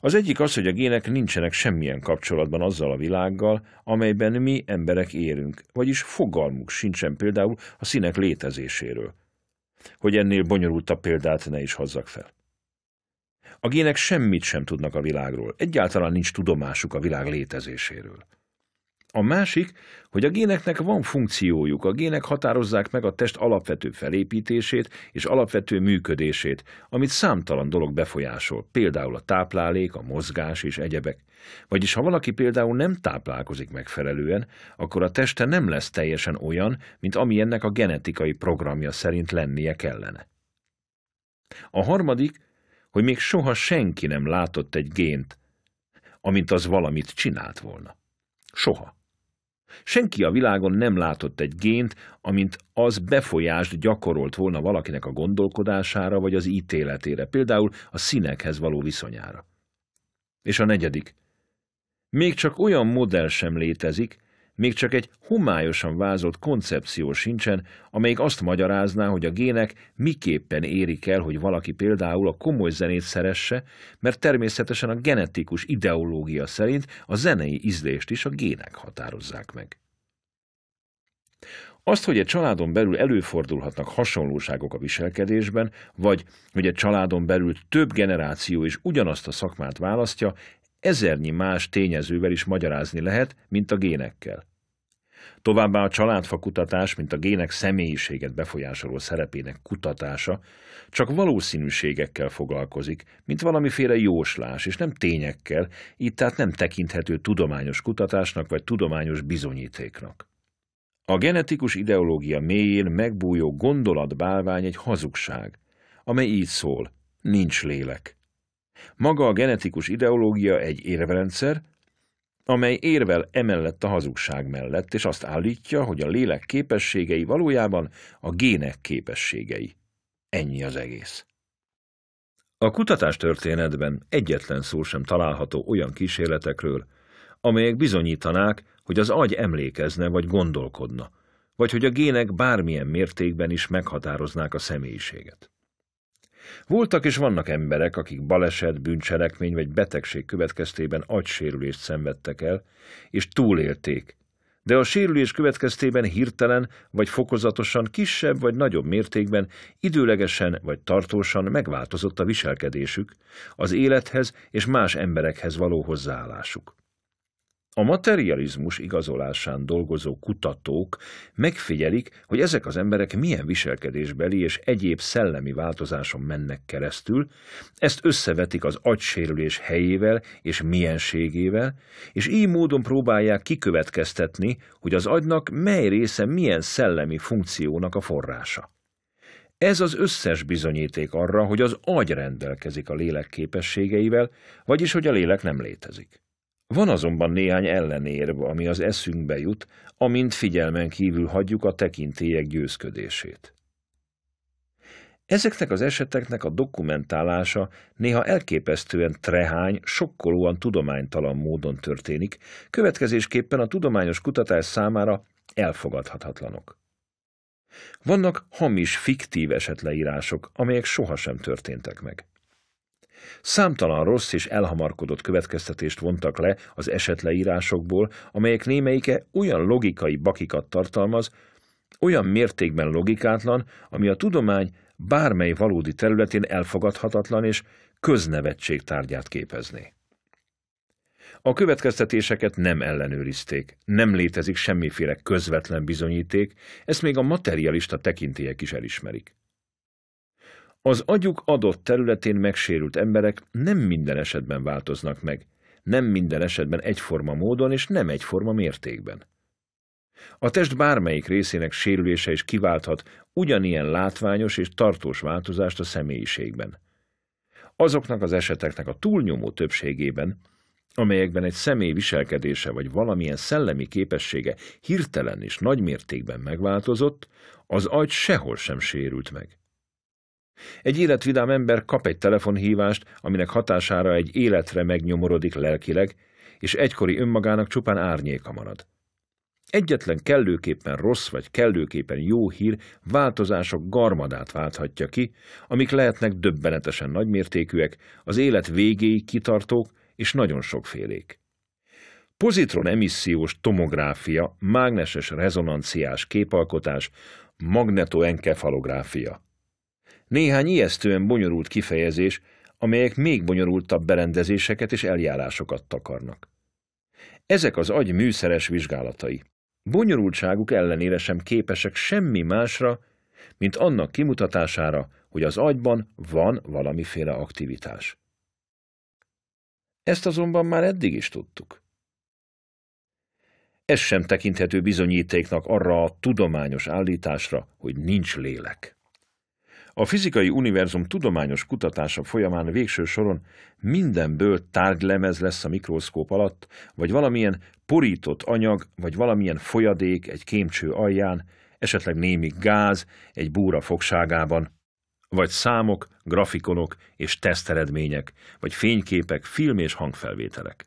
Az egyik az, hogy a gének nincsenek semmilyen kapcsolatban azzal a világgal, amelyben mi emberek érünk, vagyis fogalmuk sincsen például a színek létezéséről. Hogy ennél bonyolultabb példát ne is hozzak fel. A gének semmit sem tudnak a világról, egyáltalán nincs tudomásuk a világ létezéséről. A másik, hogy a géneknek van funkciójuk, a gének határozzák meg a test alapvető felépítését és alapvető működését, amit számtalan dolog befolyásol, például a táplálék, a mozgás és egyebek. Vagyis ha valaki például nem táplálkozik megfelelően, akkor a teste nem lesz teljesen olyan, mint ami ennek a genetikai programja szerint lennie kellene. A harmadik, hogy még soha senki nem látott egy gént, amint az valamit csinált volna. Soha. Senki a világon nem látott egy gént, amint az befolyást gyakorolt volna valakinek a gondolkodására vagy az ítéletére, például a színekhez való viszonyára. És a negyedik. Még csak olyan modell sem létezik, még csak egy humályosan vázolt koncepció sincsen, amelyik azt magyarázná, hogy a gének miképpen érik el, hogy valaki például a komoly zenét szeresse, mert természetesen a genetikus ideológia szerint a zenei ízlést is a gének határozzák meg. Azt, hogy egy családon belül előfordulhatnak hasonlóságok a viselkedésben, vagy hogy egy családon belül több generáció is ugyanazt a szakmát választja, ezernyi más tényezővel is magyarázni lehet, mint a génekkel. Továbbá a családfa kutatás, mint a gének személyiséget befolyásoló szerepének kutatása, csak valószínűségekkel foglalkozik, mint valamiféle jóslás, és nem tényekkel, így tehát nem tekinthető tudományos kutatásnak vagy tudományos bizonyítéknak. A genetikus ideológia mélyén megbújó gondolatbálvány egy hazugság, amely így szól, nincs lélek. Maga a genetikus ideológia egy érverendszer, amely érvel emellett a hazugság mellett, és azt állítja, hogy a lélek képességei valójában a gének képességei. Ennyi az egész. A kutatás egyetlen szó sem található olyan kísérletekről, amelyek bizonyítanák, hogy az agy emlékezne vagy gondolkodna, vagy hogy a gének bármilyen mértékben is meghatároznák a személyiséget. Voltak és vannak emberek, akik baleset, bűncselekmény vagy betegség következtében agysérülést szenvedtek el, és túlélték, de a sérülés következtében hirtelen vagy fokozatosan kisebb vagy nagyobb mértékben időlegesen vagy tartósan megváltozott a viselkedésük, az élethez és más emberekhez való hozzáállásuk. A materializmus igazolásán dolgozó kutatók megfigyelik, hogy ezek az emberek milyen viselkedésbeli és egyéb szellemi változáson mennek keresztül, ezt összevetik az agysérülés helyével és mienségével, és így módon próbálják kikövetkeztetni, hogy az agynak mely része milyen szellemi funkciónak a forrása. Ez az összes bizonyíték arra, hogy az agy rendelkezik a lélek képességeivel, vagyis hogy a lélek nem létezik. Van azonban néhány ellenérv, ami az eszünkbe jut, amint figyelmen kívül hagyjuk a tekintélyek győzködését. Ezeknek az eseteknek a dokumentálása néha elképesztően trehány, sokkolóan tudománytalan módon történik, következésképpen a tudományos kutatás számára elfogadhatatlanok. Vannak hamis, fiktív esetleírások, amelyek sohasem történtek meg. Számtalan rossz és elhamarkodott következtetést vontak le az esetleírásokból, amelyek némelyike olyan logikai bakikat tartalmaz, olyan mértékben logikátlan, ami a tudomány bármely valódi területén elfogadhatatlan és köznevetség tárgyát képezné. A következtetéseket nem ellenőrizték, nem létezik semmiféle közvetlen bizonyíték, ezt még a materialista tekintélyek is elismerik. Az agyuk adott területén megsérült emberek nem minden esetben változnak meg, nem minden esetben egyforma módon és nem egyforma mértékben. A test bármelyik részének sérülése is kiválthat ugyanilyen látványos és tartós változást a személyiségben. Azoknak az eseteknek a túlnyomó többségében, amelyekben egy személy viselkedése vagy valamilyen szellemi képessége hirtelen és nagymértékben megváltozott, az agy sehol sem sérült meg. Egy életvidám ember kap egy telefonhívást, aminek hatására egy életre megnyomorodik lelkileg, és egykori önmagának csupán árnyéka marad. Egyetlen kellőképpen rossz vagy kellőképpen jó hír változások garmadát válthatja ki, amik lehetnek döbbenetesen nagymértékűek, az élet végéig kitartók és nagyon sokfélék. Pozitron emissziós tomográfia, mágneses rezonanciás képalkotás, magnetoenkefalográfia – néhány ijesztően bonyolult kifejezés, amelyek még bonyolultabb berendezéseket és eljárásokat takarnak. Ezek az agy műszeres vizsgálatai. Bonyolultságuk ellenére sem képesek semmi másra, mint annak kimutatására, hogy az agyban van valamiféle aktivitás. Ezt azonban már eddig is tudtuk. Ez sem tekinthető bizonyítéknak arra a tudományos állításra, hogy nincs lélek. A fizikai univerzum tudományos kutatása folyamán végső soron mindenből tárgylemez lesz a mikroszkóp alatt, vagy valamilyen porított anyag, vagy valamilyen folyadék egy kémcső alján, esetleg némi gáz egy búra fogságában, vagy számok, grafikonok és teszteredmények, vagy fényképek, film és hangfelvételek.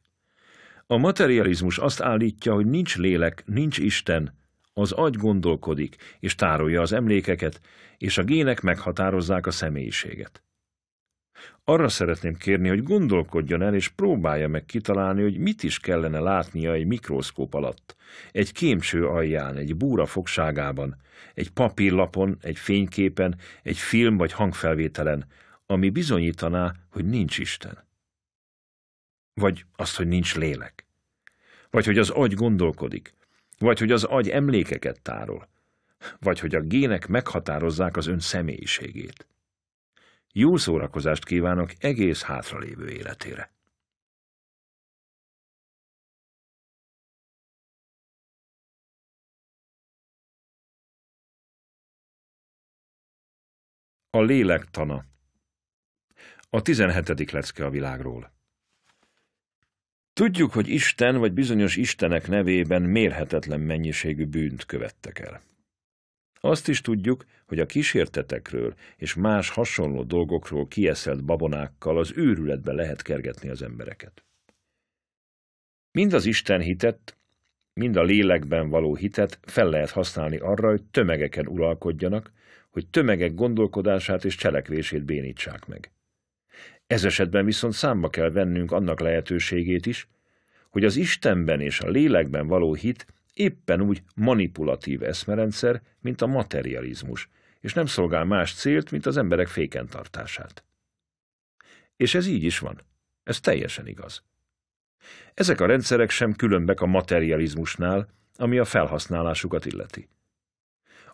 A materializmus azt állítja, hogy nincs lélek, nincs Isten, az agy gondolkodik és tárolja az emlékeket, és a gének meghatározzák a személyiséget. Arra szeretném kérni, hogy gondolkodjon el, és próbálja meg kitalálni, hogy mit is kellene látnia egy mikroszkóp alatt, egy kémcső alján, egy búra fogságában, egy papírlapon, egy fényképen, egy film vagy hangfelvételen, ami bizonyítaná, hogy nincs Isten. Vagy azt, hogy nincs lélek. Vagy hogy az agy gondolkodik. Vagy hogy az agy emlékeket tárol vagy hogy a gének meghatározzák az ön személyiségét. Jó szórakozást kívánok egész hátralévő életére! A lélektana A 17. lecke a világról Tudjuk, hogy Isten vagy bizonyos Istenek nevében mérhetetlen mennyiségű bűnt követtek el. Azt is tudjuk, hogy a kísértetekről és más hasonló dolgokról kieszelt babonákkal az őrületbe lehet kergetni az embereket. Mind az Isten hitet, mind a lélekben való hitet fel lehet használni arra, hogy tömegeken uralkodjanak, hogy tömegek gondolkodását és cselekvését bénítsák meg. Ez esetben viszont számba kell vennünk annak lehetőségét is, hogy az Istenben és a lélekben való hit éppen úgy manipulatív eszmerendszer, mint a materializmus, és nem szolgál más célt, mint az emberek féken tartását. És ez így is van. Ez teljesen igaz. Ezek a rendszerek sem különbek a materializmusnál, ami a felhasználásukat illeti.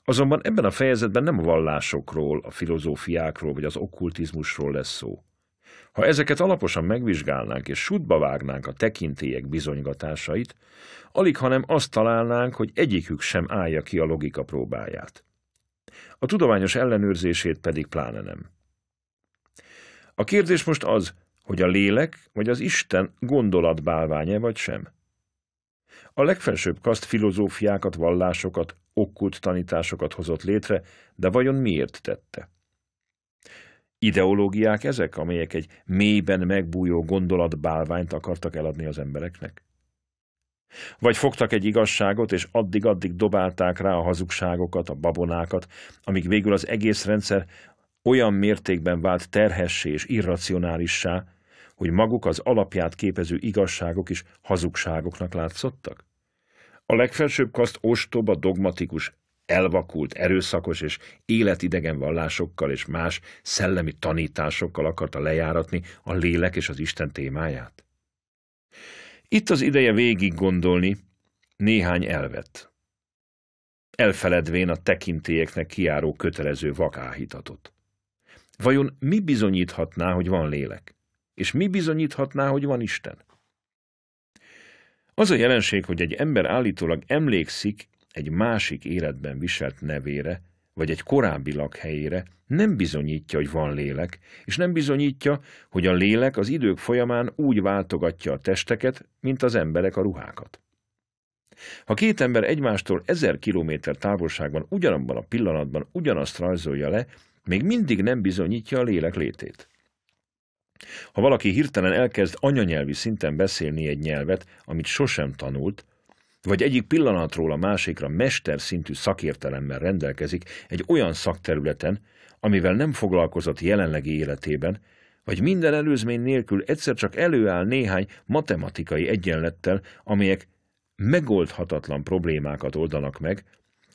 Azonban ebben a fejezetben nem a vallásokról, a filozófiákról vagy az okkultizmusról lesz szó. Ha ezeket alaposan megvizsgálnánk és sútba vágnánk a tekintélyek bizonygatásait, alig hanem azt találnánk, hogy egyikük sem állja ki a logika próbáját. A tudományos ellenőrzését pedig pláne nem. A kérdés most az, hogy a lélek vagy az Isten gondolatbálványe vagy sem. A legfelsőbb kaszt filozófiákat, vallásokat, okkult tanításokat hozott létre, de vajon miért tette? Ideológiák ezek, amelyek egy mélyben megbújó gondolatbálványt akartak eladni az embereknek? Vagy fogtak egy igazságot, és addig-addig dobálták rá a hazugságokat, a babonákat, amíg végül az egész rendszer olyan mértékben vált terhessé és irracionálissá, hogy maguk az alapját képező igazságok is hazugságoknak látszottak? A legfelsőbb kaszt ostoba, dogmatikus elvakult, erőszakos és életidegen vallásokkal és más szellemi tanításokkal akarta lejáratni a lélek és az Isten témáját? Itt az ideje végig gondolni néhány elvet, elfeledvén a tekintélyeknek kiáró kötelező vakáhítatot. Vajon mi bizonyíthatná, hogy van lélek? És mi bizonyíthatná, hogy van Isten? Az a jelenség, hogy egy ember állítólag emlékszik egy másik életben viselt nevére, vagy egy korábbi lakhelyére nem bizonyítja, hogy van lélek, és nem bizonyítja, hogy a lélek az idők folyamán úgy váltogatja a testeket, mint az emberek a ruhákat. Ha két ember egymástól ezer kilométer távolságban ugyanabban a pillanatban ugyanazt rajzolja le, még mindig nem bizonyítja a lélek létét. Ha valaki hirtelen elkezd anyanyelvi szinten beszélni egy nyelvet, amit sosem tanult, vagy egyik pillanatról a másikra mesterszintű szakértelemmel rendelkezik egy olyan szakterületen, amivel nem foglalkozott jelenlegi életében, vagy minden előzmény nélkül egyszer csak előáll néhány matematikai egyenlettel, amelyek megoldhatatlan problémákat oldanak meg,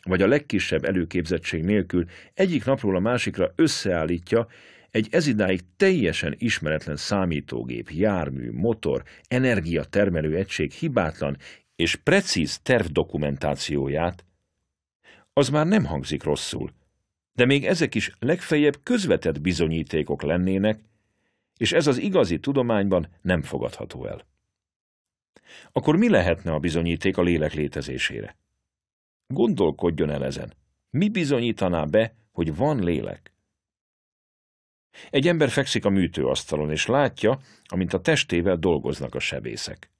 vagy a legkisebb előképzettség nélkül egyik napról a másikra összeállítja egy ezidáig teljesen ismeretlen számítógép, jármű, motor, energiatermelő egység hibátlan, és precíz tervdokumentációját, az már nem hangzik rosszul, de még ezek is legfeljebb közvetett bizonyítékok lennének, és ez az igazi tudományban nem fogadható el. Akkor mi lehetne a bizonyíték a lélek létezésére? Gondolkodjon el ezen. Mi bizonyítaná be, hogy van lélek? Egy ember fekszik a műtőasztalon, és látja, amint a testével dolgoznak a sebészek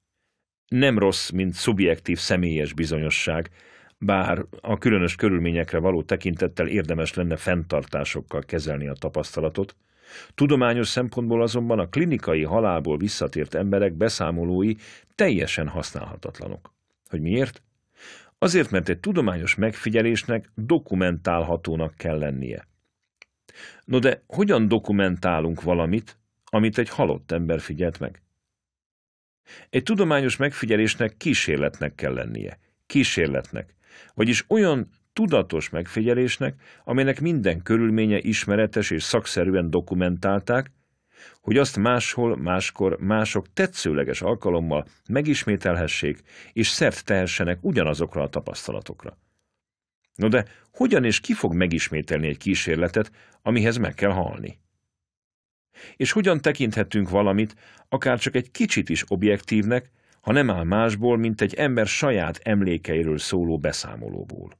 nem rossz, mint szubjektív, személyes bizonyosság, bár a különös körülményekre való tekintettel érdemes lenne fenntartásokkal kezelni a tapasztalatot, Tudományos szempontból azonban a klinikai halálból visszatért emberek beszámolói teljesen használhatatlanok. Hogy miért? Azért, mert egy tudományos megfigyelésnek dokumentálhatónak kell lennie. No de hogyan dokumentálunk valamit, amit egy halott ember figyelt meg? Egy tudományos megfigyelésnek kísérletnek kell lennie. Kísérletnek. Vagyis olyan tudatos megfigyelésnek, amelynek minden körülménye ismeretes és szakszerűen dokumentálták, hogy azt máshol, máskor, mások tetszőleges alkalommal megismételhessék, és szert tehessenek ugyanazokra a tapasztalatokra. No de hogyan és ki fog megismételni egy kísérletet, amihez meg kell halni? És hogyan tekinthetünk valamit, akár csak egy kicsit is objektívnek, ha nem áll másból, mint egy ember saját emlékeiről szóló beszámolóból.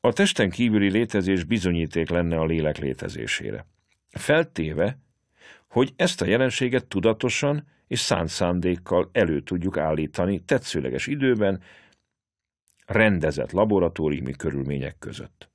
A testen kívüli létezés bizonyíték lenne a lélek létezésére. Feltéve, hogy ezt a jelenséget tudatosan és szánt szándékkal elő tudjuk állítani tetszőleges időben, rendezett laboratóriumi körülmények között.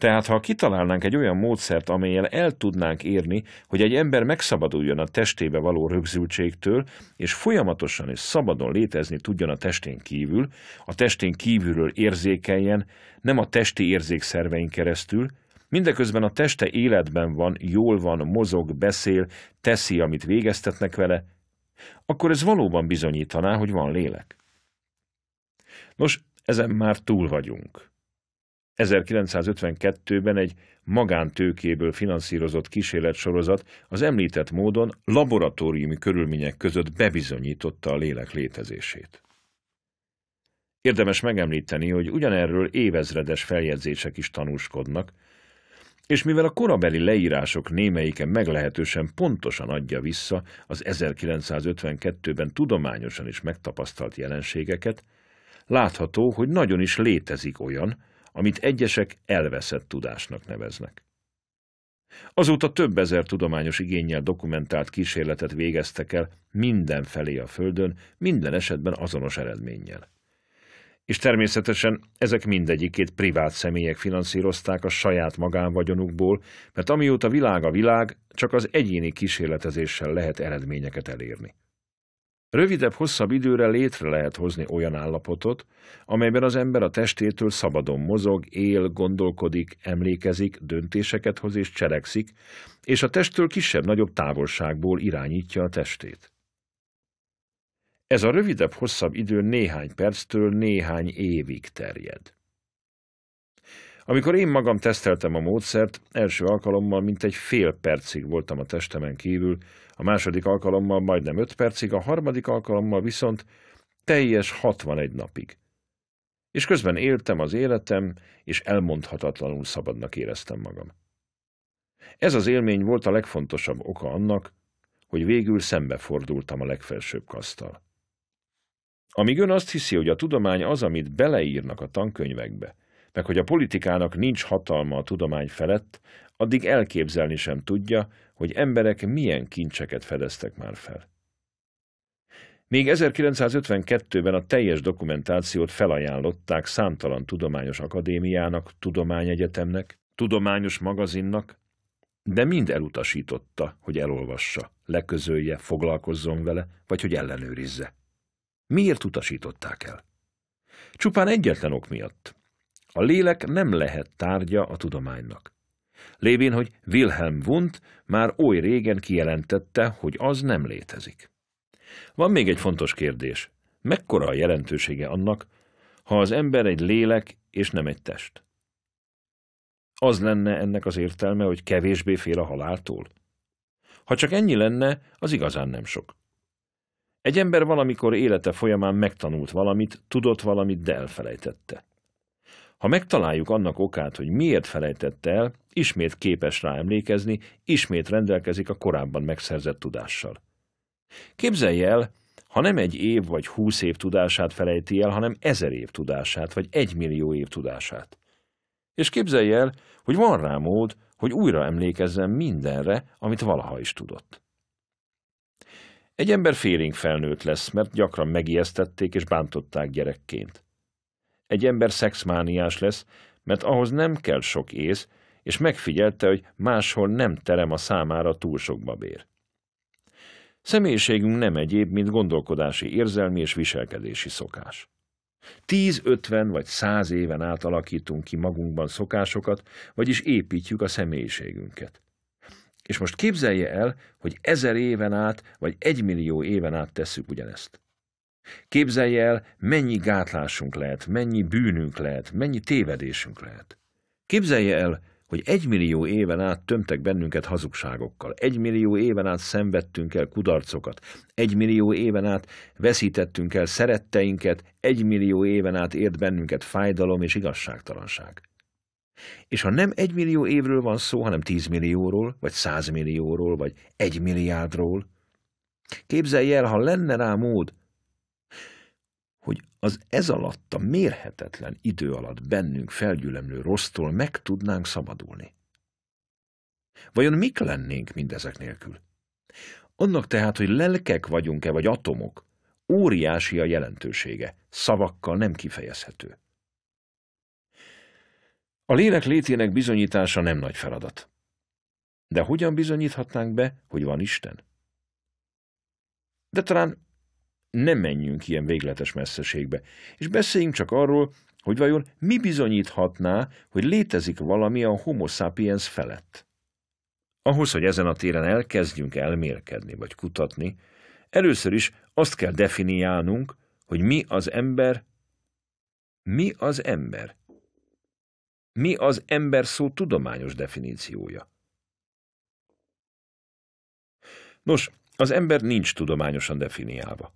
Tehát ha kitalálnánk egy olyan módszert, amelyel el tudnánk érni, hogy egy ember megszabaduljon a testébe való rögzültségtől, és folyamatosan és szabadon létezni tudjon a testén kívül, a testén kívülről érzékeljen, nem a testi érzékszerveink keresztül, mindeközben a teste életben van, jól van, mozog, beszél, teszi, amit végeztetnek vele, akkor ez valóban bizonyítaná, hogy van lélek. Nos, ezen már túl vagyunk. 1952-ben egy magántőkéből finanszírozott kísérletsorozat az említett módon laboratóriumi körülmények között bebizonyította a lélek létezését. Érdemes megemlíteni, hogy ugyanerről évezredes feljegyzések is tanúskodnak, és mivel a korabeli leírások némelyike meglehetősen pontosan adja vissza az 1952-ben tudományosan is megtapasztalt jelenségeket, látható, hogy nagyon is létezik olyan, amit egyesek elveszett tudásnak neveznek. Azóta több ezer tudományos igényel dokumentált kísérletet végeztek el mindenfelé a Földön, minden esetben azonos eredménnyel. És természetesen ezek mindegyikét privát személyek finanszírozták a saját magánvagyonukból, mert amióta világ a világ, csak az egyéni kísérletezéssel lehet eredményeket elérni. Rövidebb-hosszabb időre létre lehet hozni olyan állapotot, amelyben az ember a testétől szabadon mozog, él, gondolkodik, emlékezik, döntéseket hoz és cselekszik, és a testtől kisebb-nagyobb távolságból irányítja a testét. Ez a rövidebb-hosszabb idő néhány perctől néhány évig terjed. Amikor én magam teszteltem a módszert, első alkalommal mintegy fél percig voltam a testemen kívül, a második alkalommal majdnem öt percig, a harmadik alkalommal viszont teljes 61 napig. És közben éltem az életem, és elmondhatatlanul szabadnak éreztem magam. Ez az élmény volt a legfontosabb oka annak, hogy végül szembefordultam a legfelsőbb kasztal. Amíg ön azt hiszi, hogy a tudomány az, amit beleírnak a tankönyvekbe, meg hogy a politikának nincs hatalma a tudomány felett, addig elképzelni sem tudja, hogy emberek milyen kincseket fedeztek már fel. Még 1952-ben a teljes dokumentációt felajánlották számtalan tudományos akadémiának, tudományegyetemnek, tudományos magazinnak, de mind elutasította, hogy elolvassa, leközölje, foglalkozzon vele, vagy hogy ellenőrizze. Miért utasították el? Csupán egyetlen ok miatt. A lélek nem lehet tárgya a tudománynak. Lévén, hogy Wilhelm Wundt már oly régen kijelentette, hogy az nem létezik. Van még egy fontos kérdés. Mekkora a jelentősége annak, ha az ember egy lélek és nem egy test? Az lenne ennek az értelme, hogy kevésbé fél a haláltól? Ha csak ennyi lenne, az igazán nem sok. Egy ember valamikor élete folyamán megtanult valamit, tudott valamit, de elfelejtette. Ha megtaláljuk annak okát, hogy miért felejtett el, ismét képes rá emlékezni, ismét rendelkezik a korábban megszerzett tudással. Képzelj el, ha nem egy év vagy húsz év tudását felejti el, hanem ezer év tudását, vagy egy millió év tudását. És képzelj el, hogy van rá mód, hogy újra emlékezzen mindenre, amit valaha is tudott. Egy ember félénk felnőtt lesz, mert gyakran megijesztették és bántották gyerekként egy ember szexmániás lesz, mert ahhoz nem kell sok ész, és megfigyelte, hogy máshol nem terem a számára túl sok babér. Személyiségünk nem egyéb, mint gondolkodási, érzelmi és viselkedési szokás. Tíz, ötven vagy száz éven át alakítunk ki magunkban szokásokat, vagyis építjük a személyiségünket. És most képzelje el, hogy ezer éven át, vagy egymillió éven át tesszük ugyanezt. Képzelj el, mennyi gátlásunk lehet, mennyi bűnünk lehet, mennyi tévedésünk lehet. Képzelj el, hogy egymillió éven át tömtek bennünket hazugságokkal, egymillió éven át szenvedtünk el kudarcokat, egymillió éven át veszítettünk el szeretteinket, egymillió éven át ért bennünket fájdalom és igazságtalanság. És ha nem egymillió évről van szó, hanem tízmillióról, vagy százmillióról, vagy egymilliárdról, képzelj el, ha lenne rá mód, hogy az ez alatt a mérhetetlen idő alatt bennünk felgyülemlő rossztól meg tudnánk szabadulni. Vajon mik lennénk mindezek nélkül? Annak tehát, hogy lelkek vagyunk-e vagy atomok, óriási a jelentősége, szavakkal nem kifejezhető. A lélek létének bizonyítása nem nagy feladat. De hogyan bizonyíthatnánk be, hogy van Isten? De talán ne menjünk ilyen végletes messzeségbe, és beszéljünk csak arról, hogy vajon mi bizonyíthatná, hogy létezik valami a homo sapiens felett. Ahhoz, hogy ezen a téren elkezdjünk elmélkedni vagy kutatni, először is azt kell definiálnunk, hogy mi az ember, mi az ember. Mi az ember szó tudományos definíciója? Nos, az ember nincs tudományosan definiálva.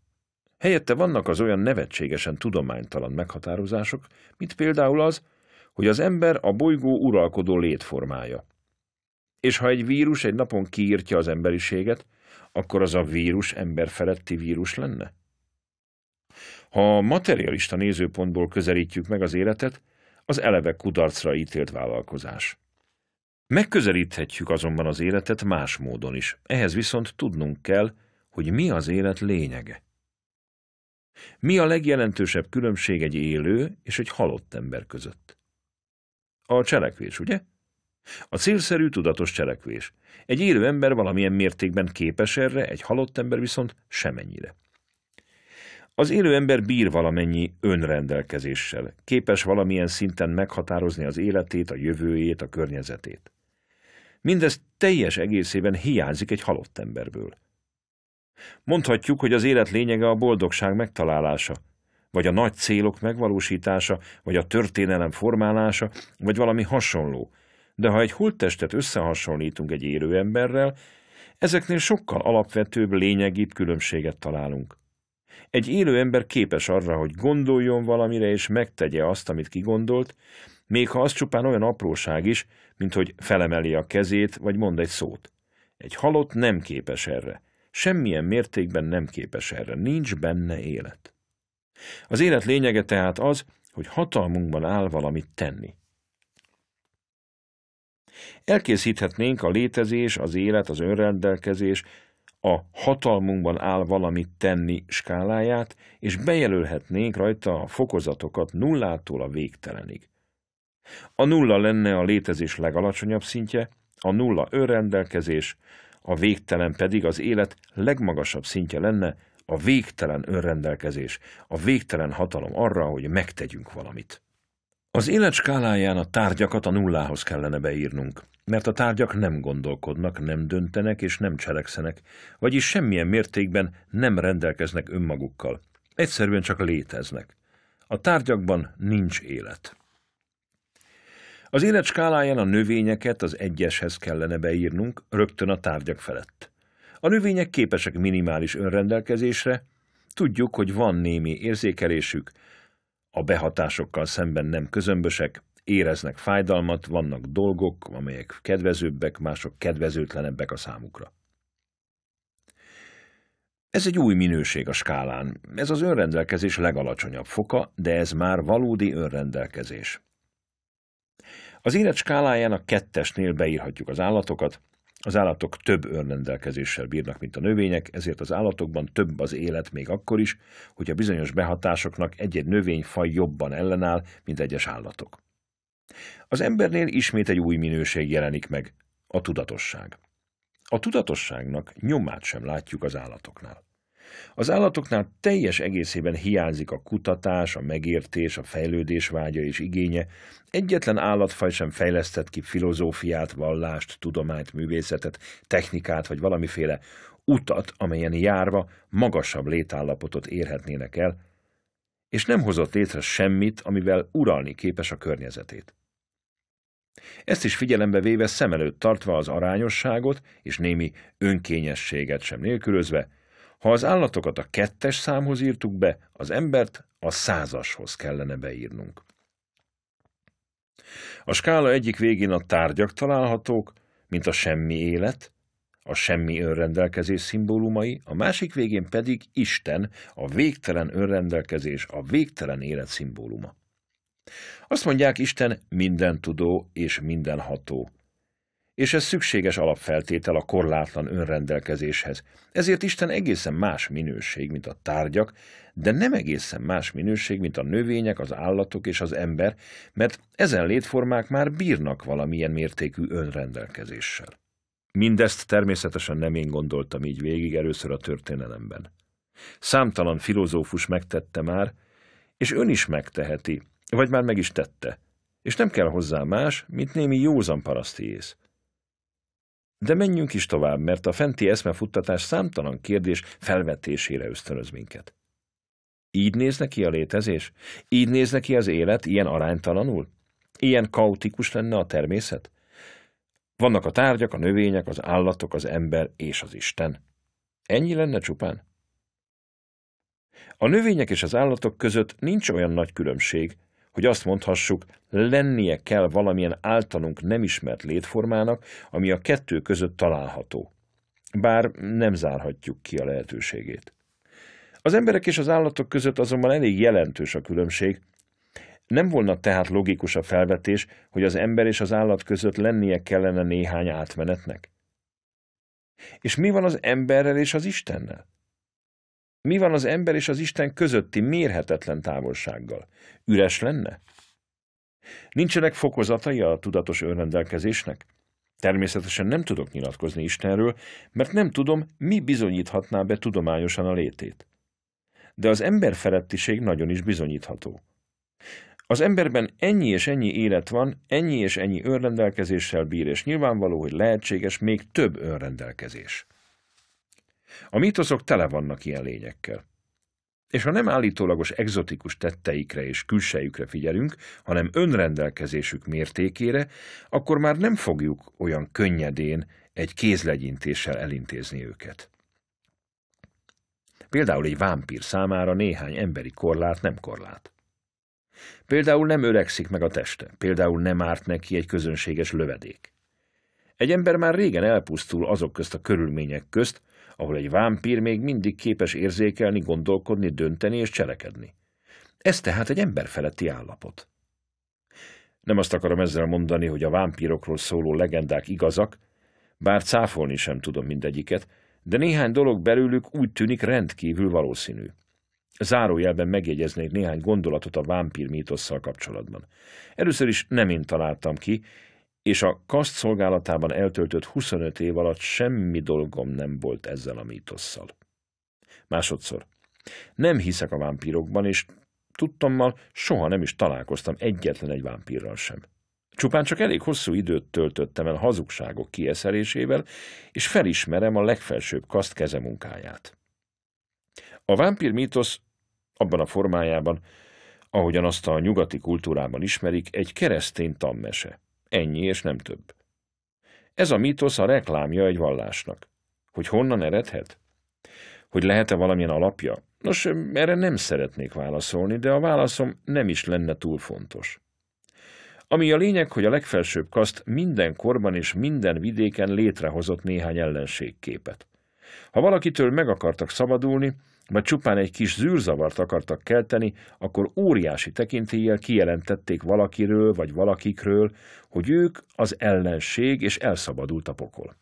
Helyette vannak az olyan nevetségesen tudománytalan meghatározások, mint például az, hogy az ember a bolygó uralkodó létformája. És ha egy vírus egy napon kiírtja az emberiséget, akkor az a vírus ember feletti vírus lenne? Ha a materialista nézőpontból közelítjük meg az életet, az eleve kudarcra ítélt vállalkozás. Megközelíthetjük azonban az életet más módon is, ehhez viszont tudnunk kell, hogy mi az élet lényege. Mi a legjelentősebb különbség egy élő és egy halott ember között? A cselekvés, ugye? A célszerű, tudatos cselekvés. Egy élő ember valamilyen mértékben képes erre, egy halott ember viszont semennyire. Az élő ember bír valamennyi önrendelkezéssel, képes valamilyen szinten meghatározni az életét, a jövőjét, a környezetét. Mindez teljes egészében hiányzik egy halott emberből. Mondhatjuk, hogy az élet lényege a boldogság megtalálása, vagy a nagy célok megvalósítása, vagy a történelem formálása, vagy valami hasonló. De ha egy holttestet összehasonlítunk egy élő emberrel, ezeknél sokkal alapvetőbb, lényegibb különbséget találunk. Egy élő ember képes arra, hogy gondoljon valamire és megtegye azt, amit kigondolt, még ha az csupán olyan apróság is, mint hogy felemeli a kezét, vagy mond egy szót. Egy halott nem képes erre semmilyen mértékben nem képes erre, nincs benne élet. Az élet lényege tehát az, hogy hatalmunkban áll valamit tenni. Elkészíthetnénk a létezés, az élet, az önrendelkezés, a hatalmunkban áll valamit tenni skáláját, és bejelölhetnénk rajta a fokozatokat nullától a végtelenig. A nulla lenne a létezés legalacsonyabb szintje, a nulla önrendelkezés, a végtelen pedig az élet legmagasabb szintje lenne, a végtelen önrendelkezés, a végtelen hatalom arra, hogy megtegyünk valamit. Az élet skáláján a tárgyakat a nullához kellene beírnunk, mert a tárgyak nem gondolkodnak, nem döntenek és nem cselekszenek, vagyis semmilyen mértékben nem rendelkeznek önmagukkal. Egyszerűen csak léteznek. A tárgyakban nincs élet. Az élet skáláján a növényeket az egyeshez kellene beírnunk, rögtön a tárgyak felett. A növények képesek minimális önrendelkezésre, tudjuk, hogy van némi érzékelésük, a behatásokkal szemben nem közömbösek, éreznek fájdalmat, vannak dolgok, amelyek kedvezőbbek, mások kedvezőtlenebbek a számukra. Ez egy új minőség a skálán. Ez az önrendelkezés legalacsonyabb foka, de ez már valódi önrendelkezés. Az élet skáláján a kettesnél beírhatjuk az állatokat, az állatok több önrendelkezéssel bírnak, mint a növények, ezért az állatokban több az élet még akkor is, hogy a bizonyos behatásoknak egy-egy növényfaj jobban ellenáll, mint egyes állatok. Az embernél ismét egy új minőség jelenik meg, a tudatosság. A tudatosságnak nyomát sem látjuk az állatoknál. Az állatoknál teljes egészében hiányzik a kutatás, a megértés, a fejlődés vágya és igénye. Egyetlen állatfaj sem fejlesztett ki filozófiát, vallást, tudományt, művészetet, technikát vagy valamiféle utat, amelyen járva magasabb létállapotot érhetnének el, és nem hozott létre semmit, amivel uralni képes a környezetét. Ezt is figyelembe véve szem előtt tartva az arányosságot és némi önkényességet sem nélkülözve, ha az állatokat a kettes számhoz írtuk be, az embert a százashoz kellene beírnunk. A skála egyik végén a tárgyak találhatók, mint a semmi élet, a semmi önrendelkezés szimbólumai, a másik végén pedig Isten, a végtelen önrendelkezés, a végtelen élet szimbóluma. Azt mondják, Isten minden tudó és minden ható és ez szükséges alapfeltétel a korlátlan önrendelkezéshez. Ezért Isten egészen más minőség, mint a tárgyak, de nem egészen más minőség, mint a növények, az állatok és az ember, mert ezen létformák már bírnak valamilyen mértékű önrendelkezéssel. Mindezt természetesen nem én gondoltam így végig először a történelemben. Számtalan filozófus megtette már, és ön is megteheti, vagy már meg is tette, és nem kell hozzá más, mint némi józan paraszti ész. De menjünk is tovább, mert a fenti eszmefuttatás számtalan kérdés felvetésére ösztönöz minket. Így néz neki a létezés? Így néz neki az élet, ilyen aránytalanul? Ilyen kaotikus lenne a természet? Vannak a tárgyak, a növények, az állatok, az ember és az Isten. Ennyi lenne csupán? A növények és az állatok között nincs olyan nagy különbség, hogy azt mondhassuk, lennie kell valamilyen általunk nem ismert létformának, ami a kettő között található. Bár nem zárhatjuk ki a lehetőségét. Az emberek és az állatok között azonban elég jelentős a különbség, nem volna tehát logikus a felvetés, hogy az ember és az állat között lennie kellene néhány átmenetnek? És mi van az emberrel és az Istennel? Mi van az ember és az Isten közötti mérhetetlen távolsággal? Üres lenne? Nincsenek fokozatai a tudatos önrendelkezésnek? Természetesen nem tudok nyilatkozni Istenről, mert nem tudom, mi bizonyíthatná be tudományosan a létét. De az ember felettiség nagyon is bizonyítható. Az emberben ennyi és ennyi élet van, ennyi és ennyi önrendelkezéssel bír, és nyilvánvaló, hogy lehetséges még több önrendelkezés. A mítoszok tele vannak ilyen lényekkel. És ha nem állítólagos egzotikus tetteikre és külsejükre figyelünk, hanem önrendelkezésük mértékére, akkor már nem fogjuk olyan könnyedén egy kézlegyintéssel elintézni őket. Például egy vámpír számára néhány emberi korlát nem korlát. Például nem öregszik meg a teste, például nem árt neki egy közönséges lövedék. Egy ember már régen elpusztul azok közt a körülmények közt, ahol egy vámpír még mindig képes érzékelni, gondolkodni, dönteni és cselekedni. Ez tehát egy emberfeletti állapot. Nem azt akarom ezzel mondani, hogy a vámpírokról szóló legendák igazak, bár cáfolni sem tudom mindegyiket, de néhány dolog belőlük úgy tűnik rendkívül valószínű. Zárójelben megjegyeznék néhány gondolatot a vámpír mítosszal kapcsolatban. Először is nem én találtam ki, és a kaszt szolgálatában eltöltött 25 év alatt semmi dolgom nem volt ezzel a mítosszal. Másodszor. Nem hiszek a vámpírokban, és tudtommal soha nem is találkoztam egyetlen egy vámpírral sem. Csupán csak elég hosszú időt töltöttem el hazugságok kieszerésével, és felismerem a legfelsőbb kaszt kezemunkáját. A vámpír mítosz abban a formájában, ahogyan azt a nyugati kultúrában ismerik, egy keresztény tanmese – Ennyi és nem több. Ez a mítosz a reklámja egy vallásnak. Hogy honnan eredhet? Hogy lehet-e valamilyen alapja? Nos, erre nem szeretnék válaszolni, de a válaszom nem is lenne túl fontos. Ami a lényeg, hogy a legfelsőbb kaszt minden korban és minden vidéken létrehozott néhány ellenségképet. Ha valakitől meg akartak szabadulni, vagy csupán egy kis zűrzavart akartak kelteni, akkor óriási tekintéllyel kijelentették valakiről vagy valakikről, hogy ők az ellenség és elszabadult a pokol.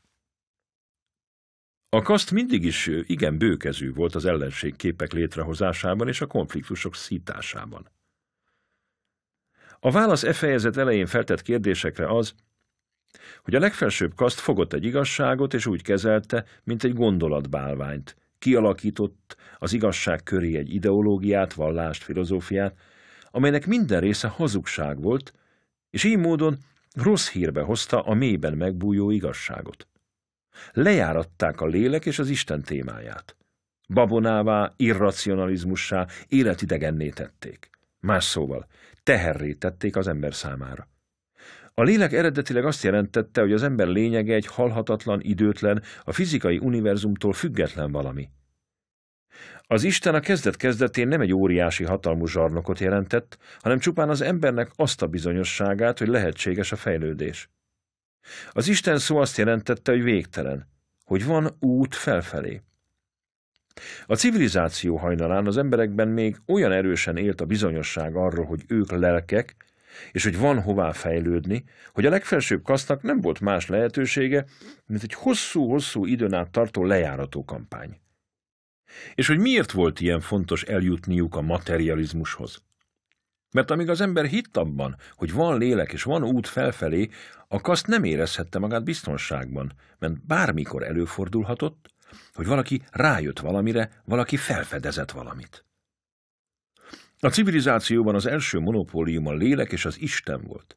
A kaszt mindig is igen bőkezű volt az ellenség képek létrehozásában és a konfliktusok szításában. A válasz e fejezet elején feltett kérdésekre az, hogy a legfelsőbb kaszt fogott egy igazságot és úgy kezelte, mint egy gondolatbálványt, kialakított az igazság köré egy ideológiát, vallást, filozófiát, amelynek minden része hazugság volt, és így módon rossz hírbe hozta a mélyben megbújó igazságot. Lejáratták a lélek és az Isten témáját. Babonává, irracionalizmussá, életidegenné tették. Más szóval, teherré tették az ember számára. A lélek eredetileg azt jelentette, hogy az ember lényege egy halhatatlan, időtlen, a fizikai univerzumtól független valami. Az Isten a kezdet-kezdetén nem egy óriási hatalmú zsarnokot jelentett, hanem csupán az embernek azt a bizonyosságát, hogy lehetséges a fejlődés. Az Isten szó azt jelentette, hogy végtelen, hogy van út felfelé. A civilizáció hajnalán az emberekben még olyan erősen élt a bizonyosság arról, hogy ők lelkek, és hogy van hová fejlődni, hogy a legfelsőbb kasznak nem volt más lehetősége, mint egy hosszú-hosszú időn át tartó lejárató kampány. És hogy miért volt ilyen fontos eljutniuk a materializmushoz? Mert amíg az ember hitt abban, hogy van lélek és van út felfelé, a kaszt nem érezhette magát biztonságban, mert bármikor előfordulhatott, hogy valaki rájött valamire, valaki felfedezett valamit. A civilizációban az első monopólium a lélek és az Isten volt.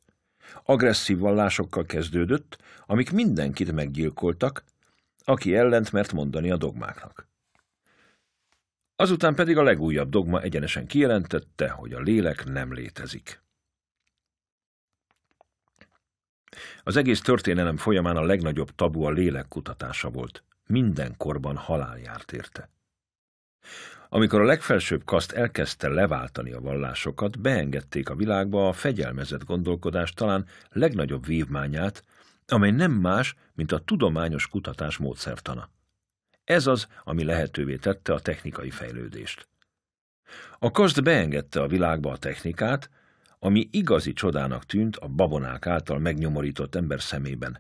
Agresszív vallásokkal kezdődött, amik mindenkit meggyilkoltak, aki ellent mert mondani a dogmáknak. Azután pedig a legújabb dogma egyenesen kijelentette, hogy a lélek nem létezik. Az egész történelem folyamán a legnagyobb tabu a lélek kutatása volt. Minden korban halál járt érte. Amikor a legfelsőbb kaszt elkezdte leváltani a vallásokat, beengedték a világba a fegyelmezett gondolkodás talán legnagyobb vívmányát, amely nem más, mint a tudományos kutatás módszertana. Ez az, ami lehetővé tette a technikai fejlődést. A kaszt beengedte a világba a technikát, ami igazi csodának tűnt a babonák által megnyomorított ember szemében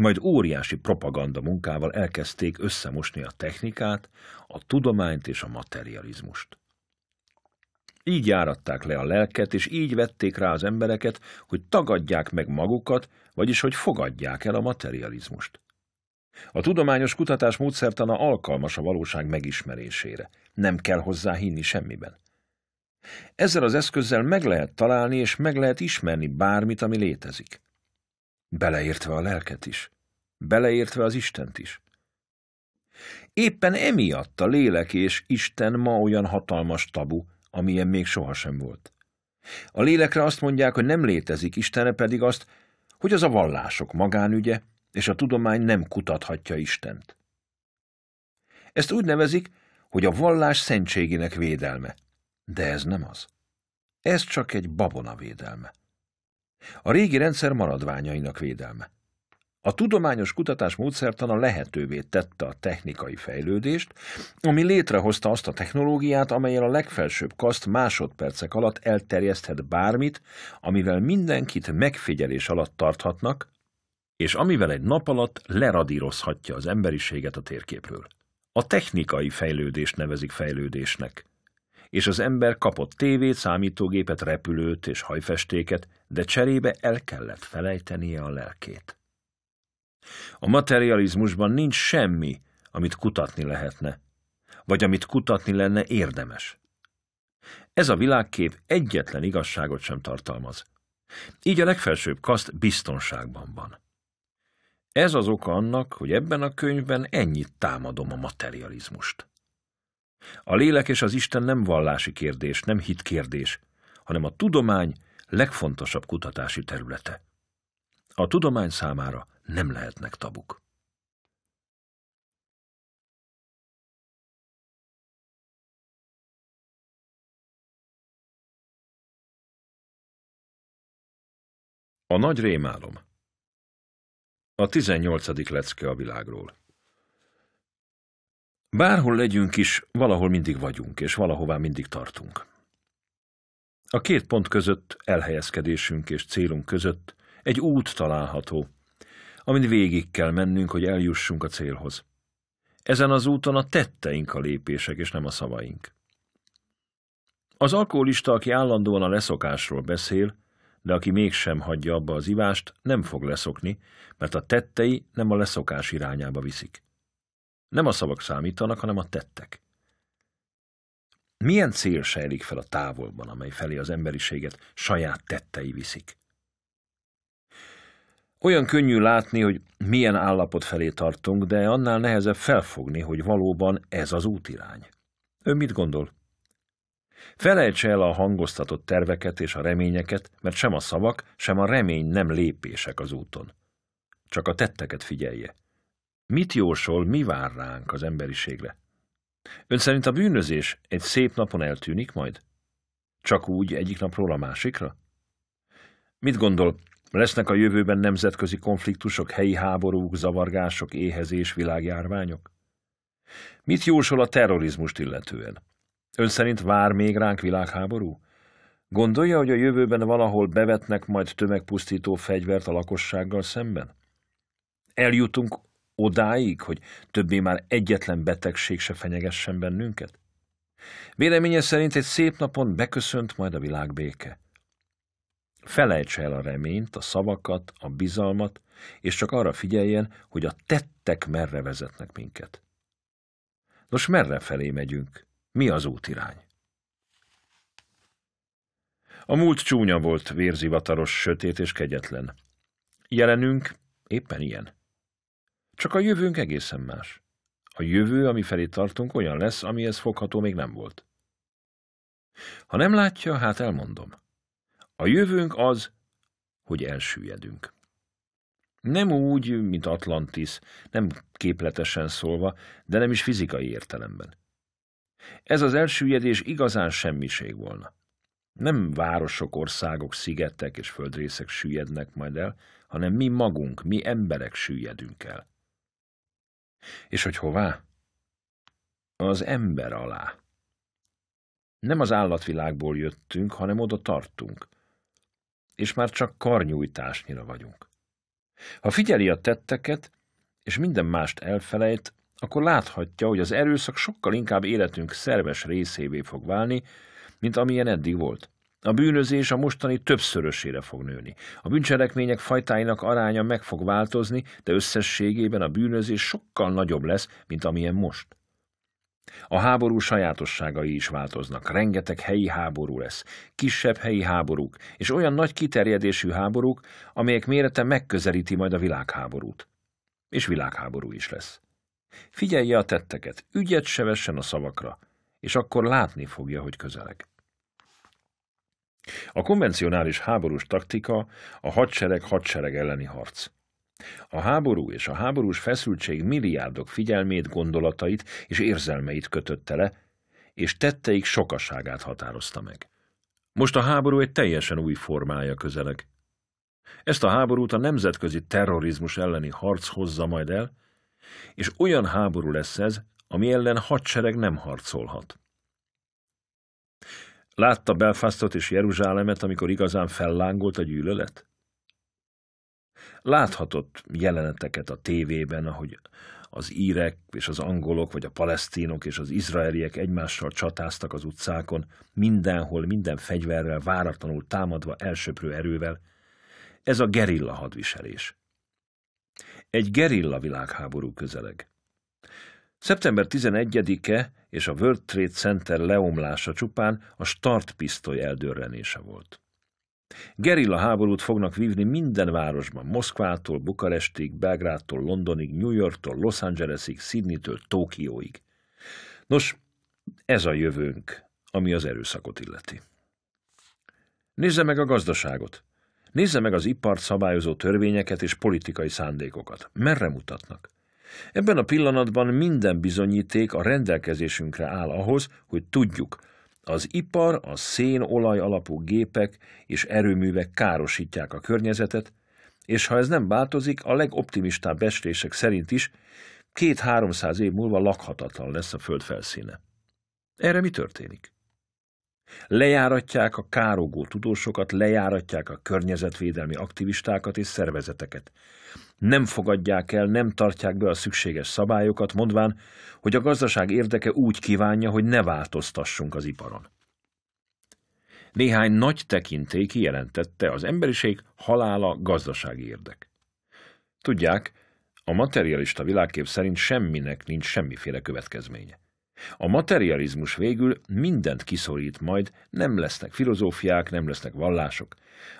majd óriási propaganda munkával elkezdték összemosni a technikát, a tudományt és a materializmust. Így járatták le a lelket, és így vették rá az embereket, hogy tagadják meg magukat, vagyis hogy fogadják el a materializmust. A tudományos kutatás módszertana alkalmas a valóság megismerésére. Nem kell hozzá hinni semmiben. Ezzel az eszközzel meg lehet találni és meg lehet ismerni bármit, ami létezik. Beleértve a lelket is. Beleértve az Istent is. Éppen emiatt a lélek és Isten ma olyan hatalmas tabu, amilyen még sohasem volt. A lélekre azt mondják, hogy nem létezik, Istene, pedig azt, hogy az a vallások magánügye, és a tudomány nem kutathatja Istent. Ezt úgy nevezik, hogy a vallás szentségének védelme, de ez nem az. Ez csak egy babona védelme. A régi rendszer maradványainak védelme. A tudományos kutatás módszertana lehetővé tette a technikai fejlődést, ami létrehozta azt a technológiát, amelyel a legfelsőbb kaszt másodpercek alatt elterjeszthet bármit, amivel mindenkit megfigyelés alatt tarthatnak, és amivel egy nap alatt leradírozhatja az emberiséget a térképről. A technikai fejlődést nevezik fejlődésnek, és az ember kapott tévét, számítógépet, repülőt és hajfestéket, de cserébe el kellett felejtenie a lelkét. A materializmusban nincs semmi, amit kutatni lehetne, vagy amit kutatni lenne érdemes. Ez a világkép egyetlen igazságot sem tartalmaz. Így a legfelsőbb kaszt biztonságban van. Ez az oka annak, hogy ebben a könyvben ennyit támadom a materializmust. A lélek és az Isten nem vallási kérdés, nem hit kérdés, hanem a tudomány legfontosabb kutatási területe. A tudomány számára nem lehetnek tabuk. A nagy rémálom A 18. lecke a világról Bárhol legyünk is, valahol mindig vagyunk, és valahová mindig tartunk. A két pont között, elhelyezkedésünk és célunk között egy út található, amin végig kell mennünk, hogy eljussunk a célhoz. Ezen az úton a tetteink a lépések, és nem a szavaink. Az alkoholista, aki állandóan a leszokásról beszél, de aki mégsem hagyja abba az ivást, nem fog leszokni, mert a tettei nem a leszokás irányába viszik. Nem a szavak számítanak, hanem a tettek. Milyen cél sejlik fel a távolban, amely felé az emberiséget saját tettei viszik? Olyan könnyű látni, hogy milyen állapot felé tartunk, de annál nehezebb felfogni, hogy valóban ez az útirány. Ön mit gondol? Felejtse el a hangoztatott terveket és a reményeket, mert sem a szavak, sem a remény nem lépések az úton. Csak a tetteket figyelje. Mit jósol, mi vár ránk az emberiségre? Ön szerint a bűnözés egy szép napon eltűnik majd? Csak úgy egyik napról a másikra? Mit gondol, lesznek a jövőben nemzetközi konfliktusok, helyi háborúk, zavargások, éhezés, világjárványok? Mit jósol a terrorizmust illetően? Ön szerint vár még ránk világháború? Gondolja, hogy a jövőben valahol bevetnek majd tömegpusztító fegyvert a lakossággal szemben? Eljutunk odáig, hogy többé már egyetlen betegség se fenyegessen bennünket? Véleménye szerint egy szép napon beköszönt majd a világ béke. Felejts el a reményt, a szavakat, a bizalmat, és csak arra figyeljen, hogy a tettek merre vezetnek minket. Nos, merre felé megyünk? Mi az útirány? A múlt csúnya volt, vérzivataros, sötét és kegyetlen. Jelenünk éppen ilyen. Csak a jövőnk egészen más. A jövő, ami felé tartunk, olyan lesz, amihez fogható még nem volt. Ha nem látja, hát elmondom. A jövőnk az, hogy elsüllyedünk. Nem úgy, mint Atlantis, nem képletesen szólva, de nem is fizikai értelemben. Ez az elsüllyedés igazán semmiség volna. Nem városok, országok, szigetek és földrészek süllyednek majd el, hanem mi magunk, mi emberek süllyedünk el. És hogy hová? Az ember alá. Nem az állatvilágból jöttünk, hanem oda tartunk. És már csak karnyújtásnyira vagyunk. Ha figyeli a tetteket, és minden mást elfelejt, akkor láthatja, hogy az erőszak sokkal inkább életünk szerves részévé fog válni, mint amilyen eddig volt. A bűnözés a mostani többszörösére fog nőni. A bűncselekmények fajtáinak aránya meg fog változni, de összességében a bűnözés sokkal nagyobb lesz, mint amilyen most. A háború sajátosságai is változnak. Rengeteg helyi háború lesz, kisebb helyi háborúk, és olyan nagy kiterjedésű háborúk, amelyek mérete megközelíti majd a világháborút. És világháború is lesz. Figyelje a tetteket, ügyet se vessen a szavakra, és akkor látni fogja, hogy közeleg. A konvencionális háborús taktika a hadsereg hadsereg elleni harc. A háború és a háborús feszültség milliárdok figyelmét, gondolatait és érzelmeit kötötte le, és tetteik sokaságát határozta meg. Most a háború egy teljesen új formája közeleg. Ezt a háborút a nemzetközi terrorizmus elleni harc hozza majd el, és olyan háború lesz ez, ami ellen hadsereg nem harcolhat. Látta Belfastot és Jeruzsálemet, amikor igazán fellángolt a gyűlölet? Láthatott jeleneteket a tévében, ahogy az írek és az angolok, vagy a palesztinok és az izraeliek egymással csatáztak az utcákon, mindenhol, minden fegyverrel, váratlanul támadva elsöprő erővel. Ez a gerilla hadviselés. Egy gerilla világháború közeleg. Szeptember 11-e és a World Trade Center leomlása csupán a startpisztoly eldörrenése volt. Gerilla háborút fognak vívni minden városban, Moszkvától, Bukarestig, Belgrádtól, Londonig, New Yorktól, Los Angelesig, Sydneytől, Tókióig. Nos, ez a jövőnk, ami az erőszakot illeti. Nézze meg a gazdaságot. Nézze meg az ipart szabályozó törvényeket és politikai szándékokat. Merre mutatnak? Ebben a pillanatban minden bizonyíték a rendelkezésünkre áll ahhoz, hogy tudjuk, az ipar, a szénolaj alapú gépek és erőművek károsítják a környezetet, és ha ez nem változik, a legoptimistább becslések szerint is két-háromszáz év múlva lakhatatlan lesz a föld felszíne. Erre mi történik? Lejáratják a károgó tudósokat, lejáratják a környezetvédelmi aktivistákat és szervezeteket. Nem fogadják el, nem tartják be a szükséges szabályokat, mondván, hogy a gazdaság érdeke úgy kívánja, hogy ne változtassunk az iparon. Néhány nagy tekintély kijelentette, az emberiség halála gazdasági érdek. Tudják, a materialista világkép szerint semminek nincs semmiféle következménye. A materializmus végül mindent kiszorít majd, nem lesznek filozófiák, nem lesznek vallások.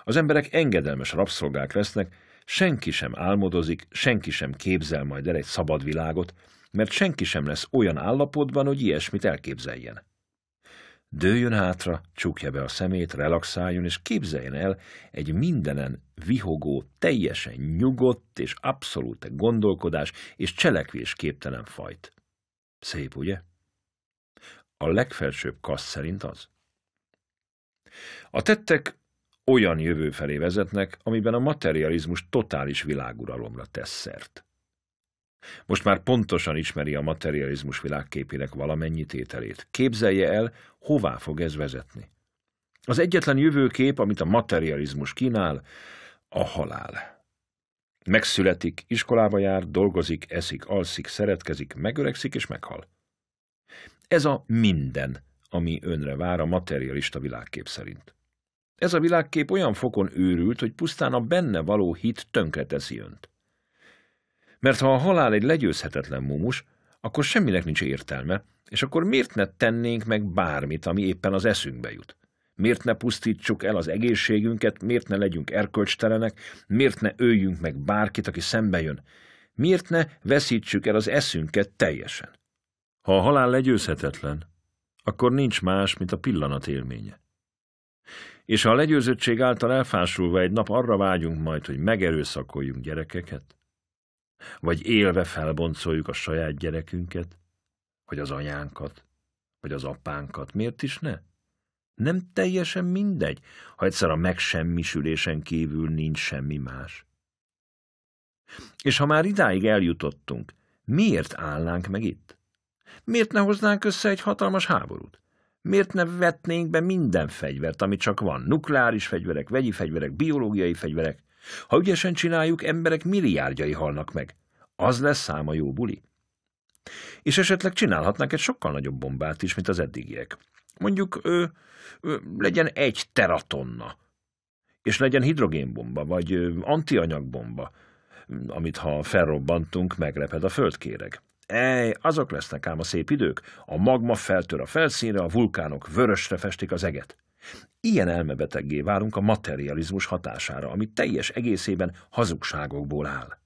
Az emberek engedelmes rabszolgák lesznek, senki sem álmodozik, senki sem képzel majd el egy szabad világot, mert senki sem lesz olyan állapotban, hogy ilyesmit elképzeljen. Dőjön hátra, csukja be a szemét, relaxáljon, és képzeljen el egy mindenen vihogó, teljesen nyugodt és abszolút gondolkodás és cselekvés képtelen fajt. Szép, ugye? A legfelsőbb kasz szerint az. A tettek olyan jövő felé vezetnek, amiben a materializmus totális világuralomra tesz szert. Most már pontosan ismeri a materializmus világképének valamennyi tételét. Képzelje el, hová fog ez vezetni. Az egyetlen jövőkép, amit a materializmus kínál, a halál. Megszületik, iskolába jár, dolgozik, eszik, alszik, szeretkezik, megöregszik és meghal. Ez a minden, ami önre vár a materialista világkép szerint. Ez a világkép olyan fokon őrült, hogy pusztán a benne való hit tönkreteszi önt. Mert ha a halál egy legyőzhetetlen mumus, akkor semminek nincs értelme, és akkor miért ne tennénk meg bármit, ami éppen az eszünkbe jut? Miért ne pusztítsuk el az egészségünket, miért ne legyünk erkölcstelenek, miért ne öljünk meg bárkit, aki szembe jön? Miért ne veszítsük el az eszünket teljesen? Ha a halál legyőzhetetlen, akkor nincs más, mint a pillanat élménye. És ha a legyőzöttség által elfásulva egy nap arra vágyunk majd, hogy megerőszakoljunk gyerekeket, vagy élve felboncoljuk a saját gyerekünket, vagy az anyánkat, vagy az apánkat, miért is ne? Nem teljesen mindegy, ha egyszer a megsemmisülésen kívül nincs semmi más. És ha már idáig eljutottunk, miért állnánk meg itt? Miért ne hoznánk össze egy hatalmas háborút? Miért ne vetnénk be minden fegyvert, ami csak van? Nukleáris fegyverek, vegyi fegyverek, biológiai fegyverek. Ha ügyesen csináljuk, emberek milliárdjai halnak meg. Az lesz száma jó buli. És esetleg csinálhatnánk egy sokkal nagyobb bombát is, mint az eddigiek. Mondjuk ö, ö, legyen egy teratonna, és legyen hidrogénbomba, vagy ö, antianyagbomba, amit ha felrobbantunk, megreped a földkéreg. Ej, azok lesznek ám a szép idők. A magma feltör a felszínre, a vulkánok vörösre festik az eget. Ilyen elmebeteggé várunk a materializmus hatására, ami teljes egészében hazugságokból áll.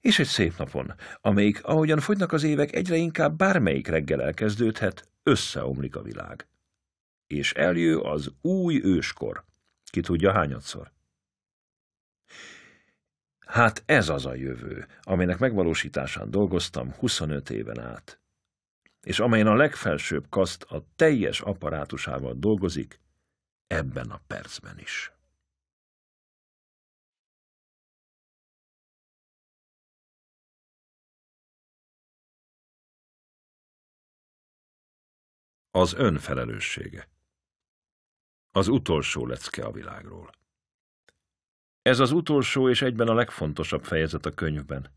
És egy szép napon, amelyik, ahogyan fogynak az évek, egyre inkább bármelyik reggel elkezdődhet, összeomlik a világ. És eljő az új őskor. Ki tudja hányadszor. Hát ez az a jövő, aminek megvalósításán dolgoztam 25 éven át, és amelyen a legfelsőbb kaszt a teljes apparátusával dolgozik, ebben a percben is. Az önfelelőssége. Az utolsó lecke a világról. Ez az utolsó és egyben a legfontosabb fejezet a könyvben.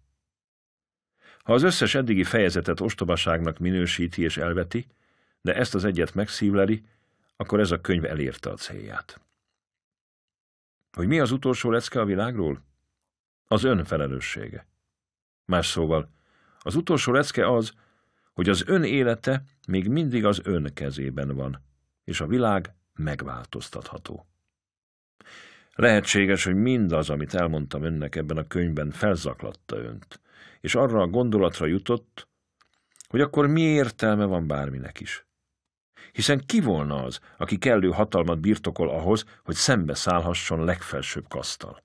Ha az összes eddigi fejezetet ostobaságnak minősíti és elveti, de ezt az egyet megszívleli, akkor ez a könyv elérte a célját. Hogy mi az utolsó lecke a világról? Az felelőssége. Más szóval, az utolsó lecke az, hogy az ön élete még mindig az ön kezében van, és a világ megváltoztatható. Lehetséges, hogy mindaz, amit elmondtam önnek ebben a könyvben, felzaklatta önt, és arra a gondolatra jutott, hogy akkor mi értelme van bárminek is. Hiszen ki volna az, aki kellő hatalmat birtokol ahhoz, hogy szembeszállhasson legfelsőbb kasztal?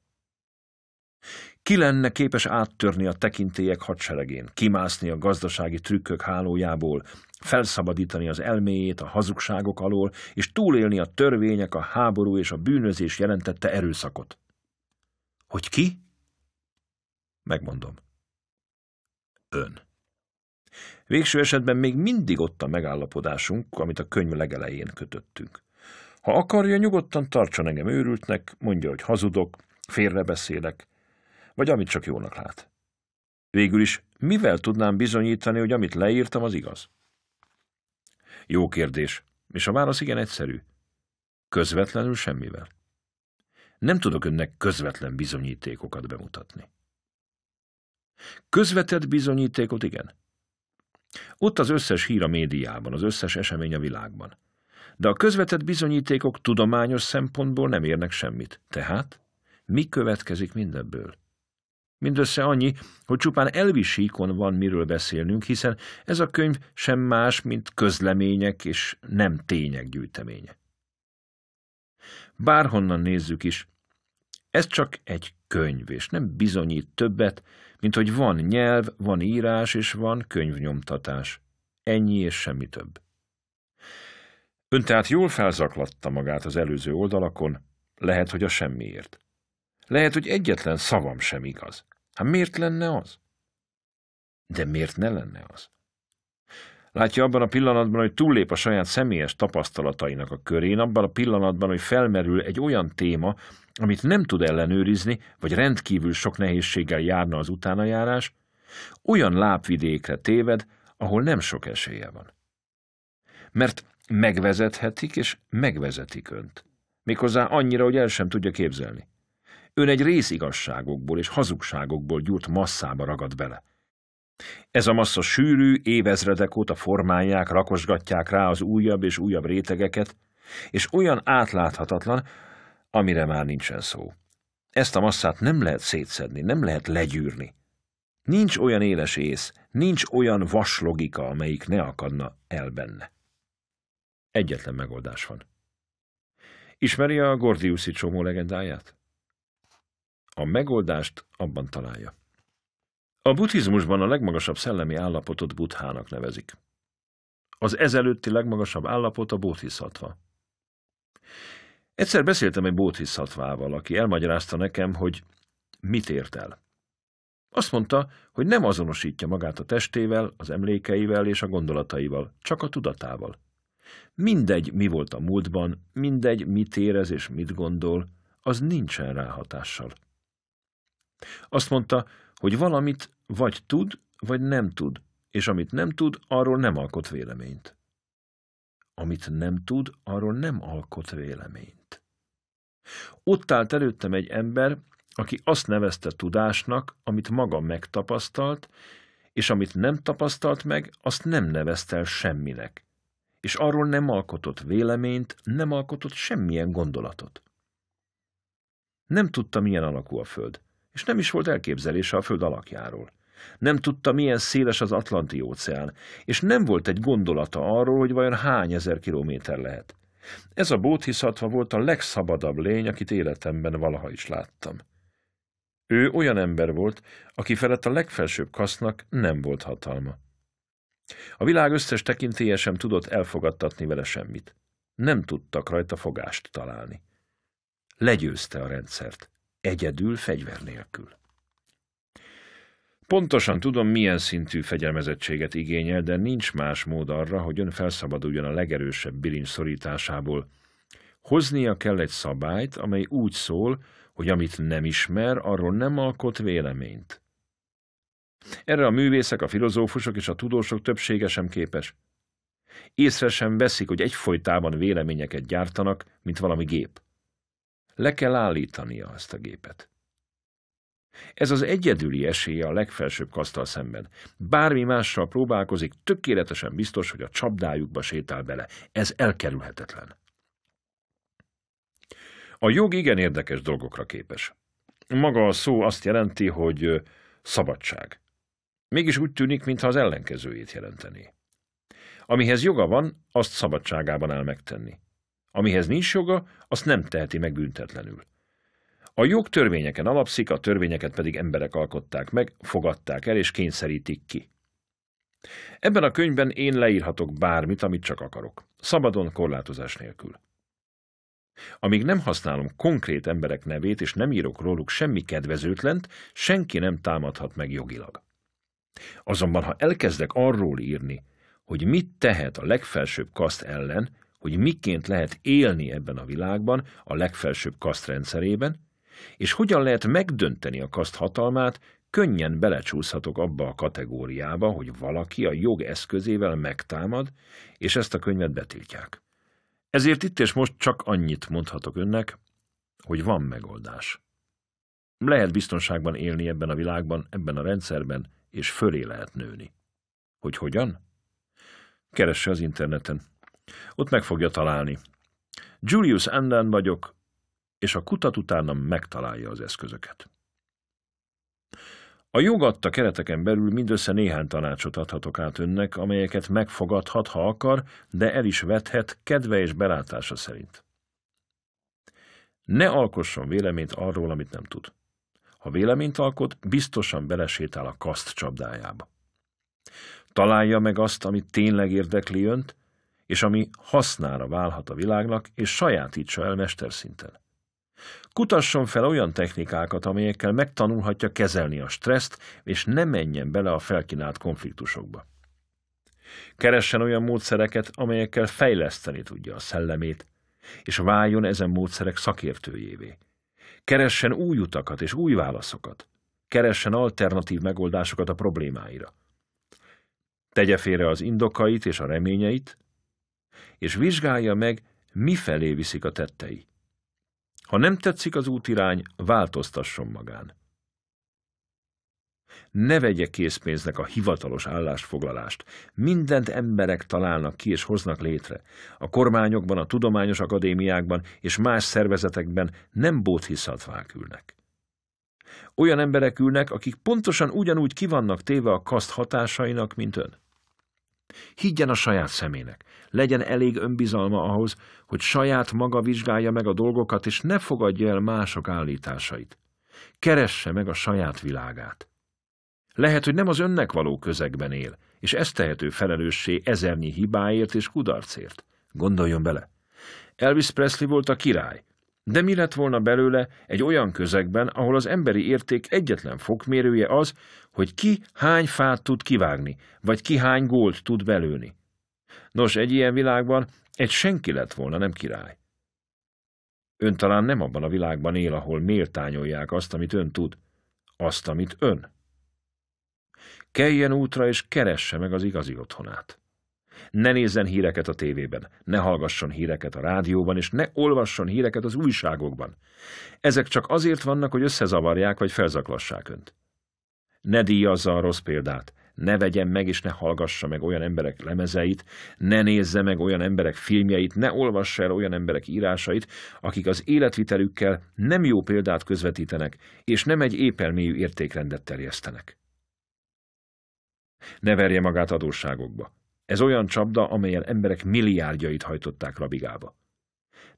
Ki lenne képes áttörni a tekintélyek hadseregén, kimászni a gazdasági trükkök hálójából, felszabadítani az elméjét a hazugságok alól, és túlélni a törvények, a háború és a bűnözés jelentette erőszakot? Hogy ki? Megmondom. Ön. Végső esetben még mindig ott a megállapodásunk, amit a könyv legelején kötöttünk. Ha akarja, nyugodtan tartson engem őrültnek, mondja, hogy hazudok, félrebeszélek, vagy amit csak jónak lát. Végül is, mivel tudnám bizonyítani, hogy amit leírtam, az igaz? Jó kérdés, és a válasz igen egyszerű. Közvetlenül semmivel. Nem tudok önnek közvetlen bizonyítékokat bemutatni. Közvetett bizonyítékot igen. Ott az összes hír a médiában, az összes esemény a világban. De a közvetett bizonyítékok tudományos szempontból nem érnek semmit. Tehát mi következik mindebből? Mindössze annyi, hogy csupán elvi síkon van miről beszélnünk, hiszen ez a könyv sem más, mint közlemények és nem tények gyűjteménye. Bárhonnan nézzük is, ez csak egy könyv, és nem bizonyít többet, mint hogy van nyelv, van írás és van könyvnyomtatás. Ennyi és semmi több. Ön tehát jól felzaklatta magát az előző oldalakon, lehet, hogy a semmiért. Lehet, hogy egyetlen szavam sem igaz. Hát miért lenne az? De miért ne lenne az? Látja abban a pillanatban, hogy túllép a saját személyes tapasztalatainak a körén, abban a pillanatban, hogy felmerül egy olyan téma, amit nem tud ellenőrizni, vagy rendkívül sok nehézséggel járna az utánajárás, olyan lápvidékre téved, ahol nem sok esélye van. Mert megvezethetik és megvezetik önt. Méghozzá annyira, hogy el sem tudja képzelni. Ön egy részigasságokból és hazugságokból gyúrt masszába ragad bele. Ez a massza sűrű, évezredek óta formálják, rakosgatják rá az újabb és újabb rétegeket, és olyan átláthatatlan, amire már nincsen szó. Ezt a masszát nem lehet szétszedni, nem lehet legyűrni. Nincs olyan éles ész, nincs olyan vas logika, amelyik ne akadna el benne. Egyetlen megoldás van. Ismeri a Gordiuszi csomó legendáját? A megoldást abban találja. A buddhizmusban a legmagasabb szellemi állapotot buddhának nevezik. Az ezelőtti legmagasabb állapot a bóthiszatva. Egyszer beszéltem egy bóthiszatvával, aki elmagyarázta nekem, hogy mit ért el. Azt mondta, hogy nem azonosítja magát a testével, az emlékeivel és a gondolataival, csak a tudatával. Mindegy, mi volt a múltban, mindegy, mit érez és mit gondol, az nincsen ráhatással. Azt mondta, hogy valamit vagy tud, vagy nem tud, és amit nem tud, arról nem alkot véleményt. Amit nem tud, arról nem alkot véleményt. Ott állt előttem egy ember, aki azt nevezte tudásnak, amit maga megtapasztalt, és amit nem tapasztalt meg, azt nem nevezte el semminek, és arról nem alkotott véleményt, nem alkotott semmilyen gondolatot. Nem tudta, milyen alakú a föld és nem is volt elképzelése a föld alakjáról. Nem tudta, milyen széles az Atlanti-óceán, és nem volt egy gondolata arról, hogy vajon hány ezer kilométer lehet. Ez a bódhiszatva volt a legszabadabb lény, akit életemben valaha is láttam. Ő olyan ember volt, aki felett a legfelsőbb kasznak nem volt hatalma. A világ összes tekintélye sem tudott elfogadtatni vele semmit. Nem tudtak rajta fogást találni. Legyőzte a rendszert egyedül, fegyver nélkül. Pontosan tudom, milyen szintű fegyelmezettséget igényel, de nincs más mód arra, hogy ön felszabaduljon a legerősebb bilincs szorításából. Hoznia kell egy szabályt, amely úgy szól, hogy amit nem ismer, arról nem alkot véleményt. Erre a művészek, a filozófusok és a tudósok többsége sem képes. Észre sem veszik, hogy egyfolytában véleményeket gyártanak, mint valami gép. Le kell állítania azt a gépet. Ez az egyedüli esélye a legfelsőbb kasztal szemben. Bármi mással próbálkozik, tökéletesen biztos, hogy a csapdájukba sétál bele. Ez elkerülhetetlen. A jog igen érdekes dolgokra képes. Maga a szó azt jelenti, hogy szabadság. Mégis úgy tűnik, mintha az ellenkezőjét jelenteni. Amihez joga van, azt szabadságában áll megtenni. Amihez nincs joga, azt nem teheti meg büntetlenül. A jog törvényeken alapszik, a törvényeket pedig emberek alkották meg, fogadták el és kényszerítik ki. Ebben a könyvben én leírhatok bármit, amit csak akarok. Szabadon, korlátozás nélkül. Amíg nem használom konkrét emberek nevét, és nem írok róluk semmi kedvezőtlent, senki nem támadhat meg jogilag. Azonban, ha elkezdek arról írni, hogy mit tehet a legfelsőbb kaszt ellen, hogy miként lehet élni ebben a világban, a legfelsőbb kasztrendszerében, és hogyan lehet megdönteni a kaszt hatalmát, könnyen belecsúszhatok abba a kategóriába, hogy valaki a jog eszközével megtámad, és ezt a könyvet betiltják. Ezért itt és most csak annyit mondhatok önnek, hogy van megoldás. Lehet biztonságban élni ebben a világban, ebben a rendszerben, és fölé lehet nőni. Hogy hogyan? Keresse az interneten. Ott meg fogja találni. Julius Enden vagyok, és a kutat utána megtalálja az eszközöket. A jog adta kereteken belül mindössze néhány tanácsot adhatok át önnek, amelyeket megfogadhat, ha akar, de el is vethet kedve és belátása szerint. Ne alkosson véleményt arról, amit nem tud. Ha véleményt alkot, biztosan belesétál a kaszt csapdájába. Találja meg azt, amit tényleg érdekli önt, és ami hasznára válhat a világnak, és sajátítsa el mesterszinten. Kutasson fel olyan technikákat, amelyekkel megtanulhatja kezelni a stresszt, és ne menjen bele a felkínált konfliktusokba. Keressen olyan módszereket, amelyekkel fejleszteni tudja a szellemét, és váljon ezen módszerek szakértőjévé. Keressen új utakat és új válaszokat. Keressen alternatív megoldásokat a problémáira. Tegye félre az indokait és a reményeit, és vizsgálja meg, mifelé viszik a tettei. Ha nem tetszik az útirány, változtasson magán. Ne vegye készpénznek a hivatalos állásfoglalást. Mindent emberek találnak ki és hoznak létre. A kormányokban, a tudományos akadémiákban és más szervezetekben nem bóthiszatvák ülnek. Olyan emberek ülnek, akik pontosan ugyanúgy kivannak téve a kaszt hatásainak, mint ön. Higgyen a saját szemének, legyen elég önbizalma ahhoz, hogy saját maga vizsgálja meg a dolgokat, és ne fogadja el mások állításait. Keresse meg a saját világát. Lehet, hogy nem az önnek való közegben él, és ez tehető felelőssé ezernyi hibáért és kudarcért. Gondoljon bele. Elvis Presley volt a király, de mi lett volna belőle egy olyan közegben, ahol az emberi érték egyetlen fokmérője az, hogy ki hány fát tud kivágni, vagy ki hány gólt tud belőni. Nos, egy ilyen világban egy senki lett volna, nem király. Ön talán nem abban a világban él, ahol méltányolják azt, amit ön tud, azt, amit ön. Keljen útra és keresse meg az igazi otthonát. Ne nézzen híreket a tévében, ne hallgasson híreket a rádióban, és ne olvasson híreket az újságokban. Ezek csak azért vannak, hogy összezavarják vagy felzaklassák önt. Ne díjazza a rossz példát, ne vegyen meg és ne hallgassa meg olyan emberek lemezeit, ne nézze meg olyan emberek filmjeit, ne olvassa el olyan emberek írásait, akik az életvitelükkel nem jó példát közvetítenek, és nem egy épelmélyű értékrendet terjesztenek. Ne verje magát adósságokba. Ez olyan csapda, amelyel emberek milliárdjait hajtották rabigába.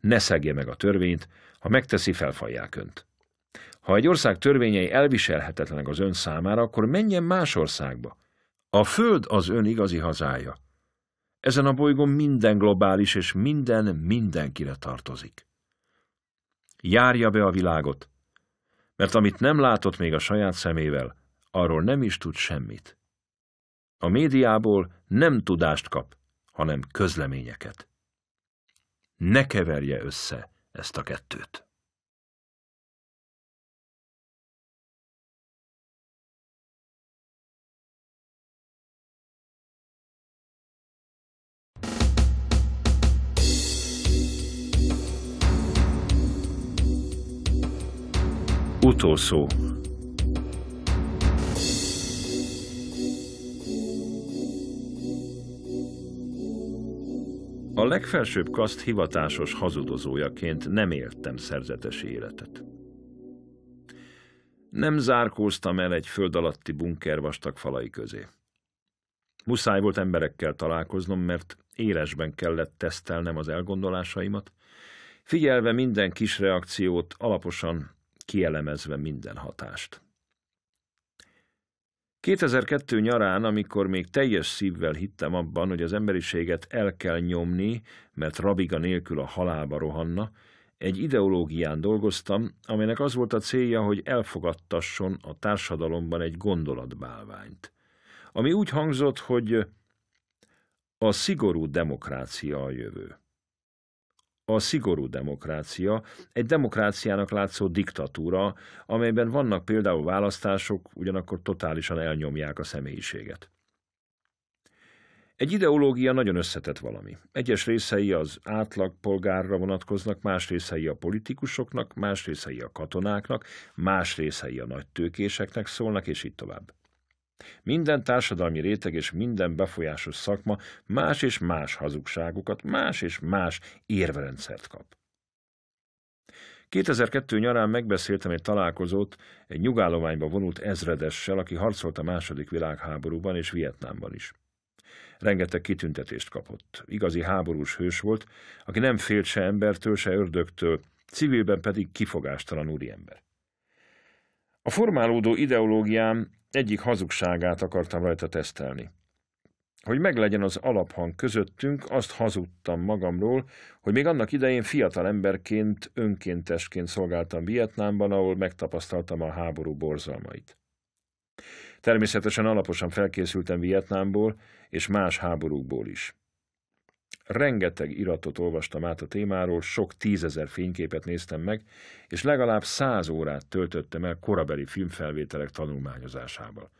Ne szegje meg a törvényt, ha megteszi, felfajják önt. Ha egy ország törvényei elviselhetetlenek az ön számára, akkor menjen más országba. A föld az ön igazi hazája. Ezen a bolygón minden globális, és minden mindenkire tartozik. Járja be a világot, mert amit nem látott még a saját szemével, arról nem is tud semmit. A médiából nem tudást kap, hanem közleményeket. Ne keverje össze ezt a kettőt. Utolsó A legfelsőbb kaszt hivatásos hazudozójaként nem éltem szerzetesi életet. Nem zárkóztam el egy föld alatti bunker vastag falai közé. Muszáj volt emberekkel találkoznom, mert élesben kellett tesztelnem az elgondolásaimat, figyelve minden kis reakciót, alaposan kielemezve minden hatást. 2002 nyarán, amikor még teljes szívvel hittem abban, hogy az emberiséget el kell nyomni, mert rabiga nélkül a halálba rohanna, egy ideológián dolgoztam, amelynek az volt a célja, hogy elfogadtasson a társadalomban egy gondolatbálványt. Ami úgy hangzott, hogy a szigorú demokrácia a jövő a szigorú demokrácia, egy demokráciának látszó diktatúra, amelyben vannak például választások, ugyanakkor totálisan elnyomják a személyiséget. Egy ideológia nagyon összetett valami. Egyes részei az átlag polgárra vonatkoznak, más részei a politikusoknak, más részei a katonáknak, más részei a nagytőkéseknek szólnak, és így tovább. Minden társadalmi réteg és minden befolyásos szakma más és más hazugságokat, más és más érverendszert kap. 2002 nyarán megbeszéltem egy találkozót egy nyugállományba vonult ezredessel, aki harcolt a második világháborúban és Vietnámban is. Rengeteg kitüntetést kapott. Igazi háborús hős volt, aki nem félt se embertől, se ördögtől, civilben pedig kifogástalan úriember. A formálódó ideológiám egyik hazugságát akartam rajta tesztelni. Hogy meglegyen az alaphang közöttünk, azt hazudtam magamról, hogy még annak idején fiatal emberként, önkéntesként szolgáltam Vietnámban, ahol megtapasztaltam a háború borzalmait. Természetesen alaposan felkészültem Vietnámból és más háborúkból is. Rengeteg iratot olvastam át a témáról, sok tízezer fényképet néztem meg, és legalább száz órát töltöttem el korabeli filmfelvételek tanulmányozásával.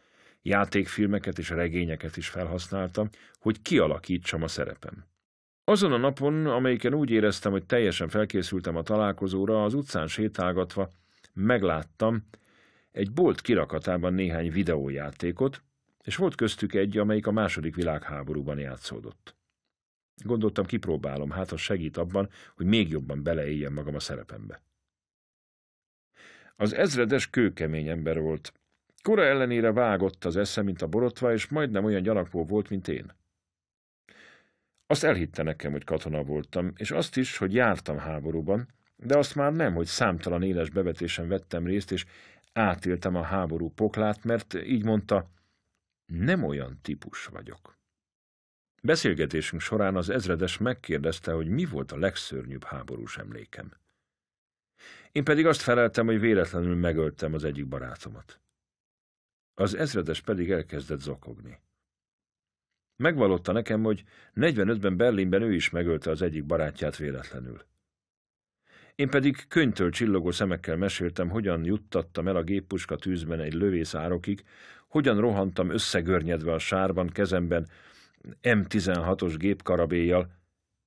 Játékfilmeket és regényeket is felhasználtam, hogy kialakítsam a szerepem. Azon a napon, amelyiken úgy éreztem, hogy teljesen felkészültem a találkozóra, az utcán sétálgatva megláttam egy bolt kirakatában néhány videójátékot, és volt köztük egy, amelyik a második világháborúban játszódott. Gondoltam, kipróbálom, hát az segít abban, hogy még jobban beleéljen magam a szerepembe. Az ezredes kőkemény ember volt. Kora ellenére vágott az esze, mint a borotva, és majdnem olyan gyanakvó volt, mint én. Azt elhitte nekem, hogy katona voltam, és azt is, hogy jártam háborúban, de azt már nem, hogy számtalan éles bevetésen vettem részt, és átéltem a háború poklát, mert így mondta, nem olyan típus vagyok. Beszélgetésünk során az ezredes megkérdezte, hogy mi volt a legszörnyűbb háborús emlékem. Én pedig azt feleltem, hogy véletlenül megöltem az egyik barátomat. Az ezredes pedig elkezdett zokogni. Megvalotta nekem, hogy 45-ben Berlinben ő is megölte az egyik barátját véletlenül. Én pedig könyvtől csillogó szemekkel meséltem, hogyan juttattam el a géppuska tűzben egy lövész árokig, hogyan rohantam összegörnyedve a sárban, kezemben M16-os gépkarabéjjal,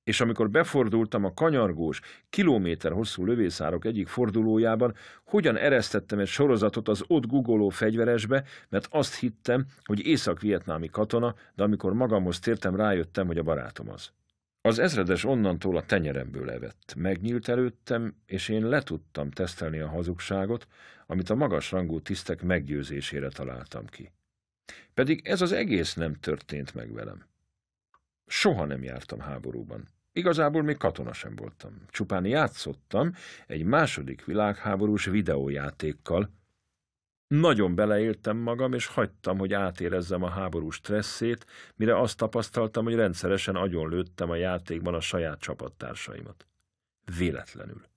és amikor befordultam a kanyargós, kilométer hosszú lövészárok egyik fordulójában, hogyan eresztettem egy sorozatot az ott gugoló fegyveresbe, mert azt hittem, hogy észak-vietnámi katona, de amikor magamhoz tértem, rájöttem, hogy a barátom az. Az ezredes onnantól a tenyeremből evett. Megnyílt előttem, és én letudtam tesztelni a hazugságot, amit a magasrangú tisztek meggyőzésére találtam ki. Pedig ez az egész nem történt meg velem. Soha nem jártam háborúban. Igazából még katona sem voltam. Csupán játszottam egy második világháborús videójátékkal. Nagyon beleéltem magam, és hagytam, hogy átérezzem a háború stresszét, mire azt tapasztaltam, hogy rendszeresen agyonlőttem a játékban a saját csapattársaimat. Véletlenül.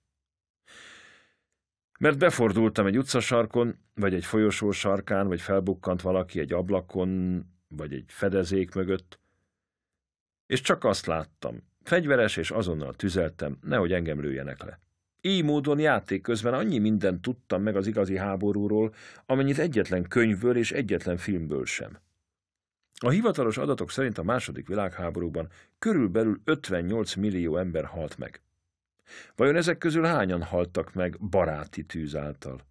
Mert befordultam egy utcasarkon, vagy egy folyosó sarkán, vagy felbukkant valaki egy ablakon, vagy egy fedezék mögött, és csak azt láttam. Fegyveres, és azonnal tüzeltem, nehogy engem lőjenek le. Így módon játék közben annyi mindent tudtam meg az igazi háborúról, amennyit egyetlen könyvből és egyetlen filmből sem. A hivatalos adatok szerint a második világháborúban körülbelül 58 millió ember halt meg. Vajon ezek közül hányan haltak meg baráti tűz által?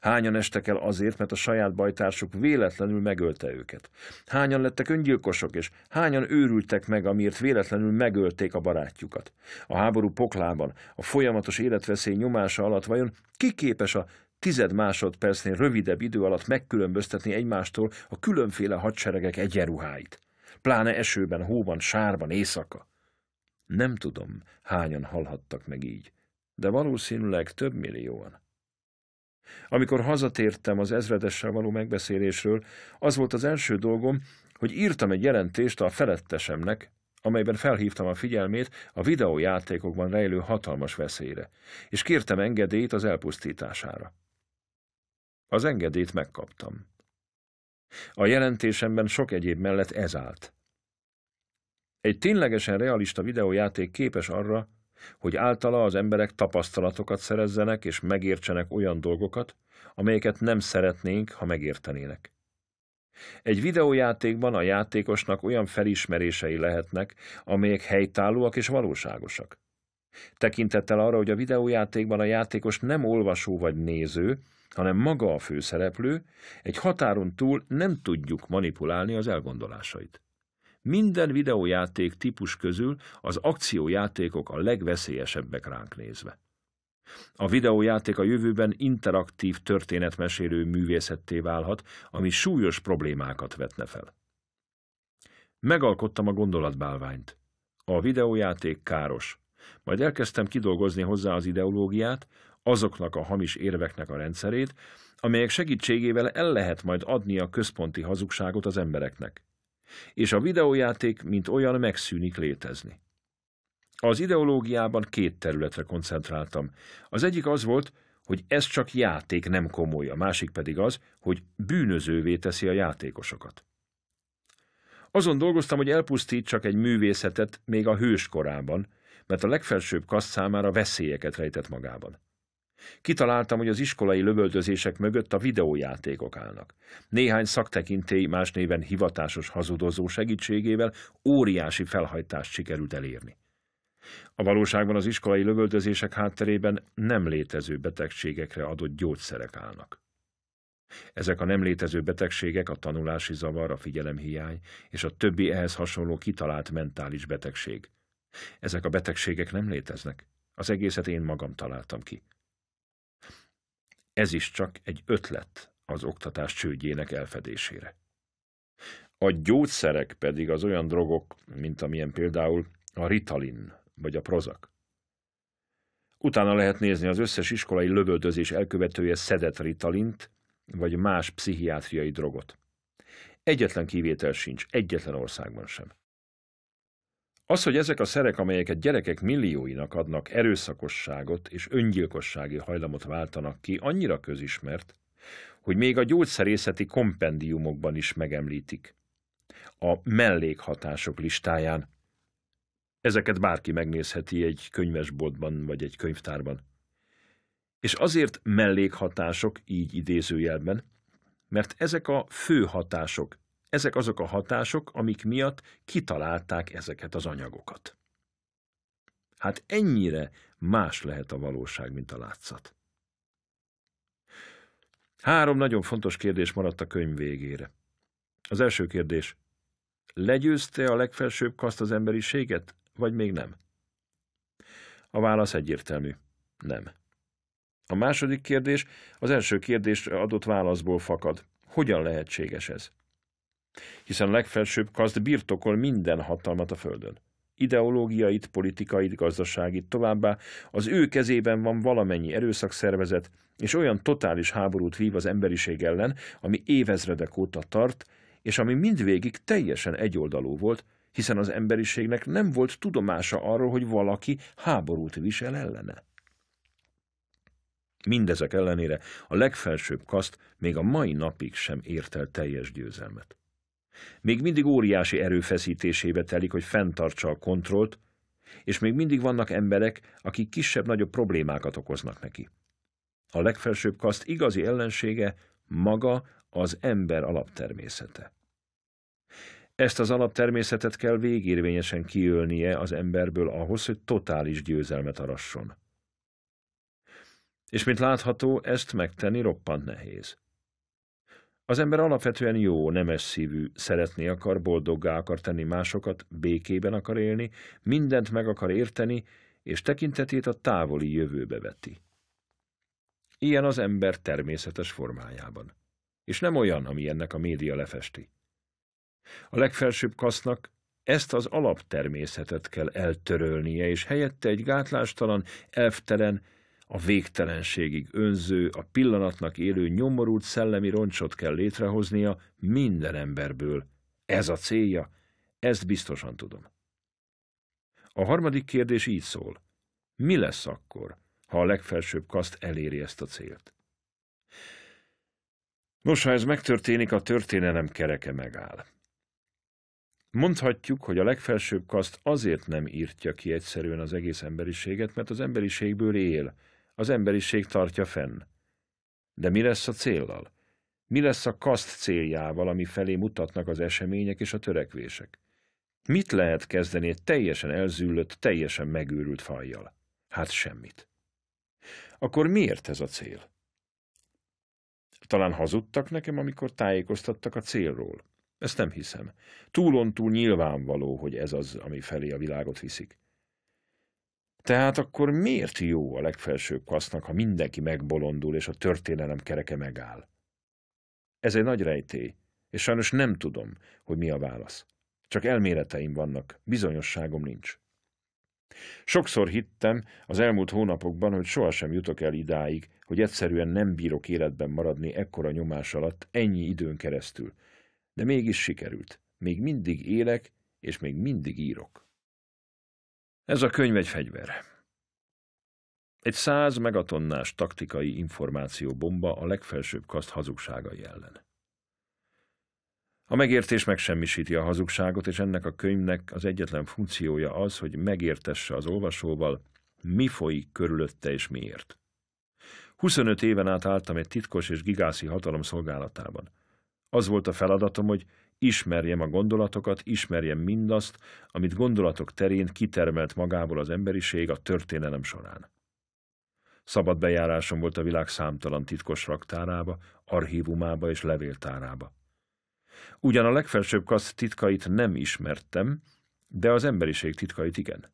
Hányan estek el azért, mert a saját bajtársuk véletlenül megölte őket? Hányan lettek öngyilkosok, és hányan őrültek meg, amiért véletlenül megölték a barátjukat? A háború poklában, a folyamatos életveszély nyomása alatt vajon ki képes a tized másodpercnél rövidebb idő alatt megkülönböztetni egymástól a különféle hadseregek egyenruháit? Pláne esőben, hóban, sárban, éjszaka. Nem tudom, hányan halhattak meg így, de valószínűleg több millióan. Amikor hazatértem az ezredessel való megbeszélésről, az volt az első dolgom, hogy írtam egy jelentést a felettesemnek, amelyben felhívtam a figyelmét a videójátékokban rejlő hatalmas veszélyre, és kértem engedélyt az elpusztítására. Az engedélyt megkaptam. A jelentésemben sok egyéb mellett ez állt. Egy ténylegesen realista videójáték képes arra, hogy általa az emberek tapasztalatokat szerezzenek és megértsenek olyan dolgokat, amelyeket nem szeretnénk, ha megértenének. Egy videójátékban a játékosnak olyan felismerései lehetnek, amelyek helytállóak és valóságosak. Tekintettel arra, hogy a videójátékban a játékos nem olvasó vagy néző, hanem maga a főszereplő, egy határon túl nem tudjuk manipulálni az elgondolásait. Minden videójáték típus közül az akciójátékok a legveszélyesebbek ránk nézve. A videójáték a jövőben interaktív történetmesélő művészetté válhat, ami súlyos problémákat vetne fel. Megalkottam a gondolatbálványt. A videójáték káros. Majd elkezdtem kidolgozni hozzá az ideológiát, azoknak a hamis érveknek a rendszerét, amelyek segítségével el lehet majd adni a központi hazugságot az embereknek és a videójáték, mint olyan megszűnik létezni. Az ideológiában két területre koncentráltam. Az egyik az volt, hogy ez csak játék, nem komoly, a másik pedig az, hogy bűnözővé teszi a játékosokat. Azon dolgoztam, hogy elpusztítsak egy művészetet még a hős korában, mert a legfelsőbb kaszt számára veszélyeket rejtett magában. Kitaláltam, hogy az iskolai lövöldözések mögött a videójátékok állnak. Néhány szaktekintély más néven hivatásos hazudozó segítségével óriási felhajtást sikerült elérni. A valóságban az iskolai lövöldözések hátterében nem létező betegségekre adott gyógyszerek állnak. Ezek a nem létező betegségek a tanulási zavar, a figyelemhiány és a többi ehhez hasonló kitalált mentális betegség. Ezek a betegségek nem léteznek. Az egészet én magam találtam ki. Ez is csak egy ötlet az oktatás csődjének elfedésére. A gyógyszerek pedig az olyan drogok, mint amilyen például a Ritalin vagy a Prozac. Utána lehet nézni az összes iskolai lövöldözés elkövetője szedett Ritalint, vagy más pszichiátriai drogot. Egyetlen kivétel sincs, egyetlen országban sem. Az, hogy ezek a szerek, amelyeket gyerekek millióinak adnak, erőszakosságot és öngyilkossági hajlamot váltanak ki, annyira közismert, hogy még a gyógyszerészeti kompendiumokban is megemlítik. A mellékhatások listáján. Ezeket bárki megnézheti egy könyvesboltban vagy egy könyvtárban. És azért mellékhatások, így idézőjelben, mert ezek a fő hatások, ezek azok a hatások, amik miatt kitalálták ezeket az anyagokat. Hát ennyire más lehet a valóság, mint a látszat. Három nagyon fontos kérdés maradt a könyv végére. Az első kérdés. Legyőzte a legfelsőbb kaszt az emberiséget, vagy még nem? A válasz egyértelmű. Nem. A második kérdés az első kérdésre adott válaszból fakad. Hogyan lehetséges ez? hiszen a legfelsőbb kazd birtokol minden hatalmat a földön. Ideológiait, politikait, gazdaságit, továbbá az ő kezében van valamennyi erőszakszervezet, és olyan totális háborút vív az emberiség ellen, ami évezredek óta tart, és ami mindvégig teljesen egyoldalú volt, hiszen az emberiségnek nem volt tudomása arról, hogy valaki háborút visel ellene. Mindezek ellenére a legfelsőbb kaszt még a mai napig sem ért el teljes győzelmet. Még mindig óriási erőfeszítésébe telik, hogy fenntartsa a kontrollt, és még mindig vannak emberek, akik kisebb-nagyobb problémákat okoznak neki. A legfelsőbb kaszt igazi ellensége maga az ember alaptermészete. Ezt az alaptermészetet kell végérvényesen kiölnie az emberből ahhoz, hogy totális győzelmet arasson. És mint látható, ezt megtenni roppant nehéz. Az ember alapvetően jó, nemes szívű, szeretni akar, boldoggá akar tenni másokat, békében akar élni, mindent meg akar érteni, és tekintetét a távoli jövőbe veti. Ilyen az ember természetes formájában. És nem olyan, ami ennek a média lefesti. A legfelsőbb kasznak ezt az alaptermészetet kell eltörölnie, és helyette egy gátlástalan, elvtelen, a végtelenségig önző, a pillanatnak élő nyomorult szellemi roncsot kell létrehoznia minden emberből. Ez a célja, ezt biztosan tudom. A harmadik kérdés így szól. Mi lesz akkor, ha a legfelsőbb kaszt eléri ezt a célt? Nos, ha ez megtörténik, a történelem kereke megáll. Mondhatjuk, hogy a legfelsőbb kaszt azért nem írtja ki egyszerűen az egész emberiséget, mert az emberiségből él, az emberiség tartja fenn. De mi lesz a céllal? Mi lesz a kaszt céljával, ami felé mutatnak az események és a törekvések? Mit lehet kezdeni egy teljesen elzüllött, teljesen megőrült fajjal? Hát semmit. Akkor miért ez a cél? Talán hazudtak nekem, amikor tájékoztattak a célról. Ezt nem hiszem. Túlontúl nyilvánvaló, hogy ez az, ami felé a világot viszik. Tehát akkor miért jó a legfelső kasznak, ha mindenki megbolondul, és a történelem kereke megáll? Ez egy nagy rejtély, és sajnos nem tudom, hogy mi a válasz. Csak elméleteim vannak, bizonyosságom nincs. Sokszor hittem az elmúlt hónapokban, hogy sohasem jutok el idáig, hogy egyszerűen nem bírok életben maradni ekkora nyomás alatt ennyi időn keresztül. De mégis sikerült. Még mindig élek, és még mindig írok. Ez a könyv egy fegyver. Egy száz megatonnás taktikai információ bomba a legfelsőbb kaszt hazugságai ellen. A megértés megsemmisíti a hazugságot, és ennek a könyvnek az egyetlen funkciója az, hogy megértesse az olvasóval, mi folyik körülötte és miért. 25 éven át álltam egy titkos és gigászi hatalom szolgálatában. Az volt a feladatom, hogy ismerjem a gondolatokat, ismerjem mindazt, amit gondolatok terén kitermelt magából az emberiség a történelem során. Szabad bejárásom volt a világ számtalan titkos raktárába, archívumába és levéltárába. Ugyan a legfelsőbb kaszt titkait nem ismertem, de az emberiség titkait igen.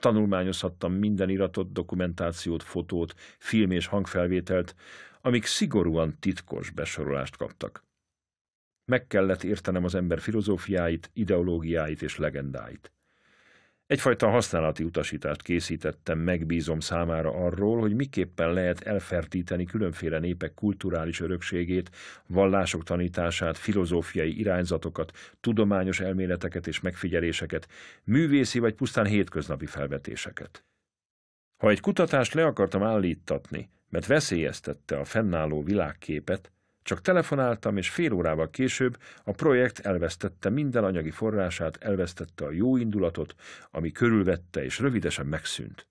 Tanulmányozhattam minden iratot, dokumentációt, fotót, film és hangfelvételt, amik szigorúan titkos besorolást kaptak. Meg kellett értenem az ember filozófiáit, ideológiáit és legendáit. Egyfajta használati utasítást készítettem megbízom számára arról, hogy miképpen lehet elfertíteni különféle népek kulturális örökségét, vallások tanítását, filozófiai irányzatokat, tudományos elméleteket és megfigyeléseket, művészi vagy pusztán hétköznapi felvetéseket. Ha egy kutatást le akartam állítatni, mert veszélyeztette a fennálló világképet, csak telefonáltam, és fél órával később a projekt elvesztette minden anyagi forrását, elvesztette a jó indulatot, ami körülvette és rövidesen megszűnt.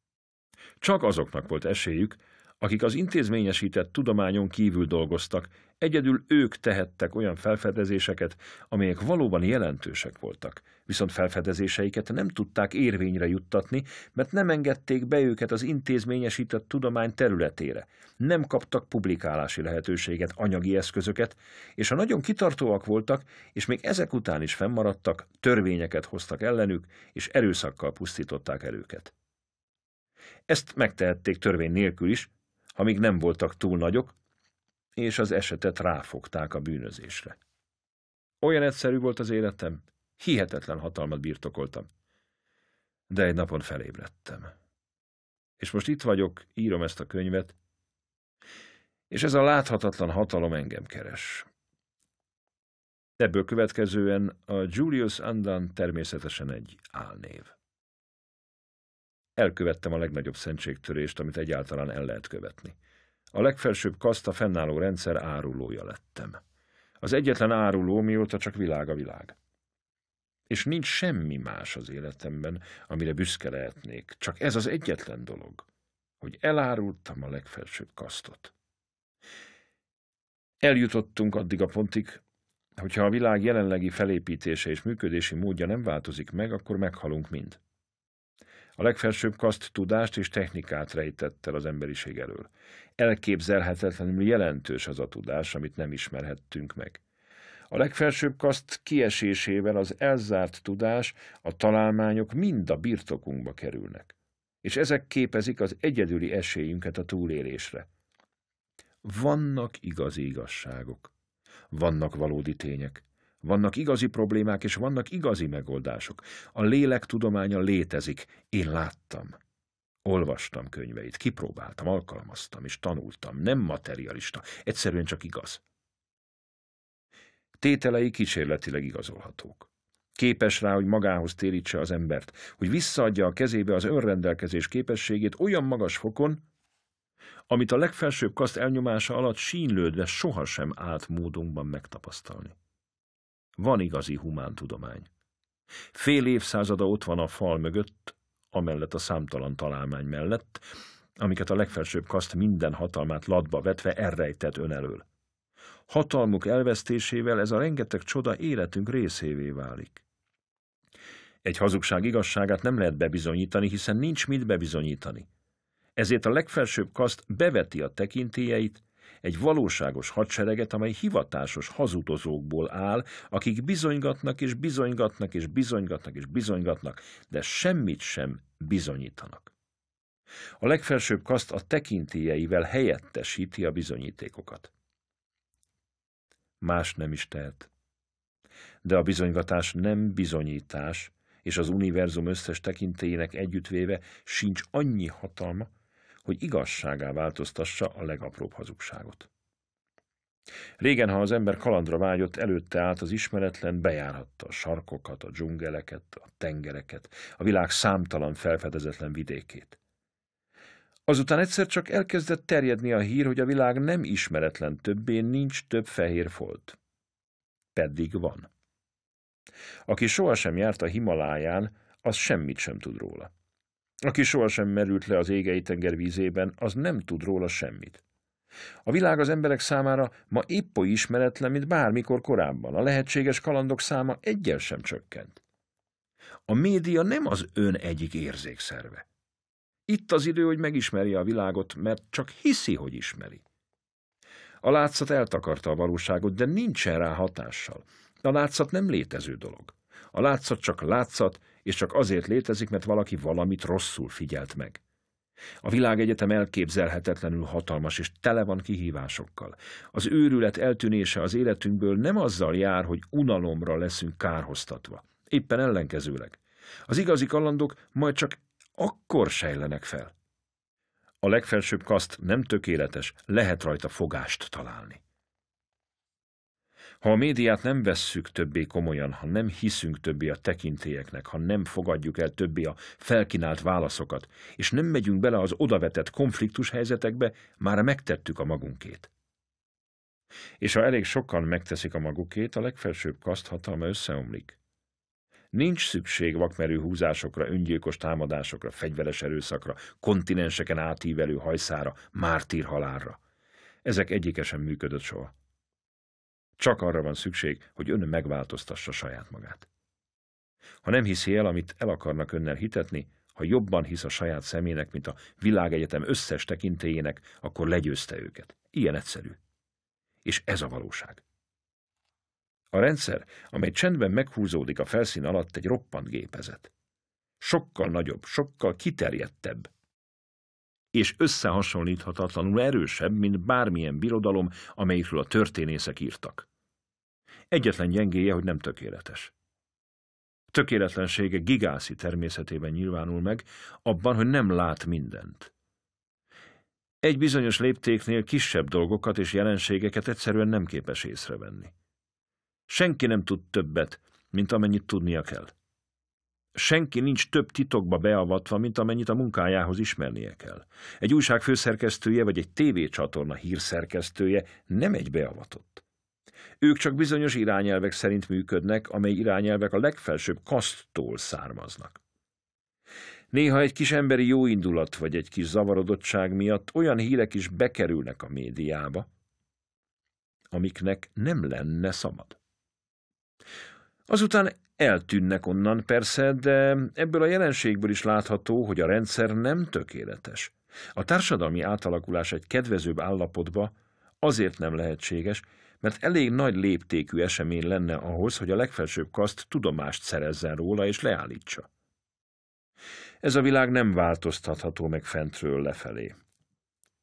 Csak azoknak volt esélyük, akik az intézményesített tudományon kívül dolgoztak, Egyedül ők tehettek olyan felfedezéseket, amelyek valóban jelentősek voltak, viszont felfedezéseiket nem tudták érvényre juttatni, mert nem engedték be őket az intézményesített tudomány területére, nem kaptak publikálási lehetőséget, anyagi eszközöket, és ha nagyon kitartóak voltak, és még ezek után is fennmaradtak, törvényeket hoztak ellenük, és erőszakkal pusztították el őket. Ezt megtehették törvény nélkül is, ha még nem voltak túl nagyok, és az esetet ráfogták a bűnözésre. Olyan egyszerű volt az életem, hihetetlen hatalmat birtokoltam. De egy napon felébredtem. És most itt vagyok, írom ezt a könyvet, és ez a láthatatlan hatalom engem keres. Ebből következően a Julius Andan természetesen egy álnév. Elkövettem a legnagyobb szentségtörést, amit egyáltalán el lehet követni. A legfelsőbb kaszta fennálló rendszer árulója lettem. Az egyetlen áruló, mióta csak világ a világ. És nincs semmi más az életemben, amire büszke lehetnék. Csak ez az egyetlen dolog, hogy elárultam a legfelsőbb kasztot. Eljutottunk addig a pontig, hogyha a világ jelenlegi felépítése és működési módja nem változik meg, akkor meghalunk mind. A legfelsőbb kaszt tudást és technikát rejtett el az emberiség elől. Elképzelhetetlenül jelentős az a tudás, amit nem ismerhettünk meg. A legfelsőbb kaszt kiesésével az elzárt tudás, a találmányok mind a birtokunkba kerülnek. És ezek képezik az egyedüli esélyünket a túlélésre. Vannak igazi igazságok. Vannak valódi tények. Vannak igazi problémák, és vannak igazi megoldások. A lélek tudománya létezik. Én láttam. Olvastam könyveit, kipróbáltam, alkalmaztam és tanultam. Nem materialista, egyszerűen csak igaz. Tételei kísérletileg igazolhatók. Képes rá, hogy magához térítse az embert, hogy visszaadja a kezébe az önrendelkezés képességét olyan magas fokon, amit a legfelsőbb kaszt elnyomása alatt sínlődve sohasem állt módunkban megtapasztalni. Van igazi humántudomány. Fél évszázada ott van a fal mögött, amellett a számtalan találmány mellett, amiket a legfelsőbb kaszt minden hatalmát latba vetve elrejtett ön elől. Hatalmuk elvesztésével ez a rengeteg csoda életünk részévé válik. Egy hazugság igazságát nem lehet bebizonyítani, hiszen nincs mit bebizonyítani. Ezért a legfelsőbb kaszt beveti a tekintélyeit, egy valóságos hadsereget, amely hivatásos hazutozókból áll, akik bizonygatnak és bizonygatnak és bizonygatnak és bizonygatnak, de semmit sem bizonyítanak. A legfelsőbb kaszt a tekintélyeivel helyettesíti a bizonyítékokat. Más nem is tehet. De a bizonygatás nem bizonyítás, és az univerzum összes tekintélyének együttvéve sincs annyi hatalma, hogy igazságá változtassa a legapróbb hazugságot. Régen, ha az ember kalandra vágyott, előtte állt az ismeretlen, bejárhatta a sarkokat, a dzsungeleket, a tengereket, a világ számtalan felfedezetlen vidékét. Azután egyszer csak elkezdett terjedni a hír, hogy a világ nem ismeretlen többé, nincs több fehér folt. Pedig van. Aki sohasem járt a Himaláján, az semmit sem tud róla. Aki sohasem merült le az égei tenger vízében, az nem tud róla semmit. A világ az emberek számára ma épp oly ismeretlen, mint bármikor korábban. A lehetséges kalandok száma egyel sem csökkent. A média nem az ön egyik érzékszerve. Itt az idő, hogy megismerje a világot, mert csak hiszi, hogy ismeri. A látszat eltakarta a valóságot, de nincsen rá hatással. A látszat nem létező dolog. A látszat csak látszat, és csak azért létezik, mert valaki valamit rosszul figyelt meg. A világegyetem elképzelhetetlenül hatalmas, és tele van kihívásokkal. Az őrület eltűnése az életünkből nem azzal jár, hogy unalomra leszünk kárhoztatva. Éppen ellenkezőleg. Az igazi kalandok majd csak akkor sejlenek fel. A legfelsőbb kaszt nem tökéletes, lehet rajta fogást találni. Ha a médiát nem vesszük többé komolyan, ha nem hiszünk többé a tekintélyeknek, ha nem fogadjuk el többé a felkínált válaszokat, és nem megyünk bele az odavetett konfliktus helyzetekbe, már megtettük a magunkét. És ha elég sokan megteszik a magukét, a legfelsőbb kaszt hatalma összeomlik. Nincs szükség vakmerő húzásokra, öngyilkos támadásokra, fegyveres erőszakra, kontinenseken átívelő hajszára, mártírhalára. Ezek egyikesen működött soha. Csak arra van szükség, hogy ön megváltoztassa saját magát. Ha nem hiszi el, amit el akarnak önnel hitetni, ha jobban hisz a saját szemének, mint a világegyetem összes tekintélyének, akkor legyőzte őket. Ilyen egyszerű. És ez a valóság. A rendszer, amely csendben meghúzódik a felszín alatt, egy roppant gépezet. Sokkal nagyobb, sokkal kiterjedtebb, és összehasonlíthatatlanul erősebb, mint bármilyen birodalom, amelyikről a történészek írtak. Egyetlen gyengéje, hogy nem tökéletes. Tökéletlensége gigászi természetében nyilvánul meg, abban, hogy nem lát mindent. Egy bizonyos léptéknél kisebb dolgokat és jelenségeket egyszerűen nem képes észrevenni. Senki nem tud többet, mint amennyit tudnia kell. Senki nincs több titokba beavatva, mint amennyit a munkájához ismernie kell. Egy újság főszerkesztője vagy egy tévécsatorna hírszerkesztője nem egy beavatott. Ők csak bizonyos irányelvek szerint működnek, amely irányelvek a legfelsőbb kaszttól származnak. Néha egy kis emberi jóindulat vagy egy kis zavarodottság miatt olyan hírek is bekerülnek a médiába, amiknek nem lenne szabad. Azután eltűnnek onnan persze, de ebből a jelenségből is látható, hogy a rendszer nem tökéletes. A társadalmi átalakulás egy kedvezőbb állapotba azért nem lehetséges, mert elég nagy léptékű esemény lenne ahhoz, hogy a legfelsőbb kaszt tudomást szerezzen róla és leállítsa. Ez a világ nem változtatható meg fentről lefelé.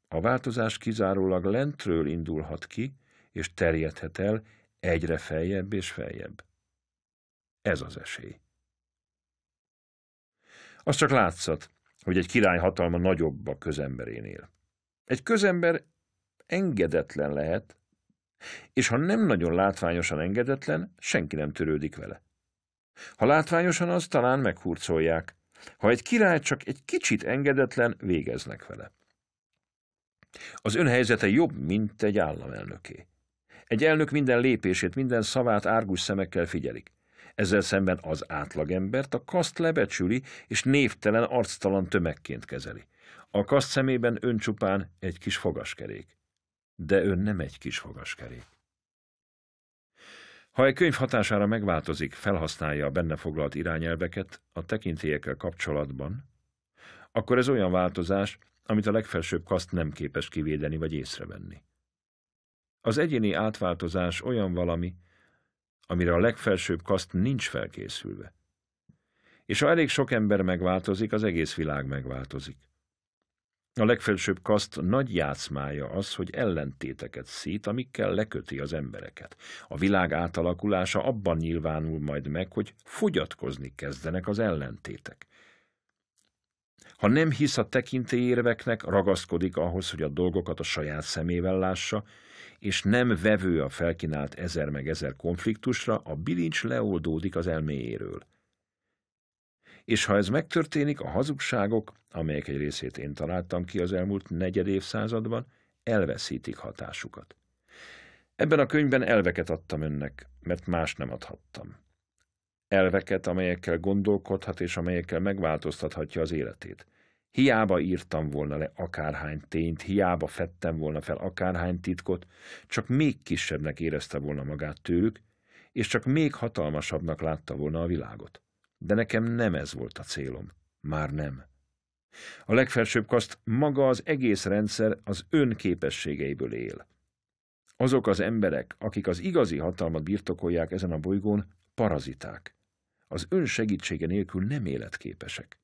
A változás kizárólag lentről indulhat ki, és terjedhet el egyre feljebb és feljebb. Ez az esély. Az csak látszat, hogy egy király hatalma nagyobb a közemberénél. Egy közember engedetlen lehet, és ha nem nagyon látványosan engedetlen, senki nem törődik vele. Ha látványosan, az talán meghurcolják. Ha egy király csak egy kicsit engedetlen, végeznek vele. Az önhelyzete jobb, mint egy államelnöké. Egy elnök minden lépését, minden szavát árgus szemekkel figyelik. Ezzel szemben az átlagembert a kaszt lebecsüli és névtelen, arctalan tömegként kezeli. A kaszt szemében öncsupán egy kis fogaskerék de ön nem egy kis fogaskerék. Ha egy könyv hatására megváltozik, felhasználja a benne foglalt irányelveket a tekintélyekkel kapcsolatban, akkor ez olyan változás, amit a legfelsőbb kaszt nem képes kivédeni vagy észrevenni. Az egyéni átváltozás olyan valami, amire a legfelsőbb kaszt nincs felkészülve. És ha elég sok ember megváltozik, az egész világ megváltozik. A legfelsőbb kaszt nagy játszmája az, hogy ellentéteket szít, amikkel leköti az embereket. A világ átalakulása abban nyilvánul majd meg, hogy fogyatkozni kezdenek az ellentétek. Ha nem hisz a tekintélyérveknek, ragaszkodik ahhoz, hogy a dolgokat a saját szemével lássa, és nem vevő a felkinált ezer meg ezer konfliktusra, a bilincs leoldódik az elméjéről és ha ez megtörténik, a hazugságok, amelyek egy részét én találtam ki az elmúlt negyed évszázadban, elveszítik hatásukat. Ebben a könyvben elveket adtam önnek, mert más nem adhattam. Elveket, amelyekkel gondolkodhat és amelyekkel megváltoztathatja az életét. Hiába írtam volna le akárhány tényt, hiába fettem volna fel akárhány titkot, csak még kisebbnek érezte volna magát tőlük, és csak még hatalmasabbnak látta volna a világot. De nekem nem ez volt a célom. Már nem. A legfelsőbb kaszt maga az egész rendszer az ön képességeiből él. Azok az emberek, akik az igazi hatalmat birtokolják ezen a bolygón, paraziták. Az ön segítsége nélkül nem életképesek.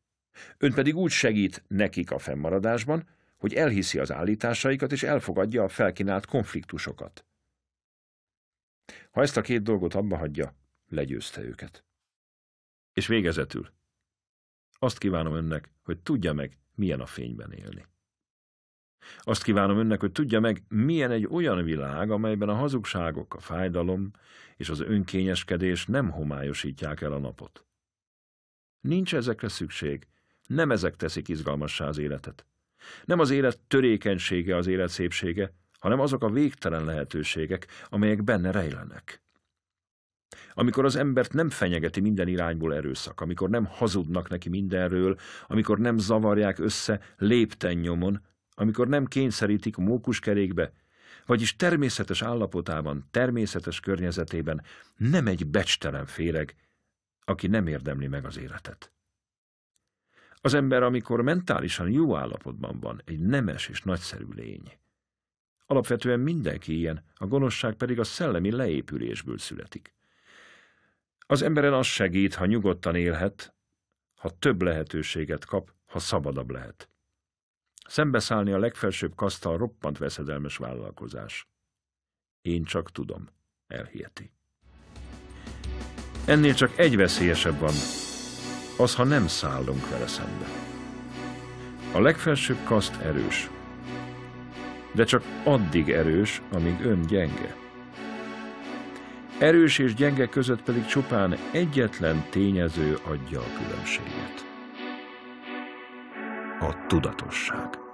Ön pedig úgy segít nekik a fennmaradásban, hogy elhiszi az állításaikat és elfogadja a felkínált konfliktusokat. Ha ezt a két dolgot abba hagyja, legyőzte őket. És végezetül. Azt kívánom önnek, hogy tudja meg, milyen a fényben élni. Azt kívánom önnek, hogy tudja meg, milyen egy olyan világ, amelyben a hazugságok, a fájdalom és az önkényeskedés nem homályosítják el a napot. Nincs ezekre szükség, nem ezek teszik izgalmassá az életet. Nem az élet törékenysége az élet szépsége, hanem azok a végtelen lehetőségek, amelyek benne rejlenek. Amikor az embert nem fenyegeti minden irányból erőszak, amikor nem hazudnak neki mindenről, amikor nem zavarják össze lépten nyomon, amikor nem kényszerítik mókuskerékbe, vagyis természetes állapotában, természetes környezetében nem egy becstelen féreg, aki nem érdemli meg az életet. Az ember, amikor mentálisan jó állapotban van, egy nemes és nagyszerű lény. Alapvetően mindenki ilyen, a gonoszság pedig a szellemi leépülésből születik. Az emberen az segít, ha nyugodtan élhet, ha több lehetőséget kap, ha szabadabb lehet. Szembeszállni a legfelsőbb kasztal roppant veszedelmes vállalkozás. Én csak tudom, elhiheti. Ennél csak egy veszélyesebb van, az, ha nem szállunk vele szembe. A legfelsőbb kaszt erős, de csak addig erős, amíg ön gyenge. Erős és gyenge között pedig csupán egyetlen tényező adja a különbséget. A tudatosság.